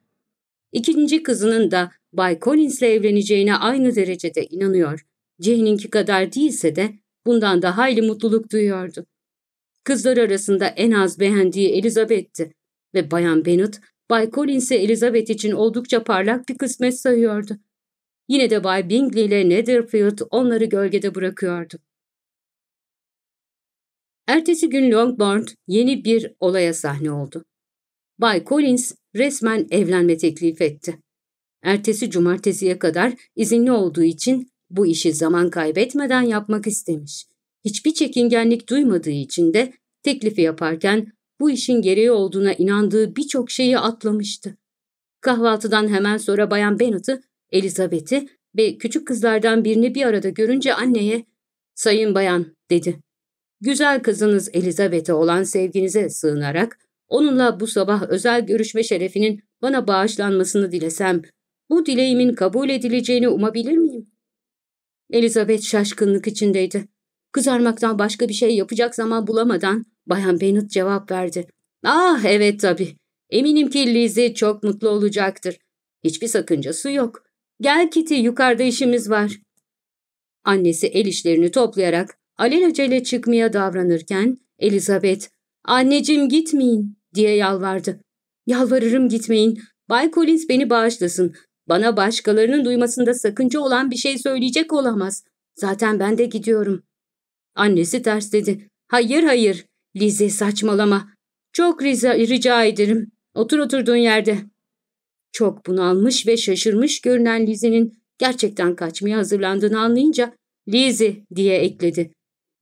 İkinci kızının da Bay Collins'le evleneceğine aynı derecede inanıyor. Jane'inki kadar değilse de bundan da hayli mutluluk duyuyordu. Kızlar arasında en az beğendiği Elizabeth'ti ve Bayan Bennet, Bay Collins'i Elizabeth için oldukça parlak bir kısmet sayıyordu. Yine de Bay Bingley ile Netherfield onları gölgede bırakıyordu. Ertesi gün Longbourn yeni bir olaya sahne oldu. Bay Collins resmen evlenme teklif etti. Ertesi cumartesiye kadar izinli olduğu için bu işi zaman kaybetmeden yapmak istemiş. Hiçbir çekingenlik duymadığı için de teklifi yaparken bu işin gereği olduğuna inandığı birçok şeyi atlamıştı. Kahvaltıdan hemen sonra Bayan Bennett'ı, Elizabeth'i ve küçük kızlardan birini bir arada görünce anneye ''Sayın bayan'' dedi. ''Güzel kızınız Elizabeth'e olan sevginize sığınarak Onunla bu sabah özel görüşme şerefinin bana bağışlanmasını dilesem, bu dileğimin kabul edileceğini umabilir miyim? Elizabeth şaşkınlık içindeydi. Kızarmaktan başka bir şey yapacak zaman bulamadan Bayan Bennet cevap verdi. Ah evet tabii. Eminim ki Lizzie çok mutlu olacaktır. Hiçbir sakıncası yok. Gel Kitty yukarıda işimiz var. Annesi el işlerini toplayarak alelacele çıkmaya davranırken Elizabeth, anneciğim gitmeyin diye yalvardı. Yalvarırım gitmeyin. Bay Collins beni bağışlasın. Bana başkalarının duymasında sakınca olan bir şey söyleyecek olamaz. Zaten ben de gidiyorum. Annesi ters dedi. Hayır hayır. Lizzie saçmalama. Çok rica, rica ederim. Otur oturduğun yerde. Çok bunalmış ve şaşırmış görünen Lizzie'nin gerçekten kaçmaya hazırlandığını anlayınca Lizzie diye ekledi.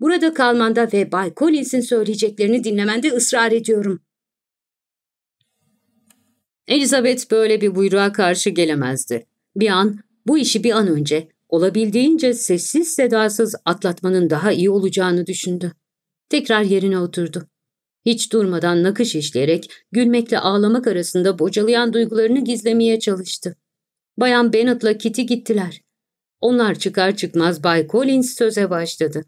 Burada kalmanda ve Bay Collins'in söyleyeceklerini dinlemende ısrar ediyorum. Elizabeth böyle bir buyruğa karşı gelemezdi. Bir an, bu işi bir an önce, olabildiğince sessiz sedasız atlatmanın daha iyi olacağını düşündü. Tekrar yerine oturdu. Hiç durmadan nakış işleyerek, gülmekle ağlamak arasında bocalayan duygularını gizlemeye çalıştı. Bayan Bennett'la Kitty gittiler. Onlar çıkar çıkmaz Bay Collins söze başladı.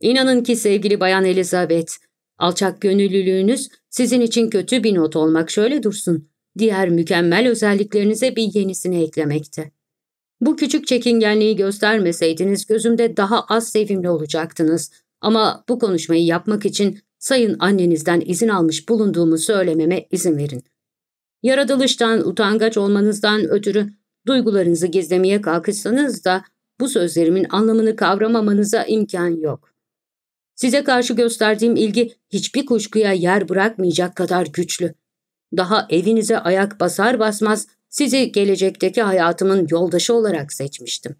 İnanın ki sevgili Bayan Elizabeth, Alçak gönüllülüğünüz sizin için kötü bir not olmak şöyle dursun. Diğer mükemmel özelliklerinize bir yenisini eklemekte. Bu küçük çekingenliği göstermeseydiniz gözümde daha az sevimli olacaktınız. Ama bu konuşmayı yapmak için sayın annenizden izin almış bulunduğumu söylememe izin verin. Yaratılıştan utangaç olmanızdan ötürü duygularınızı gizlemeye kalkışsanız da bu sözlerimin anlamını kavramamanıza imkan yok. Size karşı gösterdiğim ilgi hiçbir kuşkuya yer bırakmayacak kadar güçlü. Daha evinize ayak basar basmaz sizi gelecekteki hayatımın yoldaşı olarak seçmiştim.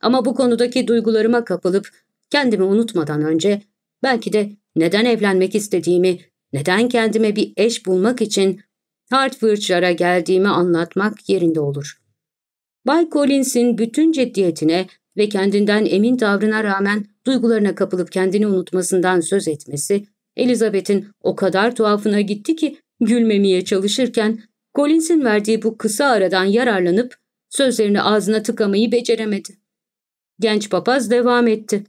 Ama bu konudaki duygularıma kapılıp kendimi unutmadan önce belki de neden evlenmek istediğimi, neden kendime bir eş bulmak için Hartfordshire'a geldiğimi anlatmak yerinde olur. Bay Collins'in bütün ciddiyetine ve kendinden emin tavrına rağmen duygularına kapılıp kendini unutmasından söz etmesi, Elizabeth'in o kadar tuhafına gitti ki gülmemeye çalışırken Collins'in verdiği bu kısa aradan yararlanıp sözlerini ağzına tıkamayı beceremedi. Genç papaz devam etti.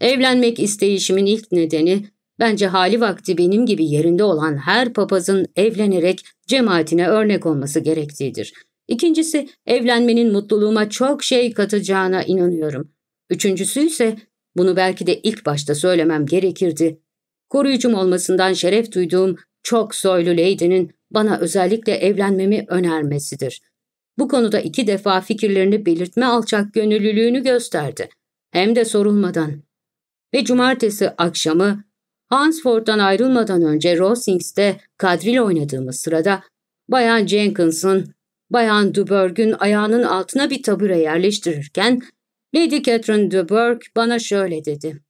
Evlenmek isteyişimin ilk nedeni bence hali vakti benim gibi yerinde olan her papazın evlenerek cemaatine örnek olması gerektiğidir. İkincisi evlenmenin mutluluğuma çok şey katacağına inanıyorum. Üçüncüsü ise, bunu belki de ilk başta söylemem gerekirdi. Koruyucum olmasından şeref duyduğum çok soylu Lady'nin bana özellikle evlenmemi önermesidir. Bu konuda iki defa fikirlerini belirtme alçak gönüllülüğünü gösterdi. Hem de sorulmadan. Ve cumartesi akşamı Hansford'dan ayrılmadan önce Rosings'te kadril oynadığımız sırada Bayan Jenkins'ın Bayan Duberg'ün ayağının altına bir tabure yerleştirirken Lady Catherine de Bourgh bana şöyle dedi.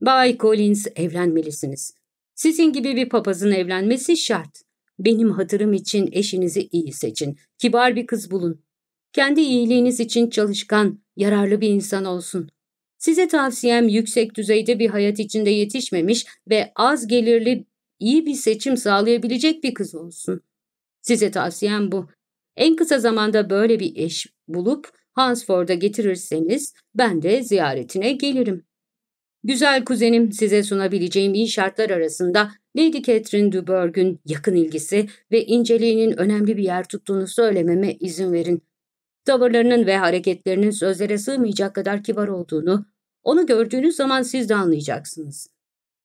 Bay Collins evlenmelisiniz. Sizin gibi bir papazın evlenmesi şart. Benim hatırım için eşinizi iyi seçin. Kibar bir kız bulun. Kendi iyiliğiniz için çalışkan, yararlı bir insan olsun. Size tavsiyem yüksek düzeyde bir hayat içinde yetişmemiş ve az gelirli iyi bir seçim sağlayabilecek bir kız olsun. Size tavsiyem bu. En kısa zamanda böyle bir eş bulup Hansford'a getirirseniz ben de ziyaretine gelirim. Güzel kuzenim size sunabileceğim iyi şartlar arasında Lady Catherine Dubourg'un yakın ilgisi ve inceliğinin önemli bir yer tuttuğunu söylememe izin verin. Tavırlarının ve hareketlerinin sözlere sığmayacak kadar kibar olduğunu, onu gördüğünüz zaman siz de anlayacaksınız.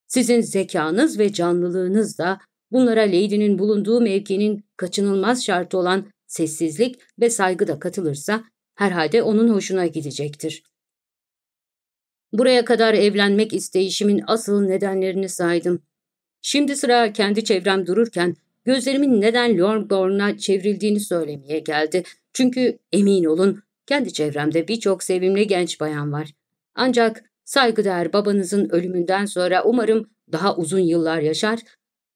Sizin zekanız ve canlılığınız da bunlara Lady'nin bulunduğu mevkinin kaçınılmaz şartı olan sessizlik ve saygı da katılırsa Herhalde onun hoşuna gidecektir. Buraya kadar evlenmek isteyişimin asıl nedenlerini saydım. Şimdi sıra kendi çevrem dururken gözlerimin neden Lorborn'a çevrildiğini söylemeye geldi. Çünkü emin olun kendi çevremde birçok sevimli genç bayan var. Ancak saygıdeğer babanızın ölümünden sonra umarım daha uzun yıllar yaşar,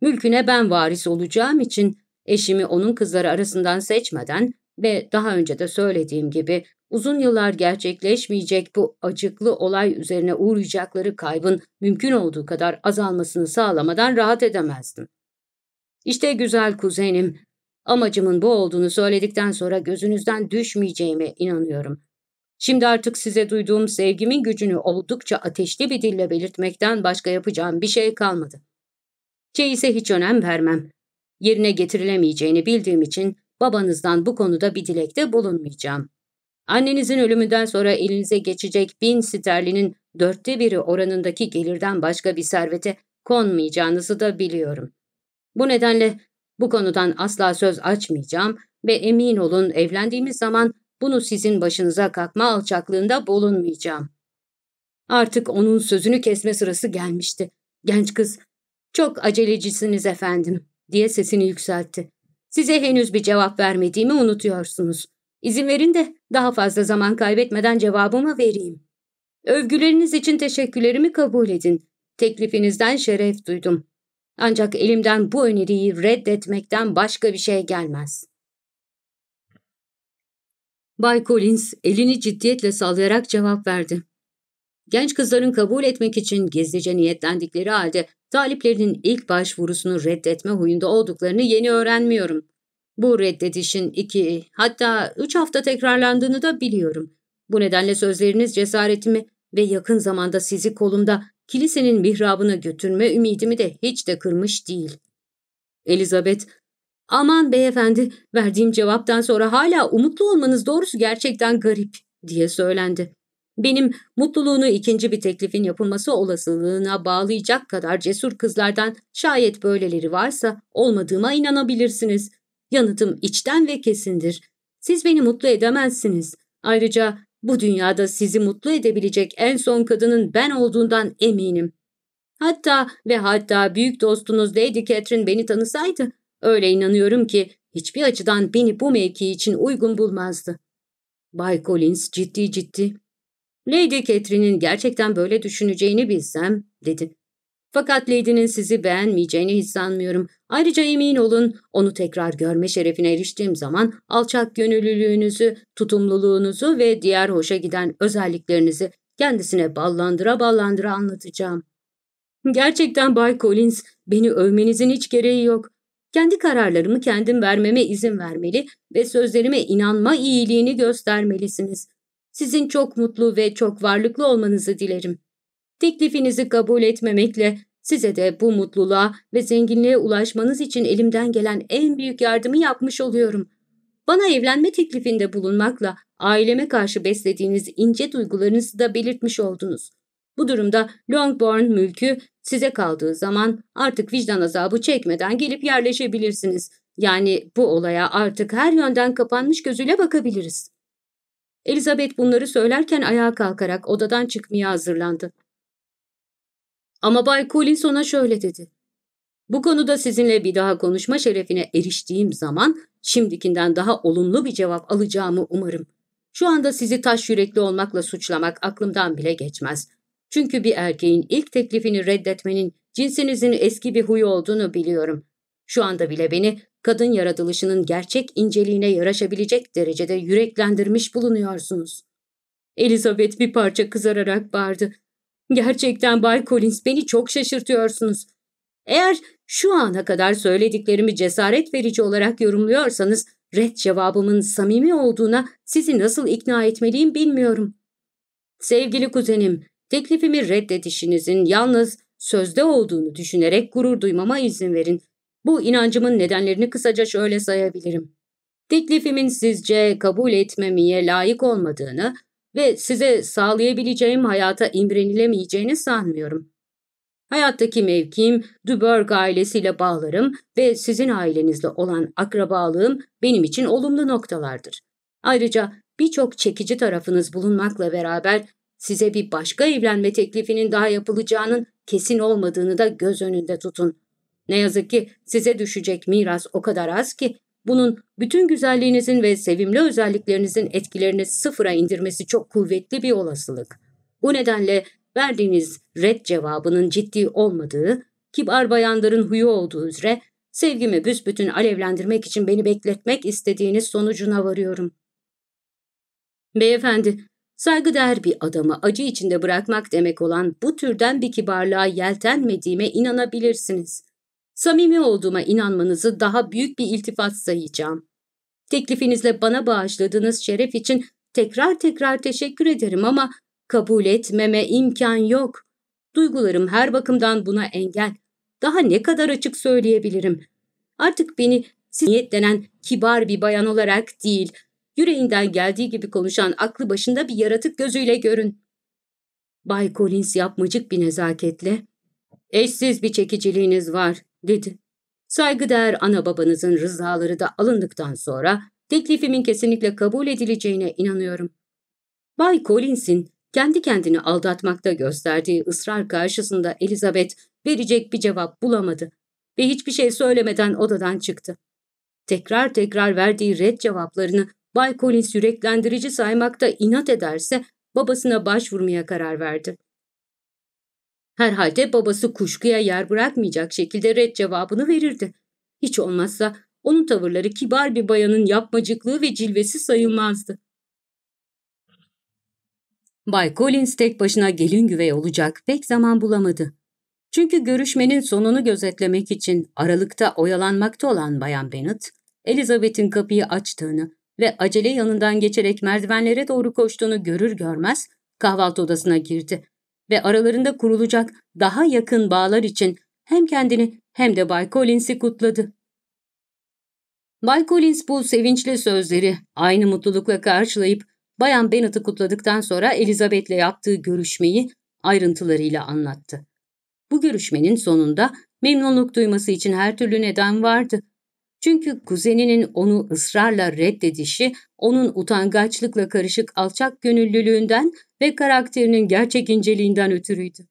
mülküne ben varis olacağım için eşimi onun kızları arasından seçmeden ve daha önce de söylediğim gibi uzun yıllar gerçekleşmeyecek bu acıklı olay üzerine uğrayacakları kaybın mümkün olduğu kadar azalmasını sağlamadan rahat edemezdim. İşte güzel kuzenim, amacımın bu olduğunu söyledikten sonra gözünüzden düşmeyeceğime inanıyorum. Şimdi artık size duyduğum sevgimin gücünü oldukça ateşli bir dille belirtmekten başka yapacağım bir şey kalmadı. Çeyise hiç önem vermem. Yerine getirilemeyeceğini bildiğim için babanızdan bu konuda bir dilekte bulunmayacağım. Annenizin ölümünden sonra elinize geçecek bin sterlinin dörtte biri oranındaki gelirden başka bir servete konmayacağınızı da biliyorum. Bu nedenle bu konudan asla söz açmayacağım ve emin olun evlendiğimiz zaman bunu sizin başınıza kalkma alçaklığında bulunmayacağım. Artık onun sözünü kesme sırası gelmişti. Genç kız, çok acelecisiniz efendim diye sesini yükseltti. Size henüz bir cevap vermediğimi unutuyorsunuz. İzin verin de daha fazla zaman kaybetmeden cevabımı vereyim. Övgüleriniz için teşekkürlerimi kabul edin. Teklifinizden şeref duydum. Ancak elimden bu öneriyi reddetmekten başka bir şey gelmez. Bay Collins elini ciddiyetle sallayarak cevap verdi. Genç kızların kabul etmek için gizlice niyetlendikleri halde taliplerinin ilk başvurusunu reddetme huyunda olduklarını yeni öğrenmiyorum. Bu reddedişin iki, hatta üç hafta tekrarlandığını da biliyorum. Bu nedenle sözleriniz cesaretimi ve yakın zamanda sizi kolumda kilisenin mihrabına götürme ümidimi de hiç de kırmış değil. Elizabeth, aman beyefendi verdiğim cevaptan sonra hala umutlu olmanız doğrusu gerçekten garip diye söylendi. Benim mutluluğunu ikinci bir teklifin yapılması olasılığına bağlayacak kadar cesur kızlardan şayet böyleleri varsa olmadığıma inanabilirsiniz. Yanıtım içten ve kesindir. Siz beni mutlu edemezsiniz. Ayrıca bu dünyada sizi mutlu edebilecek en son kadının ben olduğundan eminim. Hatta ve hatta büyük dostunuz Lady Catherine beni tanısaydı, öyle inanıyorum ki hiçbir açıdan beni bu mevki için uygun bulmazdı. Bay Collins ciddi ciddi, Lady Catherine'in gerçekten böyle düşüneceğini bilsem, dedi. Fakat Lady'nin sizi beğenmeyeceğini hiç sanmıyorum. Ayrıca emin olun, onu tekrar görme şerefine eriştiğim zaman alçak gönüllülüğünüzü, tutumluluğunuzu ve diğer hoşa giden özelliklerinizi kendisine ballandıra ballandıra anlatacağım. Gerçekten Bay Collins, beni övmenizin hiç gereği yok. Kendi kararlarımı kendim vermeme izin vermeli ve sözlerime inanma iyiliğini göstermelisiniz. Sizin çok mutlu ve çok varlıklı olmanızı dilerim. Teklifinizi kabul etmemekle size de bu mutluluğa ve zenginliğe ulaşmanız için elimden gelen en büyük yardımı yapmış oluyorum. Bana evlenme teklifinde bulunmakla aileme karşı beslediğiniz ince duygularınızı da belirtmiş oldunuz. Bu durumda Longbourn mülkü size kaldığı zaman artık vicdan azabı çekmeden gelip yerleşebilirsiniz. Yani bu olaya artık her yönden kapanmış gözüyle bakabiliriz. Elizabeth bunları söylerken ayağa kalkarak odadan çıkmaya hazırlandı. Ama Bay Collins ona şöyle dedi. Bu konuda sizinle bir daha konuşma şerefine eriştiğim zaman şimdikinden daha olumlu bir cevap alacağımı umarım. Şu anda sizi taş yürekli olmakla suçlamak aklımdan bile geçmez. Çünkü bir erkeğin ilk teklifini reddetmenin cinsinizin eski bir huyu olduğunu biliyorum. Şu anda bile beni kadın yaratılışının gerçek inceliğine yaraşabilecek derecede yüreklendirmiş bulunuyorsunuz. Elizabeth bir parça kızararak bağırdı. Gerçekten Bay Collins beni çok şaşırtıyorsunuz. Eğer şu ana kadar söylediklerimi cesaret verici olarak yorumluyorsanız red cevabımın samimi olduğuna sizi nasıl ikna etmeliyim bilmiyorum. Sevgili kuzenim, teklifimi reddedişinizin yalnız sözde olduğunu düşünerek gurur duymama izin verin. Bu inancımın nedenlerini kısaca şöyle sayabilirim. Teklifimin sizce kabul etmemeye layık olmadığını ve size sağlayabileceğim hayata imrenilemeyeceğini sanmıyorum. Hayattaki mevkim, Duberg ailesiyle bağlarım ve sizin ailenizle olan akrabalığım benim için olumlu noktalardır. Ayrıca birçok çekici tarafınız bulunmakla beraber size bir başka evlenme teklifinin daha yapılacağının kesin olmadığını da göz önünde tutun. Ne yazık ki size düşecek miras o kadar az ki bunun bütün güzelliğinizin ve sevimli özelliklerinizin etkilerini sıfıra indirmesi çok kuvvetli bir olasılık. Bu nedenle verdiğiniz red cevabının ciddi olmadığı, kibar bayanların huyu olduğu üzere sevgimi büsbütün alevlendirmek için beni bekletmek istediğiniz sonucuna varıyorum. Beyefendi, saygıdeğer bir adamı acı içinde bırakmak demek olan bu türden bir kibarlığa yeltenmediğime inanabilirsiniz. Samimi olduğuma inanmanızı daha büyük bir iltifat sayacağım. Teklifinizle bana bağışladığınız şeref için tekrar tekrar teşekkür ederim ama kabul etmeme imkan yok. Duygularım her bakımdan buna engel. Daha ne kadar açık söyleyebilirim. Artık beni siz niyetlenen kibar bir bayan olarak değil, yüreğinden geldiği gibi konuşan aklı başında bir yaratık gözüyle görün. Bay Collins yapmacık bir nezaketle Eşsiz bir çekiciliğiniz var, dedi. Saygıdeğer ana babanızın rızaları da alındıktan sonra teklifimin kesinlikle kabul edileceğine inanıyorum. Bay Collins'in kendi kendini aldatmakta gösterdiği ısrar karşısında Elizabeth verecek bir cevap bulamadı ve hiçbir şey söylemeden odadan çıktı. Tekrar tekrar verdiği red cevaplarını Bay Collins yüreklendirici saymakta inat ederse babasına başvurmaya karar verdi. Herhalde babası kuşkuya yer bırakmayacak şekilde red cevabını verirdi. Hiç olmazsa onun tavırları kibar bir bayanın yapmacıklığı ve cilvesi sayılmazdı. Bay Collins tek başına gelin güvey olacak pek zaman bulamadı. Çünkü görüşmenin sonunu gözetlemek için aralıkta oyalanmakta olan Bayan Bennet, Elizabeth'in kapıyı açtığını ve acele yanından geçerek merdivenlere doğru koştuğunu görür görmez kahvaltı odasına girdi ve aralarında kurulacak daha yakın bağlar için hem kendini hem de Bay Collins'i kutladı. Bay Collins bu sevinçli sözleri aynı mutlulukla karşılayıp Bayan Bennett'ı kutladıktan sonra Elizabeth'le yaptığı görüşmeyi ayrıntılarıyla anlattı. Bu görüşmenin sonunda memnunluk duyması için her türlü neden vardı. Çünkü kuzeninin onu ısrarla reddedişi, onun utangaçlıkla karışık alçak gönüllülüğünden ve karakterinin gerçek inceliğinden ötürüydü.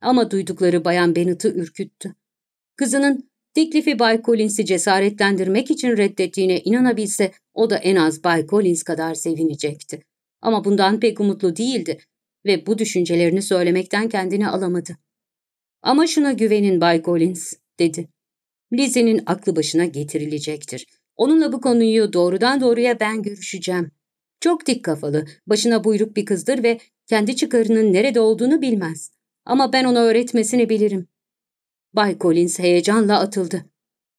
Ama duydukları Bayan Bennett'ı ürküttü. Kızının teklifi Bay Collins'i cesaretlendirmek için reddettiğine inanabilse o da en az Bay Collins kadar sevinecekti. Ama bundan pek umutlu değildi ve bu düşüncelerini söylemekten kendini alamadı. Ama şuna güvenin Bay Collins, dedi. Lizzie'nin aklı başına getirilecektir. Onunla bu konuyu doğrudan doğruya ben görüşeceğim. Çok dik kafalı, başına buyruk bir kızdır ve kendi çıkarının nerede olduğunu bilmez. Ama ben ona öğretmesini bilirim. Bay Collins heyecanla atıldı.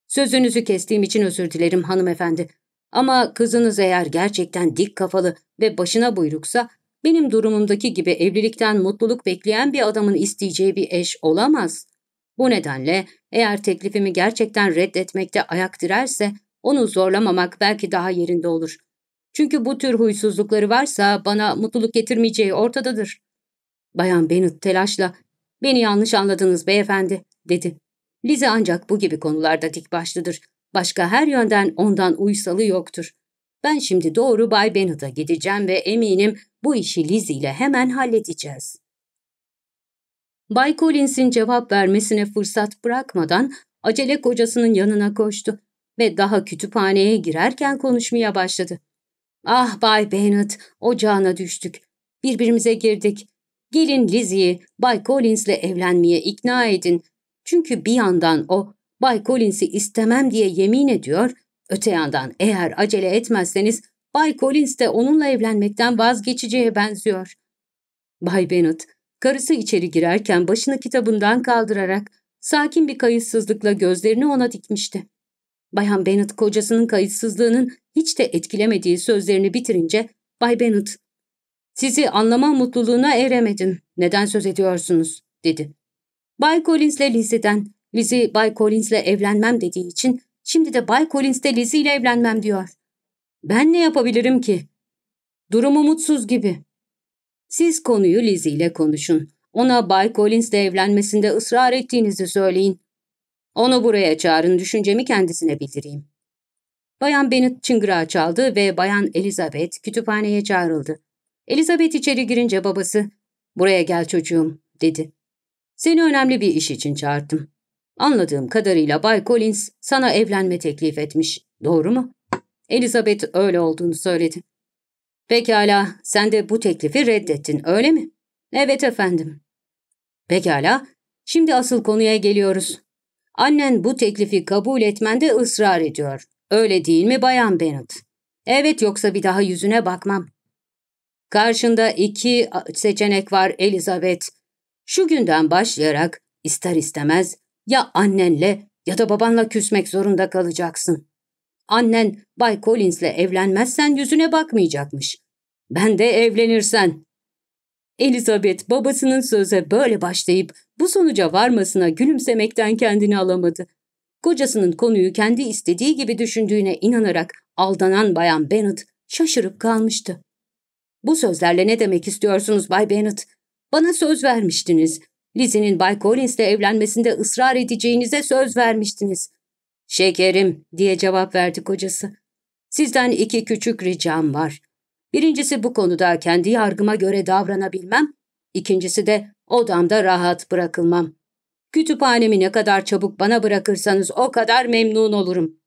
Sözünüzü kestiğim için özür dilerim hanımefendi. Ama kızınız eğer gerçekten dik kafalı ve başına buyruksa benim durumumdaki gibi evlilikten mutluluk bekleyen bir adamın isteyeceği bir eş olamaz. Bu nedenle eğer teklifimi gerçekten reddetmekte ayak direrse onu zorlamamak belki daha yerinde olur. Çünkü bu tür huysuzlukları varsa bana mutluluk getirmeyeceği ortadadır. Bayan Bennett telaşla ''Beni yanlış anladınız beyefendi'' dedi. Lize ancak bu gibi konularda dik başlıdır. Başka her yönden ondan uysalı yoktur. Ben şimdi doğru Bay Bennett'a gideceğim ve eminim bu işi Liz ile hemen halledeceğiz. Bay Collins'in cevap vermesine fırsat bırakmadan acele kocasının yanına koştu ve daha kütüphaneye girerken konuşmaya başladı. Ah Bay Bennet, ocağına düştük. Birbirimize girdik. Gelin Lizzie'yi Bay Collins'le evlenmeye ikna edin. Çünkü bir yandan o Bay Collins'i istemem diye yemin ediyor, öte yandan eğer acele etmezseniz Bay Collins de onunla evlenmekten vazgeçeceğe benziyor. Bay Bennet, Karısı içeri girerken başını kitabından kaldırarak sakin bir kayıtsızlıkla gözlerini ona dikmişti. Bayan Bennet kocasının kayıtsızlığının hiç de etkilemediği sözlerini bitirince Bay Bennet ''Sizi anlama mutluluğuna eremedim. Neden söz ediyorsunuz?'' dedi. Bay Collins'le Lizzie'den, Lizzie Bay Collins'le evlenmem dediği için şimdi de Bay Collins'te Lizzie ile evlenmem diyor. Ben ne yapabilirim ki? Durumu mutsuz gibi. Siz konuyu Lizzie ile konuşun. Ona Bay Collins'le evlenmesinde ısrar ettiğinizi söyleyin. Onu buraya çağırın, düşüncemi kendisine bildireyim. Bayan Bennett çıngırağı çaldı ve Bayan Elizabeth kütüphaneye çağrıldı. Elizabeth içeri girince babası, ''Buraya gel çocuğum.'' dedi. ''Seni önemli bir iş için çağırdım. Anladığım kadarıyla Bay Collins sana evlenme teklif etmiş, doğru mu?'' Elizabeth öyle olduğunu söyledi. Pekala, sen de bu teklifi reddettin, öyle mi? Evet efendim. Pekala, şimdi asıl konuya geliyoruz. Annen bu teklifi kabul etmende ısrar ediyor. Öyle değil mi Bayan Bennett? Evet yoksa bir daha yüzüne bakmam. Karşında iki seçenek var Elizabeth. Şu günden başlayarak ister istemez ya annenle ya da babanla küsmek zorunda kalacaksın. Annen Bay Collins'le evlenmezsen yüzüne bakmayacakmış. Ben de evlenirsen. Elizabeth babasının söze böyle başlayıp bu sonuca varmasına gülümsemekten kendini alamadı. Kocasının konuyu kendi istediği gibi düşündüğüne inanarak aldanan bayan Bennet şaşırıp kalmıştı. Bu sözlerle ne demek istiyorsunuz Bay Bennet? Bana söz vermiştiniz. Lizzie'nin Bay Collins'le evlenmesinde ısrar edeceğinize söz vermiştiniz. Şekerim diye cevap verdi kocası. Sizden iki küçük ricam var. Birincisi bu konuda kendi yargıma göre davranabilmem. İkincisi de odamda rahat bırakılmam. Kütüphanemi ne kadar çabuk bana bırakırsanız o kadar memnun olurum.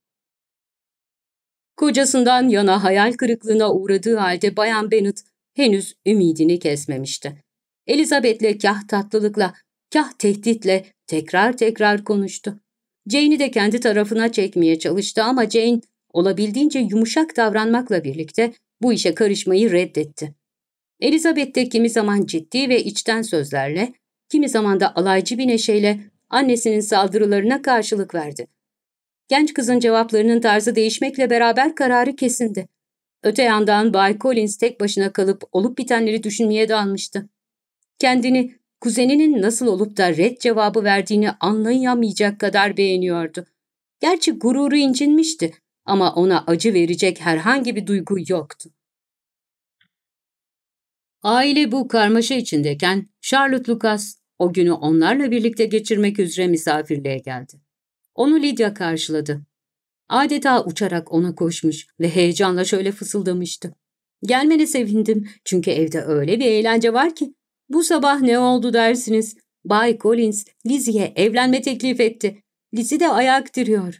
Kocasından yana hayal kırıklığına uğradığı halde Bayan Bennet henüz ümidini kesmemişti. Elizabeth'le kah tatlılıkla, kah tehditle tekrar tekrar konuştu. Jane'i de kendi tarafına çekmeye çalıştı ama Jane olabildiğince yumuşak davranmakla birlikte bu işe karışmayı reddetti. Elizabeth de kimi zaman ciddi ve içten sözlerle, kimi zaman da alaycı bir neşeyle annesinin saldırılarına karşılık verdi. Genç kızın cevaplarının tarzı değişmekle beraber kararı kesindi. Öte yandan Bay Collins tek başına kalıp olup bitenleri düşünmeye dalmıştı. Kendini kuzeninin nasıl olup da red cevabı verdiğini anlayamayacak kadar beğeniyordu. Gerçi gururu incinmişti ama ona acı verecek herhangi bir duygu yoktu. Aile bu karmaşa içindeyken Charlotte Lucas o günü onlarla birlikte geçirmek üzere misafirliğe geldi. Onu Lydia karşıladı. Adeta uçarak ona koşmuş ve heyecanla şöyle fısıldamıştı. Gelmene sevindim çünkü evde öyle bir eğlence var ki bu sabah ne oldu dersiniz? Bay Collins Lizzie'ye evlenme teklif etti. Lizzie de ayak diriyor.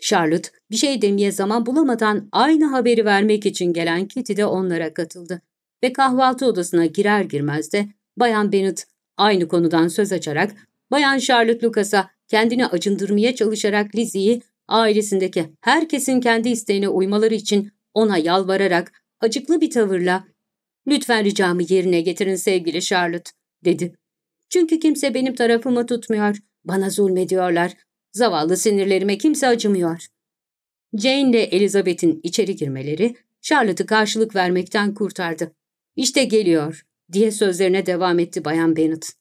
Charlotte bir şey demeye zaman bulamadan aynı haberi vermek için gelen Kitty de onlara katıldı. Ve kahvaltı odasına girer girmez de Bayan Bennet aynı konudan söz açarak Bayan Charlotte Lucas'a kendini acındırmaya çalışarak Lizzie'yi ailesindeki herkesin kendi isteğine uymaları için ona yalvararak acıklı bir tavırla ''Lütfen ricamı yerine getirin sevgili Charlotte.'' dedi. ''Çünkü kimse benim tarafımı tutmuyor. Bana zulmediyorlar. Zavallı sinirlerime kimse acımıyor.'' Jane ile Elizabeth'in içeri girmeleri Charlotte'ı karşılık vermekten kurtardı. ''İşte geliyor.'' diye sözlerine devam etti Bayan Bennet.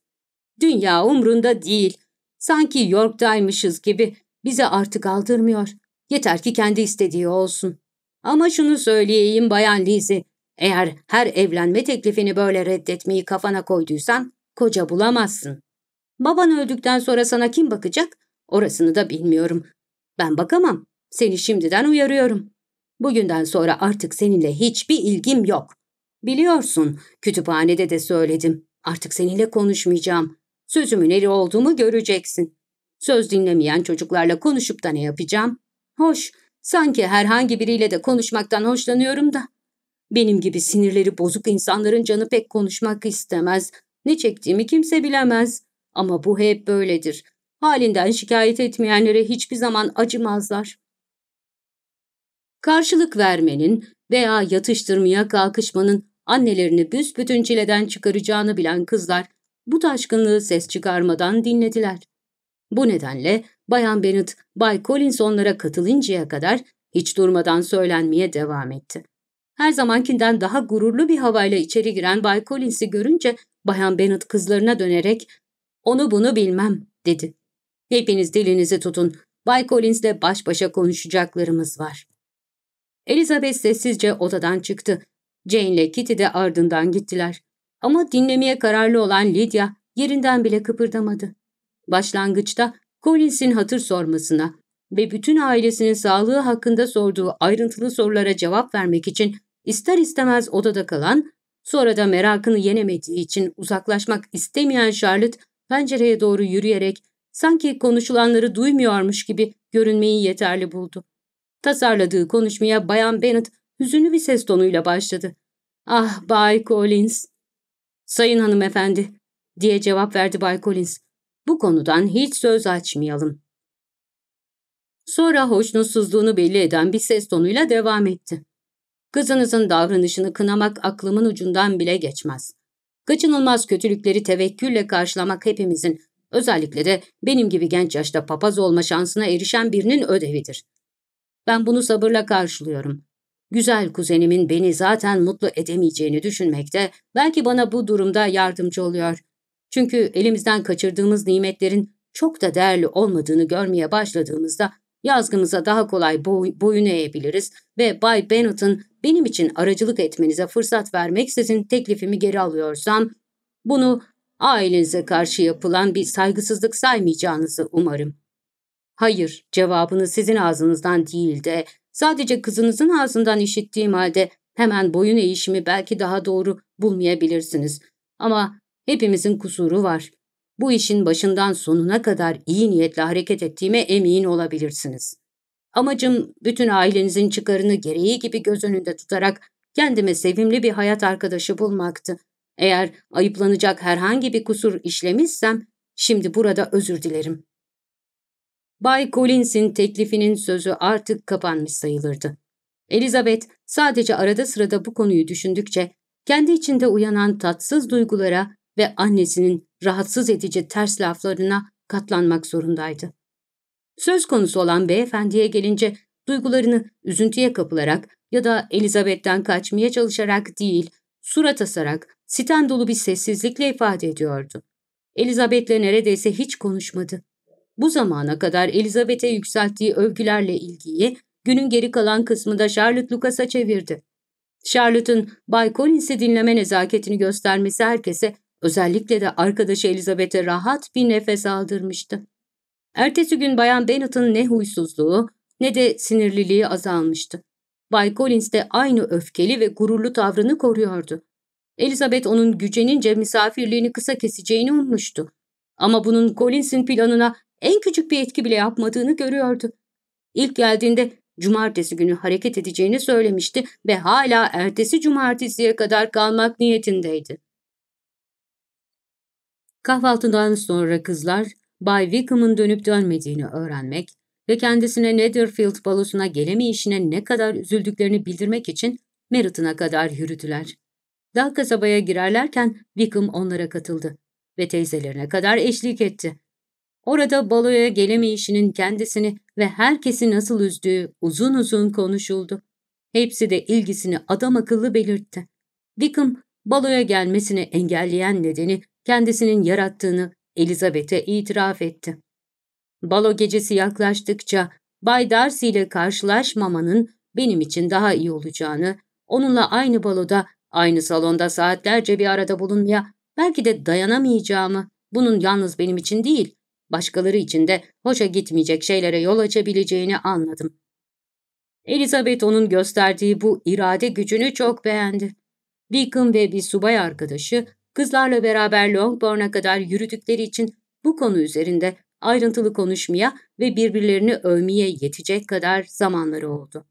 ''Dünya umrunda değil. Sanki York'taymışız gibi bize artık aldırmıyor. Yeter ki kendi istediği olsun. Ama şunu söyleyeyim Bayan Lizzie.'' Eğer her evlenme teklifini böyle reddetmeyi kafana koyduysan koca bulamazsın. Baban öldükten sonra sana kim bakacak? Orasını da bilmiyorum. Ben bakamam. Seni şimdiden uyarıyorum. Bugünden sonra artık seninle hiçbir ilgim yok. Biliyorsun, kütüphanede de söyledim. Artık seninle konuşmayacağım. Sözümün eri olduğumu göreceksin. Söz dinlemeyen çocuklarla konuşup da ne yapacağım? Hoş, sanki herhangi biriyle de konuşmaktan hoşlanıyorum da. Benim gibi sinirleri bozuk insanların canı pek konuşmak istemez. Ne çektiğimi kimse bilemez. Ama bu hep böyledir. Halinden şikayet etmeyenlere hiçbir zaman acımazlar. Karşılık vermenin veya yatıştırmaya kalkışmanın annelerini büsbütün çileden çıkaracağını bilen kızlar bu taşkınlığı ses çıkarmadan dinlediler. Bu nedenle Bayan Bennett, Bay Collins onlara katılıncaya kadar hiç durmadan söylenmeye devam etti. Her zamankinden daha gururlu bir havayla içeri giren Bay Collins'i görünce Bayan Bennet kızlarına dönerek ''Onu bunu bilmem'' dedi. ''Hepiniz dilinizi tutun. Bay Collins'le baş başa konuşacaklarımız var.'' Elizabeth sessizce odadan çıktı. Jane ile Kitty de ardından gittiler. Ama dinlemeye kararlı olan Lydia yerinden bile kıpırdamadı. Başlangıçta Collins'in hatır sormasına ve bütün ailesinin sağlığı hakkında sorduğu ayrıntılı sorulara cevap vermek için ister istemez odada kalan, sonra da merakını yenemediği için uzaklaşmak istemeyen Charlotte pencereye doğru yürüyerek sanki konuşulanları duymuyormuş gibi görünmeyi yeterli buldu. Tasarladığı konuşmaya Bayan Bennet hüzünlü bir ses tonuyla başladı. Ah Bay Collins. Sayın hanımefendi diye cevap verdi Bay Collins. Bu konudan hiç söz açmayalım. Sonra hoşnutsuzluğunu belli eden bir ses tonuyla devam etti. Kızınızın davranışını kınamak aklımın ucundan bile geçmez. Kaçınılmaz kötülükleri tevekkülle karşılamak hepimizin, özellikle de benim gibi genç yaşta papaz olma şansına erişen birinin ödevidir. Ben bunu sabırla karşılıyorum. Güzel kuzenimin beni zaten mutlu edemeyeceğini düşünmekte belki bana bu durumda yardımcı oluyor. Çünkü elimizden kaçırdığımız nimetlerin çok da değerli olmadığını görmeye başladığımızda yazgımıza daha kolay boy boyun eğebiliriz ve Bay Bennett'ın benim için aracılık etmenize fırsat vermeksizin teklifimi geri alıyorsam, bunu ailenize karşı yapılan bir saygısızlık saymayacağınızı umarım. Hayır, cevabını sizin ağzınızdan değil de sadece kızınızın ağzından işittiğim halde hemen boyun eğişimi belki daha doğru bulmayabilirsiniz. Ama hepimizin kusuru var. Bu işin başından sonuna kadar iyi niyetle hareket ettiğime emin olabilirsiniz.'' Amacım bütün ailenizin çıkarını gereği gibi göz önünde tutarak kendime sevimli bir hayat arkadaşı bulmaktı. Eğer ayıplanacak herhangi bir kusur işlemişsem şimdi burada özür dilerim. Bay Collins'in teklifinin sözü artık kapanmış sayılırdı. Elizabeth sadece arada sırada bu konuyu düşündükçe kendi içinde uyanan tatsız duygulara ve annesinin rahatsız edici ters laflarına katlanmak zorundaydı. Söz konusu olan beyefendiye gelince duygularını üzüntüye kapılarak ya da Elizabeth'ten kaçmaya çalışarak değil, surat asarak, siten dolu bir sessizlikle ifade ediyordu. Elizabeth'le neredeyse hiç konuşmadı. Bu zamana kadar Elizabeth'e yükselttiği övgülerle ilgiyi günün geri kalan kısmında Charlotte Lucas'a çevirdi. Charlotte'ın Bay Collins'i dinleme nezaketini göstermesi herkese, özellikle de arkadaşı Elizabeth'e rahat bir nefes aldırmıştı. Ertesi gün Bayan Bennett'ın ne huysuzluğu ne de sinirliliği azalmıştı. Bay Collins de aynı öfkeli ve gururlu tavrını koruyordu. Elizabeth onun gücenince misafirliğini kısa keseceğini ummuştu. Ama bunun Collins'in planına en küçük bir etki bile yapmadığını görüyordu. İlk geldiğinde cumartesi günü hareket edeceğini söylemişti ve hala ertesi cumartesiye kadar kalmak niyetindeydi. Kahvaltıdan sonra kızlar Bay Wickham'ın dönüp dönmediğini öğrenmek ve kendisine Netherfield balosuna gelemeyişine ne kadar üzüldüklerini bildirmek için Merit'ına kadar yürüdüler. Daha kasabaya girerlerken Wickham onlara katıldı ve teyzelerine kadar eşlik etti. Orada baloya gelemeyişinin kendisini ve herkesi nasıl üzdüğü uzun uzun konuşuldu. Hepsi de ilgisini adam akıllı belirtti. Wickham, baloya gelmesini engelleyen nedeni kendisinin yarattığını Elizabeth'e itiraf etti. Balo gecesi yaklaştıkça Bay Darcy ile karşılaşmamanın benim için daha iyi olacağını, onunla aynı baloda, aynı salonda saatlerce bir arada bulunmaya, belki de dayanamayacağımı, bunun yalnız benim için değil, başkaları için de hoşa gitmeyecek şeylere yol açabileceğini anladım. Elizabeth onun gösterdiği bu irade gücünü çok beğendi. Deacon ve bir subay arkadaşı Kızlarla beraber Longbourn'a kadar yürüdükleri için bu konu üzerinde ayrıntılı konuşmaya ve birbirlerini övmeye yetecek kadar zamanları oldu.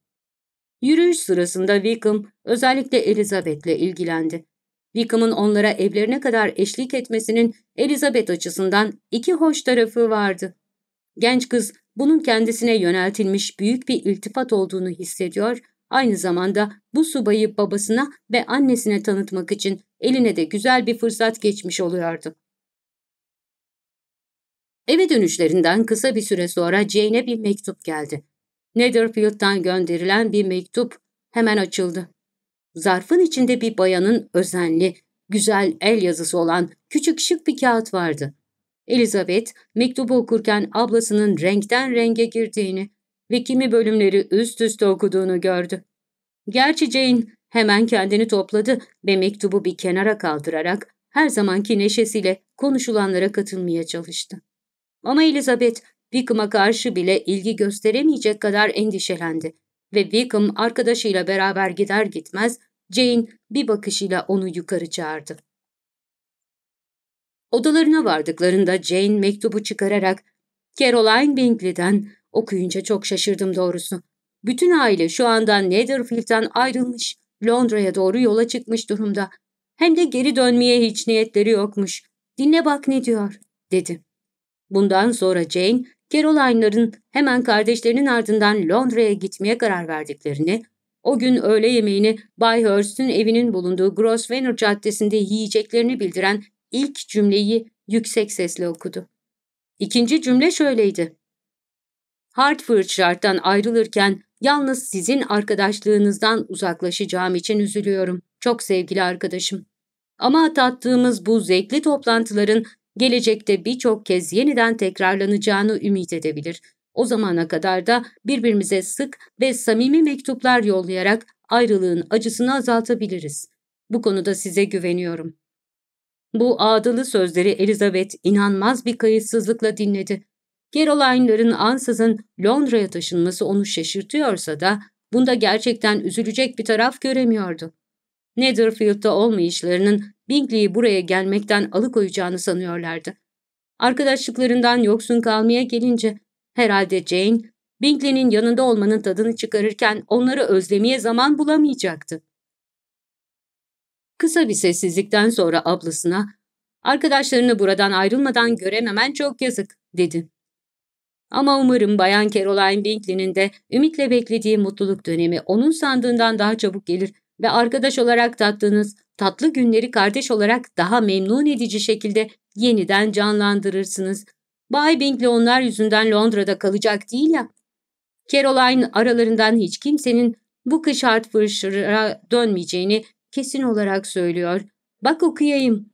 Yürüyüş sırasında Wickham özellikle Elizabeth'le ilgilendi. Wickham'ın onlara evlerine kadar eşlik etmesinin Elizabeth açısından iki hoş tarafı vardı. Genç kız bunun kendisine yöneltilmiş büyük bir iltifat olduğunu hissediyor Aynı zamanda bu subayı babasına ve annesine tanıtmak için eline de güzel bir fırsat geçmiş oluyordu. Eve dönüşlerinden kısa bir süre sonra Jane'e bir mektup geldi. Netherfield'dan gönderilen bir mektup hemen açıldı. Zarfın içinde bir bayanın özenli, güzel el yazısı olan küçük şık bir kağıt vardı. Elizabeth mektubu okurken ablasının renkten renge girdiğini, ve kimi bölümleri üst üste okuduğunu gördü. Gerçi Jane hemen kendini topladı ve mektubu bir kenara kaldırarak her zamanki neşesiyle konuşulanlara katılmaya çalıştı. Ama Elizabeth Wickham'a karşı bile ilgi gösteremeyecek kadar endişelendi ve Wickham arkadaşıyla beraber gider gitmez Jane bir bakışıyla onu yukarı çağırdı. Odalarına vardıklarında Jane mektubu çıkararak Caroline Bingley'den Okuyunca çok şaşırdım doğrusu. Bütün aile şu anda Netherfield'den ayrılmış, Londra'ya doğru yola çıkmış durumda. Hem de geri dönmeye hiç niyetleri yokmuş. Dinle bak ne diyor, dedi. Bundan sonra Jane, Caroline'ların hemen kardeşlerinin ardından Londra'ya gitmeye karar verdiklerini, o gün öğle yemeğini Bay Hurst'un evinin bulunduğu Grosvenor Caddesi'nde yiyeceklerini bildiren ilk cümleyi yüksek sesle okudu. İkinci cümle şöyleydi. Hartfordşire'dan ayrılırken yalnız sizin arkadaşlığınızdan uzaklaşacağım için üzülüyorum. Çok sevgili arkadaşım. Ama tattığımız bu zevkli toplantıların gelecekte birçok kez yeniden tekrarlanacağını ümit edebilir. O zamana kadar da birbirimize sık ve samimi mektuplar yollayarak ayrılığın acısını azaltabiliriz. Bu konuda size güveniyorum. Bu ağdalı sözleri Elizabeth inanmaz bir kayıtsızlıkla dinledi. Caroline'ların ansızın Londra'ya taşınması onu şaşırtıyorsa da bunda gerçekten üzülecek bir taraf göremiyordu. Netherfield'da olmayışlarının Bingley'i buraya gelmekten alıkoyacağını sanıyorlardı. Arkadaşlıklarından yoksun kalmaya gelince herhalde Jane, Bingley'nin yanında olmanın tadını çıkarırken onları özlemeye zaman bulamayacaktı. Kısa bir sessizlikten sonra ablasına, ''Arkadaşlarını buradan ayrılmadan görememen çok yazık.'' dedi. Ama umarım Bayan Caroline Binkley'nin de ümitle beklediği mutluluk dönemi onun sandığından daha çabuk gelir ve arkadaş olarak tattığınız tatlı günleri kardeş olarak daha memnun edici şekilde yeniden canlandırırsınız. Bay Binkley onlar yüzünden Londra'da kalacak değil ya. Caroline aralarından hiç kimsenin bu kış Hertfordshire'a dönmeyeceğini kesin olarak söylüyor. Bak okuyayım.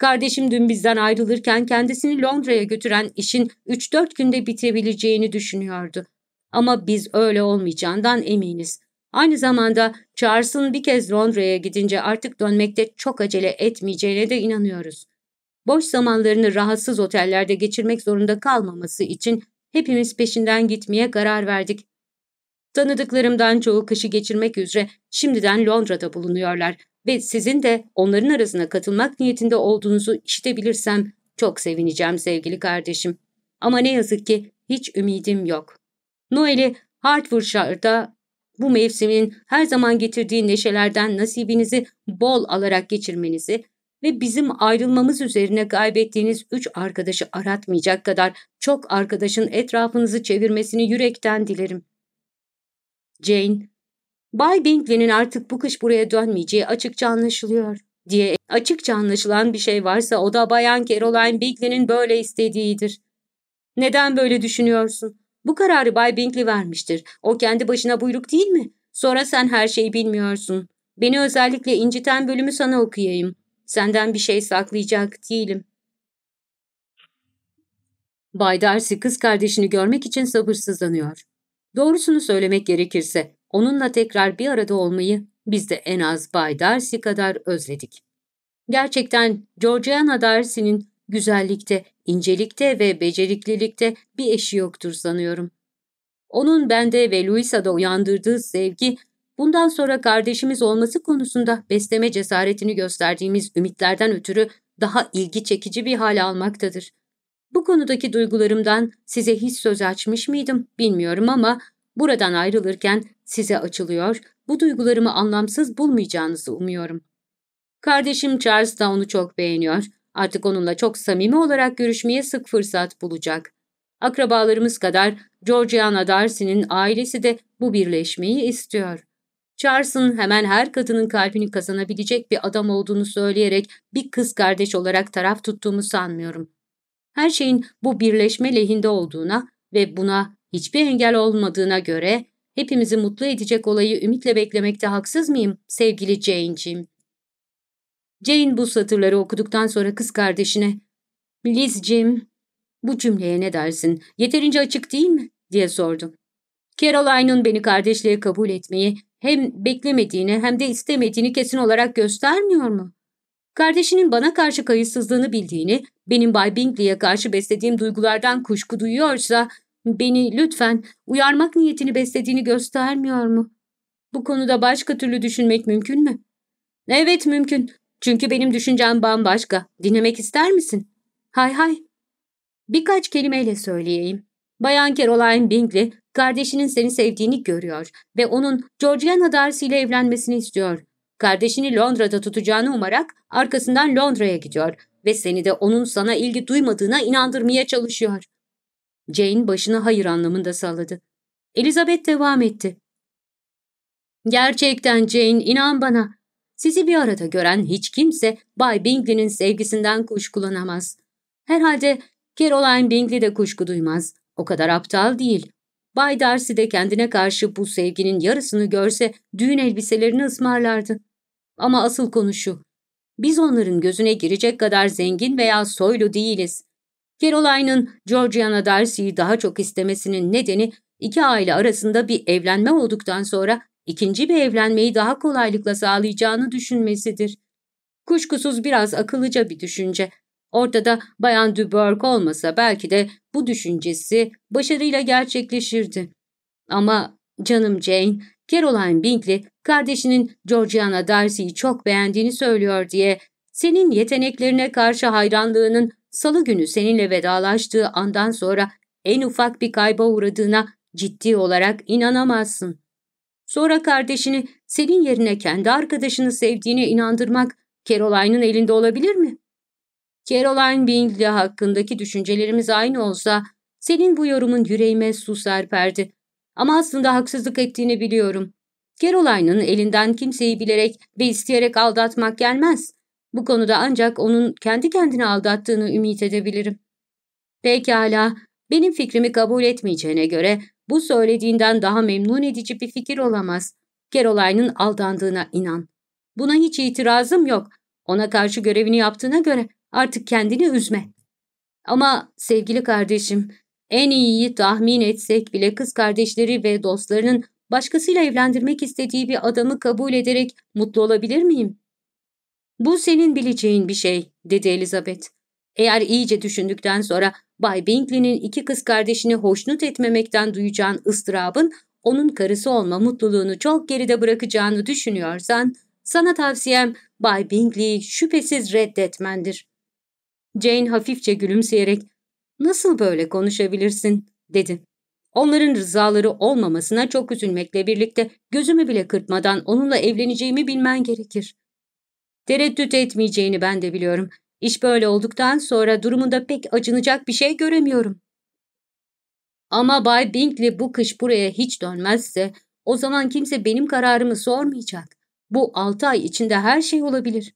Kardeşim dün bizden ayrılırken kendisini Londra'ya götüren işin 3-4 günde bitebileceğini düşünüyordu. Ama biz öyle olmayacağından eminiz. Aynı zamanda Charles'ın bir kez Londra'ya gidince artık dönmekte çok acele etmeyeceğine de inanıyoruz. Boş zamanlarını rahatsız otellerde geçirmek zorunda kalmaması için hepimiz peşinden gitmeye karar verdik. Tanıdıklarımdan çoğu kışı geçirmek üzere şimdiden Londra'da bulunuyorlar ve sizin de onların arasına katılmak niyetinde olduğunuzu işitebilirsem çok sevineceğim sevgili kardeşim. Ama ne yazık ki hiç ümidim yok. Noel'i Hertfordshire'da bu mevsimin her zaman getirdiği neşelerden nasibinizi bol alarak geçirmenizi ve bizim ayrılmamız üzerine kaybettiğiniz üç arkadaşı aratmayacak kadar çok arkadaşın etrafınızı çevirmesini yürekten dilerim. Jane, Bay Bingley'nin artık bu kış buraya dönmeyeceği açıkça anlaşılıyor diye açıkça anlaşılan bir şey varsa o da Bayan Caroline Bingley'nin böyle istediğidir. Neden böyle düşünüyorsun? Bu kararı Bay Bingley vermiştir. O kendi başına buyruk değil mi? Sonra sen her şeyi bilmiyorsun. Beni özellikle inciten bölümü sana okuyayım. Senden bir şey saklayacak değilim. Bay Darcy kız kardeşini görmek için sabırsızlanıyor. Doğrusunu söylemek gerekirse Onunla tekrar bir arada olmayı biz de en az Bay Darcy kadar özledik. Gerçekten Georgiana Darcy'nin güzellikte, incelikte ve beceriklilikte bir eşi yoktur sanıyorum. Onun bende ve Louisa'da uyandırdığı sevgi, bundan sonra kardeşimiz olması konusunda besleme cesaretini gösterdiğimiz ümitlerden ötürü daha ilgi çekici bir hale almaktadır. Bu konudaki duygularımdan size hiç söz açmış mıydım bilmiyorum ama Buradan ayrılırken size açılıyor, bu duygularımı anlamsız bulmayacağınızı umuyorum. Kardeşim Charles da onu çok beğeniyor. Artık onunla çok samimi olarak görüşmeye sık fırsat bulacak. Akrabalarımız kadar Georgiana Darcy'nin ailesi de bu birleşmeyi istiyor. Charles'ın hemen her kadının kalbini kazanabilecek bir adam olduğunu söyleyerek bir kız kardeş olarak taraf tuttuğumu sanmıyorum. Her şeyin bu birleşme lehinde olduğuna ve buna Hiçbir engel olmadığına göre hepimizi mutlu edecek olayı ümitle beklemekte haksız mıyım sevgili Jane'cim? Jane bu satırları okuduktan sonra kız kardeşine Liz'cim, bu cümleye ne dersin? Yeterince açık değil mi?'' diye sordu. Caroline'ın beni kardeşliğe kabul etmeyi hem beklemediğini hem de istemediğini kesin olarak göstermiyor mu? Kardeşinin bana karşı kayıtsızlığını bildiğini, benim Bay Bingley'e karşı beslediğim duygulardan kuşku duyuyorsa Beni lütfen uyarmak niyetini beslediğini göstermiyor mu? Bu konuda başka türlü düşünmek mümkün mü? Evet mümkün. Çünkü benim düşüncem bambaşka. Dinlemek ister misin? Hay hay. Birkaç kelimeyle söyleyeyim. Bayan Caroline Bingley, kardeşinin seni sevdiğini görüyor ve onun Georgiana Darcy ile evlenmesini istiyor. Kardeşini Londra'da tutacağını umarak arkasından Londra'ya gidiyor ve seni de onun sana ilgi duymadığına inandırmaya çalışıyor. Jane başını hayır anlamında salladı. Elizabeth devam etti. Gerçekten Jane inan bana. Sizi bir arada gören hiç kimse Bay Bingley'nin sevgisinden kuşkulanamaz. Herhalde Caroline Bingley de kuşku duymaz. O kadar aptal değil. Bay Darcy de kendine karşı bu sevginin yarısını görse düğün elbiselerini ısmarlardı. Ama asıl konu şu. Biz onların gözüne girecek kadar zengin veya soylu değiliz. Caroline'ın Georgiana Darcy'yi daha çok istemesinin nedeni iki aile arasında bir evlenme olduktan sonra ikinci bir evlenmeyi daha kolaylıkla sağlayacağını düşünmesidir. Kuşkusuz biraz akıllıca bir düşünce. Ortada Bayan Dubourg olmasa belki de bu düşüncesi başarıyla gerçekleşirdi. Ama canım Jane, Caroline Bingley kardeşinin Georgiana Darcy'yi çok beğendiğini söylüyor diye senin yeteneklerine karşı hayranlığının salı günü seninle vedalaştığı andan sonra en ufak bir kayba uğradığına ciddi olarak inanamazsın. Sonra kardeşini senin yerine kendi arkadaşını sevdiğine inandırmak Caroline'ın elinde olabilir mi? Caroline Bingley hakkındaki düşüncelerimiz aynı olsa senin bu yorumun yüreğime su serperdi. Ama aslında haksızlık ettiğini biliyorum. Caroline'ın elinden kimseyi bilerek ve isteyerek aldatmak gelmez. Bu konuda ancak onun kendi kendini aldattığını ümit edebilirim. Pekala, benim fikrimi kabul etmeyeceğine göre bu söylediğinden daha memnun edici bir fikir olamaz. Caroline'ın aldandığına inan. Buna hiç itirazım yok. Ona karşı görevini yaptığına göre artık kendini üzme. Ama sevgili kardeşim, en iyiyi tahmin etsek bile kız kardeşleri ve dostlarının başkasıyla evlendirmek istediği bir adamı kabul ederek mutlu olabilir miyim? ''Bu senin bileceğin bir şey.'' dedi Elizabeth. ''Eğer iyice düşündükten sonra Bay Bingley'nin iki kız kardeşini hoşnut etmemekten duyacağın ıstırabın onun karısı olma mutluluğunu çok geride bırakacağını düşünüyorsan sana tavsiyem Bay Binkley'i şüphesiz reddetmendir.'' Jane hafifçe gülümseyerek ''Nasıl böyle konuşabilirsin?'' dedi. Onların rızaları olmamasına çok üzülmekle birlikte gözümü bile kırpmadan onunla evleneceğimi bilmen gerekir. Tereddüt etmeyeceğini ben de biliyorum. İş böyle olduktan sonra durumunda pek acınacak bir şey göremiyorum. Ama Bay Bingley bu kış buraya hiç dönmezse o zaman kimse benim kararımı sormayacak. Bu altı ay içinde her şey olabilir.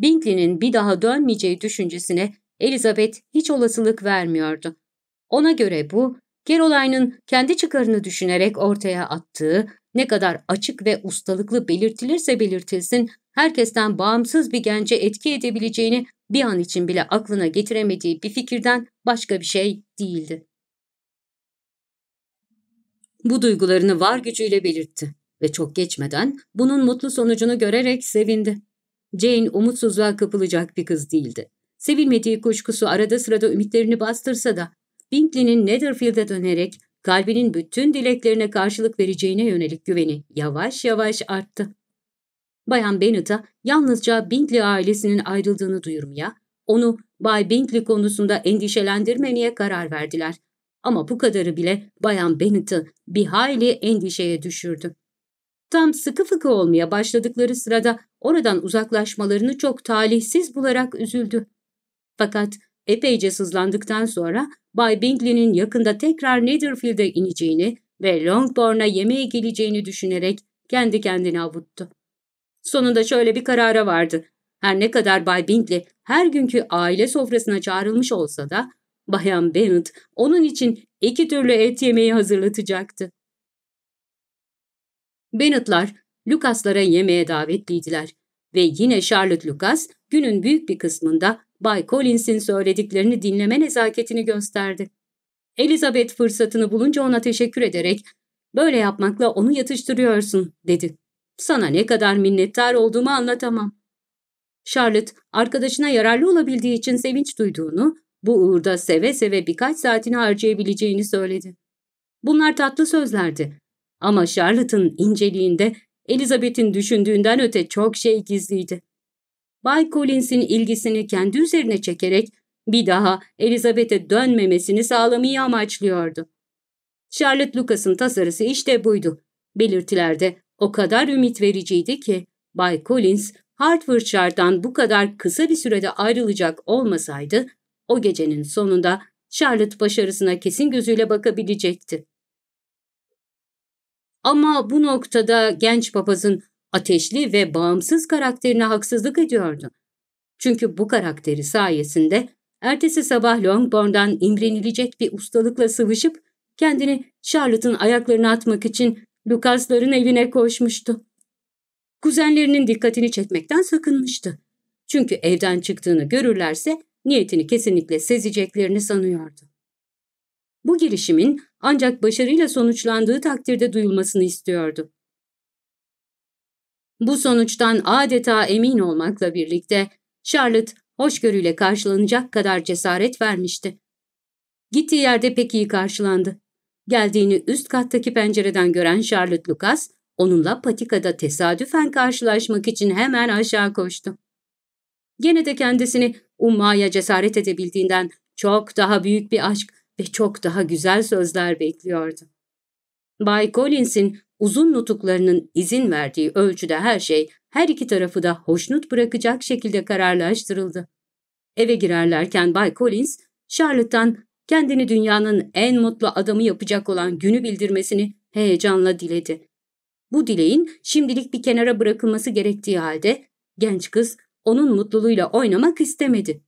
Bingley'nin bir daha dönmeyeceği düşüncesine Elizabeth hiç olasılık vermiyordu. Ona göre bu, Caroline'ın kendi çıkarını düşünerek ortaya attığı, ne kadar açık ve ustalıklı belirtilirse belirtilsin herkesten bağımsız bir gence etki edebileceğini bir an için bile aklına getiremediği bir fikirden başka bir şey değildi. Bu duygularını var gücüyle belirtti ve çok geçmeden bunun mutlu sonucunu görerek sevindi. Jane umutsuzluğa kapılacak bir kız değildi. Sevilmediği kuşkusu arada sırada ümitlerini bastırsa da Bingley'nin Netherfield'e dönerek kalbinin bütün dileklerine karşılık vereceğine yönelik güveni yavaş yavaş arttı. Bayan Bennett'a yalnızca Bingley ailesinin ayrıldığını duyurmaya, onu Bay Bingley konusunda endişelendirmemeye karar verdiler. Ama bu kadarı bile Bayan Bennett'ı bir hayli endişeye düşürdü. Tam sıkı fıkı olmaya başladıkları sırada oradan uzaklaşmalarını çok talihsiz bularak üzüldü. Fakat epeyce sızlandıktan sonra Bay Bingley'nin yakında tekrar Netherfield'e ineceğini ve Longbourn'a yemeğe geleceğini düşünerek kendi kendine avuttu. Sonunda şöyle bir karara vardı. Her ne kadar Bay Bintley her günkü aile sofrasına çağrılmış olsa da Bayan Bennet onun için iki türlü et yemeği hazırlatacaktı. Bennett'lar Lucas'lara yemeğe davetliydiler ve yine Charlotte Lucas günün büyük bir kısmında Bay Collins'in söylediklerini dinleme nezaketini gösterdi. Elizabeth fırsatını bulunca ona teşekkür ederek ''Böyle yapmakla onu yatıştırıyorsun'' dedi. Sana ne kadar minnettar olduğumu anlatamam. Charlotte, arkadaşına yararlı olabildiği için sevinç duyduğunu, bu uğurda seve seve birkaç saatini harcayabileceğini söyledi. Bunlar tatlı sözlerdi. Ama Charlotte'ın inceliğinde Elizabeth'in düşündüğünden öte çok şey gizliydi. Bay Collins'in ilgisini kendi üzerine çekerek bir daha Elizabeth'e dönmemesini sağlamayı amaçlıyordu. Charlotte Lucas'ın tasarısı işte buydu. Belirtilerde o kadar ümit vericiydi ki Bay Collins Hertfordshire'dan bu kadar kısa bir sürede ayrılacak olmasaydı o gecenin sonunda Charlotte başarısına kesin gözüyle bakabilecekti. Ama bu noktada genç papazın ateşli ve bağımsız karakterine haksızlık ediyordu. Çünkü bu karakteri sayesinde ertesi sabah Longbourn'dan imrenilecek bir ustalıkla sıvışıp kendini Charlotte'ın ayaklarına atmak için Lukasların evine koşmuştu. Kuzenlerinin dikkatini çekmekten sakınmıştı. Çünkü evden çıktığını görürlerse niyetini kesinlikle sezeceklerini sanıyordu. Bu girişimin ancak başarıyla sonuçlandığı takdirde duyulmasını istiyordu. Bu sonuçtan adeta emin olmakla birlikte Charlotte hoşgörüyle karşılanacak kadar cesaret vermişti. Gittiği yerde pek iyi karşılandı. Geldiğini üst kattaki pencereden gören Charlotte Lucas, onunla patikada tesadüfen karşılaşmak için hemen aşağı koştu. Gene de kendisini ummaya cesaret edebildiğinden çok daha büyük bir aşk ve çok daha güzel sözler bekliyordu. Bay Collins'in uzun nutuklarının izin verdiği ölçüde her şey her iki tarafı da hoşnut bırakacak şekilde kararlaştırıldı. Eve girerlerken Bay Collins, Charlotte'tan kendini dünyanın en mutlu adamı yapacak olan günü bildirmesini heyecanla diledi. Bu dileğin şimdilik bir kenara bırakılması gerektiği halde genç kız onun mutluluğuyla oynamak istemedi.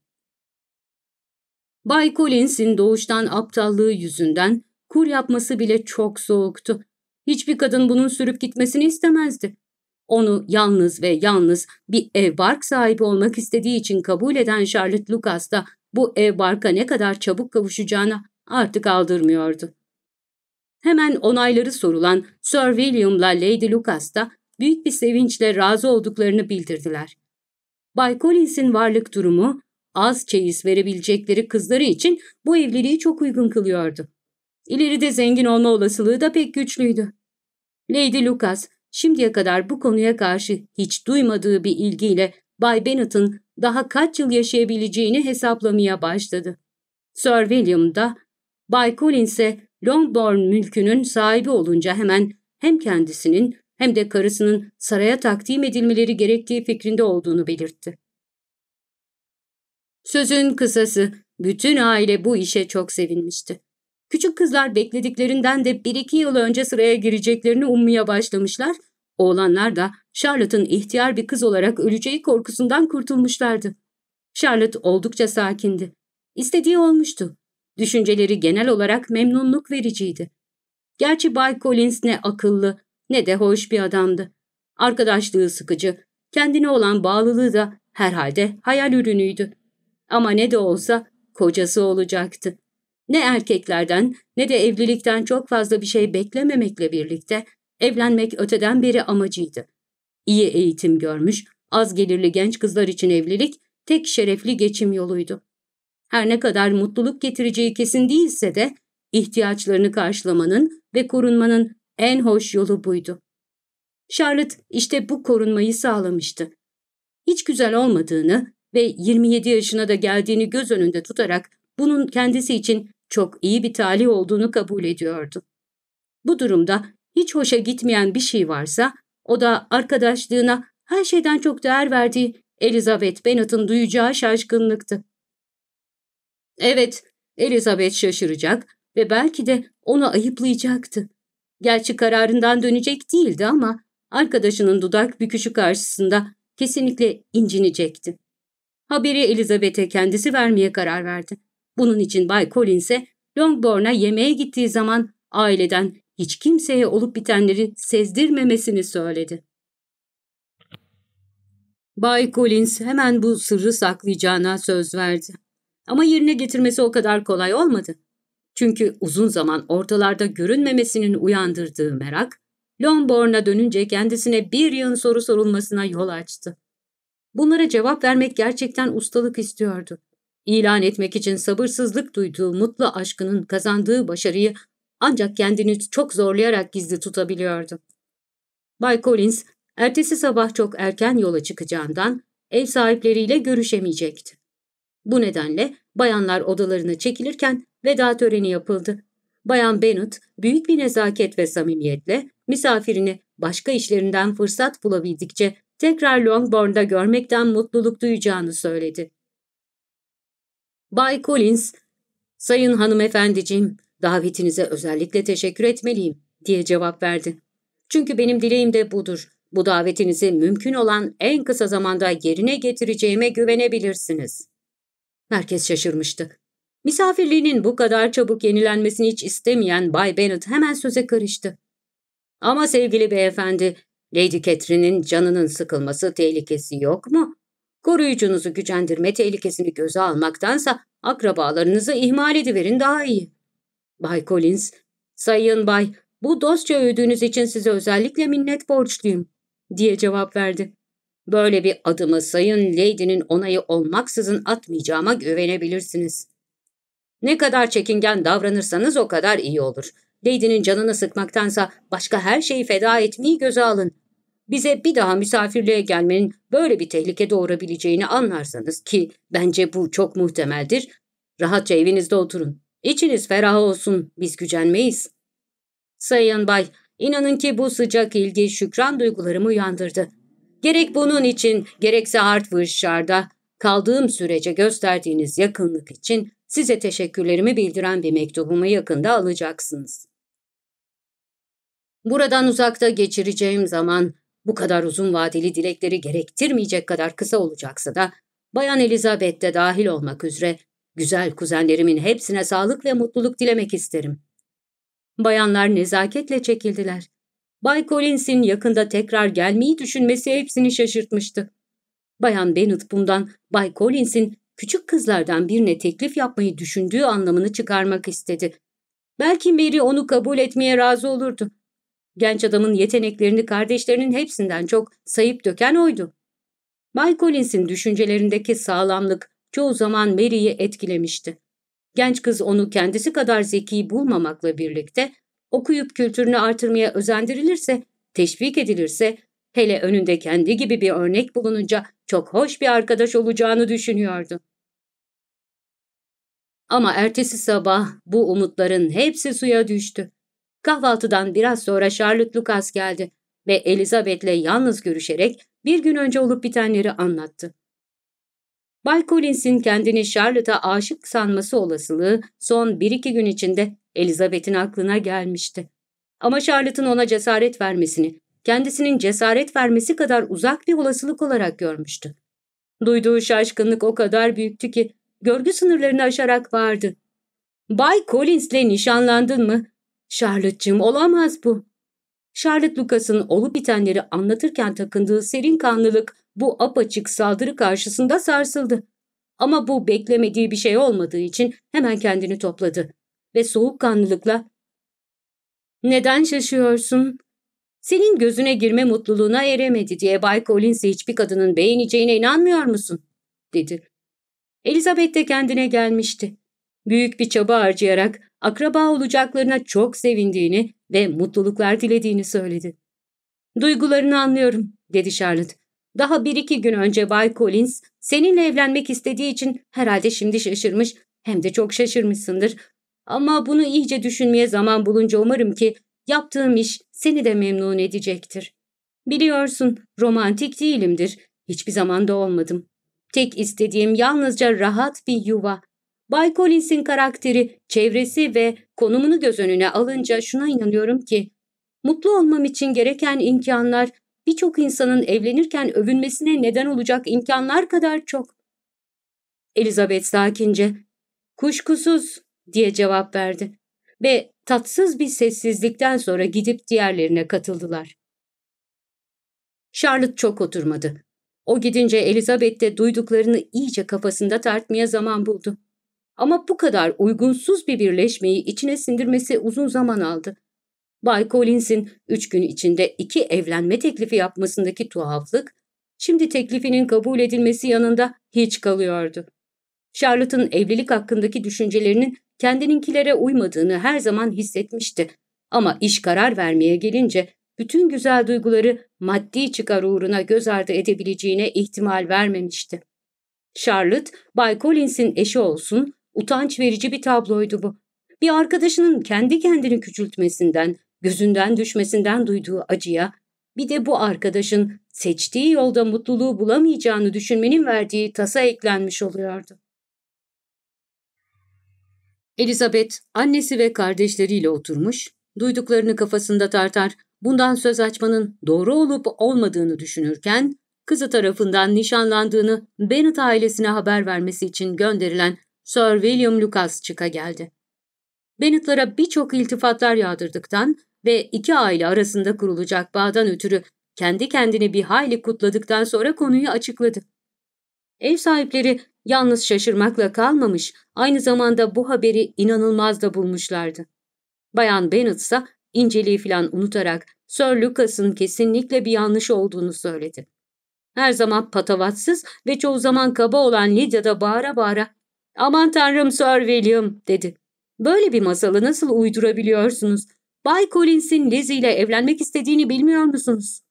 Bay Collins'in doğuştan aptallığı yüzünden kur yapması bile çok soğuktu. Hiçbir kadın bunun sürüp gitmesini istemezdi. Onu yalnız ve yalnız bir ev bark sahibi olmak istediği için kabul eden Charlotte Lucas da bu ev barka ne kadar çabuk kavuşacağına artık aldırmıyordu. Hemen onayları sorulan Sir William'la Lady Lucas da büyük bir sevinçle razı olduklarını bildirdiler. Bay Collins'in varlık durumu az çeyiz verebilecekleri kızları için bu evliliği çok uygun kılıyordu. İleride zengin olma olasılığı da pek güçlüydü. Lady Lucas şimdiye kadar bu konuya karşı hiç duymadığı bir ilgiyle Bay Bennett'ın daha kaç yıl yaşayabileceğini hesaplamaya başladı. Sir William da Bay Collins'e Longbourn mülkünün sahibi olunca hemen hem kendisinin hem de karısının saraya takdim edilmeleri gerektiği fikrinde olduğunu belirtti. Sözün kısası, bütün aile bu işe çok sevinmişti. Küçük kızlar beklediklerinden de bir iki yıl önce sıraya gireceklerini ummaya başlamışlar Oğlanlar da Charlotte'ın ihtiyar bir kız olarak öleceği korkusundan kurtulmuşlardı. Charlotte oldukça sakindi. İstediği olmuştu. Düşünceleri genel olarak memnunluk vericiydi. Gerçi Bay Collins ne akıllı ne de hoş bir adamdı. Arkadaşlığı sıkıcı, kendine olan bağlılığı da herhalde hayal ürünüydü. Ama ne de olsa kocası olacaktı. Ne erkeklerden ne de evlilikten çok fazla bir şey beklememekle birlikte Evlenmek öteden beri amacıydı. İyi eğitim görmüş, az gelirli genç kızlar için evlilik tek şerefli geçim yoluydu. Her ne kadar mutluluk getireceği kesin değilse de ihtiyaçlarını karşılamanın ve korunmanın en hoş yolu buydu. Charlotte işte bu korunmayı sağlamıştı. Hiç güzel olmadığını ve 27 yaşına da geldiğini göz önünde tutarak bunun kendisi için çok iyi bir talih olduğunu kabul ediyordu. Bu durumda hiç hoşa gitmeyen bir şey varsa o da arkadaşlığına her şeyden çok değer verdiği Elizabeth Bennet'ın duyacağı şaşkınlıktı. Evet, Elizabeth şaşıracak ve belki de onu ayıplayacaktı. Gerçi kararından dönecek değildi ama arkadaşının dudak büküşü karşısında kesinlikle incinecekti. Haberi Elizabeth'e kendisi vermeye karar verdi. Bunun için Bay Collins'e Longbourn'a yemeğe gittiği zaman aileden hiç kimseye olup bitenleri sezdirmemesini söyledi. Bay Collins hemen bu sırrı saklayacağına söz verdi. Ama yerine getirmesi o kadar kolay olmadı. Çünkü uzun zaman ortalarda görünmemesinin uyandırdığı merak, Lomborn'a dönünce kendisine bir yığın soru sorulmasına yol açtı. Bunlara cevap vermek gerçekten ustalık istiyordu. İlan etmek için sabırsızlık duyduğu mutlu aşkının kazandığı başarıyı ancak kendini çok zorlayarak gizli tutabiliyordu. Bay Collins, ertesi sabah çok erken yola çıkacağından ev sahipleriyle görüşemeyecekti. Bu nedenle bayanlar odalarına çekilirken veda töreni yapıldı. Bayan Bennett büyük bir nezaket ve samimiyetle misafirini başka işlerinden fırsat bulabildikçe tekrar Longbourn'da görmekten mutluluk duyacağını söyledi. Bay Collins, ''Sayın hanımefendiciğim, davetinize özellikle teşekkür etmeliyim diye cevap verdi. Çünkü benim dileğim de budur. Bu davetinizi mümkün olan en kısa zamanda yerine getireceğime güvenebilirsiniz. Merkez şaşırmıştı. Misafirliğinin bu kadar çabuk yenilenmesini hiç istemeyen Bay Bennet hemen söze karıştı. Ama sevgili beyefendi, Lady Catherine'in canının sıkılması tehlikesi yok mu? Koruyucunuzu gücendirme tehlikesini göze almaktansa akrabalarınızı ihmal ediverin daha iyi. Bay Collins, ''Sayın Bay, bu dosya övdüğünüz için size özellikle minnet borçluyum.'' diye cevap verdi. Böyle bir adımı Sayın Lady'nin onayı olmaksızın atmayacağıma güvenebilirsiniz. Ne kadar çekingen davranırsanız o kadar iyi olur. Lady'nin canını sıkmaktansa başka her şeyi feda etmeyi göze alın. Bize bir daha misafirliğe gelmenin böyle bir tehlike doğurabileceğini anlarsanız ki bence bu çok muhtemeldir, rahatça evinizde oturun. İçiniz ferah olsun, biz gücenmeyiz. Sayın Bay, inanın ki bu sıcak ilgi şükran duygularımı uyandırdı. Gerek bunun için, gerekse Hartwichshire'da kaldığım sürece gösterdiğiniz yakınlık için size teşekkürlerimi bildiren bir mektubumu yakında alacaksınız. Buradan uzakta geçireceğim zaman bu kadar uzun vadeli dilekleri gerektirmeyecek kadar kısa olacaksa da Bayan Elizabeth de dahil olmak üzere Güzel kuzenlerimin hepsine sağlık ve mutluluk dilemek isterim. Bayanlar nezaketle çekildiler. Bay Collins'in yakında tekrar gelmeyi düşünmesi hepsini şaşırtmıştı. Bayan Bennet bundan Bay Collins'in küçük kızlardan birine teklif yapmayı düşündüğü anlamını çıkarmak istedi. Belki Mary onu kabul etmeye razı olurdu. Genç adamın yeteneklerini kardeşlerinin hepsinden çok sayıp döken oydu. Bay Collins'in düşüncelerindeki sağlamlık, çoğu zaman Mary'yi etkilemişti. Genç kız onu kendisi kadar zeki bulmamakla birlikte okuyup kültürünü artırmaya özendirilirse, teşvik edilirse, hele önünde kendi gibi bir örnek bulununca çok hoş bir arkadaş olacağını düşünüyordu. Ama ertesi sabah bu umutların hepsi suya düştü. Kahvaltıdan biraz sonra Charlotte Lucas geldi ve Elizabeth'le yalnız görüşerek bir gün önce olup bitenleri anlattı. Bay Collins'in kendini Charlotte'a aşık sanması olasılığı son bir iki gün içinde Elizabeth'in aklına gelmişti. Ama Charlotte'ın ona cesaret vermesini, kendisinin cesaret vermesi kadar uzak bir olasılık olarak görmüştü. Duyduğu şaşkınlık o kadar büyüktü ki görgü sınırlarını aşarak vardı. ''Bay Collins'le nişanlandın mı?'' ''Charlotte'cığım olamaz bu.'' Charlotte Lucas'ın olup bitenleri anlatırken takındığı serin kanlılık bu apaçık saldırı karşısında sarsıldı. Ama bu beklemediği bir şey olmadığı için hemen kendini topladı ve soğukkanlılıkla ''Neden şaşıyorsun? Senin gözüne girme mutluluğuna eremedi diye Bay Collins'i hiçbir kadının beğeneceğine inanmıyor musun?'' dedi. Elizabeth de kendine gelmişti. Büyük bir çaba harcayarak akraba olacaklarına çok sevindiğini ve mutluluklar dilediğini söyledi. ''Duygularını anlıyorum.'' dedi Charlotte. Daha bir iki gün önce Bay Collins seninle evlenmek istediği için herhalde şimdi şaşırmış hem de çok şaşırmışsındır. Ama bunu iyice düşünmeye zaman bulunca umarım ki yaptığım iş seni de memnun edecektir. Biliyorsun romantik değilimdir. Hiçbir zaman da olmadım. Tek istediğim yalnızca rahat bir yuva. Bay Collins'in karakteri, çevresi ve konumunu göz önüne alınca şuna inanıyorum ki mutlu olmam için gereken imkanlar birçok insanın evlenirken övünmesine neden olacak imkanlar kadar çok. Elizabeth sakince, kuşkusuz diye cevap verdi ve tatsız bir sessizlikten sonra gidip diğerlerine katıldılar. Charlotte çok oturmadı. O gidince Elizabeth de duyduklarını iyice kafasında tartmaya zaman buldu. Ama bu kadar uygunsuz bir birleşmeyi içine sindirmesi uzun zaman aldı. Bay Collins'in üç gün içinde iki evlenme teklifi yapmasındaki tuhaflık, şimdi teklifinin kabul edilmesi yanında hiç kalıyordu. Charlotte'ın evlilik hakkındaki düşüncelerinin kendininkilere uymadığını her zaman hissetmişti. Ama iş karar vermeye gelince bütün güzel duyguları maddi çıkar uğruna göz ardı edebileceğine ihtimal vermemişti. Charlotte, Bay Collins'in eşi olsun, utanç verici bir tabloydu bu. Bir arkadaşının kendi kendini küçültmesinden, gözünden düşmesinden duyduğu acıya, bir de bu arkadaşın seçtiği yolda mutluluğu bulamayacağını düşünmenin verdiği tasa eklenmiş oluyordu. Elizabeth, annesi ve kardeşleriyle oturmuş, duyduklarını kafasında tartar, bundan söz açmanın doğru olup olmadığını düşünürken, kızı tarafından nişanlandığını Bennet ailesine haber vermesi için gönderilen Sir William Lucas çıka geldi. Bennett'lara birçok iltifatlar yağdırdıktan ve iki aile arasında kurulacak bağdan ötürü kendi kendini bir hayli kutladıktan sonra konuyu açıkladı. Ev sahipleri yalnız şaşırmakla kalmamış, aynı zamanda bu haberi inanılmaz da bulmuşlardı. Bayan Bennet ise inceliği falan unutarak Sir Lucas'ın kesinlikle bir yanlış olduğunu söyledi. Her zaman patavatsız ve çoğu zaman kaba olan Lydia da bağıra bağıra ''Aman tanrım Sir William'' dedi. ''Böyle bir masalı nasıl uydurabiliyorsunuz? Bay Collins'in Lizzie ile evlenmek istediğini bilmiyor musunuz?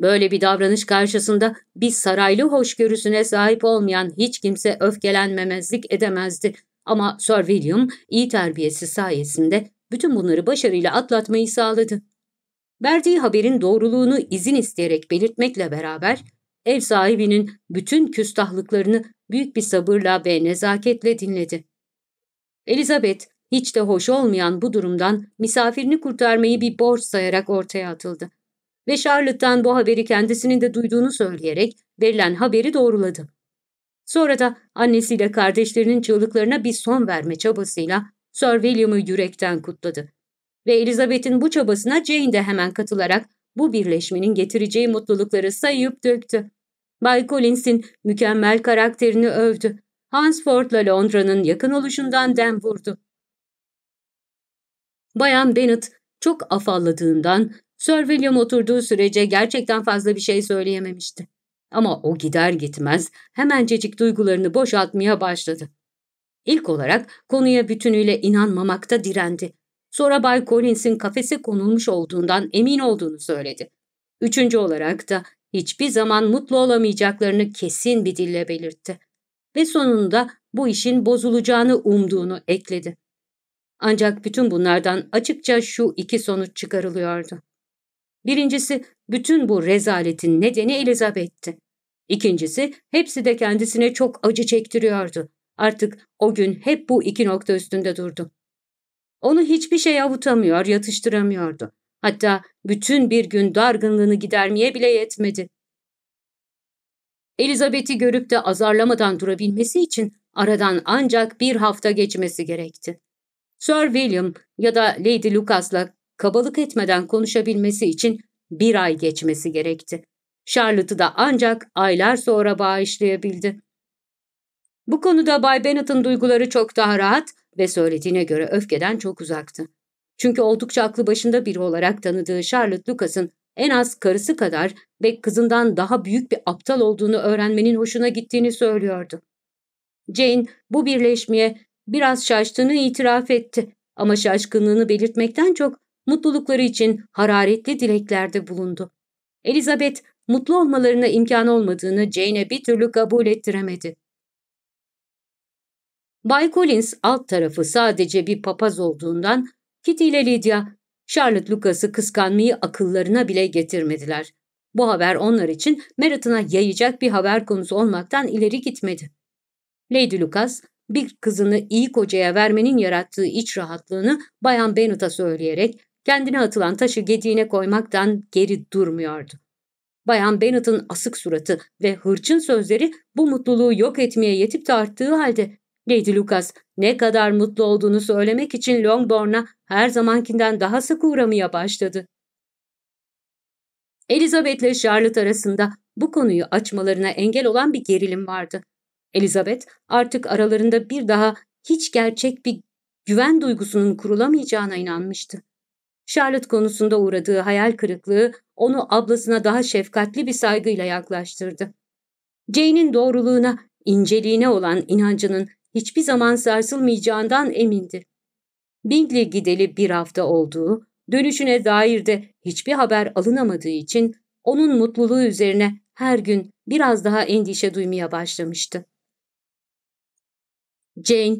Böyle bir davranış karşısında bir saraylı hoşgörüsüne sahip olmayan hiç kimse öfkelenmemezlik edemezdi. Ama Sir William iyi terbiyesi sayesinde bütün bunları başarıyla atlatmayı sağladı. Verdiği haberin doğruluğunu izin isteyerek belirtmekle beraber ev sahibinin bütün küstahlıklarını büyük bir sabırla ve nezaketle dinledi. Elizabeth hiç de hoş olmayan bu durumdan misafirini kurtarmayı bir borç sayarak ortaya atıldı. Ve Charlotte'tan bu haberi kendisinin de duyduğunu söyleyerek verilen haberi doğruladı. Sonra da annesiyle kardeşlerinin çığlıklarına bir son verme çabasıyla Sir William'ı yürekten kutladı. Ve Elizabeth'in bu çabasına Jane de hemen katılarak bu birleşmenin getireceği mutlulukları sayıp döktü. Bay Collins'in mükemmel karakterini övdü. Hansford'la Londra'nın yakın oluşundan dem vurdu. Bayan Bennet çok afalladığından Sir William oturduğu sürece gerçekten fazla bir şey söyleyememişti. Ama o gider gitmez hemencecik duygularını boşaltmaya başladı. İlk olarak konuya bütünüyle inanmamakta direndi. Sonra Bay Collins'in kafese konulmuş olduğundan emin olduğunu söyledi. Üçüncü olarak da hiçbir zaman mutlu olamayacaklarını kesin bir dille belirtti. Ve sonunda bu işin bozulacağını umduğunu ekledi. Ancak bütün bunlardan açıkça şu iki sonuç çıkarılıyordu. Birincisi bütün bu rezaletin nedeni Elizabeth'ti. İkincisi hepsi de kendisine çok acı çektiriyordu. Artık o gün hep bu iki nokta üstünde durdu. Onu hiçbir şey avutamıyor, yatıştıramıyordu. Hatta bütün bir gün dargınlığını gidermeye bile yetmedi. Elizabeth'i görüp de azarlamadan durabilmesi için aradan ancak bir hafta geçmesi gerekti. Sir William ya da Lady Lucas'la kabalık etmeden konuşabilmesi için bir ay geçmesi gerekti. Charlotte'ı da ancak aylar sonra bağışlayabildi. Bu konuda Bay Bennett'ın duyguları çok daha rahat ve söylediğine göre öfkeden çok uzaktı. Çünkü oldukça aklı başında biri olarak tanıdığı Charlotte Lucas'ın en az karısı kadar ve kızından daha büyük bir aptal olduğunu öğrenmenin hoşuna gittiğini söylüyordu. Jane bu birleşmeye Biraz şaştığını itiraf etti ama şaşkınlığını belirtmekten çok mutlulukları için hararetli dileklerde bulundu. Elizabeth mutlu olmalarına imkan olmadığını Jane'e bir türlü kabul ettiremedi. Bay Collins alt tarafı sadece bir papaz olduğundan Kitty ile Lydia, Charlotte Lucas'ı kıskanmayı akıllarına bile getirmediler. Bu haber onlar için Merritt'ına yayacak bir haber konusu olmaktan ileri gitmedi. Lady Lucas, bir kızını iyi kocaya vermenin yarattığı iç rahatlığını Bayan Bennett'a söyleyerek kendine atılan taşı gediğine koymaktan geri durmuyordu. Bayan Bennett'ın asık suratı ve hırçın sözleri bu mutluluğu yok etmeye yetip de halde Lady Lucas ne kadar mutlu olduğunu söylemek için Longbourn'a her zamankinden daha sık uğramaya başladı. Elizabeth ile Charlotte arasında bu konuyu açmalarına engel olan bir gerilim vardı. Elizabeth artık aralarında bir daha hiç gerçek bir güven duygusunun kurulamayacağına inanmıştı. Charlotte konusunda uğradığı hayal kırıklığı onu ablasına daha şefkatli bir saygıyla yaklaştırdı. Jane'in doğruluğuna, inceliğine olan inancının hiçbir zaman sarsılmayacağından emindi. Bingley gideli bir hafta olduğu, dönüşüne dair de hiçbir haber alınamadığı için onun mutluluğu üzerine her gün biraz daha endişe duymaya başlamıştı. Jane,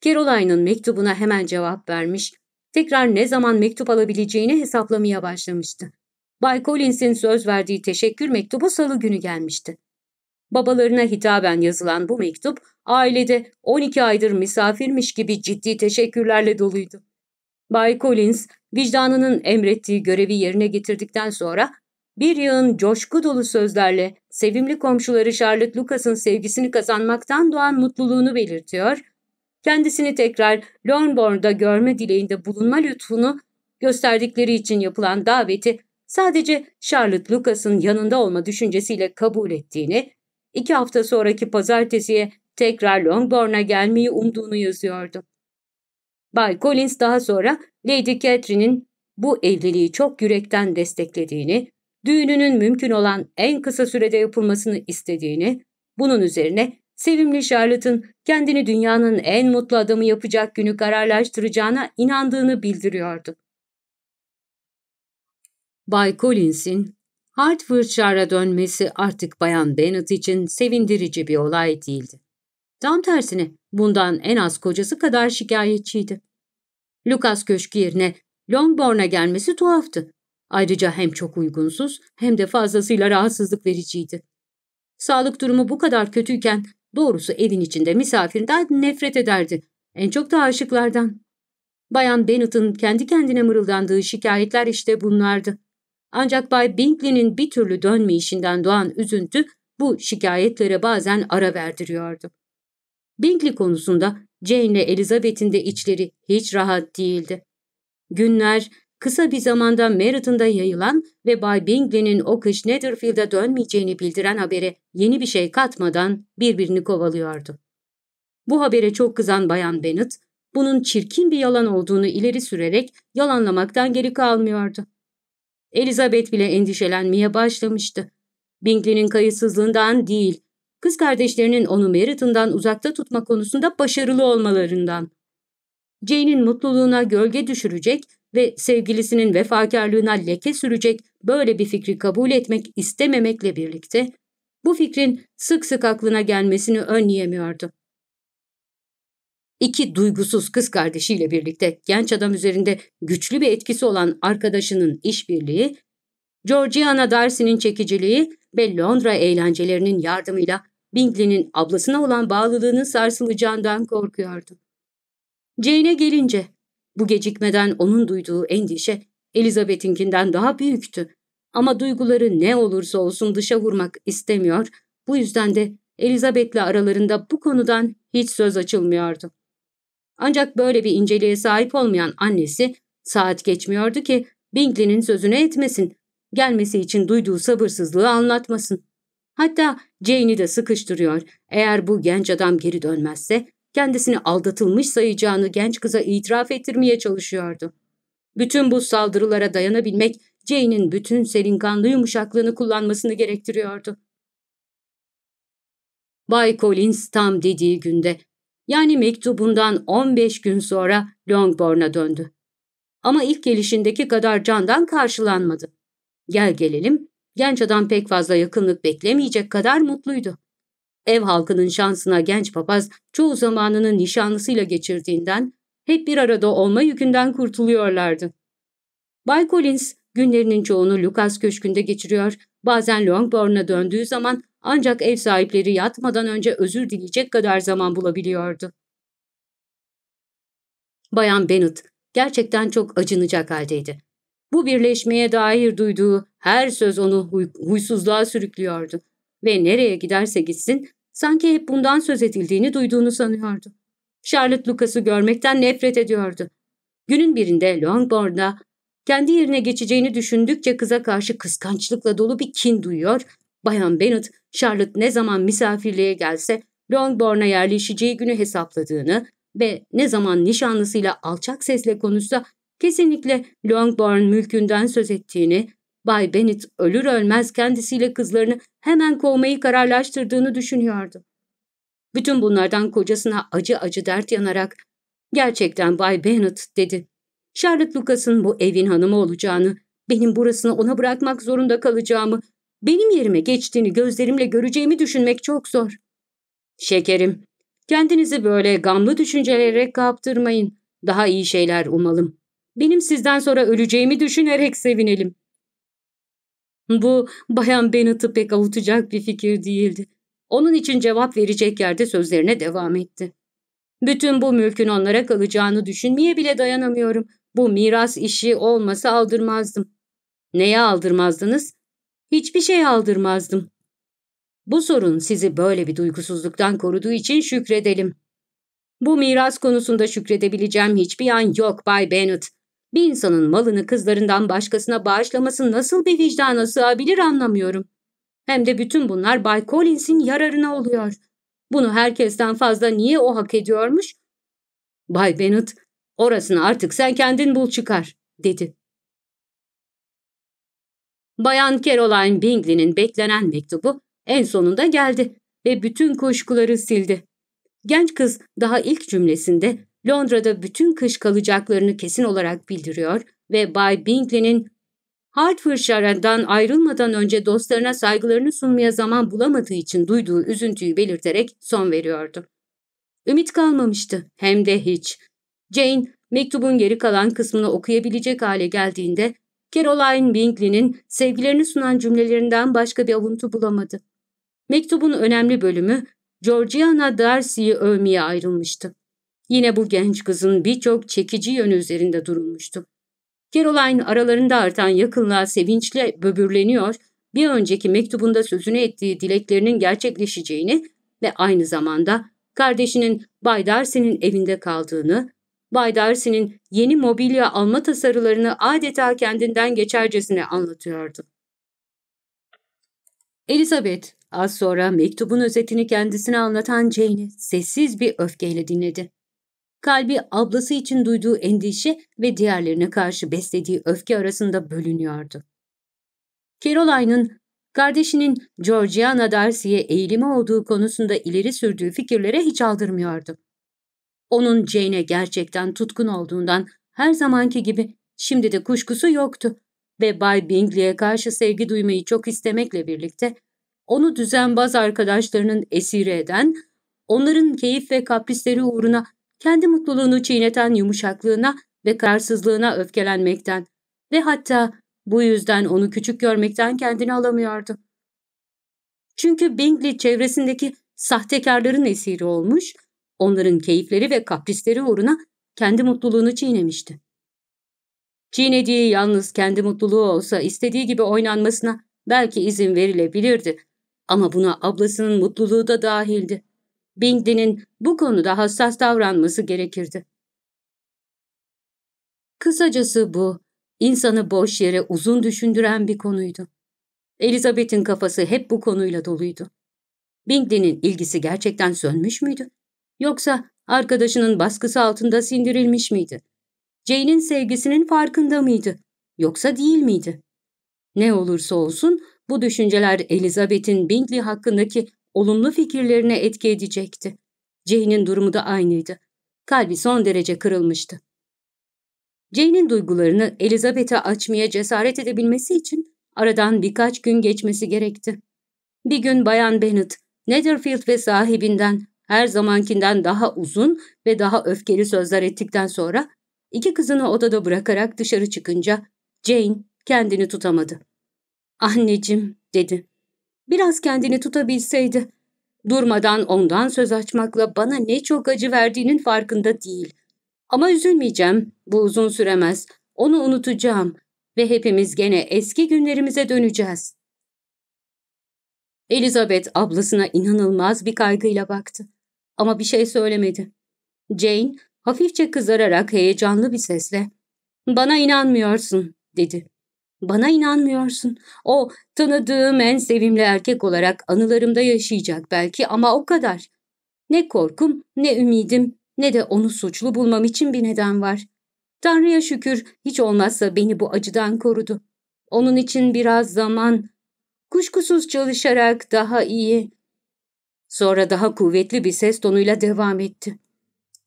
Caroline'ın mektubuna hemen cevap vermiş, tekrar ne zaman mektup alabileceğini hesaplamaya başlamıştı. Bay Collins'in söz verdiği teşekkür mektubu salı günü gelmişti. Babalarına hitaben yazılan bu mektup, ailede 12 aydır misafirmiş gibi ciddi teşekkürlerle doluydu. Bay Collins, vicdanının emrettiği görevi yerine getirdikten sonra bir yığın coşku dolu sözlerle sevimli komşuları Charlotte Lucas'ın sevgisini kazanmaktan doğan mutluluğunu belirtiyor, kendisini tekrar Longbourn'da görme dileğinde bulunma lütfunu gösterdikleri için yapılan daveti sadece Charlotte Lucas'ın yanında olma düşüncesiyle kabul ettiğini, iki hafta sonraki pazartesiye tekrar Longbourn'a gelmeyi umduğunu yazıyordu. Bay Collins daha sonra Lady Catherine'in bu evliliği çok yürekten desteklediğini, düğününün mümkün olan en kısa sürede yapılmasını istediğini, bunun üzerine sevimli Charlotte'ın kendini dünyanın en mutlu adamı yapacak günü kararlaştıracağına inandığını bildiriyordu. Bay Collins'in Hertfordshire'a dönmesi artık Bayan Bennet için sevindirici bir olay değildi. Tam tersine bundan en az kocası kadar şikayetçiydi. Lucas Köşkü yerine Longbourn'a gelmesi tuhaftı. Ayrıca hem çok uygunsuz hem de fazlasıyla rahatsızlık vericiydi. Sağlık durumu bu kadar kötüyken doğrusu evin içinde misafirden nefret ederdi. En çok da aşıklardan. Bayan Bennett'ın kendi kendine mırıldandığı şikayetler işte bunlardı. Ancak Bay Binkley'nin bir türlü dönmeyişinden doğan üzüntü bu şikayetlere bazen ara verdiriyordu. Binkley konusunda Jane ile Elizabeth'in de içleri hiç rahat değildi. Günler, kısa bir zamanda Meriton'da yayılan ve Bay Bingley'nin o kış Netherfield'a dönmeyeceğini bildiren habere yeni bir şey katmadan birbirini kovalıyordu. Bu habere çok kızan Bayan Bennet, bunun çirkin bir yalan olduğunu ileri sürerek yalanlamaktan geri kalmıyordu. Elizabeth bile endişelenmeye başlamıştı. Bingley'nin kayıtsızlığından değil, kız kardeşlerinin onu Meriton'dan uzakta tutma konusunda başarılı olmalarından. Jane'in mutluluğuna gölge düşürecek ve sevgilisinin vefakarlığına leke sürecek böyle bir fikri kabul etmek istememekle birlikte bu fikrin sık sık aklına gelmesini önleyemiyordu. İki duygusuz kız kardeşiyle birlikte genç adam üzerinde güçlü bir etkisi olan arkadaşının işbirliği, Georgiana Darcy'nin çekiciliği ve Londra eğlencelerinin yardımıyla Bingley'nin ablasına olan bağlılığının sarsılacağından korkuyordu. Jane'e gelince bu gecikmeden onun duyduğu endişe Elizabeth'inkinden daha büyüktü. Ama duyguları ne olursa olsun dışa vurmak istemiyor, bu yüzden de Elizabeth'le aralarında bu konudan hiç söz açılmıyordu. Ancak böyle bir inceliğe sahip olmayan annesi, saat geçmiyordu ki Bingley'nin sözünü etmesin, gelmesi için duyduğu sabırsızlığı anlatmasın. Hatta Jane'i de sıkıştırıyor, eğer bu genç adam geri dönmezse kendisini aldatılmış sayacağını genç kıza itiraf ettirmeye çalışıyordu. Bütün bu saldırılara dayanabilmek Jane'in bütün serin kanlı yumuşaklığını kullanmasını gerektiriyordu. Bay Collins tam dediği günde, yani mektubundan 15 gün sonra Longbourn'a döndü. Ama ilk gelişindeki kadar candan karşılanmadı. Gel gelelim, genç adam pek fazla yakınlık beklemeyecek kadar mutluydu. Ev halkının şansına genç papaz çoğu zamanını nişanlısıyla geçirdiğinden hep bir arada olma yükünden kurtuluyorlardı. Bay Collins günlerinin çoğunu Lucas Köşkü'nde geçiriyor, bazen Longbourn'a döndüğü zaman ancak ev sahipleri yatmadan önce özür dileyecek kadar zaman bulabiliyordu. Bayan Bennet gerçekten çok acınacak haldeydi. Bu birleşmeye dair duyduğu her söz onu huy huysuzluğa sürüklüyordu ve nereye giderse gitsin sanki hep bundan söz edildiğini duyduğunu sanıyordu. Charlotte Lucas'ı görmekten nefret ediyordu. Günün birinde Longbourn'da kendi yerine geçeceğini düşündükçe kıza karşı kıskançlıkla dolu bir kin duyuyor. Bayan Bennet, Charlotte ne zaman misafirliğe gelse Longbourn'a yerleşeceği günü hesapladığını ve ne zaman nişanlısıyla alçak sesle konuşsa kesinlikle Longbourn mülkünden söz ettiğini Bay Bennett ölür ölmez kendisiyle kızlarını hemen kovmayı kararlaştırdığını düşünüyordu. Bütün bunlardan kocasına acı acı dert yanarak ''Gerçekten Bay Bennett'' dedi. Charlotte Lucas'ın bu evin hanımı olacağını, benim burasını ona bırakmak zorunda kalacağımı, benim yerime geçtiğini gözlerimle göreceğimi düşünmek çok zor. Şekerim, kendinizi böyle gamlı düşüncelere kaptırmayın. Daha iyi şeyler umalım. Benim sizden sonra öleceğimi düşünerek sevinelim. Bu Bayan Bennett'ı pek avutacak bir fikir değildi. Onun için cevap verecek yerde sözlerine devam etti. Bütün bu mülkün onlara kalacağını düşünmeye bile dayanamıyorum. Bu miras işi olmasa aldırmazdım. Neye aldırmazdınız? Hiçbir şey aldırmazdım. Bu sorun sizi böyle bir duygusuzluktan koruduğu için şükredelim. Bu miras konusunda şükredebileceğim hiçbir an yok Bay Bennett. Bir insanın malını kızlarından başkasına bağışlaması nasıl bir vicdana sığabilir anlamıyorum. Hem de bütün bunlar Bay Collins'in yararına oluyor. Bunu herkesten fazla niye o hak ediyormuş? Bay Bennett, orasını artık sen kendin bul çıkar, dedi. Bayan Caroline Bingley'nin beklenen mektubu en sonunda geldi ve bütün kuşkuları sildi. Genç kız daha ilk cümlesinde Londra'da bütün kış kalacaklarını kesin olarak bildiriyor ve Bay Bingley'nin Hertfordshire'dan ayrılmadan önce dostlarına saygılarını sunmaya zaman bulamadığı için duyduğu üzüntüyü belirterek son veriyordu. Ümit kalmamıştı, hem de hiç. Jane, mektubun geri kalan kısmını okuyabilecek hale geldiğinde Caroline Bingley'nin sevgilerini sunan cümlelerinden başka bir avuntu bulamadı. Mektubun önemli bölümü Georgiana Darcy'yi övmeye ayrılmıştı. Yine bu genç kızın birçok çekici yönü üzerinde durulmuştu. Caroline aralarında artan yakınlığa sevinçle böbürleniyor, bir önceki mektubunda sözünü ettiği dileklerinin gerçekleşeceğini ve aynı zamanda kardeşinin Bay Darcy'nin evinde kaldığını, Bay Darcy'nin yeni mobilya alma tasarılarını adeta kendinden geçercesine anlatıyordu. Elizabeth az sonra mektubun özetini kendisine anlatan Jane'i sessiz bir öfkeyle dinledi kalbi ablası için duyduğu endişe ve diğerlerine karşı beslediği öfke arasında bölünüyordu. Caroline'ın kardeşinin Georgiana Darcy'ye eğilimi olduğu konusunda ileri sürdüğü fikirlere hiç aldırmıyordu. Onun Jane'e gerçekten tutkun olduğundan her zamanki gibi şimdi de kuşkusu yoktu ve Bay Bingley'e karşı sevgi duymayı çok istemekle birlikte onu düzenbaz arkadaşlarının esiri eden, onların keyif ve kaprisleri uğruna kendi mutluluğunu çiğneten yumuşaklığına ve kararsızlığına öfkelenmekten ve hatta bu yüzden onu küçük görmekten kendini alamıyordu. Çünkü Bingley çevresindeki sahtekarların esiri olmuş, onların keyifleri ve kaprisleri uğruna kendi mutluluğunu çiğnemişti. Çiğnediği yalnız kendi mutluluğu olsa istediği gibi oynanmasına belki izin verilebilirdi ama buna ablasının mutluluğu da dahildi. Bingley'nin bu konuda hassas davranması gerekirdi. Kısacası bu, insanı boş yere uzun düşündüren bir konuydu. Elizabeth'in kafası hep bu konuyla doluydu. Bingley'nin ilgisi gerçekten sönmüş müydü? Yoksa arkadaşının baskısı altında sindirilmiş miydi? Jane'in sevgisinin farkında mıydı? Yoksa değil miydi? Ne olursa olsun bu düşünceler Elizabeth'in Bingley hakkındaki olumlu fikirlerine etki edecekti. Jane'in durumu da aynıydı. Kalbi son derece kırılmıştı. Jane'in duygularını Elizabeth'e açmaya cesaret edebilmesi için aradan birkaç gün geçmesi gerekti. Bir gün Bayan Bennet, Netherfield ve sahibinden her zamankinden daha uzun ve daha öfkeli sözler ettikten sonra iki kızını odada bırakarak dışarı çıkınca Jane kendini tutamadı. Anneciğim dedi. Biraz kendini tutabilseydi. Durmadan ondan söz açmakla bana ne çok acı verdiğinin farkında değil. Ama üzülmeyeceğim. Bu uzun süremez. Onu unutacağım. Ve hepimiz gene eski günlerimize döneceğiz. Elizabeth ablasına inanılmaz bir kaygıyla baktı. Ama bir şey söylemedi. Jane hafifçe kızararak heyecanlı bir sesle ''Bana inanmıyorsun'' dedi. Bana inanmıyorsun. O tanıdığım en sevimli erkek olarak anılarımda yaşayacak belki ama o kadar. Ne korkum, ne ümidim, ne de onu suçlu bulmam için bir neden var. Tanrı'ya şükür hiç olmazsa beni bu acıdan korudu. Onun için biraz zaman, kuşkusuz çalışarak daha iyi. Sonra daha kuvvetli bir ses tonuyla devam etti.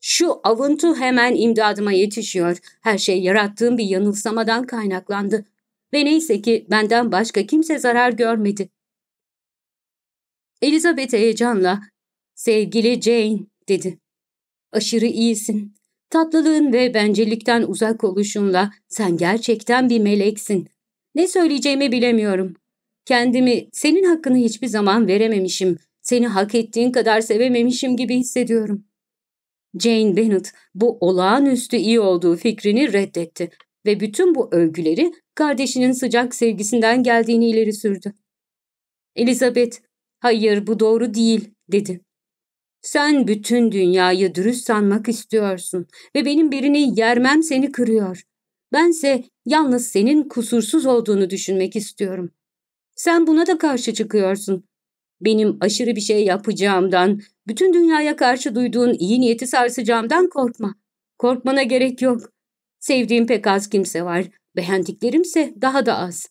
Şu avuntu hemen imdadıma yetişiyor. Her şey yarattığım bir yanılsamadan kaynaklandı. Ve neyse ki benden başka kimse zarar görmedi. Elizabeth heyecanla ''Sevgili Jane'' dedi. ''Aşırı iyisin. Tatlılığın ve bencillikten uzak oluşunla sen gerçekten bir meleksin. Ne söyleyeceğimi bilemiyorum. Kendimi senin hakkını hiçbir zaman verememişim. Seni hak ettiğin kadar sevememişim gibi hissediyorum.'' Jane Bennet bu olağanüstü iyi olduğu fikrini reddetti ve bütün bu övgüleri kardeşinin sıcak sevgisinden geldiğini ileri sürdü. Elizabeth, hayır bu doğru değil dedi. Sen bütün dünyayı dürüst sanmak istiyorsun ve benim birini yermem seni kırıyor. Bense yalnız senin kusursuz olduğunu düşünmek istiyorum. Sen buna da karşı çıkıyorsun. Benim aşırı bir şey yapacağımdan, bütün dünyaya karşı duyduğun iyi niyeti sarsacağımdan korkma. Korkmana gerek yok. Sevdiğim pek az kimse var. Beğendiklerimse daha da az.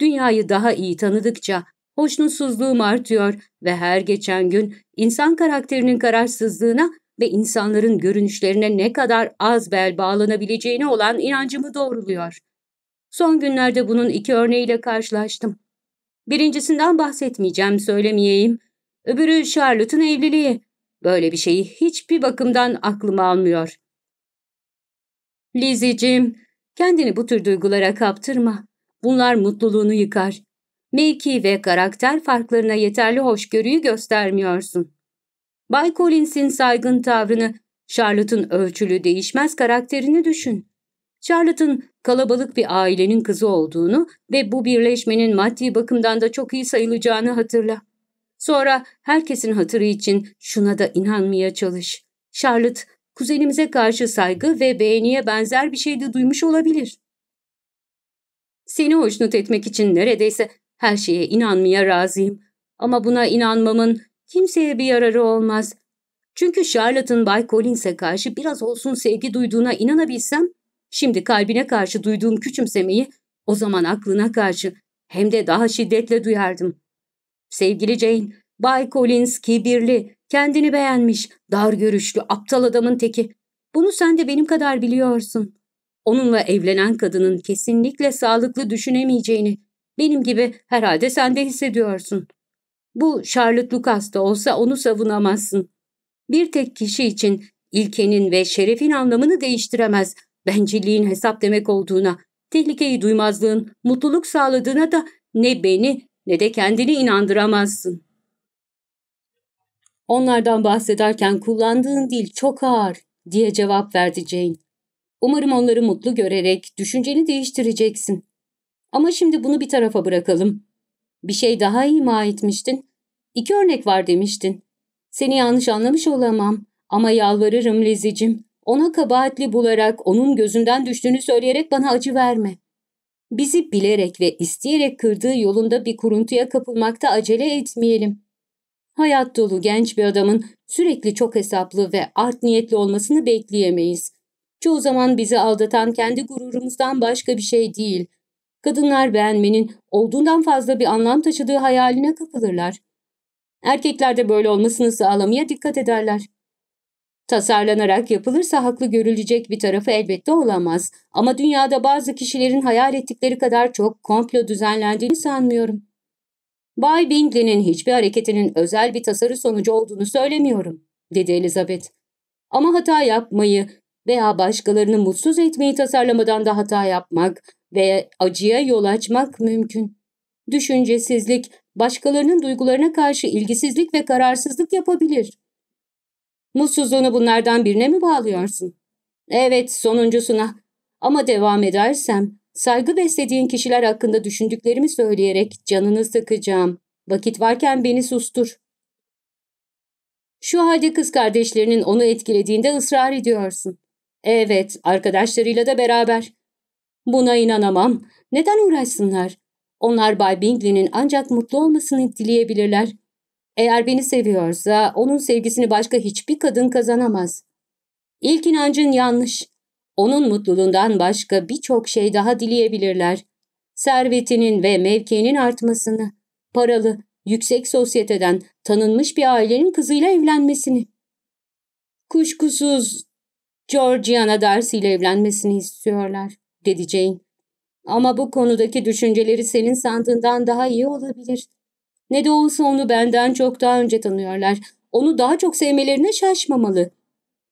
Dünyayı daha iyi tanıdıkça hoşnutsuzluğum artıyor ve her geçen gün insan karakterinin kararsızlığına ve insanların görünüşlerine ne kadar az bel bağlanabileceğine olan inancımı doğruluyor. Son günlerde bunun iki örneğiyle karşılaştım. Birincisinden bahsetmeyeceğim, söylemeyeyim. Öbürü Charlotte'ın evliliği. Böyle bir şeyi hiçbir bakımdan aklıma almıyor. Lizicim, kendini bu tür duygulara kaptırma. Bunlar mutluluğunu yıkar. Mevki ve karakter farklarına yeterli hoşgörüyü göstermiyorsun. Bay Collins'in saygın tavrını, Charlotte'ın ölçülü değişmez karakterini düşün. Charlotte'ın kalabalık bir ailenin kızı olduğunu ve bu birleşmenin maddi bakımdan da çok iyi sayılacağını hatırla. Sonra herkesin hatırı için şuna da inanmaya çalış. Charlotte kuzenimize karşı saygı ve beğeniye benzer bir şey de duymuş olabilir. Seni hoşnut etmek için neredeyse her şeye inanmaya razıyım. Ama buna inanmamın kimseye bir yararı olmaz. Çünkü Charlotte'ın Bay Collins'e karşı biraz olsun sevgi duyduğuna inanabilsem, şimdi kalbine karşı duyduğum küçümsemeyi o zaman aklına karşı hem de daha şiddetle duyardım. Sevgili Jane, Bay Collins kibirli, Kendini beğenmiş, dar görüşlü, aptal adamın teki. Bunu sen de benim kadar biliyorsun. Onunla evlenen kadının kesinlikle sağlıklı düşünemeyeceğini benim gibi herhalde sen de hissediyorsun. Bu Charlotte Lucas da olsa onu savunamazsın. Bir tek kişi için ilkenin ve şerefin anlamını değiştiremez. Bencilliğin hesap demek olduğuna, tehlikeyi duymazlığın mutluluk sağladığına da ne beni ne de kendini inandıramazsın. Onlardan bahsederken kullandığın dil çok ağır diye cevap verdi Jane. Umarım onları mutlu görerek düşünceni değiştireceksin. Ama şimdi bunu bir tarafa bırakalım. Bir şey daha ima etmiştin. İki örnek var demiştin. Seni yanlış anlamış olamam ama yalvarırım Lizicim. Ona kabahatli bularak onun gözünden düştüğünü söyleyerek bana acı verme. Bizi bilerek ve isteyerek kırdığı yolunda bir kuruntuya kapılmakta acele etmeyelim. Hayat dolu genç bir adamın sürekli çok hesaplı ve art niyetli olmasını bekleyemeyiz. Çoğu zaman bizi aldatan kendi gururumuzdan başka bir şey değil. Kadınlar beğenmenin olduğundan fazla bir anlam taşıdığı hayaline kapılırlar. Erkekler de böyle olmasını sağlamaya dikkat ederler. Tasarlanarak yapılırsa haklı görülecek bir tarafı elbette olamaz. Ama dünyada bazı kişilerin hayal ettikleri kadar çok komplo düzenlendiğini sanmıyorum. Bay Bingley'nin hiçbir hareketinin özel bir tasarı sonucu olduğunu söylemiyorum, dedi Elizabeth. Ama hata yapmayı veya başkalarını mutsuz etmeyi tasarlamadan da hata yapmak ve acıya yol açmak mümkün. Düşüncesizlik, başkalarının duygularına karşı ilgisizlik ve kararsızlık yapabilir. Mutsuzluğunu bunlardan birine mi bağlıyorsun? Evet, sonuncusuna. Ama devam edersem Saygı beslediğin kişiler hakkında düşündüklerimi söyleyerek canını sıkacağım. Vakit varken beni sustur. Şu halde kız kardeşlerinin onu etkilediğinde ısrar ediyorsun. Evet, arkadaşlarıyla da beraber. Buna inanamam. Neden uğraşsınlar? Onlar Bay Bingley'nin ancak mutlu olmasını dileyebilirler. Eğer beni seviyorsa onun sevgisini başka hiçbir kadın kazanamaz. İlk inancın yanlış. Onun mutluluğundan başka birçok şey daha dileyebilirler. Servetinin ve mevkinin artmasını, paralı, yüksek sosyeteden tanınmış bir ailenin kızıyla evlenmesini. Kuşkusuz Georgiana Darcy ile evlenmesini istiyorlar, dedi Jane. Ama bu konudaki düşünceleri senin sandığından daha iyi olabilir. Ne de olsa onu benden çok daha önce tanıyorlar. Onu daha çok sevmelerine şaşmamalı.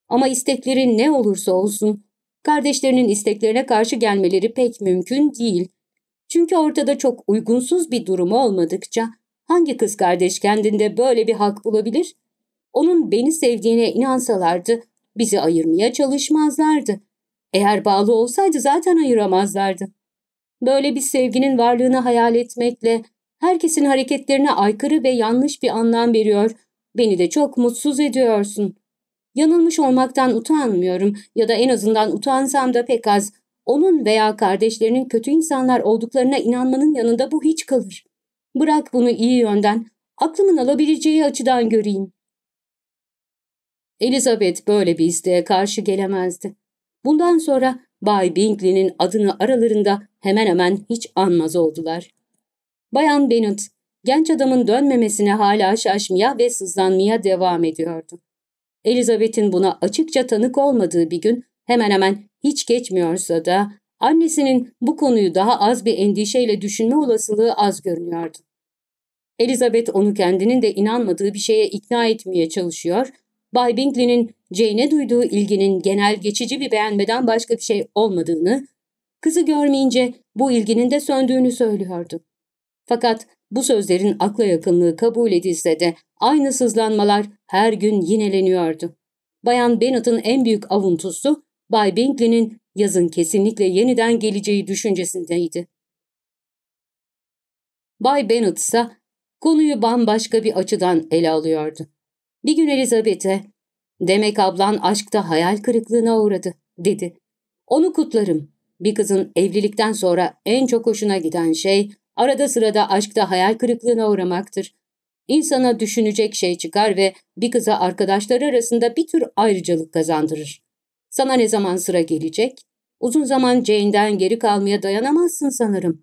Ama isteklerin ne olursa olsun kardeşlerinin isteklerine karşı gelmeleri pek mümkün değil. Çünkü ortada çok uygunsuz bir durumu olmadıkça hangi kız kardeş kendinde böyle bir hak bulabilir? Onun beni sevdiğine inansalardı bizi ayırmaya çalışmazlardı. Eğer bağlı olsaydı zaten ayıramazlardı. Böyle bir sevginin varlığını hayal etmekle herkesin hareketlerine aykırı ve yanlış bir anlam veriyor. Beni de çok mutsuz ediyorsun. Yanılmış olmaktan utanmıyorum ya da en azından utansam da pek az. Onun veya kardeşlerinin kötü insanlar olduklarına inanmanın yanında bu hiç kalır. Bırak bunu iyi yönden, aklımın alabileceği açıdan göreyim. Elizabeth böyle bir isteğe karşı gelemezdi. Bundan sonra Bay Bingley'nin adını aralarında hemen hemen hiç anmaz oldular. Bayan Bennet, genç adamın dönmemesine hala şaşmaya ve sızlanmaya devam ediyordu. Elizabeth'in buna açıkça tanık olmadığı bir gün hemen hemen hiç geçmiyorsa da annesinin bu konuyu daha az bir endişeyle düşünme olasılığı az görünüyordu. Elizabeth onu kendinin de inanmadığı bir şeye ikna etmeye çalışıyor. Bay Bingley'nin Jane'e duyduğu ilginin genel geçici bir beğenmeden başka bir şey olmadığını, kızı görmeyince bu ilginin de söndüğünü söylüyordu. Fakat bu sözlerin akla yakınlığı kabul edilse de aynı sızlanmalar her gün yineleniyordu. Bayan Bennett'ın en büyük avuntusu Bay Bingley'nin yazın kesinlikle yeniden geleceği düşüncesindeydi. Bay Bennet ise konuyu bambaşka bir açıdan ele alıyordu. Bir gün Elizabeth'e ''Demek ablan aşkta hayal kırıklığına uğradı.'' dedi. ''Onu kutlarım. Bir kızın evlilikten sonra en çok hoşuna giden şey arada sırada aşkta hayal kırıklığına uğramaktır insana düşünecek şey çıkar ve bir kıza arkadaşları arasında bir tür ayrıcalık kazandırır. Sana ne zaman sıra gelecek? Uzun zaman Jane'den geri kalmaya dayanamazsın sanırım.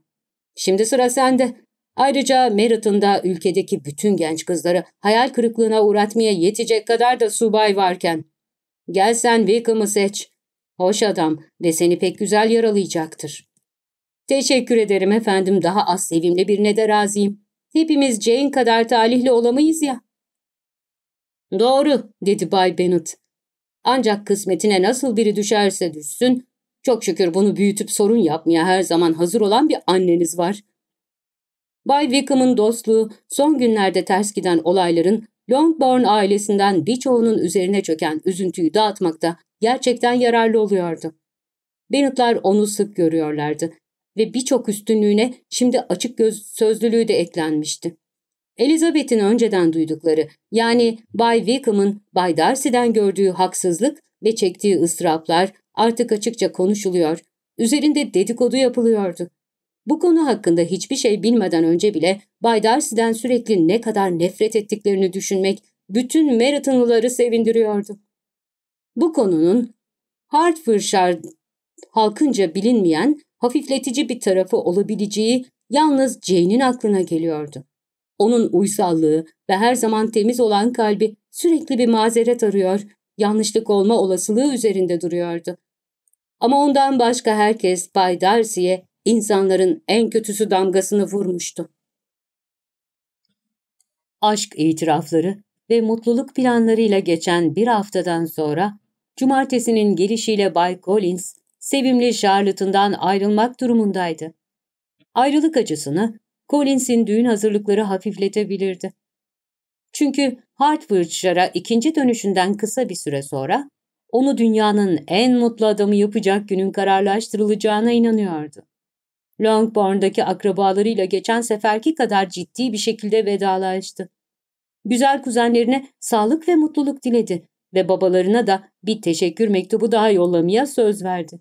Şimdi sıra sende. Ayrıca Merritt'ın da ülkedeki bütün genç kızları hayal kırıklığına uğratmaya yetecek kadar da subay varken. Gel sen Wickham'ı seç. Hoş adam ve seni pek güzel yaralayacaktır. Teşekkür ederim efendim daha az sevimli birine de razıyım. Hepimiz Jane kadar talihli olamayız ya. Doğru, dedi Bay Bennet. Ancak kısmetine nasıl biri düşerse düşsün, çok şükür bunu büyütüp sorun yapmaya her zaman hazır olan bir anneniz var. Bay Wickham'ın dostluğu son günlerde ters giden olayların Longbourn ailesinden birçoğunun üzerine çöken üzüntüyü dağıtmakta gerçekten yararlı oluyordu. Bennett'lar onu sık görüyorlardı ve birçok üstünlüğüne şimdi açık göz sözlülüğü de eklenmişti. Elizabeth'in önceden duydukları yani Bay Wickham'ın Bay Darcy'den gördüğü haksızlık ve çektiği ıstıraplar artık açıkça konuşuluyor, üzerinde dedikodu yapılıyordu. Bu konu hakkında hiçbir şey bilmeden önce bile Bay Darcy'den sürekli ne kadar nefret ettiklerini düşünmek bütün Meritonluları sevindiriyordu. Bu konunun Hartfordshire halkınca bilinmeyen hafifletici bir tarafı olabileceği yalnız Jane'in aklına geliyordu. Onun uysallığı ve her zaman temiz olan kalbi sürekli bir mazeret arıyor, yanlışlık olma olasılığı üzerinde duruyordu. Ama ondan başka herkes Bay Darcy'ye insanların en kötüsü damgasını vurmuştu. Aşk itirafları ve mutluluk planlarıyla geçen bir haftadan sonra, cumartesinin gelişiyle Bay Collins sevimli Charlotte'ından ayrılmak durumundaydı. Ayrılık acısını Collins'in düğün hazırlıkları hafifletebilirdi. Çünkü Hertfordshire'a ikinci dönüşünden kısa bir süre sonra onu dünyanın en mutlu adamı yapacak günün kararlaştırılacağına inanıyordu. Longbourn'daki akrabalarıyla geçen seferki kadar ciddi bir şekilde vedalaştı. Güzel kuzenlerine sağlık ve mutluluk diledi ve babalarına da bir teşekkür mektubu daha yollamaya söz verdi.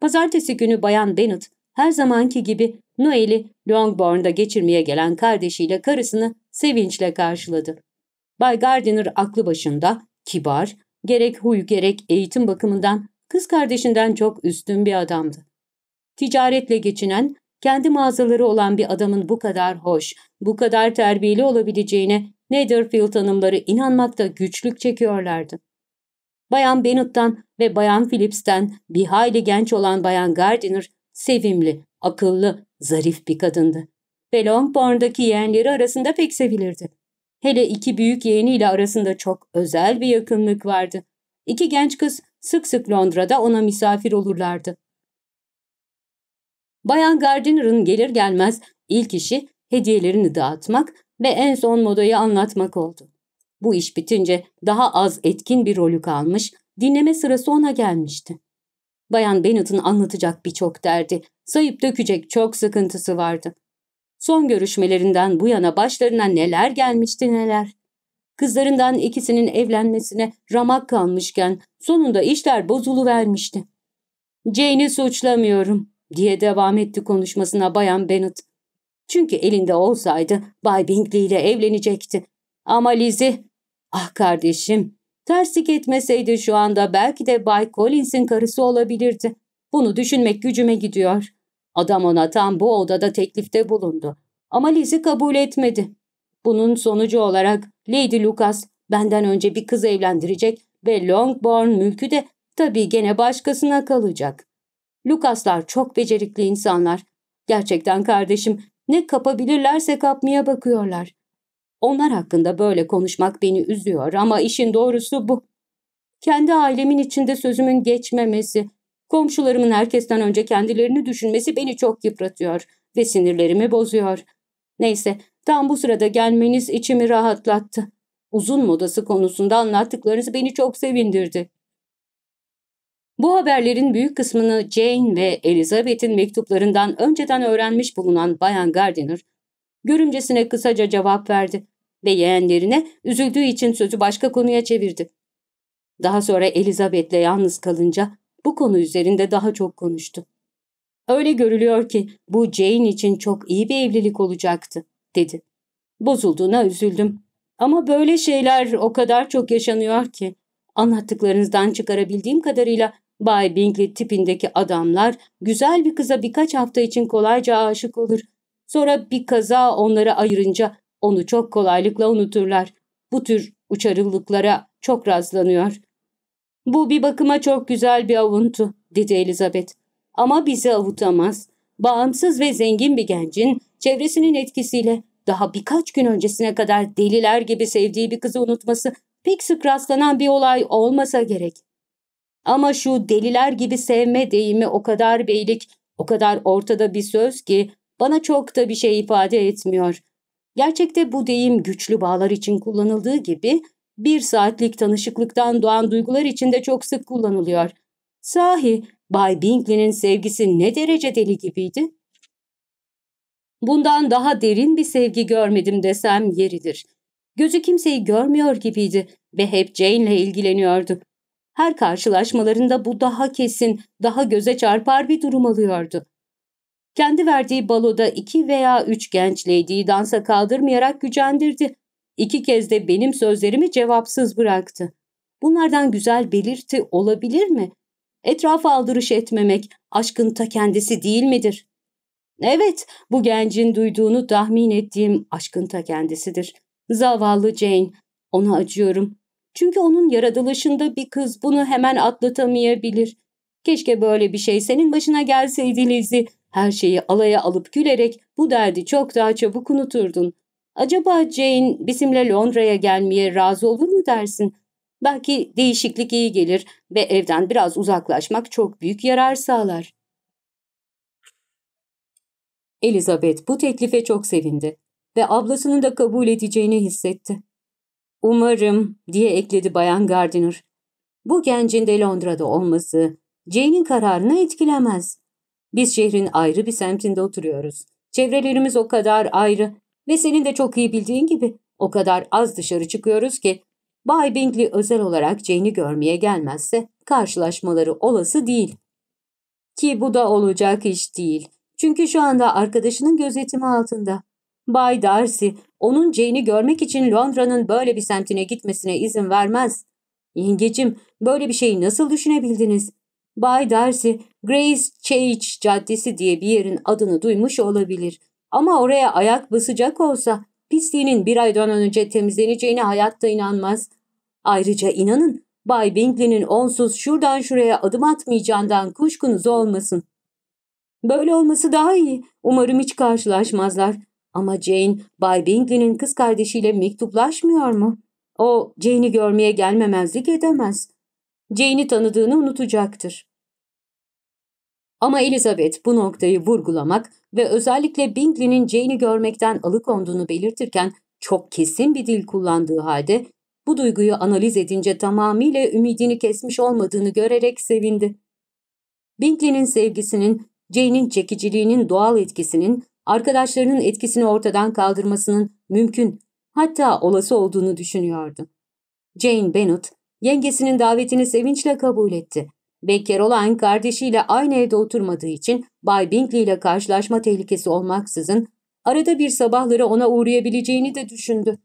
Pazartesi günü Bayan Bennet her zamanki gibi Noel'i Longbourn'da geçirmeye gelen kardeşiyle karısını sevinçle karşıladı. Bay Gardiner aklı başında, kibar, gerek huy gerek eğitim bakımından kız kardeşinden çok üstün bir adamdı. Ticaretle geçinen, kendi mağazaları olan bir adamın bu kadar hoş, bu kadar terbiyeli olabileceğine Netherfield hanımları inanmakta güçlük çekiyorlardı. Bayan Bennett'tan ve Bayan Phillips'ten bir hayli genç olan Bayan Gardiner sevimli, akıllı, zarif bir kadındı. Ve Longbourn'daki yeğenleri arasında pek sevilirdi. Hele iki büyük yeğeniyle arasında çok özel bir yakınlık vardı. İki genç kız sık sık Londra'da ona misafir olurlardı. Bayan Gardiner'ın gelir gelmez ilk işi hediyelerini dağıtmak ve en son modayı anlatmak oldu. Bu iş bitince daha az etkin bir rolü kalmış, dinleme sırası ona gelmişti. Bayan Bennett'ın anlatacak birçok derdi, sayıp dökecek çok sıkıntısı vardı. Son görüşmelerinden bu yana başlarına neler gelmişti neler. Kızlarından ikisinin evlenmesine ramak kalmışken sonunda işler bozuluvermişti. Jane'i suçlamıyorum diye devam etti konuşmasına Bayan Bennet. Çünkü elinde olsaydı Bay Bingley ile evlenecekti ama Lizzie, ah kardeşim, terslik etmeseydi şu anda belki de Bay Collins'in karısı olabilirdi. Bunu düşünmek gücüme gidiyor. Adam ona tam bu odada teklifte bulundu. Ama Lizzie kabul etmedi. Bunun sonucu olarak Lady Lucas benden önce bir kız evlendirecek ve Longbourn mülkü de tabii gene başkasına kalacak. Lucaslar çok becerikli insanlar. Gerçekten kardeşim ne kapabilirlerse kapmaya bakıyorlar. Onlar hakkında böyle konuşmak beni üzüyor ama işin doğrusu bu. Kendi ailemin içinde sözümün geçmemesi, komşularımın herkesten önce kendilerini düşünmesi beni çok yıpratıyor ve sinirlerimi bozuyor. Neyse, tam bu sırada gelmeniz içimi rahatlattı. Uzun modası konusunda anlattıklarınız beni çok sevindirdi. Bu haberlerin büyük kısmını Jane ve Elizabeth'in mektuplarından önceden öğrenmiş bulunan Bayan Gardiner, görümcesine kısaca cevap verdi ve yeğenlerine üzüldüğü için sözü başka konuya çevirdi. Daha sonra Elizabeth'le yalnız kalınca bu konu üzerinde daha çok konuştu. Öyle görülüyor ki bu Jane için çok iyi bir evlilik olacaktı, dedi. Bozulduğuna üzüldüm. Ama böyle şeyler o kadar çok yaşanıyor ki. Anlattıklarınızdan çıkarabildiğim kadarıyla Bay Bingley tipindeki adamlar güzel bir kıza birkaç hafta için kolayca aşık olur. Sonra bir kaza onları ayırınca onu çok kolaylıkla unuturlar. Bu tür uçarılıklara çok rastlanıyor. Bu bir bakıma çok güzel bir avuntu, dedi Elizabeth. Ama bizi avutamaz. Bağımsız ve zengin bir gencin çevresinin etkisiyle daha birkaç gün öncesine kadar deliler gibi sevdiği bir kızı unutması pek sık rastlanan bir olay olmasa gerek. Ama şu deliler gibi sevme deyimi o kadar beylik, o kadar ortada bir söz ki bana çok da bir şey ifade etmiyor. Gerçekte bu deyim güçlü bağlar için kullanıldığı gibi bir saatlik tanışıklıktan doğan duygular için de çok sık kullanılıyor. Sahi Bay Bingley'nin sevgisi ne derece deli gibiydi? Bundan daha derin bir sevgi görmedim desem yeridir. Gözü kimseyi görmüyor gibiydi ve hep Jane'le ilgileniyordu. Her karşılaşmalarında bu daha kesin, daha göze çarpar bir durum alıyordu. Kendi verdiği baloda iki veya üç genç lady'yi dansa kaldırmayarak gücendirdi. İki kez de benim sözlerimi cevapsız bıraktı. Bunlardan güzel belirti olabilir mi? Etrafa aldırış etmemek aşkın ta kendisi değil midir? Evet, bu gencin duyduğunu tahmin ettiğim aşkın ta kendisidir. Zavallı Jane, ona acıyorum. Çünkü onun yaratılışında bir kız bunu hemen atlatamayabilir. Keşke böyle bir şey senin başına gelseydi Lizzie. Her şeyi alaya alıp gülerek bu derdi çok daha çabuk unuturdun. Acaba Jane bizimle Londra'ya gelmeye razı olur mu dersin? Belki değişiklik iyi gelir ve evden biraz uzaklaşmak çok büyük yarar sağlar. Elizabeth bu teklife çok sevindi ve ablasının da kabul edeceğini hissetti. Umarım diye ekledi Bayan Gardiner. Bu gencin de Londra'da olması Jane'in kararını etkilemez. Biz şehrin ayrı bir semtinde oturuyoruz. Çevrelerimiz o kadar ayrı ve senin de çok iyi bildiğin gibi o kadar az dışarı çıkıyoruz ki Bay Bingley özel olarak Jane'i görmeye gelmezse karşılaşmaları olası değil. Ki bu da olacak iş değil. Çünkü şu anda arkadaşının gözetimi altında. Bay Darcy, onun Jane'i görmek için Londra'nın böyle bir semtine gitmesine izin vermez. Yengecim, böyle bir şeyi nasıl düşünebildiniz? Bay Darcy, Grace Chage Caddesi diye bir yerin adını duymuş olabilir. Ama oraya ayak basacak olsa pisliğinin bir aydan önce temizleneceğine hayatta inanmaz. Ayrıca inanın Bay Bingley'nin onsuz şuradan şuraya adım atmayacağından kuşkunuz olmasın. Böyle olması daha iyi. Umarım hiç karşılaşmazlar. Ama Jane, Bay Bingley'nin kız kardeşiyle mektuplaşmıyor mu? O, Jane'i görmeye gelmemezlik edemez. Jane'i tanıdığını unutacaktır. Ama Elizabeth bu noktayı vurgulamak ve özellikle Bingley'nin Jane'i görmekten alıkonduğunu belirtirken çok kesin bir dil kullandığı halde bu duyguyu analiz edince tamamıyla ümidini kesmiş olmadığını görerek sevindi. Bingley'nin sevgisinin, Jane'in çekiciliğinin doğal etkisinin, arkadaşlarının etkisini ortadan kaldırmasının mümkün, hatta olası olduğunu düşünüyordu. Jane Bennet, Yengesinin davetini sevinçle kabul etti. Ve Caroline kardeşiyle aynı evde oturmadığı için Bay Bingley ile karşılaşma tehlikesi olmaksızın arada bir sabahları ona uğrayabileceğini de düşündü.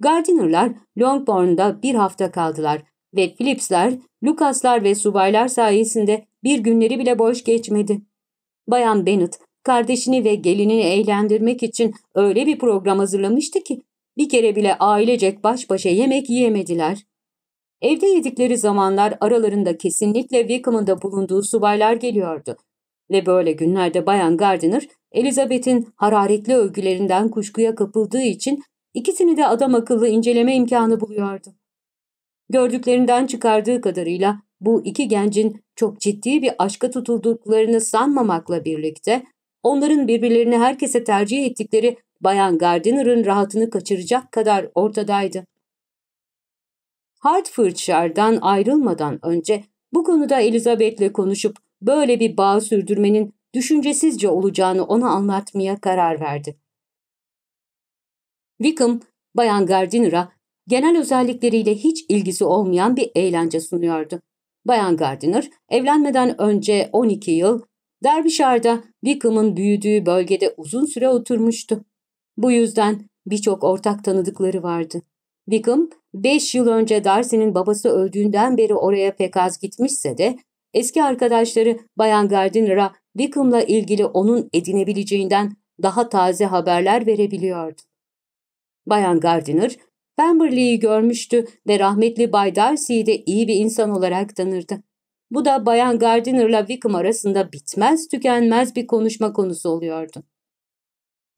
Gardinerlar Longbourn'da bir hafta kaldılar ve Phillipsler, Lucaslar ve subaylar sayesinde bir günleri bile boş geçmedi. Bayan Bennet, kardeşini ve gelini eğlendirmek için öyle bir program hazırlamıştı ki bir kere bile ailecek baş başa yemek yiyemediler. Evde yedikleri zamanlar aralarında kesinlikle Wickham'ın da bulunduğu subaylar geliyordu. Ve böyle günlerde Bayan Gardiner, Elizabeth'in hararetli övgülerinden kuşkuya kapıldığı için ikisini de adam akıllı inceleme imkanı buluyordu. Gördüklerinden çıkardığı kadarıyla bu iki gencin çok ciddi bir aşka tutulduklarını sanmamakla birlikte onların birbirlerini herkese tercih ettikleri Bayan Gardiner'ın rahatını kaçıracak kadar ortadaydı. Hertfordshire'dan ayrılmadan önce bu konuda Elizabeth'le konuşup böyle bir bağ sürdürmenin düşüncesizce olacağını ona anlatmaya karar verdi. Wickham, Bayan Gardiner'a genel özellikleriyle hiç ilgisi olmayan bir eğlence sunuyordu. Bayan Gardiner, evlenmeden önce 12 yıl, Derbyshire'da Wickham'ın büyüdüğü bölgede uzun süre oturmuştu. Bu yüzden birçok ortak tanıdıkları vardı. Wickham, beş yıl önce Darcy'nin babası öldüğünden beri oraya pek az gitmişse de, eski arkadaşları Bayan Gardiner'a Wickham'la ilgili onun edinebileceğinden daha taze haberler verebiliyordu. Bayan Gardiner, Pemberley'i görmüştü ve rahmetli Bay Darcy'yi de iyi bir insan olarak tanırdı. Bu da Bayan Gardiner'la Wickham arasında bitmez tükenmez bir konuşma konusu oluyordu.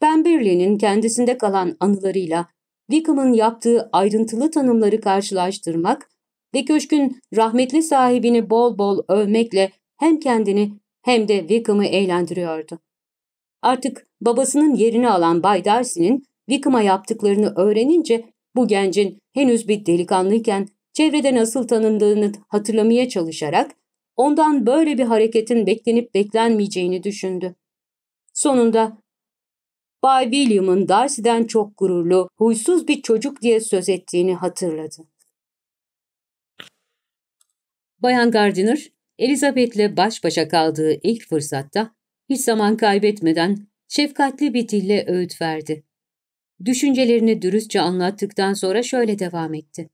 Pemberley'nin kendisinde kalan anılarıyla Wickham'ın yaptığı ayrıntılı tanımları karşılaştırmak ve köşkün rahmetli sahibini bol bol övmekle hem kendini hem de Wickham'ı eğlendiriyordu. Artık babasının yerini alan Bay Darcy'nin Wickham'a yaptıklarını öğrenince bu gencin henüz bir delikanlıyken çevrede nasıl tanındığını hatırlamaya çalışarak ondan böyle bir hareketin beklenip beklenmeyeceğini düşündü. Sonunda Bay William'ın Darcy'den çok gururlu, huysuz bir çocuk diye söz ettiğini hatırladı. Bayan Gardiner, Elizabeth'le baş başa kaldığı ilk fırsatta hiç zaman kaybetmeden şefkatli bir dille öğüt verdi. Düşüncelerini dürüstçe anlattıktan sonra şöyle devam etti.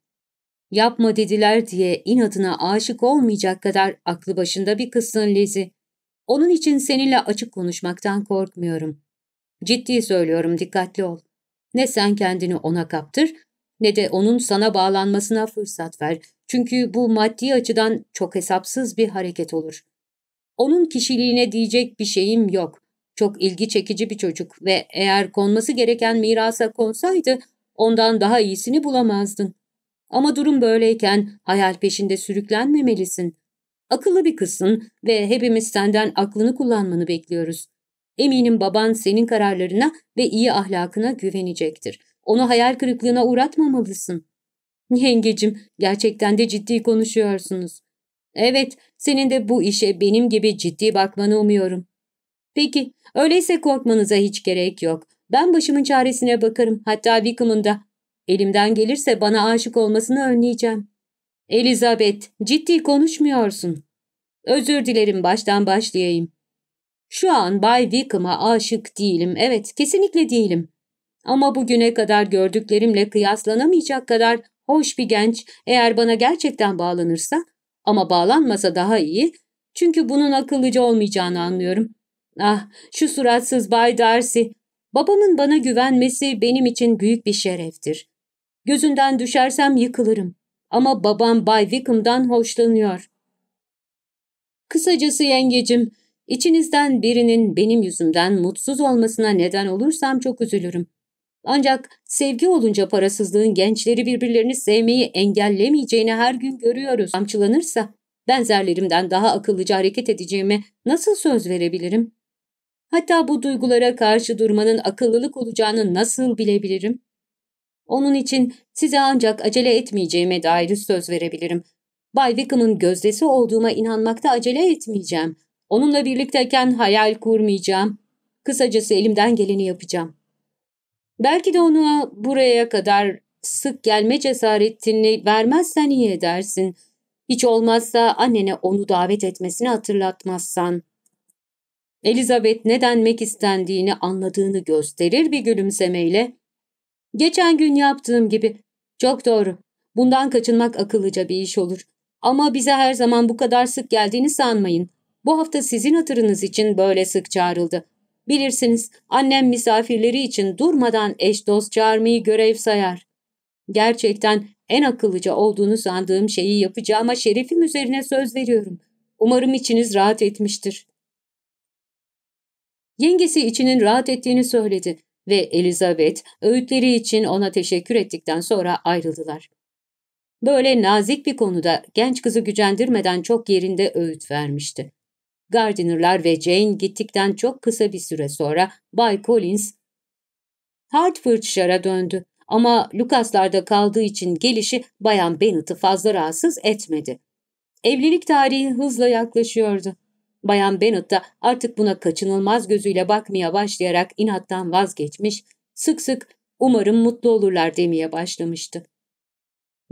Yapma dediler diye inatına aşık olmayacak kadar aklı başında bir kızsın Lizzie. Onun için seninle açık konuşmaktan korkmuyorum. Ciddi söylüyorum dikkatli ol. Ne sen kendini ona kaptır ne de onun sana bağlanmasına fırsat ver. Çünkü bu maddi açıdan çok hesapsız bir hareket olur. Onun kişiliğine diyecek bir şeyim yok. Çok ilgi çekici bir çocuk ve eğer konması gereken mirasa konsaydı ondan daha iyisini bulamazdın. Ama durum böyleyken hayal peşinde sürüklenmemelisin. Akıllı bir kızsın ve hepimiz senden aklını kullanmanı bekliyoruz. Eminim baban senin kararlarına ve iyi ahlakına güvenecektir. Onu hayal kırıklığına uğratmamalısın. Yengecim, gerçekten de ciddi konuşuyorsunuz. Evet, senin de bu işe benim gibi ciddi bakmanı umuyorum. Peki, öyleyse korkmanıza hiç gerek yok. Ben başımın çaresine bakarım, hatta Wickham'ın da. Elimden gelirse bana aşık olmasını önleyeceğim. Elizabeth, ciddi konuşmuyorsun. Özür dilerim, baştan başlayayım. Şu an Bay Wickham'a aşık değilim, evet kesinlikle değilim. Ama bugüne kadar gördüklerimle kıyaslanamayacak kadar hoş bir genç eğer bana gerçekten bağlanırsa ama bağlanmasa daha iyi çünkü bunun akıllıca olmayacağını anlıyorum. Ah şu suratsız Bay Darcy, babamın bana güvenmesi benim için büyük bir şereftir. Gözünden düşersem yıkılırım ama babam Bay Wickham'dan hoşlanıyor. Kısacası yengecim, İçinizden birinin benim yüzümden mutsuz olmasına neden olursam çok üzülürüm. Ancak sevgi olunca parasızlığın gençleri birbirlerini sevmeyi engellemeyeceğini her gün görüyoruz. Amçılanırsa benzerlerimden daha akıllıca hareket edeceğime nasıl söz verebilirim? Hatta bu duygulara karşı durmanın akıllılık olacağını nasıl bilebilirim? Onun için size ancak acele etmeyeceğime dair söz verebilirim. Bay Wickham'ın gözdesi olduğuma inanmakta acele etmeyeceğim. Onunla birlikteyken hayal kurmayacağım. Kısacası elimden geleni yapacağım. Belki de onu buraya kadar sık gelme cesaretini vermezsen iyi edersin. Hiç olmazsa annene onu davet etmesini hatırlatmazsan. Elizabeth ne denmek istendiğini anladığını gösterir bir gülümsemeyle. Geçen gün yaptığım gibi. Çok doğru. Bundan kaçınmak akıllıca bir iş olur. Ama bize her zaman bu kadar sık geldiğini sanmayın. Bu hafta sizin hatırınız için böyle sık çağrıldı. Bilirsiniz annem misafirleri için durmadan eş dost çağırmayı görev sayar. Gerçekten en akıllıca olduğunu sandığım şeyi yapacağıma şerefim üzerine söz veriyorum. Umarım içiniz rahat etmiştir. Yengesi içinin rahat ettiğini söyledi ve Elizabeth öğütleri için ona teşekkür ettikten sonra ayrıldılar. Böyle nazik bir konuda genç kızı gücendirmeden çok yerinde öğüt vermişti. Gardiner'lar ve Jane gittikten çok kısa bir süre sonra Bay Collins Hartfordshire'a döndü ama Lucas'larda kaldığı için gelişi Bayan Bennett'ı fazla rahatsız etmedi. Evlilik tarihi hızla yaklaşıyordu. Bayan Bennett da artık buna kaçınılmaz gözüyle bakmaya başlayarak inattan vazgeçmiş, sık sık umarım mutlu olurlar demeye başlamıştı.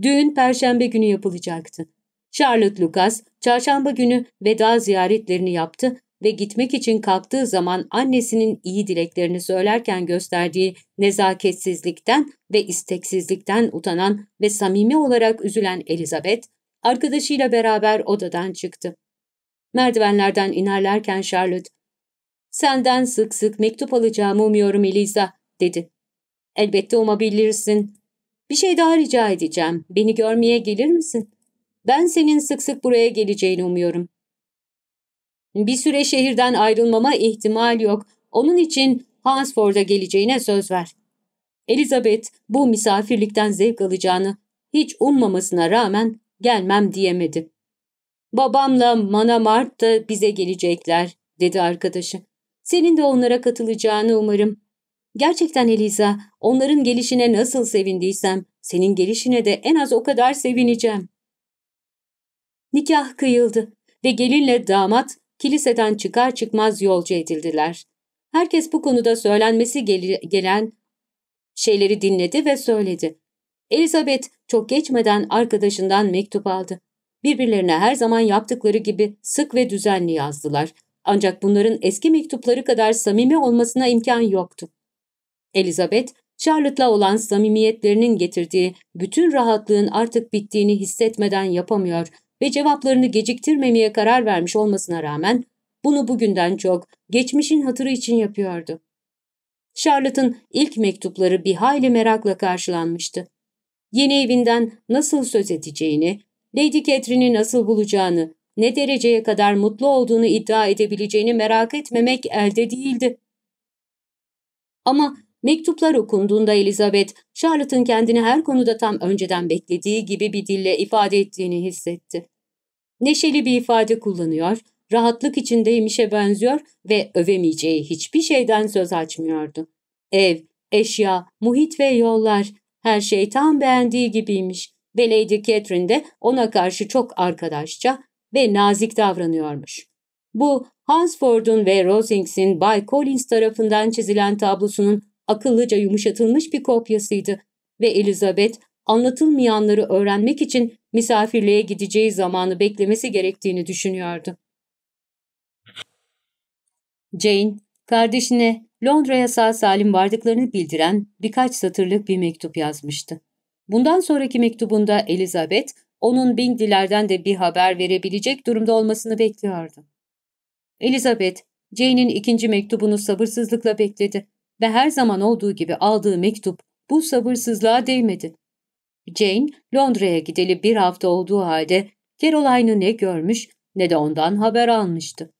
Düğün perşembe günü yapılacaktı. Charlotte Lucas çarşamba günü veda ziyaretlerini yaptı ve gitmek için kalktığı zaman annesinin iyi dileklerini söylerken gösterdiği nezaketsizlikten ve isteksizlikten utanan ve samimi olarak üzülen Elizabeth, arkadaşıyla beraber odadan çıktı. Merdivenlerden inerlerken Charlotte, ''Senden sık sık mektup alacağımı umuyorum Eliza.'' dedi. ''Elbette umabilirsin. Bir şey daha rica edeceğim. Beni görmeye gelir misin?'' Ben senin sık sık buraya geleceğini umuyorum. Bir süre şehirden ayrılmama ihtimal yok. Onun için Hansford'a geleceğine söz ver. Elizabeth bu misafirlikten zevk alacağını hiç ummamasına rağmen gelmem diyemedi. Babamla Manamart da bize gelecekler dedi arkadaşı. Senin de onlara katılacağını umarım. Gerçekten Eliza, onların gelişine nasıl sevindiysem, senin gelişine de en az o kadar sevineceğim. Nikah kıyıldı ve gelinle damat kiliseden çıkar çıkmaz yolcu edildiler. Herkes bu konuda söylenmesi gel gelen şeyleri dinledi ve söyledi. Elizabeth çok geçmeden arkadaşından mektup aldı. Birbirlerine her zaman yaptıkları gibi sık ve düzenli yazdılar. Ancak bunların eski mektupları kadar samimi olmasına imkan yoktu. Elizabeth, Charlotte'la olan samimiyetlerinin getirdiği bütün rahatlığın artık bittiğini hissetmeden yapamıyor ve cevaplarını geciktirmemeye karar vermiş olmasına rağmen bunu bugünden çok geçmişin hatırı için yapıyordu. Charlotte'ın ilk mektupları bir hayli merakla karşılanmıştı. Yeni evinden nasıl söz edeceğini, Lady Catherine'i nasıl bulacağını, ne dereceye kadar mutlu olduğunu iddia edebileceğini merak etmemek elde değildi. Ama Mektuplar okunduğunda Elizabeth, Charlotte'ın kendini her konuda tam önceden beklediği gibi bir dille ifade ettiğini hissetti. Neşeli bir ifade kullanıyor, rahatlık içindeymişe benziyor ve övemeyeceği hiçbir şeyden söz açmıyordu. Ev, eşya, muhit ve yollar, her şey tam beğendiği gibiymiş ve Lady Catherine de ona karşı çok arkadaşça ve nazik davranıyormuş. Bu Hansford'un ve Rosings'in Bay Collins tarafından çizilen tablosunun akıllıca yumuşatılmış bir kopyasıydı ve Elizabeth anlatılmayanları öğrenmek için misafirliğe gideceği zamanı beklemesi gerektiğini düşünüyordu. Jane, kardeşine Londra'ya sağ salim vardıklarını bildiren birkaç satırlık bir mektup yazmıştı. Bundan sonraki mektubunda Elizabeth, onun Binglilerden de bir haber verebilecek durumda olmasını bekliyordu. Elizabeth, Jane'in ikinci mektubunu sabırsızlıkla bekledi ve her zaman olduğu gibi aldığı mektup bu sabırsızlığa değmedi. Jane, Londra'ya gideli bir hafta olduğu halde Caroline'ı ne görmüş ne de ondan haber almıştı.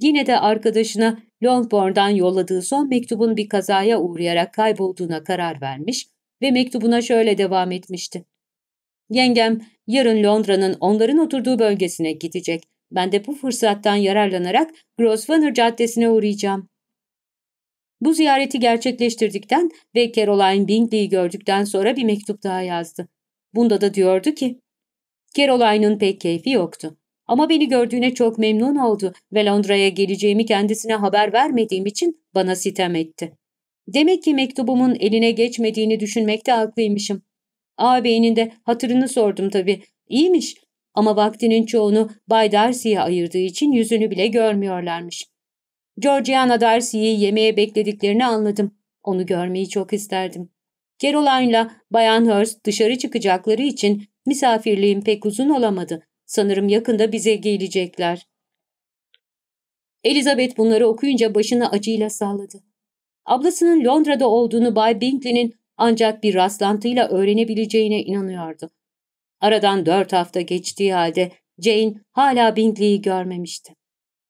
Yine de arkadaşına Longbourn'dan yolladığı son mektubun bir kazaya uğrayarak kaybolduğuna karar vermiş ve mektubuna şöyle devam etmişti. Yengem yarın Londra'nın onların oturduğu bölgesine gidecek. Ben de bu fırsattan yararlanarak Grosvenor Caddesi'ne uğrayacağım. Bu ziyareti gerçekleştirdikten ve Caroline Bingley'i gördükten sonra bir mektup daha yazdı. Bunda da diyordu ki, Caroline'ın pek keyfi yoktu. Ama beni gördüğüne çok memnun oldu ve Londra'ya geleceğimi kendisine haber vermediğim için bana sitem etti. Demek ki mektubumun eline geçmediğini düşünmekte haklıymışım. Ağabeyinin de hatırını sordum tabii. İyiymiş ama vaktinin çoğunu Bay Darcy'ye ayırdığı için yüzünü bile görmüyorlarmış. Georgiana Darcy'yi yemeğe beklediklerini anladım. Onu görmeyi çok isterdim. Caroline'la Bayan Hurst dışarı çıkacakları için misafirliğim pek uzun olamadı. Sanırım yakında bize gelecekler. Elizabeth bunları okuyunca başını acıyla salladı. Ablasının Londra'da olduğunu Bay Bingley'nin ancak bir rastlantıyla öğrenebileceğine inanıyordu. Aradan dört hafta geçtiği halde Jane hala Bingley'i görmemişti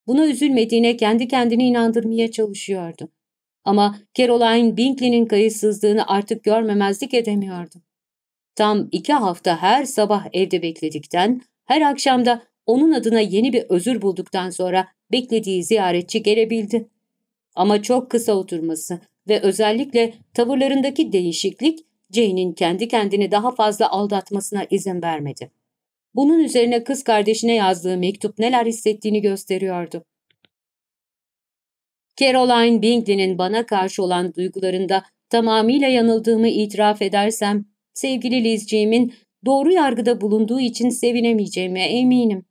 buna üzülmediğine kendi kendini inandırmaya çalışıyordu. Ama Caroline Binkley'nin kayıtsızlığını artık görmemezlik edemiyordu. Tam iki hafta her sabah evde bekledikten, her akşamda onun adına yeni bir özür bulduktan sonra beklediği ziyaretçi gelebildi. Ama çok kısa oturması ve özellikle tavırlarındaki değişiklik Jane'in kendi kendini daha fazla aldatmasına izin vermedi. Bunun üzerine kız kardeşine yazdığı mektup neler hissettiğini gösteriyordu. Caroline Bingley'nin bana karşı olan duygularında tamamıyla yanıldığımı itiraf edersem, sevgili Lizciğimin doğru yargıda bulunduğu için sevinemeyeceğime eminim.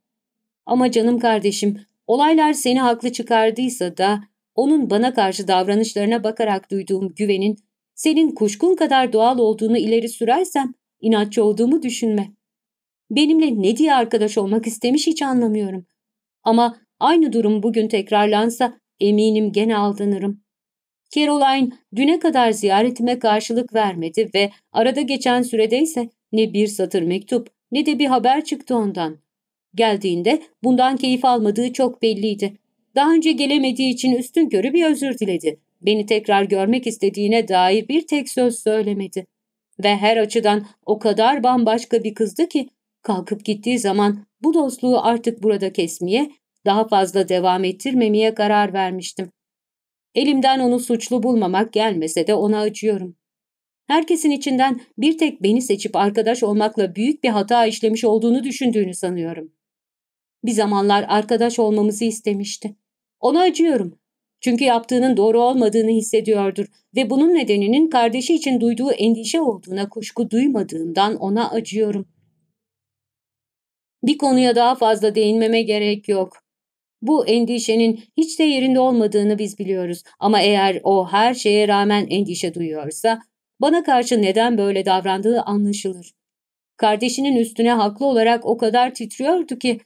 Ama canım kardeşim, olaylar seni haklı çıkardıysa da, onun bana karşı davranışlarına bakarak duyduğum güvenin, senin kuşkun kadar doğal olduğunu ileri sürersem, inatçı olduğumu düşünme. Benimle ne diye arkadaş olmak istemiş hiç anlamıyorum. Ama aynı durum bugün tekrarlansa eminim gene aldanırım. Caroline düne kadar ziyaretime karşılık vermedi ve arada geçen sürede ise ne bir satır mektup ne de bir haber çıktı ondan. Geldiğinde bundan keyif almadığı çok belliydi. Daha önce gelemediği için üstün körü bir özür diledi. Beni tekrar görmek istediğine dair bir tek söz söylemedi. Ve her açıdan o kadar bambaşka bir kızdı ki Kalkıp gittiği zaman bu dostluğu artık burada kesmeye, daha fazla devam ettirmemeye karar vermiştim. Elimden onu suçlu bulmamak gelmese de ona acıyorum. Herkesin içinden bir tek beni seçip arkadaş olmakla büyük bir hata işlemiş olduğunu düşündüğünü sanıyorum. Bir zamanlar arkadaş olmamızı istemişti. Ona acıyorum. Çünkü yaptığının doğru olmadığını hissediyordur ve bunun nedeninin kardeşi için duyduğu endişe olduğuna kuşku duymadığımdan ona acıyorum.'' Bir konuya daha fazla değinmeme gerek yok. Bu endişenin hiç de yerinde olmadığını biz biliyoruz ama eğer o her şeye rağmen endişe duyuyorsa bana karşı neden böyle davrandığı anlaşılır. Kardeşinin üstüne haklı olarak o kadar titriyordu ki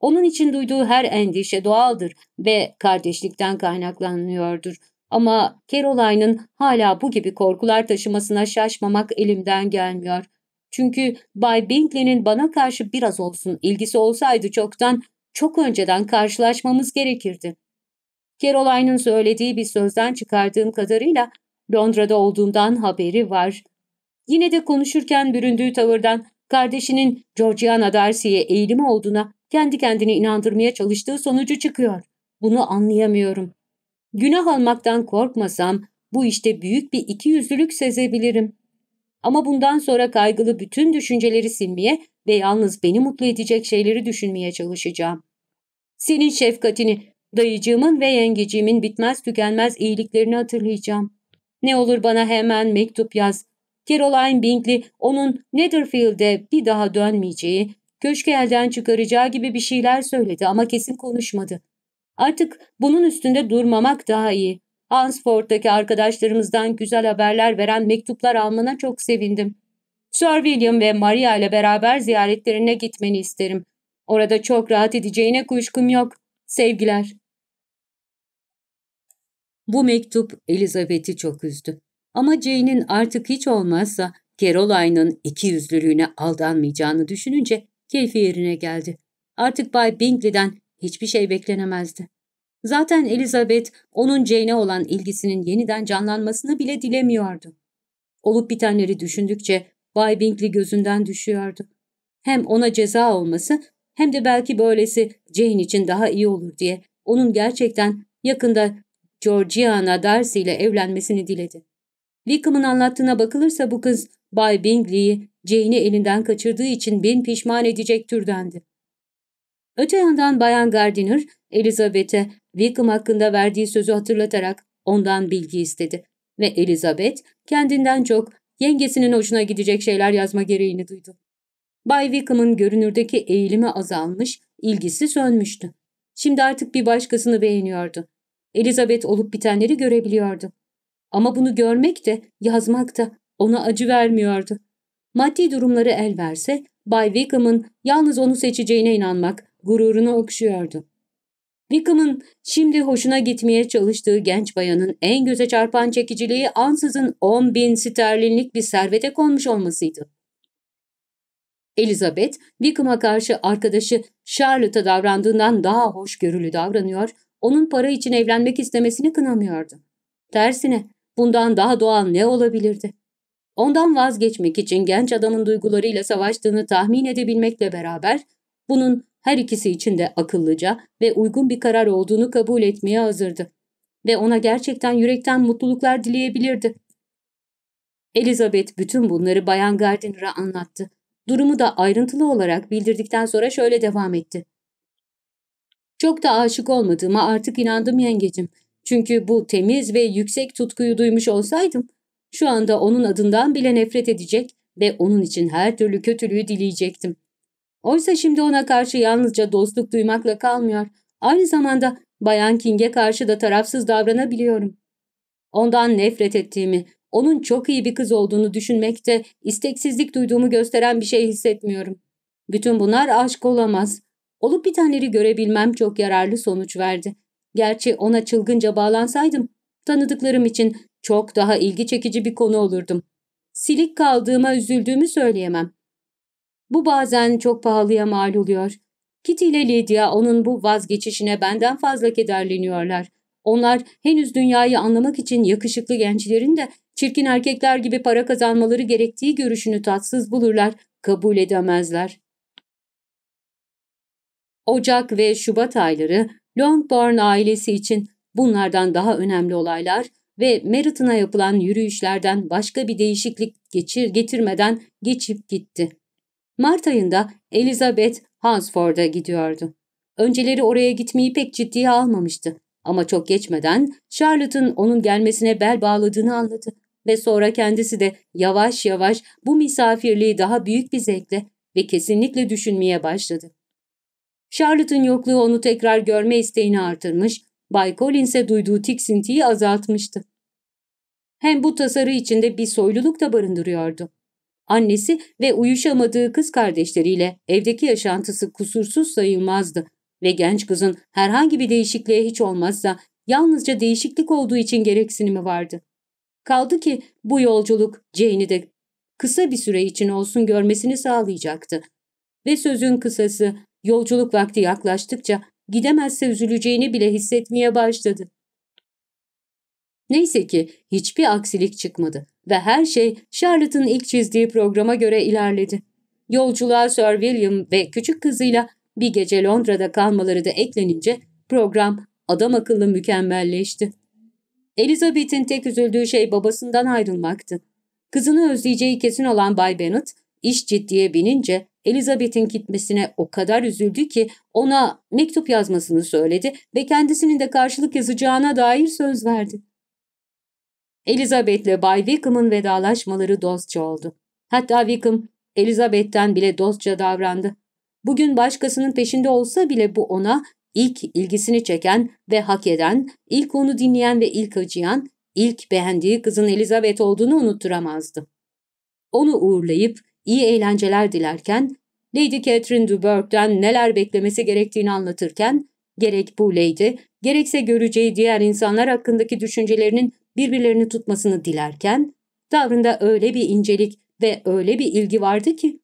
onun için duyduğu her endişe doğaldır ve kardeşlikten kaynaklanıyordur. Ama Caroline'ın hala bu gibi korkular taşımasına şaşmamak elimden gelmiyor. Çünkü Bay Bingley'nin bana karşı biraz olsun ilgisi olsaydı çoktan, çok önceden karşılaşmamız gerekirdi. Caroline'ın söylediği bir sözden çıkardığım kadarıyla Londra'da olduğumdan haberi var. Yine de konuşurken büründüğü tavırdan kardeşinin Georgiana Darcy'ye eğilim olduğuna kendi kendini inandırmaya çalıştığı sonucu çıkıyor. Bunu anlayamıyorum. Günah almaktan korkmasam bu işte büyük bir ikiyüzlülük sezebilirim. Ama bundan sonra kaygılı bütün düşünceleri silmeye ve yalnız beni mutlu edecek şeyleri düşünmeye çalışacağım. Senin şefkatini, dayıcığımın ve yengeciğimin bitmez tükenmez iyiliklerini hatırlayacağım. Ne olur bana hemen mektup yaz. Caroline Bingley onun Netherfield'e bir daha dönmeyeceği, köşke elden çıkaracağı gibi bir şeyler söyledi ama kesin konuşmadı. Artık bunun üstünde durmamak daha iyi. Ansford'daki arkadaşlarımızdan güzel haberler veren mektuplar almana çok sevindim. Sir William ve Maria ile beraber ziyaretlerine gitmeni isterim. Orada çok rahat edeceğine kuşkum yok. Sevgiler. Bu mektup Elizabeth'i çok üzdü. Ama Jane'in artık hiç olmazsa Caroline'ın ikiyüzlülüğüne aldanmayacağını düşününce keyfi yerine geldi. Artık Bay Bingley'den hiçbir şey beklenemezdi. Zaten Elizabeth onun Jane'e olan ilgisinin yeniden canlanmasını bile dilemiyordu. Olup bitenleri düşündükçe Bay Binkley gözünden düşüyordu. Hem ona ceza olması hem de belki böylesi Jane için daha iyi olur diye onun gerçekten yakında Georgiana Darcy ile evlenmesini diledi. Wickham'ın anlattığına bakılırsa bu kız Bay Bingley'i Jane'i elinden kaçırdığı için bin pişman edecek türdendi. Öte yandan Bayan Gardiner, Elizabeth'e Wickham hakkında verdiği sözü hatırlatarak ondan bilgi istedi ve Elizabeth kendinden çok yengesinin hoşuna gidecek şeyler yazma gereğini duydu. Bay Wickham'ın görünürdeki eğilimi azalmış, ilgisi sönmüştü. Şimdi artık bir başkasını beğeniyordu. Elizabeth olup bitenleri görebiliyordu. Ama bunu görmek de, yazmak da ona acı vermiyordu. Maddi durumları el verse, Bay Wickham'ın yalnız onu seçeceğine inanmak gururunu okşuyordu. Wickham'ın şimdi hoşuna gitmeye çalıştığı genç bayanın en göze çarpan çekiciliği ansızın 10 bin sterlinlik bir servete konmuş olmasıydı. Elizabeth, Wickham'a karşı arkadaşı Charlotte'a davrandığından daha hoşgörülü davranıyor, onun para için evlenmek istemesini kınamıyordu. Tersine, bundan daha doğal ne olabilirdi? Ondan vazgeçmek için genç adamın duygularıyla savaştığını tahmin edebilmekle beraber, bunun her ikisi için de akıllıca ve uygun bir karar olduğunu kabul etmeye hazırdı. Ve ona gerçekten yürekten mutluluklar dileyebilirdi. Elizabeth bütün bunları Bayan Gardiner'a anlattı. Durumu da ayrıntılı olarak bildirdikten sonra şöyle devam etti. Çok da aşık olmadığıma artık inandım yengecim. Çünkü bu temiz ve yüksek tutkuyu duymuş olsaydım, şu anda onun adından bile nefret edecek ve onun için her türlü kötülüğü dileyecektim. Oysa şimdi ona karşı yalnızca dostluk duymakla kalmıyor. Aynı zamanda Bayan King'e karşı da tarafsız davranabiliyorum. Ondan nefret ettiğimi, onun çok iyi bir kız olduğunu düşünmekte isteksizlik duyduğumu gösteren bir şey hissetmiyorum. Bütün bunlar aşk olamaz. Olup bitenleri görebilmem çok yararlı sonuç verdi. Gerçi ona çılgınca bağlansaydım, tanıdıklarım için çok daha ilgi çekici bir konu olurdum. Silik kaldığıma üzüldüğümü söyleyemem. Bu bazen çok pahalıya mal oluyor. Kitty ile Lydia onun bu vazgeçişine benden fazla kederleniyorlar. Onlar henüz dünyayı anlamak için yakışıklı gençlerin de çirkin erkekler gibi para kazanmaları gerektiği görüşünü tatsız bulurlar, kabul edemezler. Ocak ve Şubat ayları Longbourn ailesi için bunlardan daha önemli olaylar ve Meriton'a yapılan yürüyüşlerden başka bir değişiklik geçir getirmeden geçip gitti. Mart ayında Elizabeth Hansford'a gidiyordu. Önceleri oraya gitmeyi pek ciddiye almamıştı. Ama çok geçmeden Charlotte'ın onun gelmesine bel bağladığını anladı ve sonra kendisi de yavaş yavaş bu misafirliği daha büyük bir zevkle ve kesinlikle düşünmeye başladı. Charlotte'ın yokluğu onu tekrar görme isteğini artırmış, Bay Collins'e duyduğu tiksintiyi azaltmıştı. Hem bu tasarı içinde bir soyluluk da barındırıyordu annesi ve uyuşamadığı kız kardeşleriyle evdeki yaşantısı kusursuz sayılmazdı ve genç kızın herhangi bir değişikliğe hiç olmazsa yalnızca değişiklik olduğu için gereksinimi vardı. Kaldı ki bu yolculuk Jane'i de kısa bir süre için olsun görmesini sağlayacaktı. Ve sözün kısası yolculuk vakti yaklaştıkça gidemezse üzüleceğini bile hissetmeye başladı. Neyse ki hiçbir aksilik çıkmadı ve her şey Charlotte'ın ilk çizdiği programa göre ilerledi. Yolculuğa Sir William ve küçük kızıyla bir gece Londra'da kalmaları da eklenince program adam akıllı mükemmelleşti. Elizabeth'in tek üzüldüğü şey babasından ayrılmaktı. Kızını özleyeceği kesin olan Bay Bennet, iş ciddiye binince Elizabeth'in gitmesine o kadar üzüldü ki ona mektup yazmasını söyledi ve kendisinin de karşılık yazacağına dair söz verdi. Elizabeth ile Bay Wickham'ın vedalaşmaları dostça oldu. Hatta Wickham, Elizabeth'ten bile dostça davrandı. Bugün başkasının peşinde olsa bile bu ona ilk ilgisini çeken ve hak eden, ilk onu dinleyen ve ilk acıyan, ilk beğendiği kızın Elizabeth olduğunu unutturamazdı. Onu uğurlayıp iyi eğlenceler dilerken, Lady Catherine Dubourg'den neler beklemesi gerektiğini anlatırken, gerek bu lady, gerekse göreceği diğer insanlar hakkındaki düşüncelerinin birbirlerini tutmasını dilerken tavrında öyle bir incelik ve öyle bir ilgi vardı ki.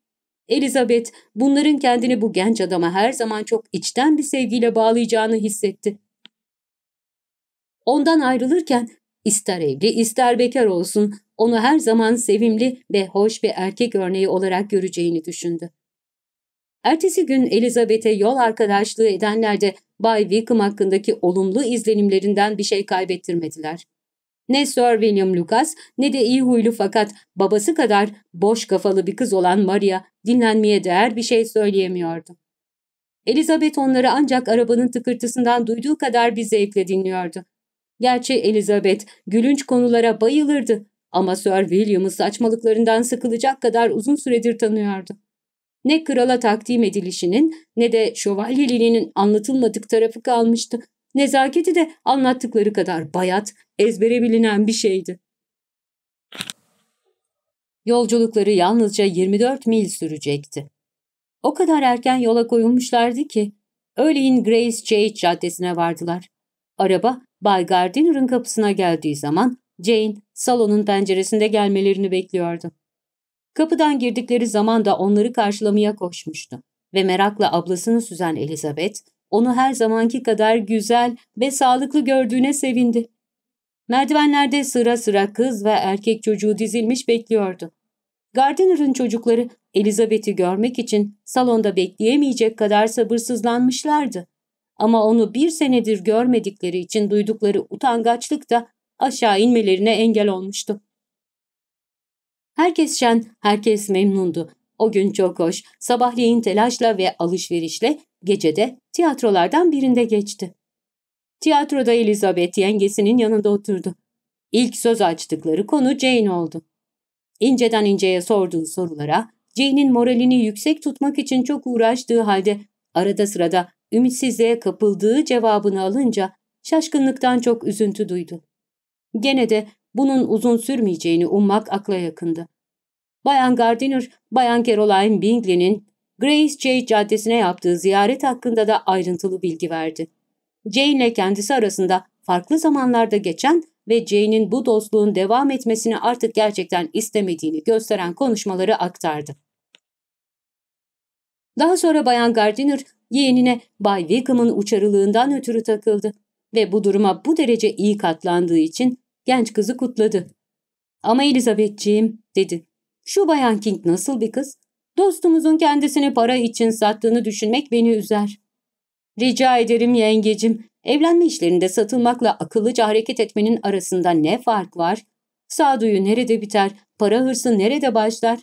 Elizabeth bunların kendini bu genç adama her zaman çok içten bir sevgiyle bağlayacağını hissetti. Ondan ayrılırken ister evli ister bekar olsun onu her zaman sevimli ve hoş bir erkek örneği olarak göreceğini düşündü. Ertesi gün Elizabeth'e yol arkadaşlığı edenler de Bay Wickham hakkındaki olumlu izlenimlerinden bir şey kaybettirmediler. Ne Sir William Lucas ne de iyi huylu fakat babası kadar boş kafalı bir kız olan Maria dinlenmeye değer bir şey söyleyemiyordu. Elizabeth onları ancak arabanın tıkırtısından duyduğu kadar bir zevkle dinliyordu. Gerçi Elizabeth gülünç konulara bayılırdı ama Sir William'ı saçmalıklarından sıkılacak kadar uzun süredir tanıyordu. Ne krala takdim edilişinin ne de şövalyeliğinin anlatılmadık tarafı kalmıştı. Nezaketi de anlattıkları kadar bayat, ezbere bilinen bir şeydi. Yolculukları yalnızca 24 mil sürecekti. O kadar erken yola koyulmuşlardı ki öğleyin Grace Jade caddesine vardılar. Araba Bay Gardiner'ın kapısına geldiği zaman Jane salonun penceresinde gelmelerini bekliyordu. Kapıdan girdikleri zaman da onları karşılamaya koşmuştu ve merakla ablasını süzen Elizabeth onu her zamanki kadar güzel ve sağlıklı gördüğüne sevindi. Merdivenlerde sıra sıra kız ve erkek çocuğu dizilmiş bekliyordu. Gardiner'ın çocukları Elizabeth'i görmek için salonda bekleyemeyecek kadar sabırsızlanmışlardı. Ama onu bir senedir görmedikleri için duydukları utangaçlık da aşağı inmelerine engel olmuştu. Herkes şen, herkes memnundu. O gün çok hoş, sabahleyin telaşla ve alışverişle Gecede tiyatrolardan birinde geçti. Tiyatroda Elizabeth yengesinin yanında oturdu. İlk söz açtıkları konu Jane oldu. İnceden inceye sorduğu sorulara, Jane'in moralini yüksek tutmak için çok uğraştığı halde arada sırada ümitsizliğe kapıldığı cevabını alınca şaşkınlıktan çok üzüntü duydu. Gene de bunun uzun sürmeyeceğini ummak akla yakındı. Bayan Gardiner, Bayan Caroline Bingley'nin Grace J. Caddesi'ne yaptığı ziyaret hakkında da ayrıntılı bilgi verdi. Jane ile kendisi arasında farklı zamanlarda geçen ve Jane'in bu dostluğun devam etmesini artık gerçekten istemediğini gösteren konuşmaları aktardı. Daha sonra Bayan Gardiner yeğenine Bay Wickham'ın uçarılığından ötürü takıldı ve bu duruma bu derece iyi katlandığı için genç kızı kutladı. Ama Elizabethciğim dedi. Şu Bayan King nasıl bir kız? Dostumuzun kendisini para için sattığını düşünmek beni üzer. Rica ederim yengecim, evlenme işlerinde satılmakla akıllıca hareket etmenin arasında ne fark var? Sağduyu nerede biter, para hırsı nerede başlar?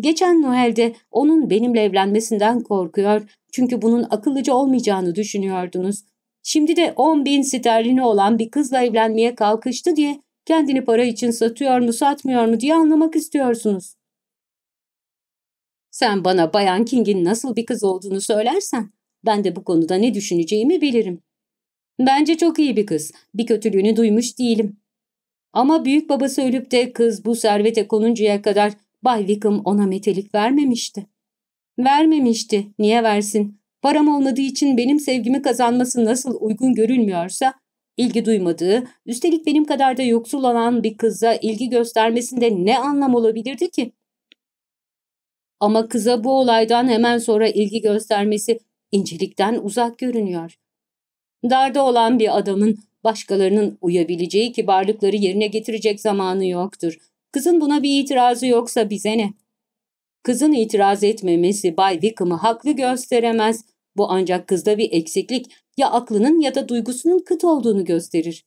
Geçen Noel'de onun benimle evlenmesinden korkuyor çünkü bunun akıllıca olmayacağını düşünüyordunuz. Şimdi de 10 bin sterlini olan bir kızla evlenmeye kalkıştı diye kendini para için satıyor mu satmıyor mu diye anlamak istiyorsunuz. Sen bana Bayan King'in nasıl bir kız olduğunu söylersen ben de bu konuda ne düşüneceğimi bilirim. Bence çok iyi bir kız. Bir kötülüğünü duymuş değilim. Ama büyük babası ölüp de kız bu servete konuncaya kadar Bay Wickham ona metelik vermemişti. Vermemişti. Niye versin? Param olmadığı için benim sevgimi kazanması nasıl uygun görülmüyorsa, ilgi duymadığı, üstelik benim kadar da yoksul olan bir kıza ilgi göstermesinde ne anlam olabilirdi ki? Ama kıza bu olaydan hemen sonra ilgi göstermesi incelikten uzak görünüyor. Darda olan bir adamın başkalarının uyabileceği kibarlıkları yerine getirecek zamanı yoktur. Kızın buna bir itirazı yoksa bize ne? Kızın itiraz etmemesi Bay Wickham'ı haklı gösteremez. Bu ancak kızda bir eksiklik ya aklının ya da duygusunun kıt olduğunu gösterir.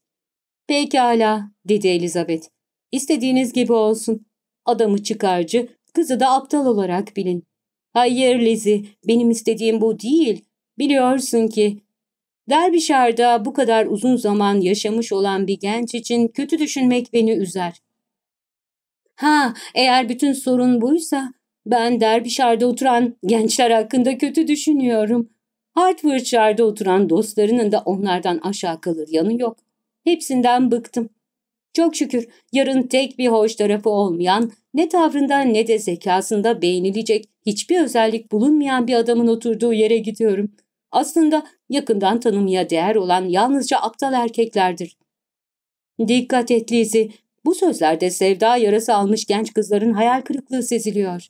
Pekala, dedi Elizabeth. İstediğiniz gibi olsun. Adamı çıkarcı, Kızı da aptal olarak bilin. Hayır Lizzie, benim istediğim bu değil. Biliyorsun ki Derbişar'da bu kadar uzun zaman yaşamış olan bir genç için kötü düşünmek beni üzer. Ha, eğer bütün sorun buysa ben Derbişar'da oturan gençler hakkında kötü düşünüyorum. Hartfordshire'da oturan dostlarının da onlardan aşağı kalır yanı yok. Hepsinden bıktım. Çok şükür yarın tek bir hoş tarafı olmayan, ne tavrından ne de zekasında beğenilecek hiçbir özellik bulunmayan bir adamın oturduğu yere gidiyorum. Aslında yakından tanımaya değer olan yalnızca aptal erkeklerdir. Dikkat et Lizzie, bu sözlerde sevda yarası almış genç kızların hayal kırıklığı seziliyor.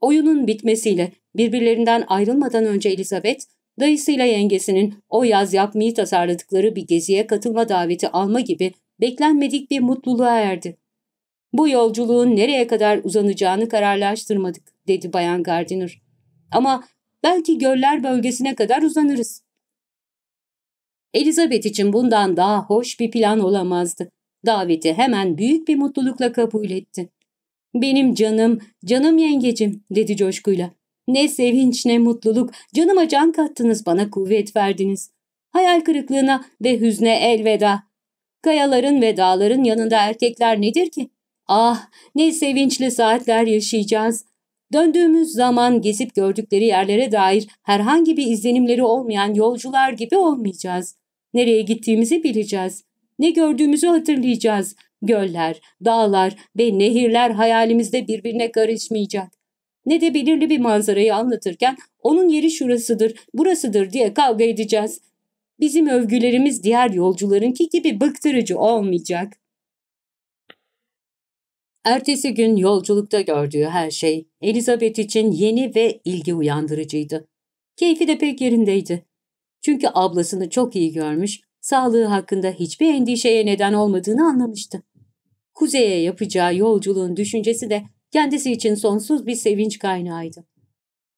Oyunun bitmesiyle birbirlerinden ayrılmadan önce Elizabeth, dayısıyla yengesinin o yaz yapmayı tasarladıkları bir geziye katılma daveti alma gibi beklenmedik bir mutluluğa erdi. Bu yolculuğun nereye kadar uzanacağını kararlaştırmadık, dedi Bayan Gardiner. Ama belki göller bölgesine kadar uzanırız. Elizabeth için bundan daha hoş bir plan olamazdı. Daveti hemen büyük bir mutlulukla kabul etti. Benim canım, canım yengecim, dedi coşkuyla. Ne sevinç ne mutluluk, canıma can kattınız, bana kuvvet verdiniz. Hayal kırıklığına ve hüzne elveda Kayaların ve dağların yanında erkekler nedir ki? Ah ne sevinçli saatler yaşayacağız. Döndüğümüz zaman gezip gördükleri yerlere dair herhangi bir izlenimleri olmayan yolcular gibi olmayacağız. Nereye gittiğimizi bileceğiz. Ne gördüğümüzü hatırlayacağız. Göller, dağlar ve nehirler hayalimizde birbirine karışmayacak. Ne de belirli bir manzarayı anlatırken onun yeri şurasıdır, burasıdır diye kavga edeceğiz. Bizim övgülerimiz diğer yolcularınki gibi bıktırıcı olmayacak. Ertesi gün yolculukta gördüğü her şey Elizabeth için yeni ve ilgi uyandırıcıydı. Keyfi de pek yerindeydi. Çünkü ablasını çok iyi görmüş, sağlığı hakkında hiçbir endişeye neden olmadığını anlamıştı. Kuzey'e yapacağı yolculuğun düşüncesi de kendisi için sonsuz bir sevinç kaynağıydı.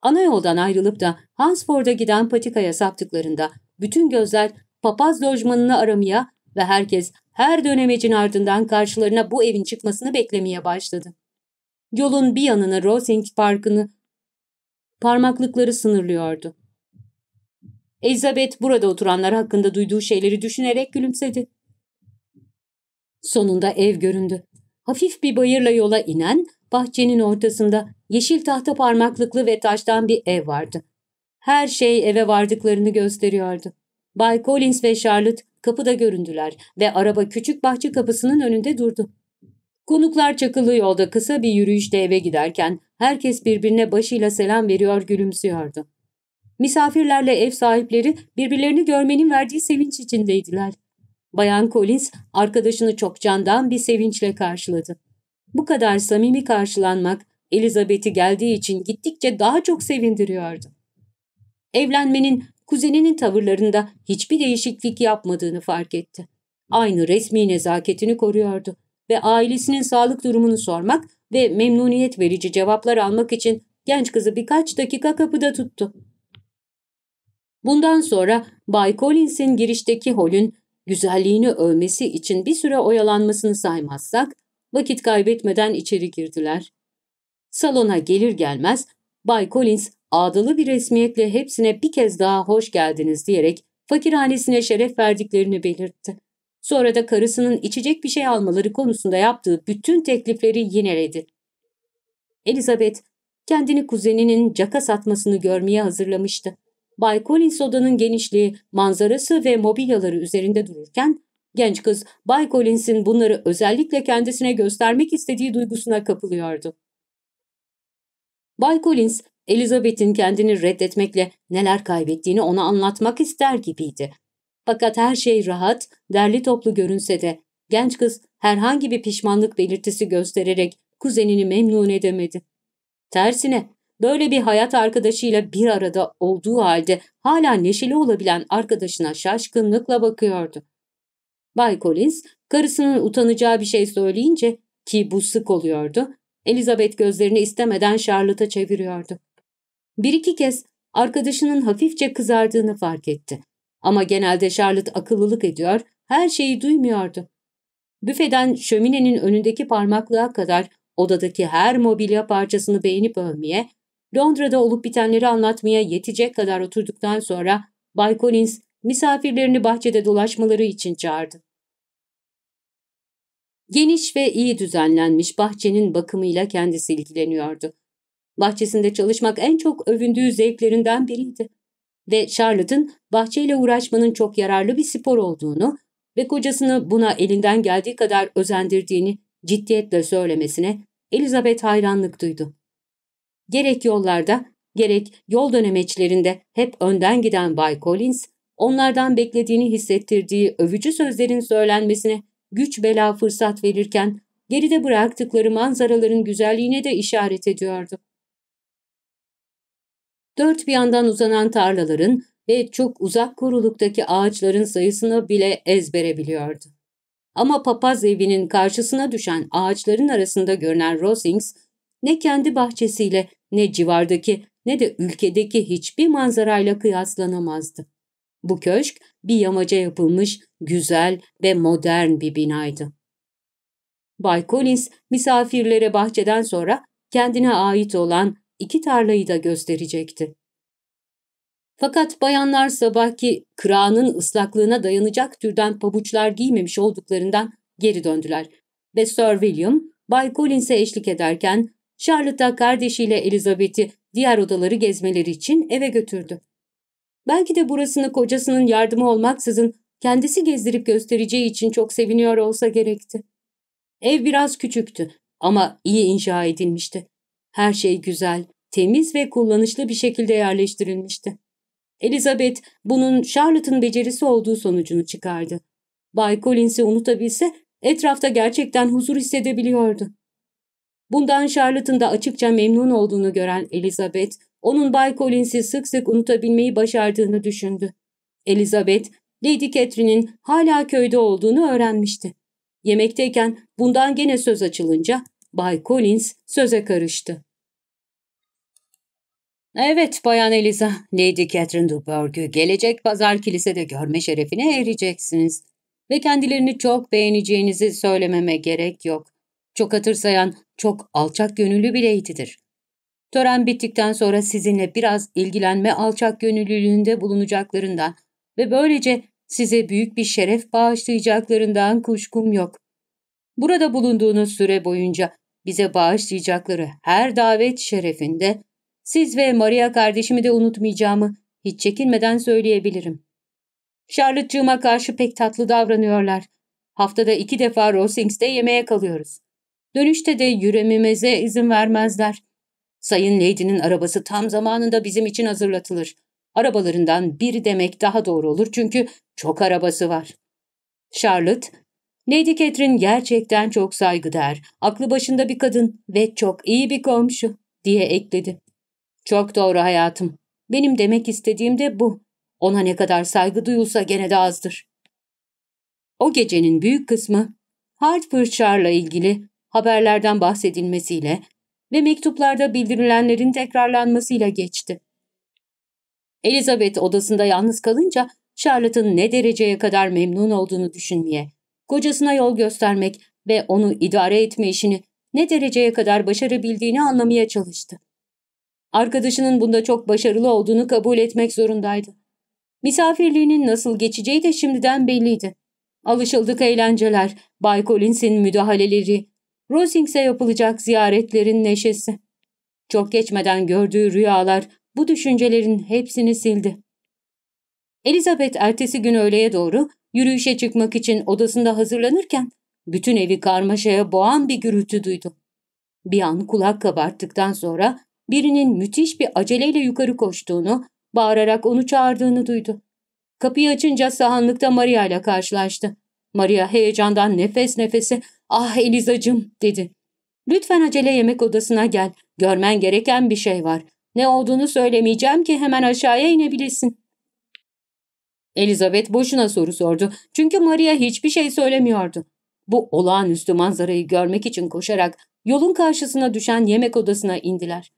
Ana yoldan ayrılıp da Hansford'a giden patikaya saptıklarında bütün gözler papaz lojmanını aramaya ve herkes her dönemecin ardından karşılarına bu evin çıkmasını beklemeye başladı. Yolun bir yanına Rosing Parkı'nı parmaklıkları sınırlıyordu. Elizabeth burada oturanlar hakkında duyduğu şeyleri düşünerek gülümsedi. Sonunda ev göründü. Hafif bir bayırla yola inen, bahçenin ortasında yeşil tahta parmaklıklı ve taştan bir ev vardı. Her şey eve vardıklarını gösteriyordu. Bay Collins ve Charlotte kapıda göründüler ve araba küçük bahçe kapısının önünde durdu. Konuklar çakılı yolda kısa bir yürüyüşte eve giderken herkes birbirine başıyla selam veriyor gülümsüyordu. Misafirlerle ev sahipleri birbirlerini görmenin verdiği sevinç içindeydiler. Bayan Collins arkadaşını çok candan bir sevinçle karşıladı. Bu kadar samimi karşılanmak Elizabeth'i geldiği için gittikçe daha çok sevindiriyordu. Evlenmenin kuzeninin tavırlarında hiçbir değişiklik yapmadığını fark etti. Aynı resmi nezaketini koruyordu ve ailesinin sağlık durumunu sormak ve memnuniyet verici cevaplar almak için genç kızı birkaç dakika kapıda tuttu. Bundan sonra Bay Collins'in girişteki holün güzelliğini övmesi için bir süre oyalanmasını saymazsak vakit kaybetmeden içeri girdiler. Salona gelir gelmez Bay Collins adalı bir resmiyetle hepsine bir kez daha hoş geldiniz diyerek fakirhanesine şeref verdiklerini belirtti. Sonra da karısının içecek bir şey almaları konusunda yaptığı bütün teklifleri yineledi. Elizabeth kendini kuzeninin caka satmasını görmeye hazırlamıştı. Bay Collins odanın genişliği, manzarası ve mobilyaları üzerinde dururken genç kız Bay Collins'in bunları özellikle kendisine göstermek istediği duygusuna kapılıyordu. Bay Collins, Elizabeth'in kendini reddetmekle neler kaybettiğini ona anlatmak ister gibiydi. Fakat her şey rahat, derli toplu görünse de genç kız herhangi bir pişmanlık belirtisi göstererek kuzenini memnun edemedi. Tersine böyle bir hayat arkadaşıyla bir arada olduğu halde hala neşeli olabilen arkadaşına şaşkınlıkla bakıyordu. Bay Collins karısının utanacağı bir şey söyleyince ki bu sık oluyordu Elizabeth gözlerini istemeden Charlotte'a çeviriyordu. Bir iki kez arkadaşının hafifçe kızardığını fark etti. Ama genelde Charlotte akıllılık ediyor, her şeyi duymuyordu. Büfeden şöminenin önündeki parmaklığa kadar odadaki her mobilya parçasını beğenip övmeye, Londra'da olup bitenleri anlatmaya yetecek kadar oturduktan sonra Bay Collins misafirlerini bahçede dolaşmaları için çağırdı. Geniş ve iyi düzenlenmiş bahçenin bakımıyla kendisi ilgileniyordu. Bahçesinde çalışmak en çok övündüğü zevklerinden biriydi. Ve Charlotte'ın bahçeyle uğraşmanın çok yararlı bir spor olduğunu ve kocasını buna elinden geldiği kadar özendirdiğini ciddiyetle söylemesine Elizabeth hayranlık duydu. Gerek yollarda, gerek yol dönemeçlerinde hep önden giden Bay Collins, onlardan beklediğini hissettirdiği övücü sözlerin söylenmesine güç bela fırsat verirken geride bıraktıkları manzaraların güzelliğine de işaret ediyordu. Dört bir yandan uzanan tarlaların ve çok uzak koruluktaki ağaçların sayısını bile ezbere biliyordu. Ama papaz evinin karşısına düşen ağaçların arasında görünen Rosings, ne kendi bahçesiyle ne civardaki ne de ülkedeki hiçbir manzarayla kıyaslanamazdı. Bu köşk bir yamaca yapılmış güzel ve modern bir binaydı. Bay Collins misafirlere bahçeden sonra kendine ait olan iki tarlayı da gösterecekti. Fakat bayanlar sabahki kırağının ıslaklığına dayanacak türden pabuçlar giymemiş olduklarından geri döndüler ve Sir William, Bay Collins'e eşlik ederken Charlotte kardeşiyle Elizabeth'i diğer odaları gezmeleri için eve götürdü. Belki de burasını kocasının yardımı olmaksızın kendisi gezdirip göstereceği için çok seviniyor olsa gerekti. Ev biraz küçüktü ama iyi inşa edilmişti. Her şey güzel, temiz ve kullanışlı bir şekilde yerleştirilmişti. Elizabeth bunun Charlotte'ın becerisi olduğu sonucunu çıkardı. Bay Collins'i unutabilse etrafta gerçekten huzur hissedebiliyordu. Bundan Charlotte'ın da açıkça memnun olduğunu gören Elizabeth onun Bay Collins'i sık sık unutabilmeyi başardığını düşündü. Elizabeth, Lady Catherine'in hala köyde olduğunu öğrenmişti. Yemekteyken bundan gene söz açılınca Bay Collins söze karıştı. Evet Bayan Eliza, Lady Catherine Dubourg'u gelecek pazar kilisede görme şerefine ereceksiniz. Ve kendilerini çok beğeneceğinizi söylememe gerek yok. Çok hatırsayan, çok alçak gönüllü bir eğitidir. Tören bittikten sonra sizinle biraz ilgilenme alçak gönüllülüğünde bulunacaklarından ve böylece size büyük bir şeref bağışlayacaklarından kuşkum yok. Burada bulunduğunuz süre boyunca bize bağışlayacakları her davet şerefinde siz ve Maria kardeşimi de unutmayacağımı hiç çekinmeden söyleyebilirim. Charlotte'cığıma karşı pek tatlı davranıyorlar. Haftada iki defa Rosings'te yemeğe kalıyoruz. Dönüşte de yürümemize izin vermezler. Sayın Lady'nin arabası tam zamanında bizim için hazırlatılır. Arabalarından bir demek daha doğru olur çünkü çok arabası var. Charlotte, Lady Catherine gerçekten çok saygıdeğer, aklı başında bir kadın ve çok iyi bir komşu diye ekledi. Çok doğru hayatım. Benim demek istediğim de bu. Ona ne kadar saygı duyulsa gene de azdır. O gecenin büyük kısmı Hertfordshire'la ilgili haberlerden bahsedilmesiyle ve mektuplarda bildirilenlerin tekrarlanmasıyla geçti. Elizabeth odasında yalnız kalınca Charlotte'ın ne dereceye kadar memnun olduğunu düşünmeye, kocasına yol göstermek ve onu idare etme işini ne dereceye kadar başarabildiğini anlamaya çalıştı. Arkadaşının bunda çok başarılı olduğunu kabul etmek zorundaydı. Misafirliğinin nasıl geçeceği de şimdiden belliydi. Alışıldık eğlenceler, Bay Collins'in müdahaleleri, Rosings'e yapılacak ziyaretlerin neşesi. Çok geçmeden gördüğü rüyalar bu düşüncelerin hepsini sildi. Elizabeth ertesi gün öğleye doğru yürüyüşe çıkmak için odasında hazırlanırken bütün evi karmaşaya boğan bir gürültü duydu. Bir an kulak kabarttıktan sonra birinin müthiş bir aceleyle yukarı koştuğunu, bağırarak onu çağırdığını duydu. Kapıyı açınca sahanlıkta Maria ile karşılaştı. Maria heyecandan nefes nefese ''Ah Elizacım dedi. ''Lütfen acele yemek odasına gel. Görmen gereken bir şey var. Ne olduğunu söylemeyeceğim ki hemen aşağıya inebilesin. Elizabeth boşuna soru sordu. Çünkü Maria hiçbir şey söylemiyordu. Bu olağanüstü manzarayı görmek için koşarak yolun karşısına düşen yemek odasına indiler.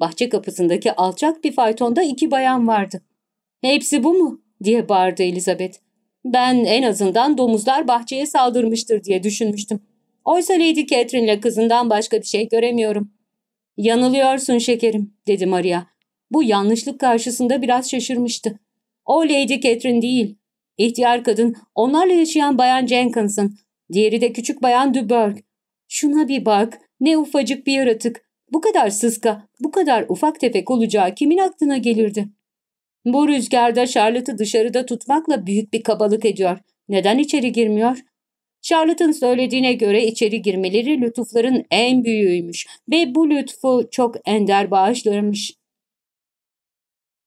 Bahçe kapısındaki alçak bir faytonda iki bayan vardı. ''Hepsi bu mu?'' diye bağırdı Elizabeth. ''Ben en azından domuzlar bahçeye saldırmıştır diye düşünmüştüm.'' Oysa Lady Catherine'le kızından başka bir şey göremiyorum. Yanılıyorsun şekerim dedi Maria. Bu yanlışlık karşısında biraz şaşırmıştı. O Lady Catherine değil. İhtiyar kadın onlarla yaşayan bayan Jenkins'ın. Diğeri de küçük bayan Duberg. Şuna bir bak ne ufacık bir yaratık. Bu kadar sıska, bu kadar ufak tefek olacağı kimin aklına gelirdi? Bu rüzgarda Charlotte'ı dışarıda tutmakla büyük bir kabalık ediyor. Neden içeri girmiyor? Charlotte'ın söylediğine göre içeri girmeleri lütufların en büyüğüymüş ve bu lütfu çok ender bağışlarmış.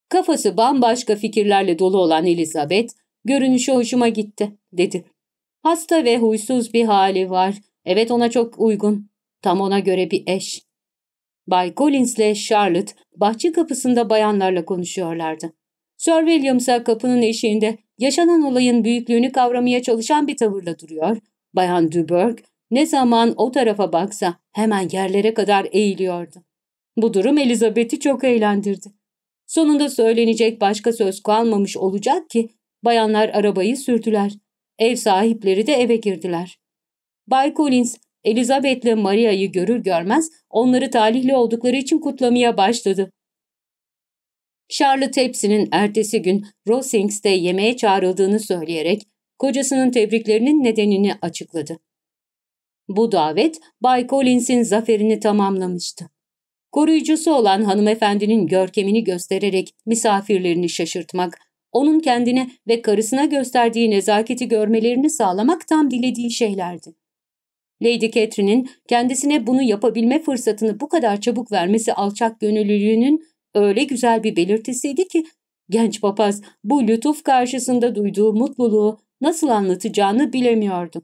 Kafası bambaşka fikirlerle dolu olan Elizabeth, görünüşü hoşuma gitti, dedi. Hasta ve huysuz bir hali var. Evet ona çok uygun. Tam ona göre bir eş. Bay Collins ile Charlotte bahçe kapısında bayanlarla konuşuyorlardı. Sir William ise kapının eşiğinde yaşanan olayın büyüklüğünü kavramaya çalışan bir tavırla duruyor. Bayan Duberg ne zaman o tarafa baksa hemen yerlere kadar eğiliyordu. Bu durum Elizabeth'i çok eğlendirdi. Sonunda söylenecek başka söz kalmamış olacak ki bayanlar arabayı sürdüler. Ev sahipleri de eve girdiler. Bay Collins, Elizabeth'le Maria'yı görür görmez onları talihli oldukları için kutlamaya başladı. Charlotte hepsinin ertesi gün Rosings'te yemeğe çağrıldığını söyleyerek kocasının tebriklerinin nedenini açıkladı. Bu davet Bay Collins'in zaferini tamamlamıştı. Koruyucusu olan hanımefendinin görkemini göstererek misafirlerini şaşırtmak, onun kendine ve karısına gösterdiği nezaketi görmelerini sağlamak tam dilediği şeylerdi. Lady Catherine'in kendisine bunu yapabilme fırsatını bu kadar çabuk vermesi alçak gönüllülüğünün öyle güzel bir belirtisiydi ki genç papaz bu lütuf karşısında duyduğu mutluluğu nasıl anlatacağını bilemiyordu.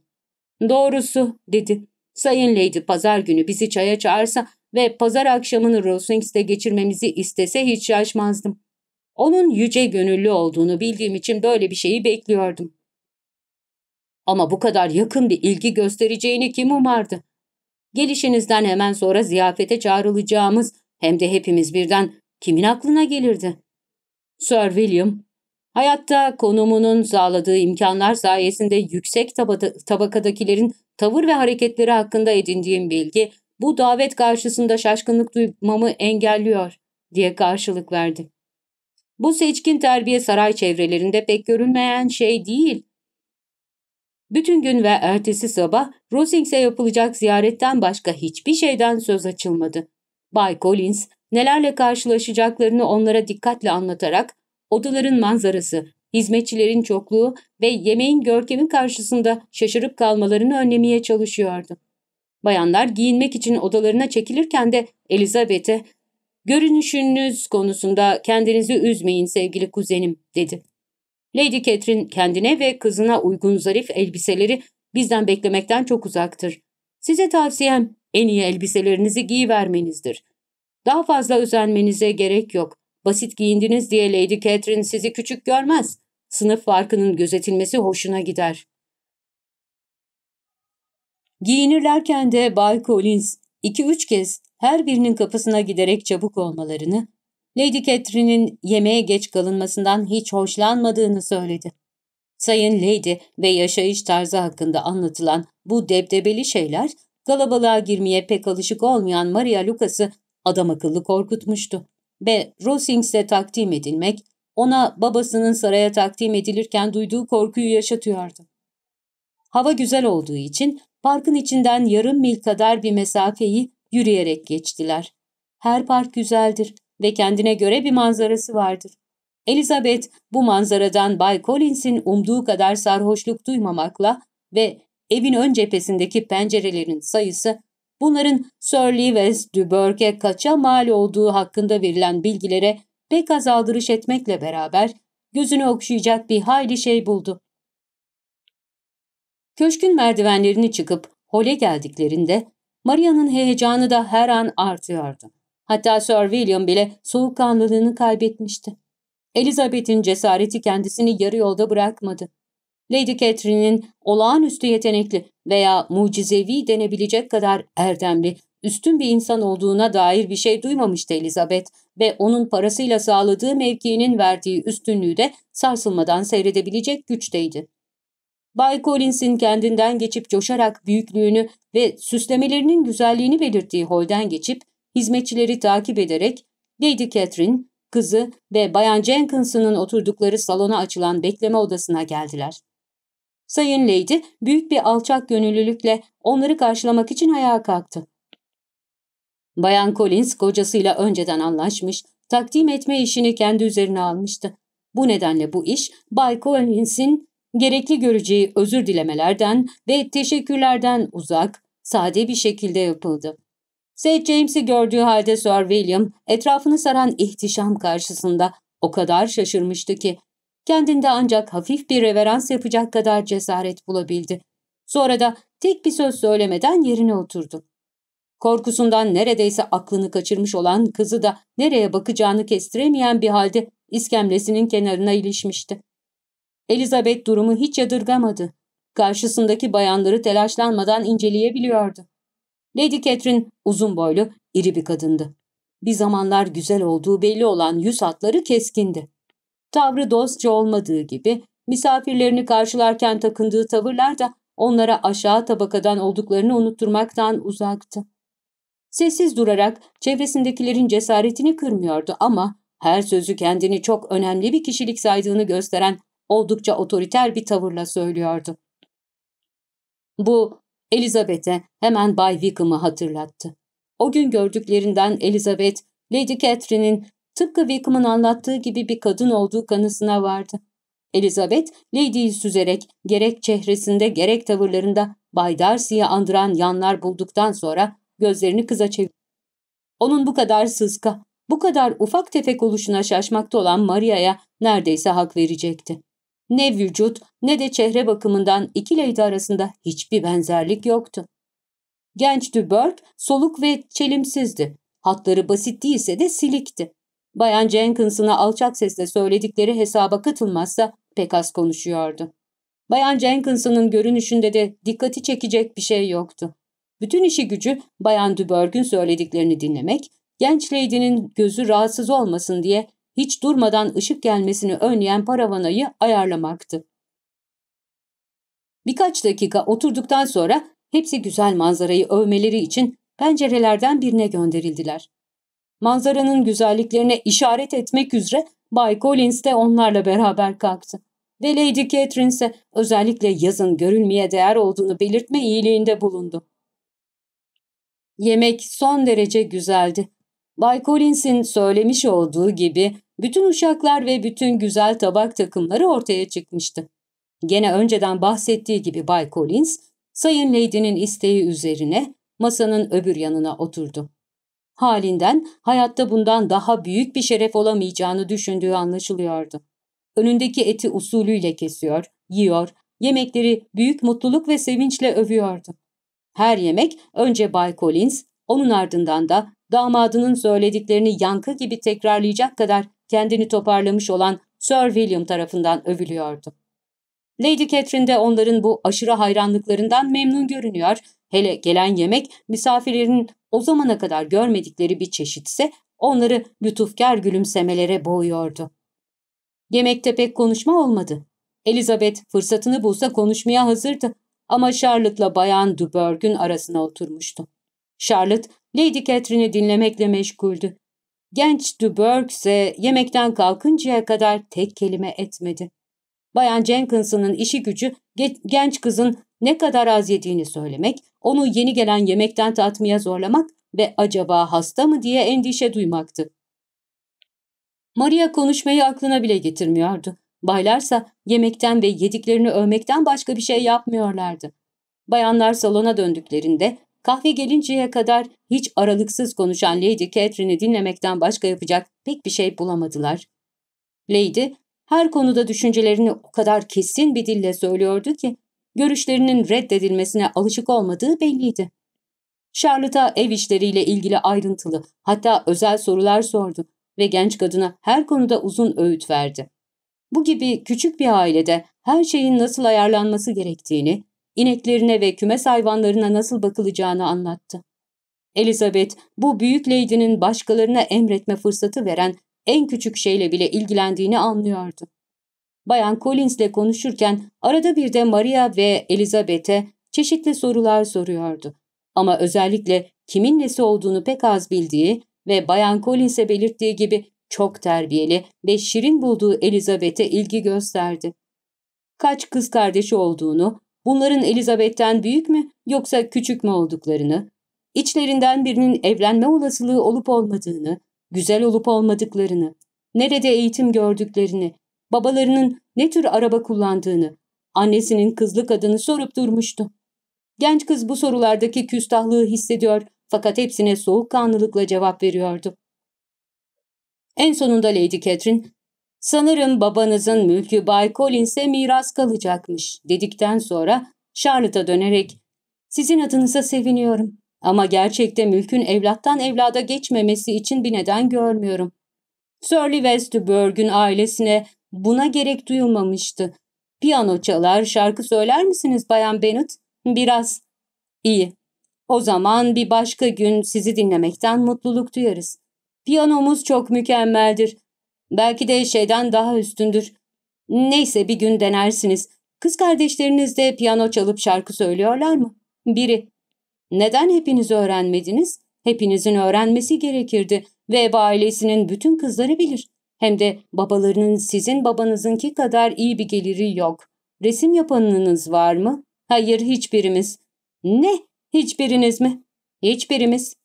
Doğrusu dedi. Sayın Lady pazar günü bizi çaya çağırsa ve pazar akşamını Rosings'te geçirmemizi istese hiç şaşmazdım. Onun yüce gönüllü olduğunu bildiğim için böyle bir şeyi bekliyordum. Ama bu kadar yakın bir ilgi göstereceğini kim umardı? Gelişinizden hemen sonra ziyafete çağrılacağımız hem de hepimiz birden Kimin aklına gelirdi? Sir William, hayatta konumunun sağladığı imkanlar sayesinde yüksek tabakadakilerin tavır ve hareketleri hakkında edindiğim bilgi, bu davet karşısında şaşkınlık duymamı engelliyor, diye karşılık verdi. Bu seçkin terbiye saray çevrelerinde pek görünmeyen şey değil. Bütün gün ve ertesi sabah Rosings'e yapılacak ziyaretten başka hiçbir şeyden söz açılmadı. Bay Collins nelerle karşılaşacaklarını onlara dikkatle anlatarak odaların manzarası, hizmetçilerin çokluğu ve yemeğin görkemi karşısında şaşırıp kalmalarını önlemeye çalışıyordu. Bayanlar giyinmek için odalarına çekilirken de Elizabeth'e ''Görünüşünüz konusunda kendinizi üzmeyin sevgili kuzenim'' dedi. Lady Catherine kendine ve kızına uygun zarif elbiseleri bizden beklemekten çok uzaktır. Size tavsiyem en iyi elbiselerinizi giyivermenizdir. Daha fazla özenmenize gerek yok. Basit giyindiniz diye Lady Catherine sizi küçük görmez. Sınıf farkının gözetilmesi hoşuna gider. Giyinirlerken de Bay Collins iki üç kez her birinin kapısına giderek çabuk olmalarını, Lady Catherine'in yemeğe geç kalınmasından hiç hoşlanmadığını söyledi. Sayın Lady ve yaşayış tarzı hakkında anlatılan bu debdebeli şeyler, kalabalığa girmeye pek alışık olmayan Maria Lucas'ı Adam akıllı korkutmuştu ve Rosings'e takdim edilmek ona babasının saraya takdim edilirken duyduğu korkuyu yaşatıyordu. Hava güzel olduğu için parkın içinden yarım mil kadar bir mesafeyi yürüyerek geçtiler. Her park güzeldir ve kendine göre bir manzarası vardır. Elizabeth bu manzaradan Bay Collins'in umduğu kadar sarhoşluk duymamakla ve evin ön cephesindeki pencerelerin sayısı bunların Sir Lewis Dubourg'e kaça mal olduğu hakkında verilen bilgilere pek az aldırış etmekle beraber gözünü okşayacak bir hayli şey buldu. Köşkün merdivenlerini çıkıp hole geldiklerinde Maria'nın heyecanı da her an artıyordu. Hatta Sir William bile soğukkanlılığını kaybetmişti. Elizabeth'in cesareti kendisini yarı yolda bırakmadı. Lady Catherine'in olağanüstü yetenekli veya mucizevi denebilecek kadar erdemli, üstün bir insan olduğuna dair bir şey duymamıştı Elizabeth ve onun parasıyla sağladığı mevkiinin verdiği üstünlüğü de sarsılmadan seyredebilecek güçteydi. Bay Collins'in kendinden geçip coşarak büyüklüğünü ve süslemelerinin güzelliğini belirttiği holden geçip hizmetçileri takip ederek Lady Catherine, kızı ve Bayan Jenkinson'ın oturdukları salona açılan bekleme odasına geldiler. Sayın Lady büyük bir alçak gönüllülükle onları karşılamak için ayağa kalktı. Bayan Collins kocasıyla önceden anlaşmış, takdim etme işini kendi üzerine almıştı. Bu nedenle bu iş Bay Collins'in gerekli göreceği özür dilemelerden ve teşekkürlerden uzak, sade bir şekilde yapıldı. St. James'i gördüğü halde Sir William etrafını saran ihtişam karşısında o kadar şaşırmıştı ki Kendinde ancak hafif bir reverans yapacak kadar cesaret bulabildi. Sonra da tek bir söz söylemeden yerine oturdu. Korkusundan neredeyse aklını kaçırmış olan kızı da nereye bakacağını kestiremeyen bir halde iskemlesinin kenarına ilişmişti. Elizabeth durumu hiç yadırgamadı. Karşısındaki bayanları telaşlanmadan inceleyebiliyordu. Lady Catherine uzun boylu, iri bir kadındı. Bir zamanlar güzel olduğu belli olan yüz hatları keskindi. Tavrı dostça olmadığı gibi misafirlerini karşılarken takındığı tavırlar da onlara aşağı tabakadan olduklarını unutturmaktan uzaktı. Sessiz durarak çevresindekilerin cesaretini kırmıyordu ama her sözü kendini çok önemli bir kişilik saydığını gösteren oldukça otoriter bir tavırla söylüyordu. Bu Elizabeth'e hemen Bay Wickham'ı hatırlattı. O gün gördüklerinden Elizabeth, Lady Catherine'in tıpkı Wickham'ın anlattığı gibi bir kadın olduğu kanısına vardı. Elizabeth, Lady'yi süzerek gerek çehresinde gerek tavırlarında Bay Darcy'yi andıran yanlar bulduktan sonra gözlerini kıza çevirdi. Onun bu kadar sızka, bu kadar ufak tefek oluşuna şaşmakta olan Maria'ya neredeyse hak verecekti. Ne vücut ne de çehre bakımından iki Lady arasında hiçbir benzerlik yoktu. Genç Duberg soluk ve çelimsizdi. Hatları basit değilse de silikti. Bayan Jenkins'ına alçak sesle söyledikleri hesaba katılmazsa pek az konuşuyordu. Bayan Jenkins'ın görünüşünde de dikkati çekecek bir şey yoktu. Bütün işi gücü Bayan Duberg'ün söylediklerini dinlemek, genç lady'nin gözü rahatsız olmasın diye hiç durmadan ışık gelmesini önleyen paravanayı ayarlamaktı. Birkaç dakika oturduktan sonra hepsi güzel manzarayı övmeleri için pencerelerden birine gönderildiler manzaranın güzelliklerine işaret etmek üzere Bay Collins de onlarla beraber kalktı. Ve Lady Catherine ise özellikle yazın görülmeye değer olduğunu belirtme iyiliğinde bulundu. Yemek son derece güzeldi. Bay Collins'in söylemiş olduğu gibi bütün uşaklar ve bütün güzel tabak takımları ortaya çıkmıştı. Gene önceden bahsettiği gibi Bay Collins, Sayın Lady'nin isteği üzerine masanın öbür yanına oturdu. Halinden hayatta bundan daha büyük bir şeref olamayacağını düşündüğü anlaşılıyordu. Önündeki eti usulüyle kesiyor, yiyor, yemekleri büyük mutluluk ve sevinçle övüyordu. Her yemek önce Bay Collins, onun ardından da damadının söylediklerini yankı gibi tekrarlayacak kadar kendini toparlamış olan Sir William tarafından övülüyordu. Lady Catherine de onların bu aşırı hayranlıklarından memnun görünüyor. Hele gelen yemek misafirlerin o zamana kadar görmedikleri bir çeşitse onları lütufkar gülümsemelere boğuyordu. Yemekte pek konuşma olmadı. Elizabeth fırsatını bulsa konuşmaya hazırdı ama Charlotte'la Bayan Duberg'ün arasına oturmuştu. Charlotte, Lady Catherine'i dinlemekle meşguldü. Genç Duberg ise yemekten kalkıncaya kadar tek kelime etmedi. Bayan Jenkinson'ın işi gücü genç kızın ne kadar az yediğini söylemek, onu yeni gelen yemekten tatmaya zorlamak ve acaba hasta mı diye endişe duymaktı. Maria konuşmayı aklına bile getirmiyordu. Baylarsa yemekten ve yediklerini övmekten başka bir şey yapmıyorlardı. Bayanlar salona döndüklerinde kahve gelinceye kadar hiç aralıksız konuşan Lady Catherine'i dinlemekten başka yapacak pek bir şey bulamadılar. Lady her konuda düşüncelerini o kadar kesin bir dille söylüyordu ki görüşlerinin reddedilmesine alışık olmadığı belliydi. Charlotte'a ev işleriyle ilgili ayrıntılı hatta özel sorular sordu ve genç kadına her konuda uzun öğüt verdi. Bu gibi küçük bir ailede her şeyin nasıl ayarlanması gerektiğini, ineklerine ve kümes hayvanlarına nasıl bakılacağını anlattı. Elizabeth bu büyük leydinin başkalarına emretme fırsatı veren en küçük şeyle bile ilgilendiğini anlıyordu. Bayan Collins'le konuşurken arada bir de Maria ve Elizabeth'e çeşitli sorular soruyordu. Ama özellikle kimin nesi olduğunu pek az bildiği ve Bayan Collins'e belirttiği gibi çok terbiyeli ve şirin bulduğu Elizabeth'e ilgi gösterdi. Kaç kız kardeşi olduğunu, bunların Elizabeth'ten büyük mü yoksa küçük mü olduklarını, içlerinden birinin evlenme olasılığı olup olmadığını, güzel olup olmadıklarını, nerede eğitim gördüklerini, babalarının ne tür araba kullandığını, annesinin kızlık adını sorup durmuştu. Genç kız bu sorulardaki küstahlığı hissediyor fakat hepsine soğukkanlılıkla cevap veriyordu. En sonunda Lady Catherine, ''Sanırım babanızın mülkü Bay Collins'e miras kalacakmış.'' dedikten sonra Charlotte'a dönerek, ''Sizin adınıza seviniyorum ama gerçekte mülkün evlattan evlada geçmemesi için bir neden görmüyorum. Surly Westburg'ün ailesine Buna gerek duyulmamıştı. Piyano çalar, şarkı söyler misiniz Bayan Bennett? Biraz. İyi. O zaman bir başka gün sizi dinlemekten mutluluk duyarız. Piyanomuz çok mükemmeldir. Belki de şeyden daha üstündür. Neyse bir gün denersiniz. Kız kardeşleriniz de piyano çalıp şarkı söylüyorlar mı? Biri. Neden hepiniz öğrenmediniz? Hepinizin öğrenmesi gerekirdi ve ailesinin bütün kızları bilir. Hem de babalarının sizin babanızınki kadar iyi bir geliri yok. Resim yapanınız var mı? Hayır hiçbirimiz. Ne? Hiçbiriniz mi? Hiçbirimiz.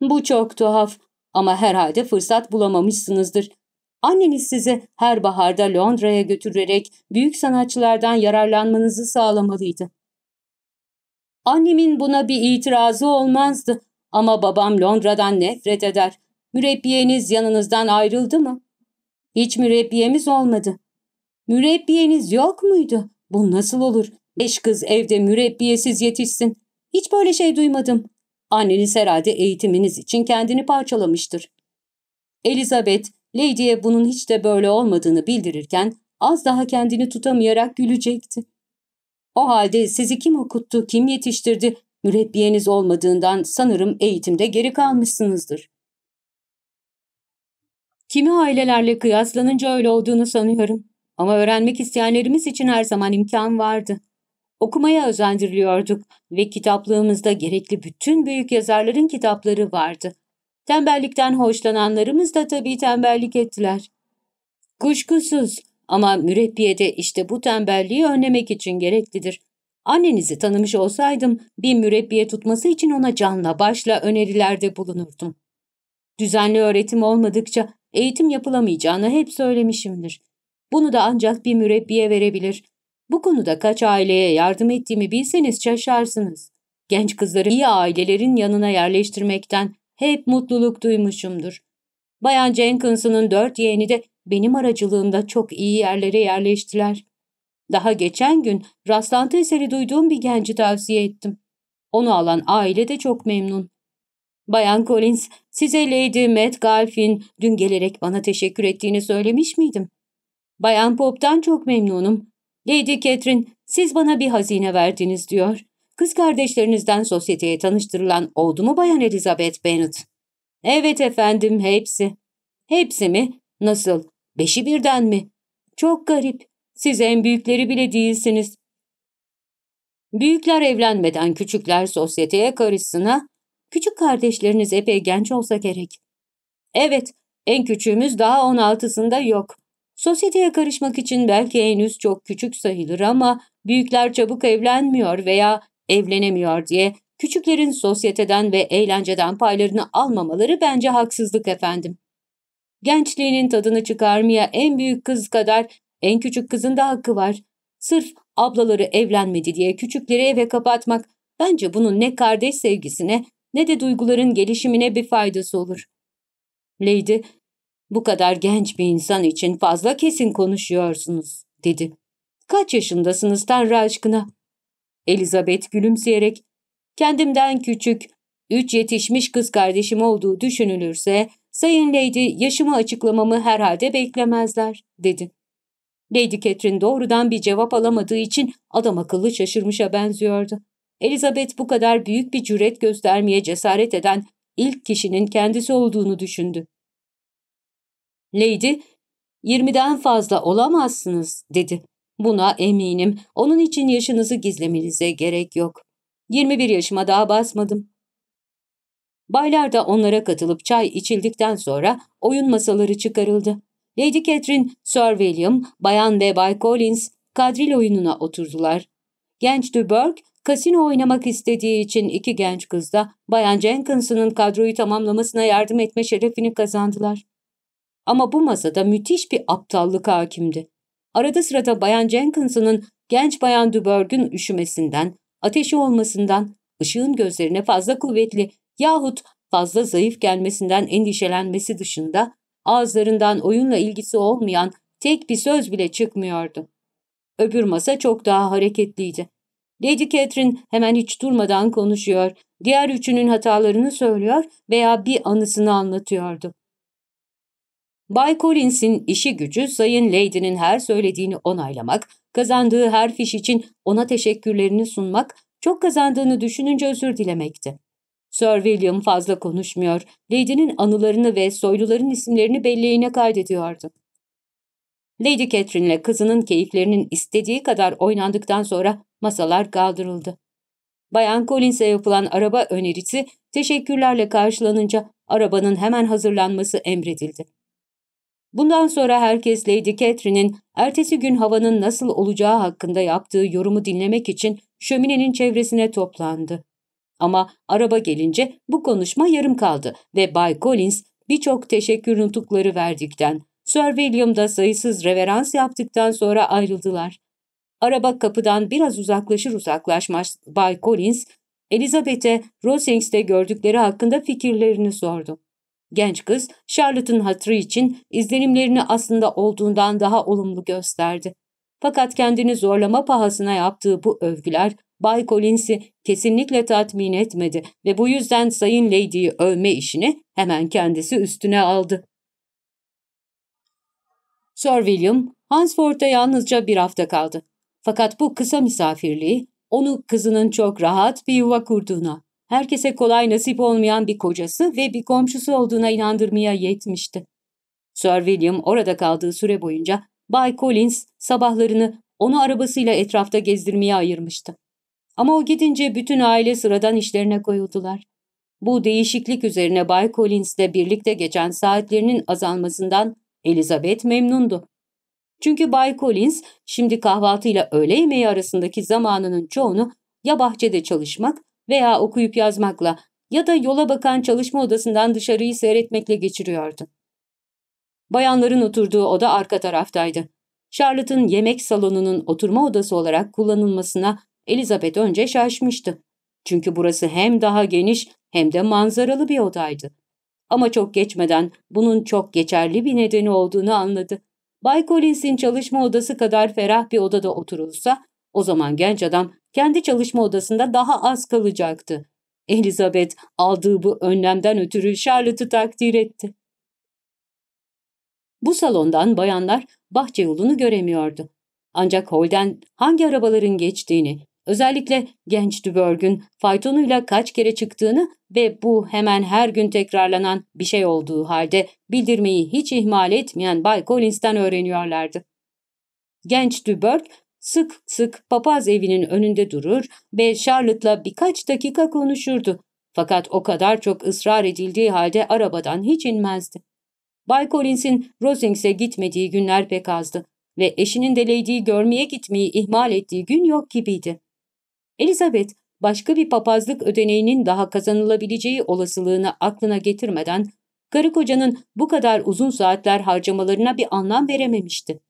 Bu çok tuhaf ama herhalde fırsat bulamamışsınızdır. Anneniz sizi her baharda Londra'ya götürerek büyük sanatçılardan yararlanmanızı sağlamalıydı. Annemin buna bir itirazı olmazdı ama babam Londra'dan nefret eder. Mürebbiyeniz yanınızdan ayrıldı mı? Hiç mürebbiyemiz olmadı. Mürebbiyeniz yok muydu? Bu nasıl olur? Beş kız evde mürebbiyesiz yetişsin. Hiç böyle şey duymadım. Anneniz herhalde eğitiminiz için kendini parçalamıştır. Elizabeth, Lady'e bunun hiç de böyle olmadığını bildirirken az daha kendini tutamayarak gülecekti. O halde sizi kim okuttu, kim yetiştirdi? Mürebbiyeniz olmadığından sanırım eğitimde geri kalmışsınızdır. Kimi ailelerle kıyaslanınca öyle olduğunu sanıyorum. Ama öğrenmek isteyenlerimiz için her zaman imkan vardı. Okumaya özendiriliyorduk ve kitaplığımızda gerekli bütün büyük yazarların kitapları vardı. Tembellikten hoşlananlarımız da tabii tembellik ettiler. Kuşkusuz ama mürebbiyede işte bu tembelliği önlemek için gereklidir. Annenizi tanımış olsaydım bir mürebbiye tutması için ona canla başla önerilerde bulunurdum. Düzenli öğretim olmadıkça Eğitim yapılamayacağını hep söylemişimdir. Bunu da ancak bir mürebbiye verebilir. Bu konuda kaç aileye yardım ettiğimi bilseniz şaşarsınız. Genç kızları iyi ailelerin yanına yerleştirmekten hep mutluluk duymuşumdur. Bayan Jenkinson'ın dört yeğeni de benim aracılığımda çok iyi yerlere yerleştiler. Daha geçen gün rastlantı eseri duyduğum bir genci tavsiye ettim. Onu alan aile de çok memnun. Bayan Collins, size Lady Matt Galfin dün gelerek bana teşekkür ettiğini söylemiş miydim? Bayan Pop'tan çok memnunum. Lady Catherine, siz bana bir hazine verdiniz diyor. Kız kardeşlerinizden sosyeteye tanıştırılan oldu mu Bayan Elizabeth Bennet? Evet efendim, hepsi. Hepsi mi? Nasıl? Beşi birden mi? Çok garip. Siz en büyükleri bile değilsiniz. Büyükler evlenmeden küçükler sosyeteye karışsın Küçük kardeşleriniz epey genç olsa gerek. Evet, en küçüğümüz daha 16'sında yok. Sosyeteye karışmak için belki henüz çok küçük sayılır ama büyükler çabuk evlenmiyor veya evlenemiyor diye küçüklerin sosyeteden ve eğlenceden paylarını almamaları bence haksızlık efendim. Gençliğinin tadını çıkarmaya en büyük kız kadar en küçük kızın da hakkı var. Sırf ablaları evlenmedi diye küçükleri eve kapatmak bence bunun ne kardeş sevgisine ne de duyguların gelişimine bir faydası olur. Lady, bu kadar genç bir insan için fazla kesin konuşuyorsunuz, dedi. Kaç yaşındasınız Tanrı aşkına? Elizabeth gülümseyerek, kendimden küçük, üç yetişmiş kız kardeşim olduğu düşünülürse, Sayın Lady yaşımı açıklamamı herhalde beklemezler, dedi. Lady Catherine doğrudan bir cevap alamadığı için adam akıllı şaşırmışa benziyordu. Elizabeth bu kadar büyük bir cüret göstermeye cesaret eden ilk kişinin kendisi olduğunu düşündü. Lady, ''Yirmiden fazla olamazsınız.'' dedi. ''Buna eminim. Onun için yaşınızı gizlemenize gerek yok. 21 yaşıma daha basmadım.'' Baylar da onlara katılıp çay içildikten sonra oyun masaları çıkarıldı. Lady Catherine, Sir William, Bayan ve Bay Collins kadril oyununa oturdular. Genç de Kasino oynamak istediği için iki genç kız da Bayan Jenkinson'ın kadroyu tamamlamasına yardım etme şerefini kazandılar. Ama bu masada müthiş bir aptallık hakimdi. Arada sırada Bayan Jenkinson'ın genç Bayan Duberg'ün üşümesinden, ateşi olmasından, ışığın gözlerine fazla kuvvetli yahut fazla zayıf gelmesinden endişelenmesi dışında ağızlarından oyunla ilgisi olmayan tek bir söz bile çıkmıyordu. Öbür masa çok daha hareketliydi. Lady Catherine hemen hiç durmadan konuşuyor, diğer üçünün hatalarını söylüyor veya bir anısını anlatıyordu. Bay Collins'in işi gücü Sayın Lady'nin her söylediğini onaylamak, kazandığı her fiş için ona teşekkürlerini sunmak, çok kazandığını düşününce özür dilemekti. Sir William fazla konuşmuyor, Lady'nin anılarını ve soyluların isimlerini belleğine kaydediyordu. Lady Catherine ile kızının keyiflerinin istediği kadar oynandıktan sonra masalar kaldırıldı. Bayan Collins'e yapılan araba önerisi teşekkürlerle karşılanınca arabanın hemen hazırlanması emredildi. Bundan sonra herkes Lady Catherine'in ertesi gün havanın nasıl olacağı hakkında yaptığı yorumu dinlemek için şöminenin çevresine toplandı. Ama araba gelince bu konuşma yarım kaldı ve Bay Collins birçok teşekkür nutukları verdikten Sir William da sayısız reverans yaptıktan sonra ayrıldılar. Araba kapıdan biraz uzaklaşır uzaklaşmaz Bay Collins, Elizabeth'e Rosings'te gördükleri hakkında fikirlerini sordu. Genç kız, Charlotte'ın hatırı için izlenimlerini aslında olduğundan daha olumlu gösterdi. Fakat kendini zorlama pahasına yaptığı bu övgüler Bay Collins'i kesinlikle tatmin etmedi ve bu yüzden Sayın Lady'yi övme işini hemen kendisi üstüne aldı. Sir William, Hansford'da yalnızca bir hafta kaldı. Fakat bu kısa misafirliği onu kızının çok rahat bir yuva kurduğuna, herkese kolay nasip olmayan bir kocası ve bir komşusu olduğuna inandırmaya yetmişti. Sir William orada kaldığı süre boyunca Bay Collins sabahlarını onu arabasıyla etrafta gezdirmeye ayırmıştı. Ama o gidince bütün aile sıradan işlerine koyuldular. Bu değişiklik üzerine Bay Collins'le birlikte geçen saatlerinin azalmasından Elizabeth memnundu. Çünkü Bay Collins şimdi kahvaltıyla öğle yemeği arasındaki zamanının çoğunu ya bahçede çalışmak veya okuyup yazmakla ya da yola bakan çalışma odasından dışarıyı seyretmekle geçiriyordu. Bayanların oturduğu oda arka taraftaydı. Charlotte'ın yemek salonunun oturma odası olarak kullanılmasına Elizabeth önce şaşmıştı. Çünkü burası hem daha geniş hem de manzaralı bir odaydı. Ama çok geçmeden bunun çok geçerli bir nedeni olduğunu anladı. Bay Collins'in çalışma odası kadar ferah bir odada oturulsa, o zaman genç adam kendi çalışma odasında daha az kalacaktı. Elizabeth aldığı bu önlemden ötürü Charlotte'ı takdir etti. Bu salondan bayanlar bahçe yolunu göremiyordu. Ancak holden hangi arabaların geçtiğini Özellikle genç Dübörg'ün faytonuyla kaç kere çıktığını ve bu hemen her gün tekrarlanan bir şey olduğu halde bildirmeyi hiç ihmal etmeyen Bay Collins'ten öğreniyorlardı. Genç Dübörg sık sık papaz evinin önünde durur ve Charlotte'la birkaç dakika konuşurdu. Fakat o kadar çok ısrar edildiği halde arabadan hiç inmezdi. Bay Collins'in Rosings'e gitmediği günler pek azdı ve eşinin deleydiği görmeye gitmeyi ihmal ettiği gün yok gibiydi. Elizabeth başka bir papazlık ödeneğinin daha kazanılabileceği olasılığını aklına getirmeden karı kocanın bu kadar uzun saatler harcamalarına bir anlam verememişti.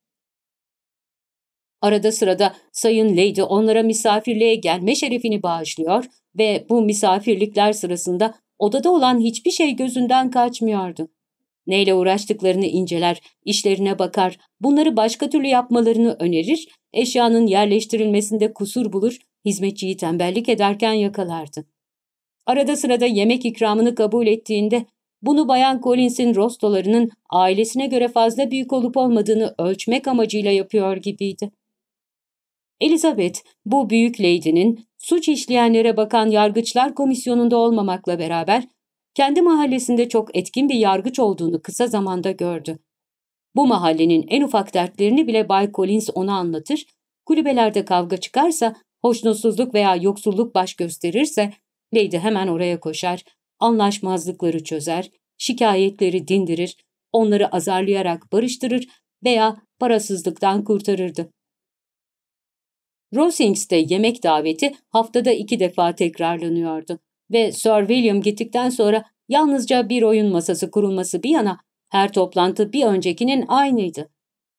Arada sırada Sayın Lady onlara misafirliğe gelme şerefini bağışlıyor ve bu misafirlikler sırasında odada olan hiçbir şey gözünden kaçmıyordu. Neyle uğraştıklarını inceler, işlerine bakar, bunları başka türlü yapmalarını önerir, eşyanın yerleştirilmesinde kusur bulur Hizmetçiyi tembellik ederken yakalardı. Arada sırada yemek ikramını kabul ettiğinde bunu Bayan Collins'in rostolarının ailesine göre fazla büyük olup olmadığını ölçmek amacıyla yapıyor gibiydi. Elizabeth, bu büyük lady'nin suç işleyenlere bakan yargıçlar komisyonunda olmamakla beraber kendi mahallesinde çok etkin bir yargıç olduğunu kısa zamanda gördü. Bu mahallenin en ufak dertlerini bile Bay Collins ona anlatır, kulübelerde kavga çıkarsa hoşnutsuzluk veya yoksulluk baş gösterirse Lady hemen oraya koşar, anlaşmazlıkları çözer, şikayetleri dindirir, onları azarlayarak barıştırır veya parasızlıktan kurtarırdı. Rosings'te yemek daveti haftada iki defa tekrarlanıyordu ve Sir William gittikten sonra yalnızca bir oyun masası kurulması bir yana her toplantı bir öncekinin aynıydı.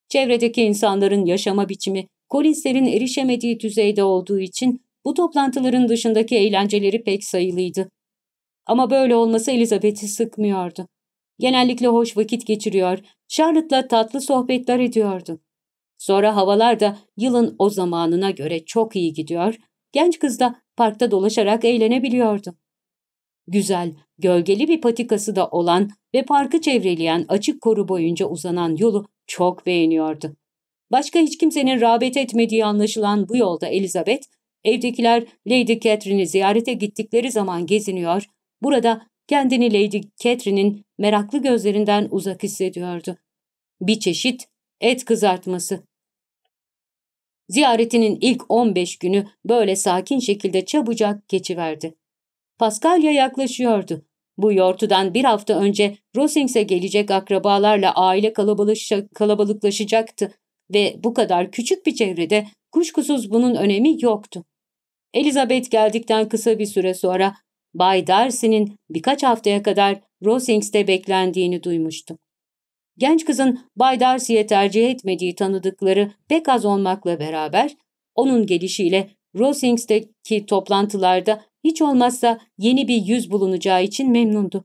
Çevredeki insanların yaşama biçimi, Collins'lerin erişemediği düzeyde olduğu için bu toplantıların dışındaki eğlenceleri pek sayılıydı. Ama böyle olması Elizabeth'i sıkmıyordu. Genellikle hoş vakit geçiriyor, Charlotte'la tatlı sohbetler ediyordu. Sonra havalar da yılın o zamanına göre çok iyi gidiyor, genç kız da parkta dolaşarak eğlenebiliyordu. Güzel, gölgeli bir patikası da olan ve parkı çevreleyen açık koru boyunca uzanan yolu çok beğeniyordu. Başka hiç kimsenin rağbet etmediği anlaşılan bu yolda Elizabeth, evdekiler Lady Catherine'i ziyarete gittikleri zaman geziniyor, burada kendini Lady Catherine'in meraklı gözlerinden uzak hissediyordu. Bir çeşit et kızartması. Ziyaretinin ilk 15 günü böyle sakin şekilde çabucak geçiverdi. Paskalya yaklaşıyordu. Bu yortudan bir hafta önce Rosings'e gelecek akrabalarla aile kalabalıklaşacaktı ve bu kadar küçük bir çevrede kuşkusuz bunun önemi yoktu. Elizabeth geldikten kısa bir süre sonra Bay Darcy'nin birkaç haftaya kadar Rosings'te beklendiğini duymuştu. Genç kızın Bay Darcy'ye tercih etmediği tanıdıkları pek az olmakla beraber onun gelişiyle Rosings'teki toplantılarda hiç olmazsa yeni bir yüz bulunacağı için memnundu.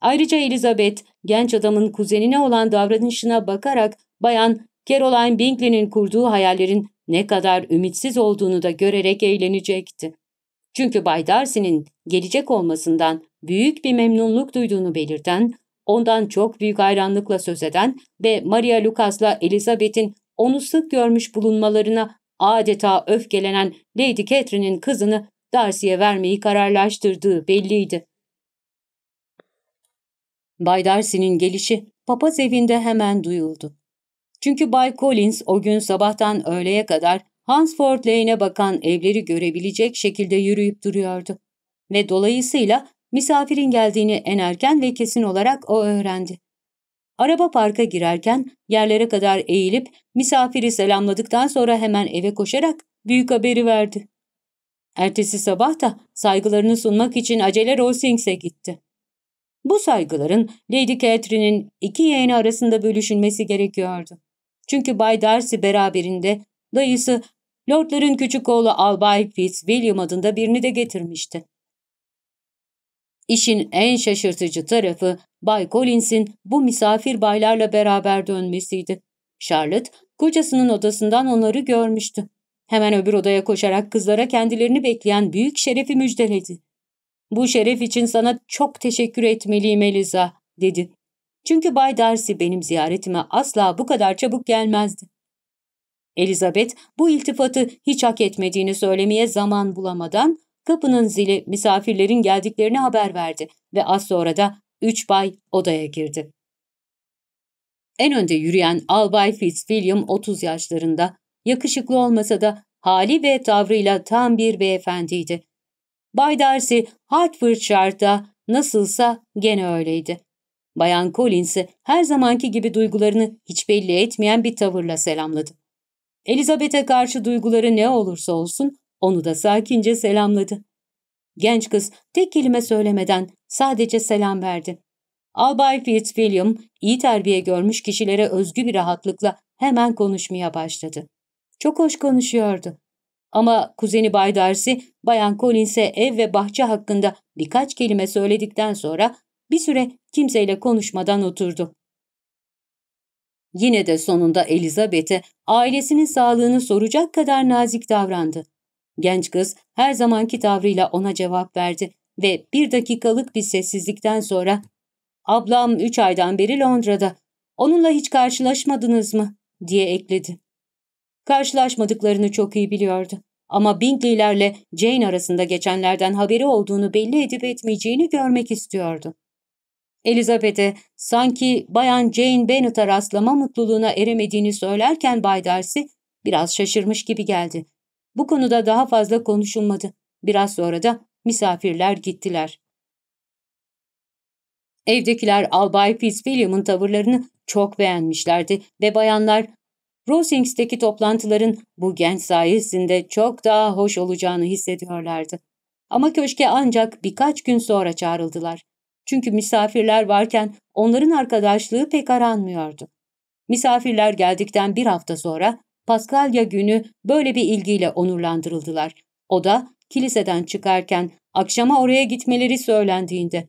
Ayrıca Elizabeth, genç adamın kuzenine olan davranışına bakarak bayan Caroline Bingley'nin kurduğu hayallerin ne kadar ümitsiz olduğunu da görerek eğlenecekti. Çünkü Bay Darcy'nin gelecek olmasından büyük bir memnunluk duyduğunu belirten, ondan çok büyük hayranlıkla söz eden ve Maria Lucas'la Elizabeth'in onu sık görmüş bulunmalarına adeta öfkelenen Lady Catherine'in kızını Darcy'ye vermeyi kararlaştırdığı belliydi. Bay Darcy'nin gelişi papaz evinde hemen duyuldu. Çünkü Bay Collins o gün sabahtan öğleye kadar Hansford Lane'e bakan evleri görebilecek şekilde yürüyüp duruyordu. Ve dolayısıyla misafirin geldiğini en erken ve kesin olarak o öğrendi. Araba parka girerken yerlere kadar eğilip misafiri selamladıktan sonra hemen eve koşarak büyük haberi verdi. Ertesi sabah da saygılarını sunmak için acele Rosings'e gitti. Bu saygıların Lady Catherine'in iki yeğeni arasında bölüşülmesi gerekiyordu. Çünkü Bay Darcy beraberinde dayısı Lordların küçük oğlu Albay Fitz William adında birini de getirmişti. İşin en şaşırtıcı tarafı Bay Collins'in bu misafir baylarla beraber dönmesiydi. Charlotte kocasının odasından onları görmüştü. Hemen öbür odaya koşarak kızlara kendilerini bekleyen büyük şerefi müjdeledi. ''Bu şeref için sana çok teşekkür etmeliyim Eliza.'' dedi. Çünkü Bay Darcy benim ziyaretime asla bu kadar çabuk gelmezdi. Elizabeth bu iltifatı hiç hak etmediğini söylemeye zaman bulamadan kapının zili misafirlerin geldiklerini haber verdi ve az sonra da üç bay odaya girdi. En önde yürüyen Albay Fitzwilliam 30 yaşlarında, yakışıklı olmasa da hali ve tavrıyla tam bir beyefendiydi. Bay Darcy Hartfordshire'da nasılsa gene öyleydi. Bayan Collins'i her zamanki gibi duygularını hiç belli etmeyen bir tavırla selamladı. Elizabeth'e karşı duyguları ne olursa olsun onu da sakince selamladı. Genç kız tek kelime söylemeden sadece selam verdi. Albay Fitzwilliam iyi terbiye görmüş kişilere özgü bir rahatlıkla hemen konuşmaya başladı. Çok hoş konuşuyordu. Ama kuzeni Bay Darcy, Bayan Collins'e ev ve bahçe hakkında birkaç kelime söyledikten sonra bir süre kimseyle konuşmadan oturdu. Yine de sonunda Elizabeth'e ailesinin sağlığını soracak kadar nazik davrandı. Genç kız her zamanki tavrıyla ona cevap verdi ve bir dakikalık bir sessizlikten sonra ''Ablam üç aydan beri Londra'da. Onunla hiç karşılaşmadınız mı?'' diye ekledi. Karşılaşmadıklarını çok iyi biliyordu. Ama Bingley'lerle Jane arasında geçenlerden haberi olduğunu belli edip etmeyeceğini görmek istiyordu. Elizabeth'e sanki Bayan Jane Bennett'a rastlama mutluluğuna eremediğini söylerken Bay Darcy biraz şaşırmış gibi geldi. Bu konuda daha fazla konuşulmadı. Biraz sonra da misafirler gittiler. Evdekiler Albay Fitzwilliam'ın tavırlarını çok beğenmişlerdi ve bayanlar Rosings'teki toplantıların bu genç sayesinde çok daha hoş olacağını hissediyorlardı. Ama köşke ancak birkaç gün sonra çağrıldılar. Çünkü misafirler varken onların arkadaşlığı pek aranmıyordu. Misafirler geldikten bir hafta sonra Paskalya günü böyle bir ilgiyle onurlandırıldılar. O da kiliseden çıkarken akşama oraya gitmeleri söylendiğinde.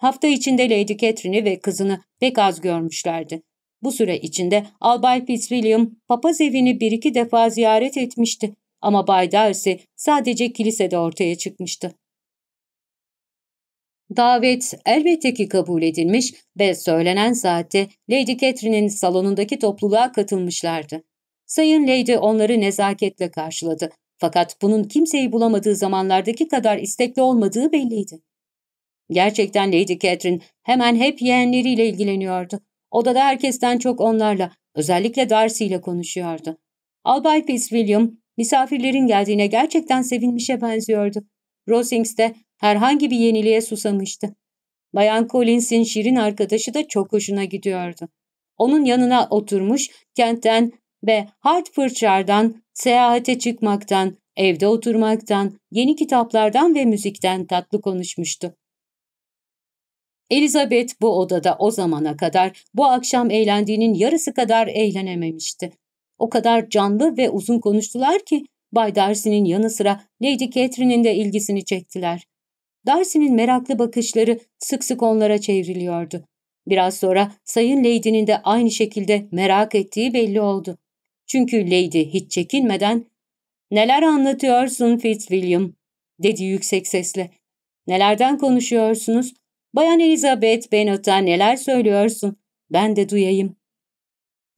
Hafta içinde Lady Catherine'i ve kızını pek az görmüşlerdi. Bu süre içinde Albay Fitzwilliam papaz evini bir iki defa ziyaret etmişti ama Bay Darcy sadece kilisede ortaya çıkmıştı. Davet elbette ki kabul edilmiş ve söylenen saatte Lady Catherine'in salonundaki topluluğa katılmışlardı. Sayın Lady onları nezaketle karşıladı. Fakat bunun kimseyi bulamadığı zamanlardaki kadar istekli olmadığı belliydi. Gerçekten Lady Catherine hemen hep yeğenleriyle ilgileniyordu. Odada herkesten çok onlarla, özellikle Darcy ile konuşuyordu. Albay Fitzwilliam, misafirlerin geldiğine gerçekten sevinmişe benziyordu. Rosings de herhangi bir yeniliğe susamıştı. Bayan Collins'in şirin arkadaşı da çok hoşuna gidiyordu. Onun yanına oturmuş, kentten ve Hertfordshire'dan seyahate çıkmaktan, evde oturmaktan, yeni kitaplardan ve müzikten tatlı konuşmuştu. Elizabeth bu odada o zamana kadar bu akşam eğlendiğinin yarısı kadar eğlenememişti. O kadar canlı ve uzun konuştular ki Bay Darcy'nin yanı sıra Lady Catherine'in de ilgisini çektiler. Darcy'nin meraklı bakışları sık sık onlara çevriliyordu. Biraz sonra Sayın Lady'nin de aynı şekilde merak ettiği belli oldu. Çünkü Lady hiç çekinmeden ''Neler anlatıyorsun Fitzwilliam?'' dedi yüksek sesle. ''Nelerden konuşuyorsunuz? Bayan Elizabeth Bennet'a neler söylüyorsun? Ben de duyayım.''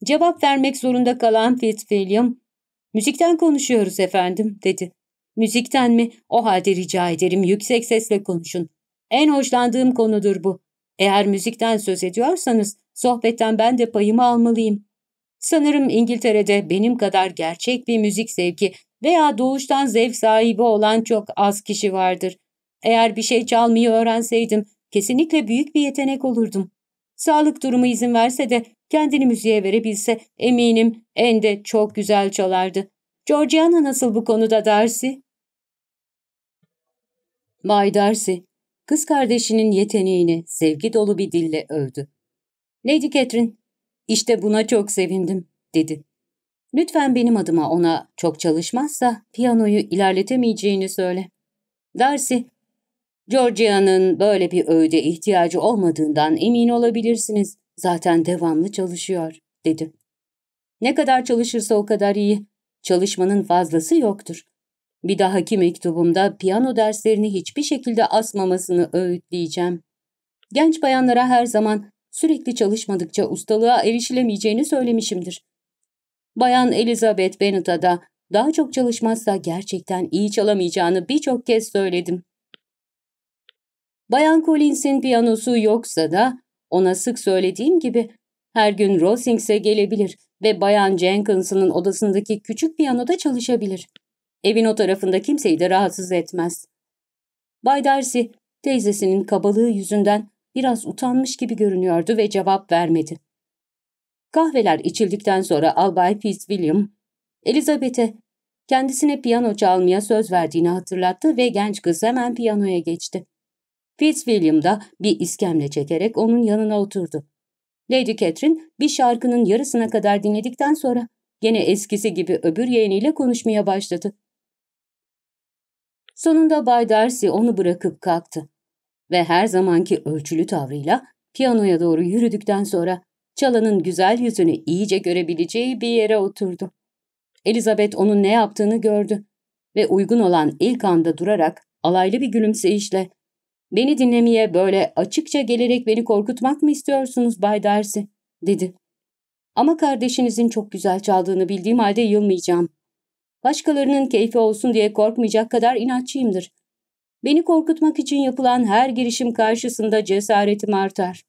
Cevap vermek zorunda kalan Fitzwilliam, ''Müzikten konuşuyoruz efendim.'' dedi. Müzikten mi? O halde rica ederim yüksek sesle konuşun. En hoşlandığım konudur bu. Eğer müzikten söz ediyorsanız sohbetten ben de payımı almalıyım. Sanırım İngiltere'de benim kadar gerçek bir müzik sevki veya doğuştan zevk sahibi olan çok az kişi vardır. Eğer bir şey çalmayı öğrenseydim kesinlikle büyük bir yetenek olurdum. Sağlık durumu izin verse de kendini müziğe verebilse eminim en de çok güzel çalardı. Georgiana nasıl bu konuda dersi? Bay Darcy, kız kardeşinin yeteneğini sevgi dolu bir dille övdü. Lady Catherine, işte buna çok sevindim, dedi. Lütfen benim adıma ona çok çalışmazsa piyanoyu ilerletemeyeceğini söyle. Darcy, Georgia'nın böyle bir öğüde ihtiyacı olmadığından emin olabilirsiniz. Zaten devamlı çalışıyor, dedi. Ne kadar çalışırsa o kadar iyi. Çalışmanın fazlası yoktur. Bir dahaki mektubumda piyano derslerini hiçbir şekilde asmamasını öğütleyeceğim. Genç bayanlara her zaman sürekli çalışmadıkça ustalığa erişilemeyeceğini söylemişimdir. Bayan Elizabeth Bennett'a da daha çok çalışmazsa gerçekten iyi çalamayacağını birçok kez söyledim. Bayan Collins'in piyanosu yoksa da ona sık söylediğim gibi her gün Rosings'e gelebilir ve Bayan Jenkins'ın odasındaki küçük piyanoda çalışabilir. Evin o tarafında kimseyi de rahatsız etmez. Bay Darcy teyzesinin kabalığı yüzünden biraz utanmış gibi görünüyordu ve cevap vermedi. Kahveler içildikten sonra Albay Fitzwilliam, Elizabeth'e kendisine piyano çalmaya söz verdiğini hatırlattı ve genç kız hemen piyanoya geçti. Fitzwilliam da bir iskemle çekerek onun yanına oturdu. Lady Catherine bir şarkının yarısına kadar dinledikten sonra gene eskisi gibi öbür yeğeniyle konuşmaya başladı. Sonunda Bay Darcy onu bırakıp kalktı ve her zamanki ölçülü tavrıyla piyanoya doğru yürüdükten sonra çalanın güzel yüzünü iyice görebileceği bir yere oturdu. Elizabeth onun ne yaptığını gördü ve uygun olan ilk anda durarak alaylı bir gülümseyişle ''Beni dinlemeye böyle açıkça gelerek beni korkutmak mı istiyorsunuz Bay Darcy?'' dedi. ''Ama kardeşinizin çok güzel çaldığını bildiğim halde yılmayacağım. Başkalarının keyfi olsun diye korkmayacak kadar inatçıyımdır. Beni korkutmak için yapılan her girişim karşısında cesaretim artar.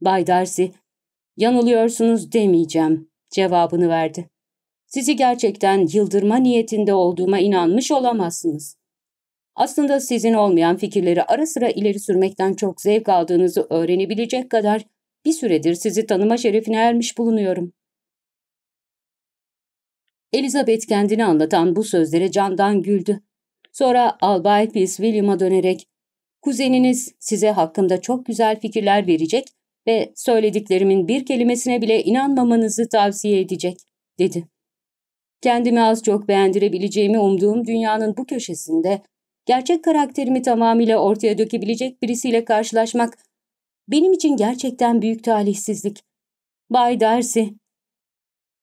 Bay Darcy, yanılıyorsunuz demeyeceğim cevabını verdi. Sizi gerçekten yıldırma niyetinde olduğuma inanmış olamazsınız. Aslında sizin olmayan fikirleri ara sıra ileri sürmekten çok zevk aldığınızı öğrenebilecek kadar bir süredir sizi tanıma şerefine ermiş bulunuyorum. Elizabeth kendini anlatan bu sözlere candan güldü. Sonra Albay Fitz William'a dönerek ''Kuzeniniz size hakkımda çok güzel fikirler verecek ve söylediklerimin bir kelimesine bile inanmamanızı tavsiye edecek.'' dedi. Kendimi az çok beğendirebileceğimi umduğum dünyanın bu köşesinde gerçek karakterimi tamamıyla ortaya dökebilecek birisiyle karşılaşmak benim için gerçekten büyük talihsizlik. Bay Darcy,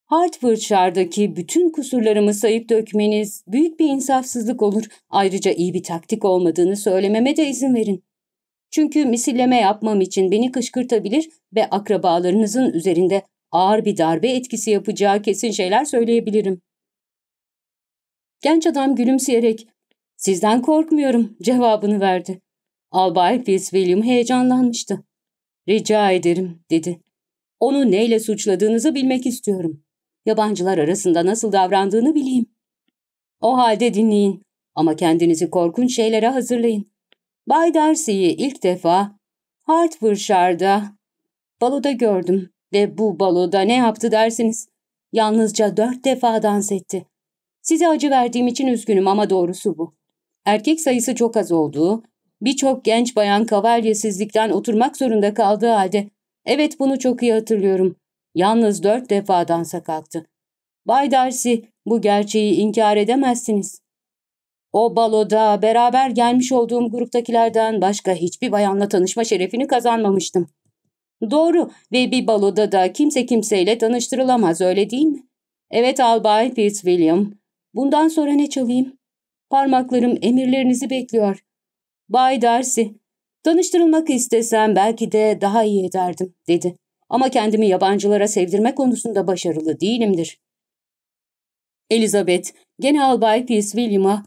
Hertfordshire'daki bütün kusurlarımı sayıp dökmeniz büyük bir insafsızlık olur. Ayrıca iyi bir taktik olmadığını söylememe de izin verin. Çünkü misilleme yapmam için beni kışkırtabilir ve akrabalarınızın üzerinde ağır bir darbe etkisi yapacağı kesin şeyler söyleyebilirim. Genç adam gülümseyerek, ''Sizden korkmuyorum.'' cevabını verdi. Albay Fitzwilliam heyecanlanmıştı. ''Rica ederim.'' dedi. ''Onu neyle suçladığınızı bilmek istiyorum.'' Yabancılar arasında nasıl davrandığını bileyim. O halde dinleyin ama kendinizi korkunç şeylere hazırlayın. Bay Darcy'yi ilk defa Hertfordshire'da baloda gördüm ve bu baloda ne yaptı dersiniz? Yalnızca dört defa dans etti. Size acı verdiğim için üzgünüm ama doğrusu bu. Erkek sayısı çok az olduğu, birçok genç bayan kavalyesizlikten oturmak zorunda kaldığı halde, evet bunu çok iyi hatırlıyorum, Yalnız dört defa dansa kalktı. Bay Darcy bu gerçeği inkar edemezsiniz. O baloda beraber gelmiş olduğum gruptakilerden başka hiçbir bayanla tanışma şerefini kazanmamıştım. Doğru ve bir baloda da kimse kimseyle tanıştırılamaz öyle değil mi? Evet Albay Fitzwilliam. Bundan sonra ne çalayım? Parmaklarım emirlerinizi bekliyor. Bay Darcy, tanıştırılmak istesem belki de daha iyi ederdim dedi. Ama kendimi yabancılara sevdirme konusunda başarılı değilimdir. Elizabeth, Genel Bay Fitzwilliam'a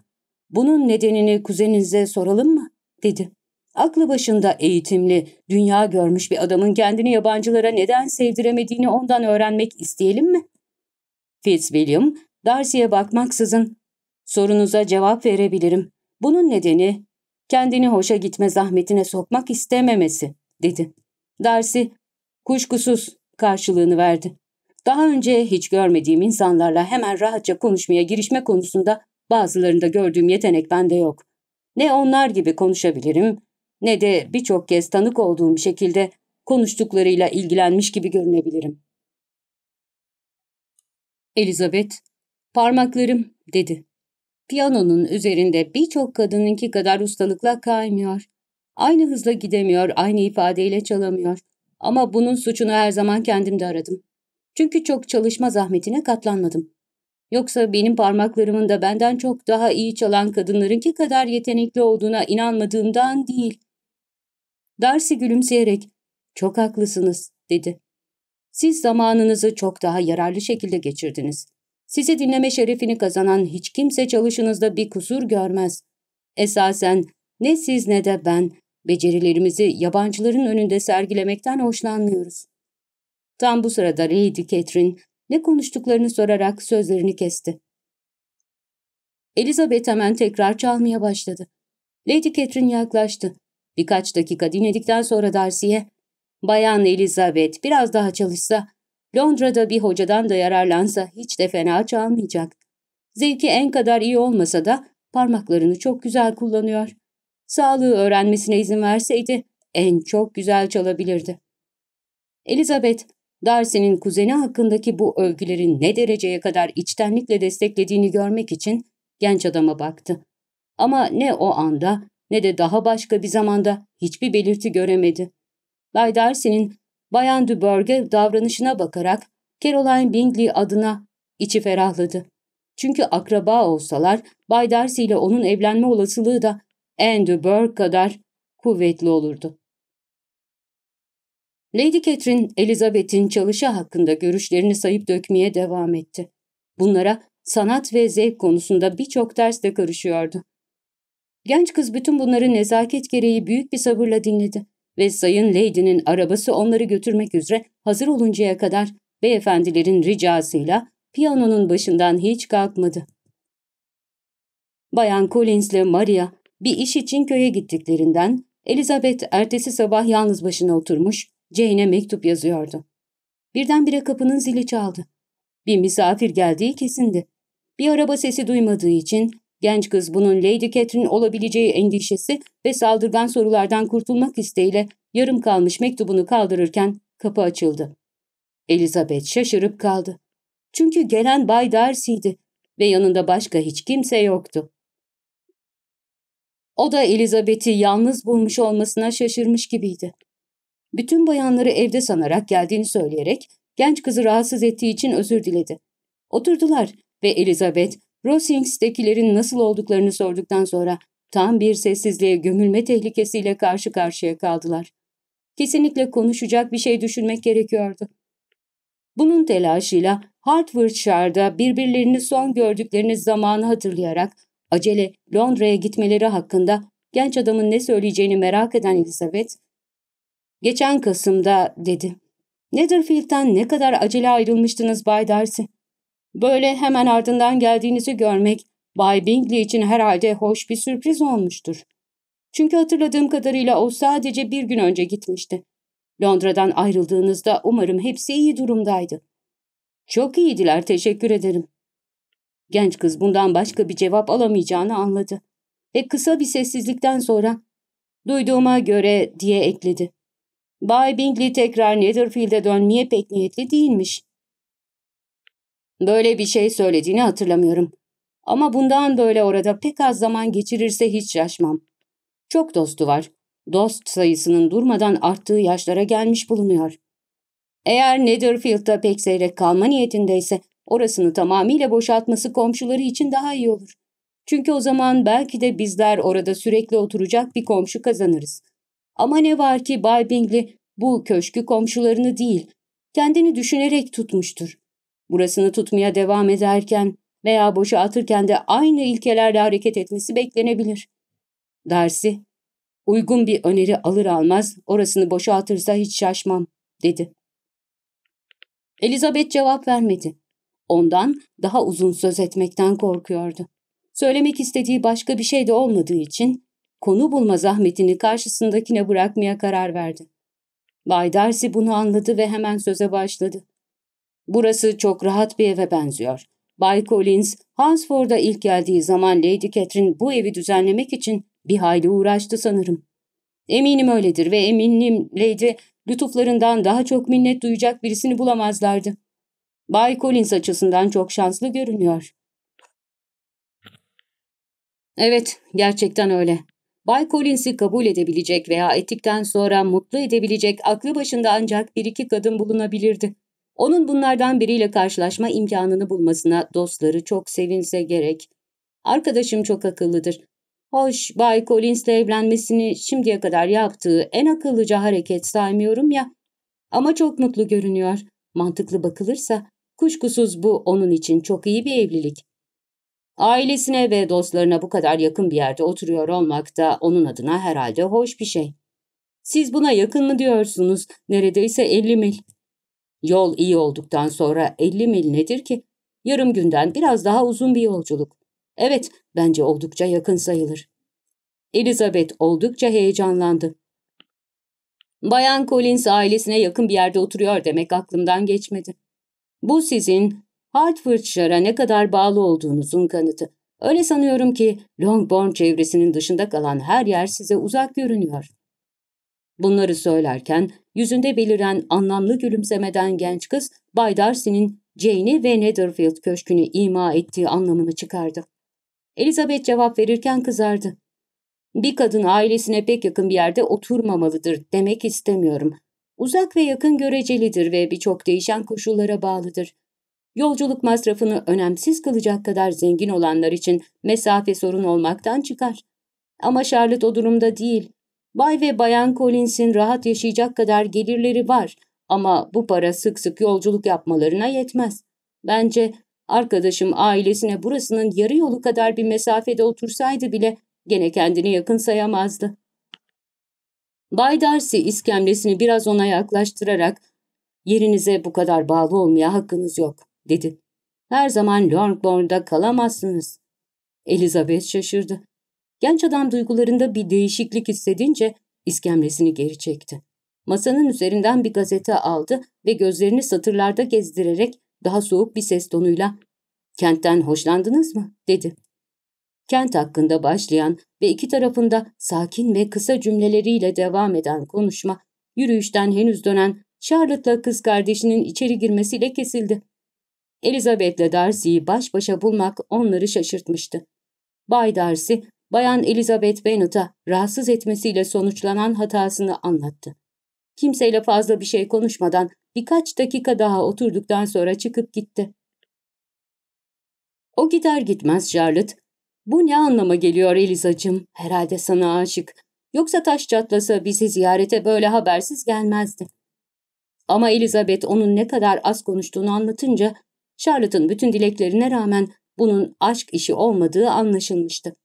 ''Bunun nedenini kuzeninize soralım mı?'' dedi. Aklı başında eğitimli, dünya görmüş bir adamın kendini yabancılara neden sevdiremediğini ondan öğrenmek isteyelim mi? Fitzwilliam, Darcy'ye bakmaksızın ''Sorunuza cevap verebilirim. Bunun nedeni kendini hoşa gitme zahmetine sokmak istememesi.'' dedi. Darcy Kuşkusuz karşılığını verdi. Daha önce hiç görmediğim insanlarla hemen rahatça konuşmaya girişme konusunda bazılarında gördüğüm yetenek bende yok. Ne onlar gibi konuşabilirim ne de birçok kez tanık olduğum şekilde konuştuklarıyla ilgilenmiş gibi görünebilirim. Elizabeth, parmaklarım dedi. Piyanonun üzerinde birçok kadınınki kadar ustalıkla kaymıyor. Aynı hızla gidemiyor, aynı ifadeyle çalamıyor. Ama bunun suçunu her zaman kendimde aradım. Çünkü çok çalışma zahmetine katlanmadım. Yoksa benim parmaklarımın da benden çok daha iyi çalan kadınlarınki kadar yetenekli olduğuna inanmadığımdan değil. Darcy gülümseyerek, ''Çok haklısınız.'' dedi. ''Siz zamanınızı çok daha yararlı şekilde geçirdiniz. Sizi dinleme şerefini kazanan hiç kimse çalışınızda bir kusur görmez. Esasen ne siz ne de ben Becerilerimizi yabancıların önünde sergilemekten hoşlanmıyoruz. Tam bu sırada Lady Catherine ne konuştuklarını sorarak sözlerini kesti. Elizabeth hemen tekrar çalmaya başladı. Lady Catherine yaklaştı. Birkaç dakika dinledikten sonra Darcy'ye ''Bayan Elizabeth biraz daha çalışsa, Londra'da bir hocadan da yararlansa hiç de fena çalmayacak. Zevki en kadar iyi olmasa da parmaklarını çok güzel kullanıyor sağlığı öğrenmesine izin verseydi en çok güzel çalabilirdi. Elizabeth, Darcy'nin kuzeni hakkındaki bu övgülerin ne dereceye kadar içtenlikle desteklediğini görmek için genç adama baktı. Ama ne o anda ne de daha başka bir zamanda hiçbir belirti göremedi. Bay Darcy'nin Bayan Duberg'e davranışına bakarak Caroline Bingley adına içi ferahladı. Çünkü akraba olsalar Bay Darcy ile onun evlenme olasılığı da Andrew Burke kadar kuvvetli olurdu. Lady Catherine, Elizabeth'in çalışı hakkında görüşlerini sayıp dökmeye devam etti. Bunlara sanat ve zevk konusunda birçok ders de karışıyordu. Genç kız bütün bunları nezaket gereği büyük bir sabırla dinledi ve Sayın Lady'nin arabası onları götürmek üzere hazır oluncaya kadar beyefendilerin ricasıyla piyanonun başından hiç kalkmadı. Bayan Collins ile Maria bir iş için köye gittiklerinden Elizabeth ertesi sabah yalnız başına oturmuş Jane'e mektup yazıyordu. Birdenbire kapının zili çaldı. Bir misafir geldiği kesindi. Bir araba sesi duymadığı için genç kız bunun Lady Catherine olabileceği endişesi ve saldırgan sorulardan kurtulmak isteğiyle yarım kalmış mektubunu kaldırırken kapı açıldı. Elizabeth şaşırıp kaldı. Çünkü gelen Bay Darcy'ydi ve yanında başka hiç kimse yoktu. O da Elizabeth'i yalnız bulmuş olmasına şaşırmış gibiydi. Bütün bayanları evde sanarak geldiğini söyleyerek genç kızı rahatsız ettiği için özür diledi. Oturdular ve Elizabeth, Rosings'tekilerin nasıl olduklarını sorduktan sonra tam bir sessizliğe gömülme tehlikesiyle karşı karşıya kaldılar. Kesinlikle konuşacak bir şey düşünmek gerekiyordu. Bunun telaşıyla Hertfordshire'da birbirlerini son gördüklerini zamanı hatırlayarak Acele Londra'ya gitmeleri hakkında genç adamın ne söyleyeceğini merak eden Elizabeth, ''Geçen Kasım'da'' dedi. ''Netherfield'den ne kadar acele ayrılmıştınız Bay Darcy. Böyle hemen ardından geldiğinizi görmek Bay Bingley için herhalde hoş bir sürpriz olmuştur. Çünkü hatırladığım kadarıyla o sadece bir gün önce gitmişti. Londra'dan ayrıldığınızda umarım hepsi iyi durumdaydı.'' Çok iyidiler, teşekkür ederim. Genç kız bundan başka bir cevap alamayacağını anladı. Ve kısa bir sessizlikten sonra duyduğuma göre diye ekledi. Bay Bingley tekrar Netherfield'e dönmeye pek niyetli değilmiş. Böyle bir şey söylediğini hatırlamıyorum. Ama bundan böyle orada pek az zaman geçirirse hiç şaşmam. Çok dostu var. Dost sayısının durmadan arttığı yaşlara gelmiş bulunuyor. Eğer Netherfield'da pek seyrek kalma niyetindeyse orasını tamamıyla boşaltması komşuları için daha iyi olur. Çünkü o zaman belki de bizler orada sürekli oturacak bir komşu kazanırız. Ama ne var ki Bay Bingley bu köşkü komşularını değil, kendini düşünerek tutmuştur. Burasını tutmaya devam ederken veya boşa de aynı ilkelerle hareket etmesi beklenebilir. Dersi, uygun bir öneri alır almaz orasını boşaltırsa hiç şaşmam, dedi. Elizabeth cevap vermedi. Ondan daha uzun söz etmekten korkuyordu. Söylemek istediği başka bir şey de olmadığı için konu bulma zahmetini karşısındakine bırakmaya karar verdi. Bay Darcy bunu anladı ve hemen söze başladı. Burası çok rahat bir eve benziyor. Bay Collins, Hansford'a ilk geldiği zaman Lady Catherine bu evi düzenlemek için bir hayli uğraştı sanırım. Eminim öyledir ve eminim Lady lütuflarından daha çok minnet duyacak birisini bulamazlardı. Bay Collins açısından çok şanslı görünüyor. Evet, gerçekten öyle. Bay Collins'i kabul edebilecek veya ettikten sonra mutlu edebilecek aklı başında ancak bir iki kadın bulunabilirdi. Onun bunlardan biriyle karşılaşma imkanını bulmasına dostları çok sevinse gerek. Arkadaşım çok akıllıdır. Hoş, Bay Collins'le evlenmesini şimdiye kadar yaptığı en akıllıca hareket saymıyorum ya. Ama çok mutlu görünüyor. Mantıklı bakılırsa Kuşkusuz bu onun için çok iyi bir evlilik. Ailesine ve dostlarına bu kadar yakın bir yerde oturuyor olmak da onun adına herhalde hoş bir şey. Siz buna yakın mı diyorsunuz? Neredeyse 50 mil. Yol iyi olduktan sonra 50 mil nedir ki? Yarım günden biraz daha uzun bir yolculuk. Evet, bence oldukça yakın sayılır. Elizabeth oldukça heyecanlandı. Bayan Collins ailesine yakın bir yerde oturuyor demek aklımdan geçmedi. Bu sizin Hertfordshire'a ne kadar bağlı olduğunuzun kanıtı. Öyle sanıyorum ki Longbourn çevresinin dışında kalan her yer size uzak görünüyor. Bunları söylerken yüzünde beliren anlamlı gülümsemeden genç kız Bay Darcy'nin Jane'i ve Netherfield köşkünü ima ettiği anlamını çıkardı. Elizabeth cevap verirken kızardı. Bir kadın ailesine pek yakın bir yerde oturmamalıdır demek istemiyorum uzak ve yakın görecelidir ve birçok değişen koşullara bağlıdır. Yolculuk masrafını önemsiz kılacak kadar zengin olanlar için mesafe sorun olmaktan çıkar. Ama Charlotte o durumda değil. Bay ve Bayan Collins'in rahat yaşayacak kadar gelirleri var ama bu para sık sık yolculuk yapmalarına yetmez. Bence arkadaşım ailesine burasının yarı yolu kadar bir mesafede otursaydı bile gene kendini yakın sayamazdı. Bay Darcy iskemlesini biraz ona yaklaştırarak yerinize bu kadar bağlı olmaya hakkınız yok dedi. Her zaman Longbourn'da kalamazsınız. Elizabeth şaşırdı. Genç adam duygularında bir değişiklik hissedince iskemlesini geri çekti. Masanın üzerinden bir gazete aldı ve gözlerini satırlarda gezdirerek daha soğuk bir ses tonuyla ''Kentten hoşlandınız mı?'' dedi kent hakkında başlayan ve iki tarafında sakin ve kısa cümleleriyle devam eden konuşma, yürüyüşten henüz dönen Charlotte'la kız kardeşinin içeri girmesiyle kesildi. Elizabeth'le Darcy'yi baş başa bulmak onları şaşırtmıştı. Bay Darcy, Bayan Elizabeth Bennet'a rahatsız etmesiyle sonuçlanan hatasını anlattı. Kimseyle fazla bir şey konuşmadan birkaç dakika daha oturduktan sonra çıkıp gitti. O gider gitmez Charlotte, bu ne anlama geliyor Eliza'cığım? Herhalde sana aşık. Yoksa taş çatlasa bizi ziyarete böyle habersiz gelmezdi. Ama Elizabeth onun ne kadar az konuştuğunu anlatınca Charlotte'ın bütün dileklerine rağmen bunun aşk işi olmadığı anlaşılmıştı.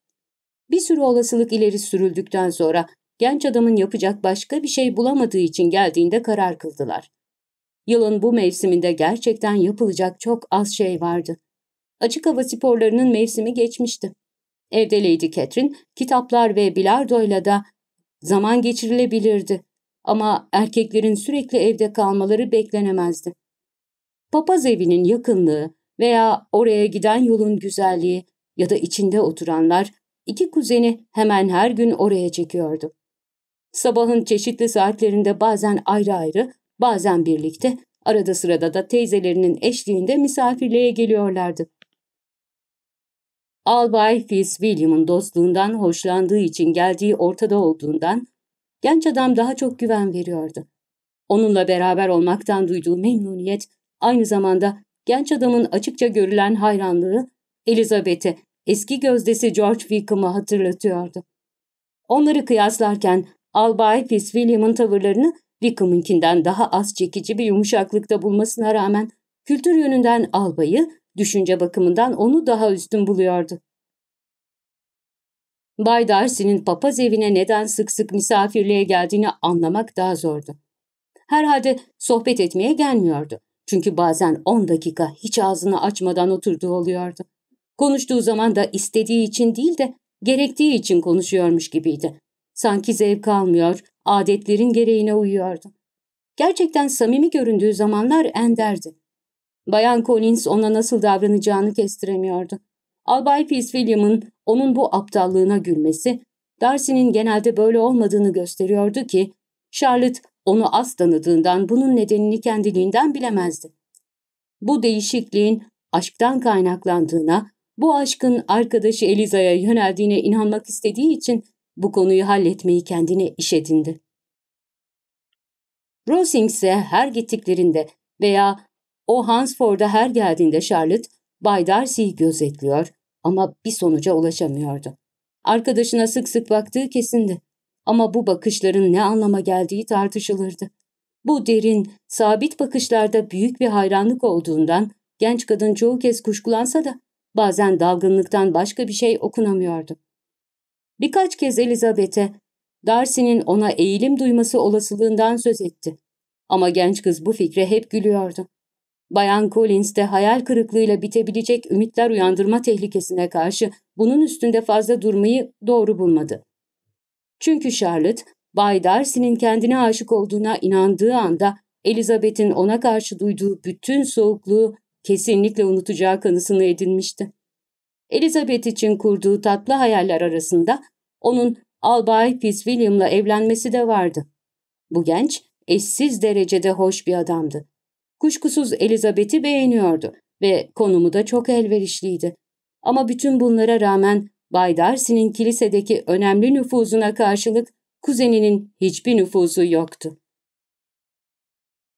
Bir sürü olasılık ileri sürüldükten sonra genç adamın yapacak başka bir şey bulamadığı için geldiğinde karar kıldılar. Yılın bu mevsiminde gerçekten yapılacak çok az şey vardı. Açık hava sporlarının mevsimi geçmişti. Evde Lady Catherine kitaplar ve bilardoyla da zaman geçirilebilirdi ama erkeklerin sürekli evde kalmaları beklenemezdi. Papaz evinin yakınlığı veya oraya giden yolun güzelliği ya da içinde oturanlar iki kuzeni hemen her gün oraya çekiyordu. Sabahın çeşitli saatlerinde bazen ayrı ayrı, bazen birlikte, arada sırada da teyzelerinin eşliğinde misafirliğe geliyorlardı. Albay Fitzwilliam'ın dostluğundan hoşlandığı için geldiği ortada olduğundan genç adam daha çok güven veriyordu. Onunla beraber olmaktan duyduğu memnuniyet aynı zamanda genç adamın açıkça görülen hayranlığı Elizabeth'e eski gözdesi George Wickham'ı hatırlatıyordu. Onları kıyaslarken Albay Fitzwilliam'ın tavırlarını Wickham'ınkinden daha az çekici bir yumuşaklıkta bulmasına rağmen kültür yönünden albayı Düşünce bakımından onu daha üstün buluyordu. Bay Darcy'nin papaz evine neden sık sık misafirliğe geldiğini anlamak daha zordu. Herhalde sohbet etmeye gelmiyordu. Çünkü bazen 10 dakika hiç ağzını açmadan oturduğu oluyordu. Konuştuğu zaman da istediği için değil de gerektiği için konuşuyormuş gibiydi. Sanki zevk almıyor, adetlerin gereğine uyuyordu. Gerçekten samimi göründüğü zamanlar Ender'di. Bayan Collins ona nasıl davranacağını kestiremiyordu. Albay Fitzwilliam'ın onun bu aptallığına gülmesi, Darcy'nin genelde böyle olmadığını gösteriyordu ki, Charlotte onu az tanıdığından bunun nedenini kendiliğinden bilemezdi. Bu değişikliğin aşktan kaynaklandığına, bu aşkın arkadaşı Eliza'ya yöneldiğine inanmak istediği için bu konuyu halletmeyi kendine iş edindi. Rosing ise her gittiklerinde veya o Hansford'a her geldiğinde Charlotte Bay Darcy'yi gözetliyor ama bir sonuca ulaşamıyordu. Arkadaşına sık sık baktığı kesindi ama bu bakışların ne anlama geldiği tartışılırdı. Bu derin, sabit bakışlarda büyük bir hayranlık olduğundan genç kadın çoğu kez kuşkulansa da bazen dalgınlıktan başka bir şey okunamıyordu. Birkaç kez Elizabeth'e Darcy'nin ona eğilim duyması olasılığından söz etti. Ama genç kız bu fikre hep gülüyordu. Bayan Collins de hayal kırıklığıyla bitebilecek ümitler uyandırma tehlikesine karşı bunun üstünde fazla durmayı doğru bulmadı. Çünkü Charlotte, Bay Darcy'nin kendine aşık olduğuna inandığı anda Elizabeth'in ona karşı duyduğu bütün soğukluğu kesinlikle unutacağı kanısını edinmişti. Elizabeth için kurduğu tatlı hayaller arasında onun Albay Fitzwilliam'la evlenmesi de vardı. Bu genç eşsiz derecede hoş bir adamdı Kuşkusuz Elizabeth'i beğeniyordu ve konumu da çok elverişliydi. Ama bütün bunlara rağmen Bay Darcy'nin kilisedeki önemli nüfuzuna karşılık kuzeninin hiçbir nüfuzu yoktu.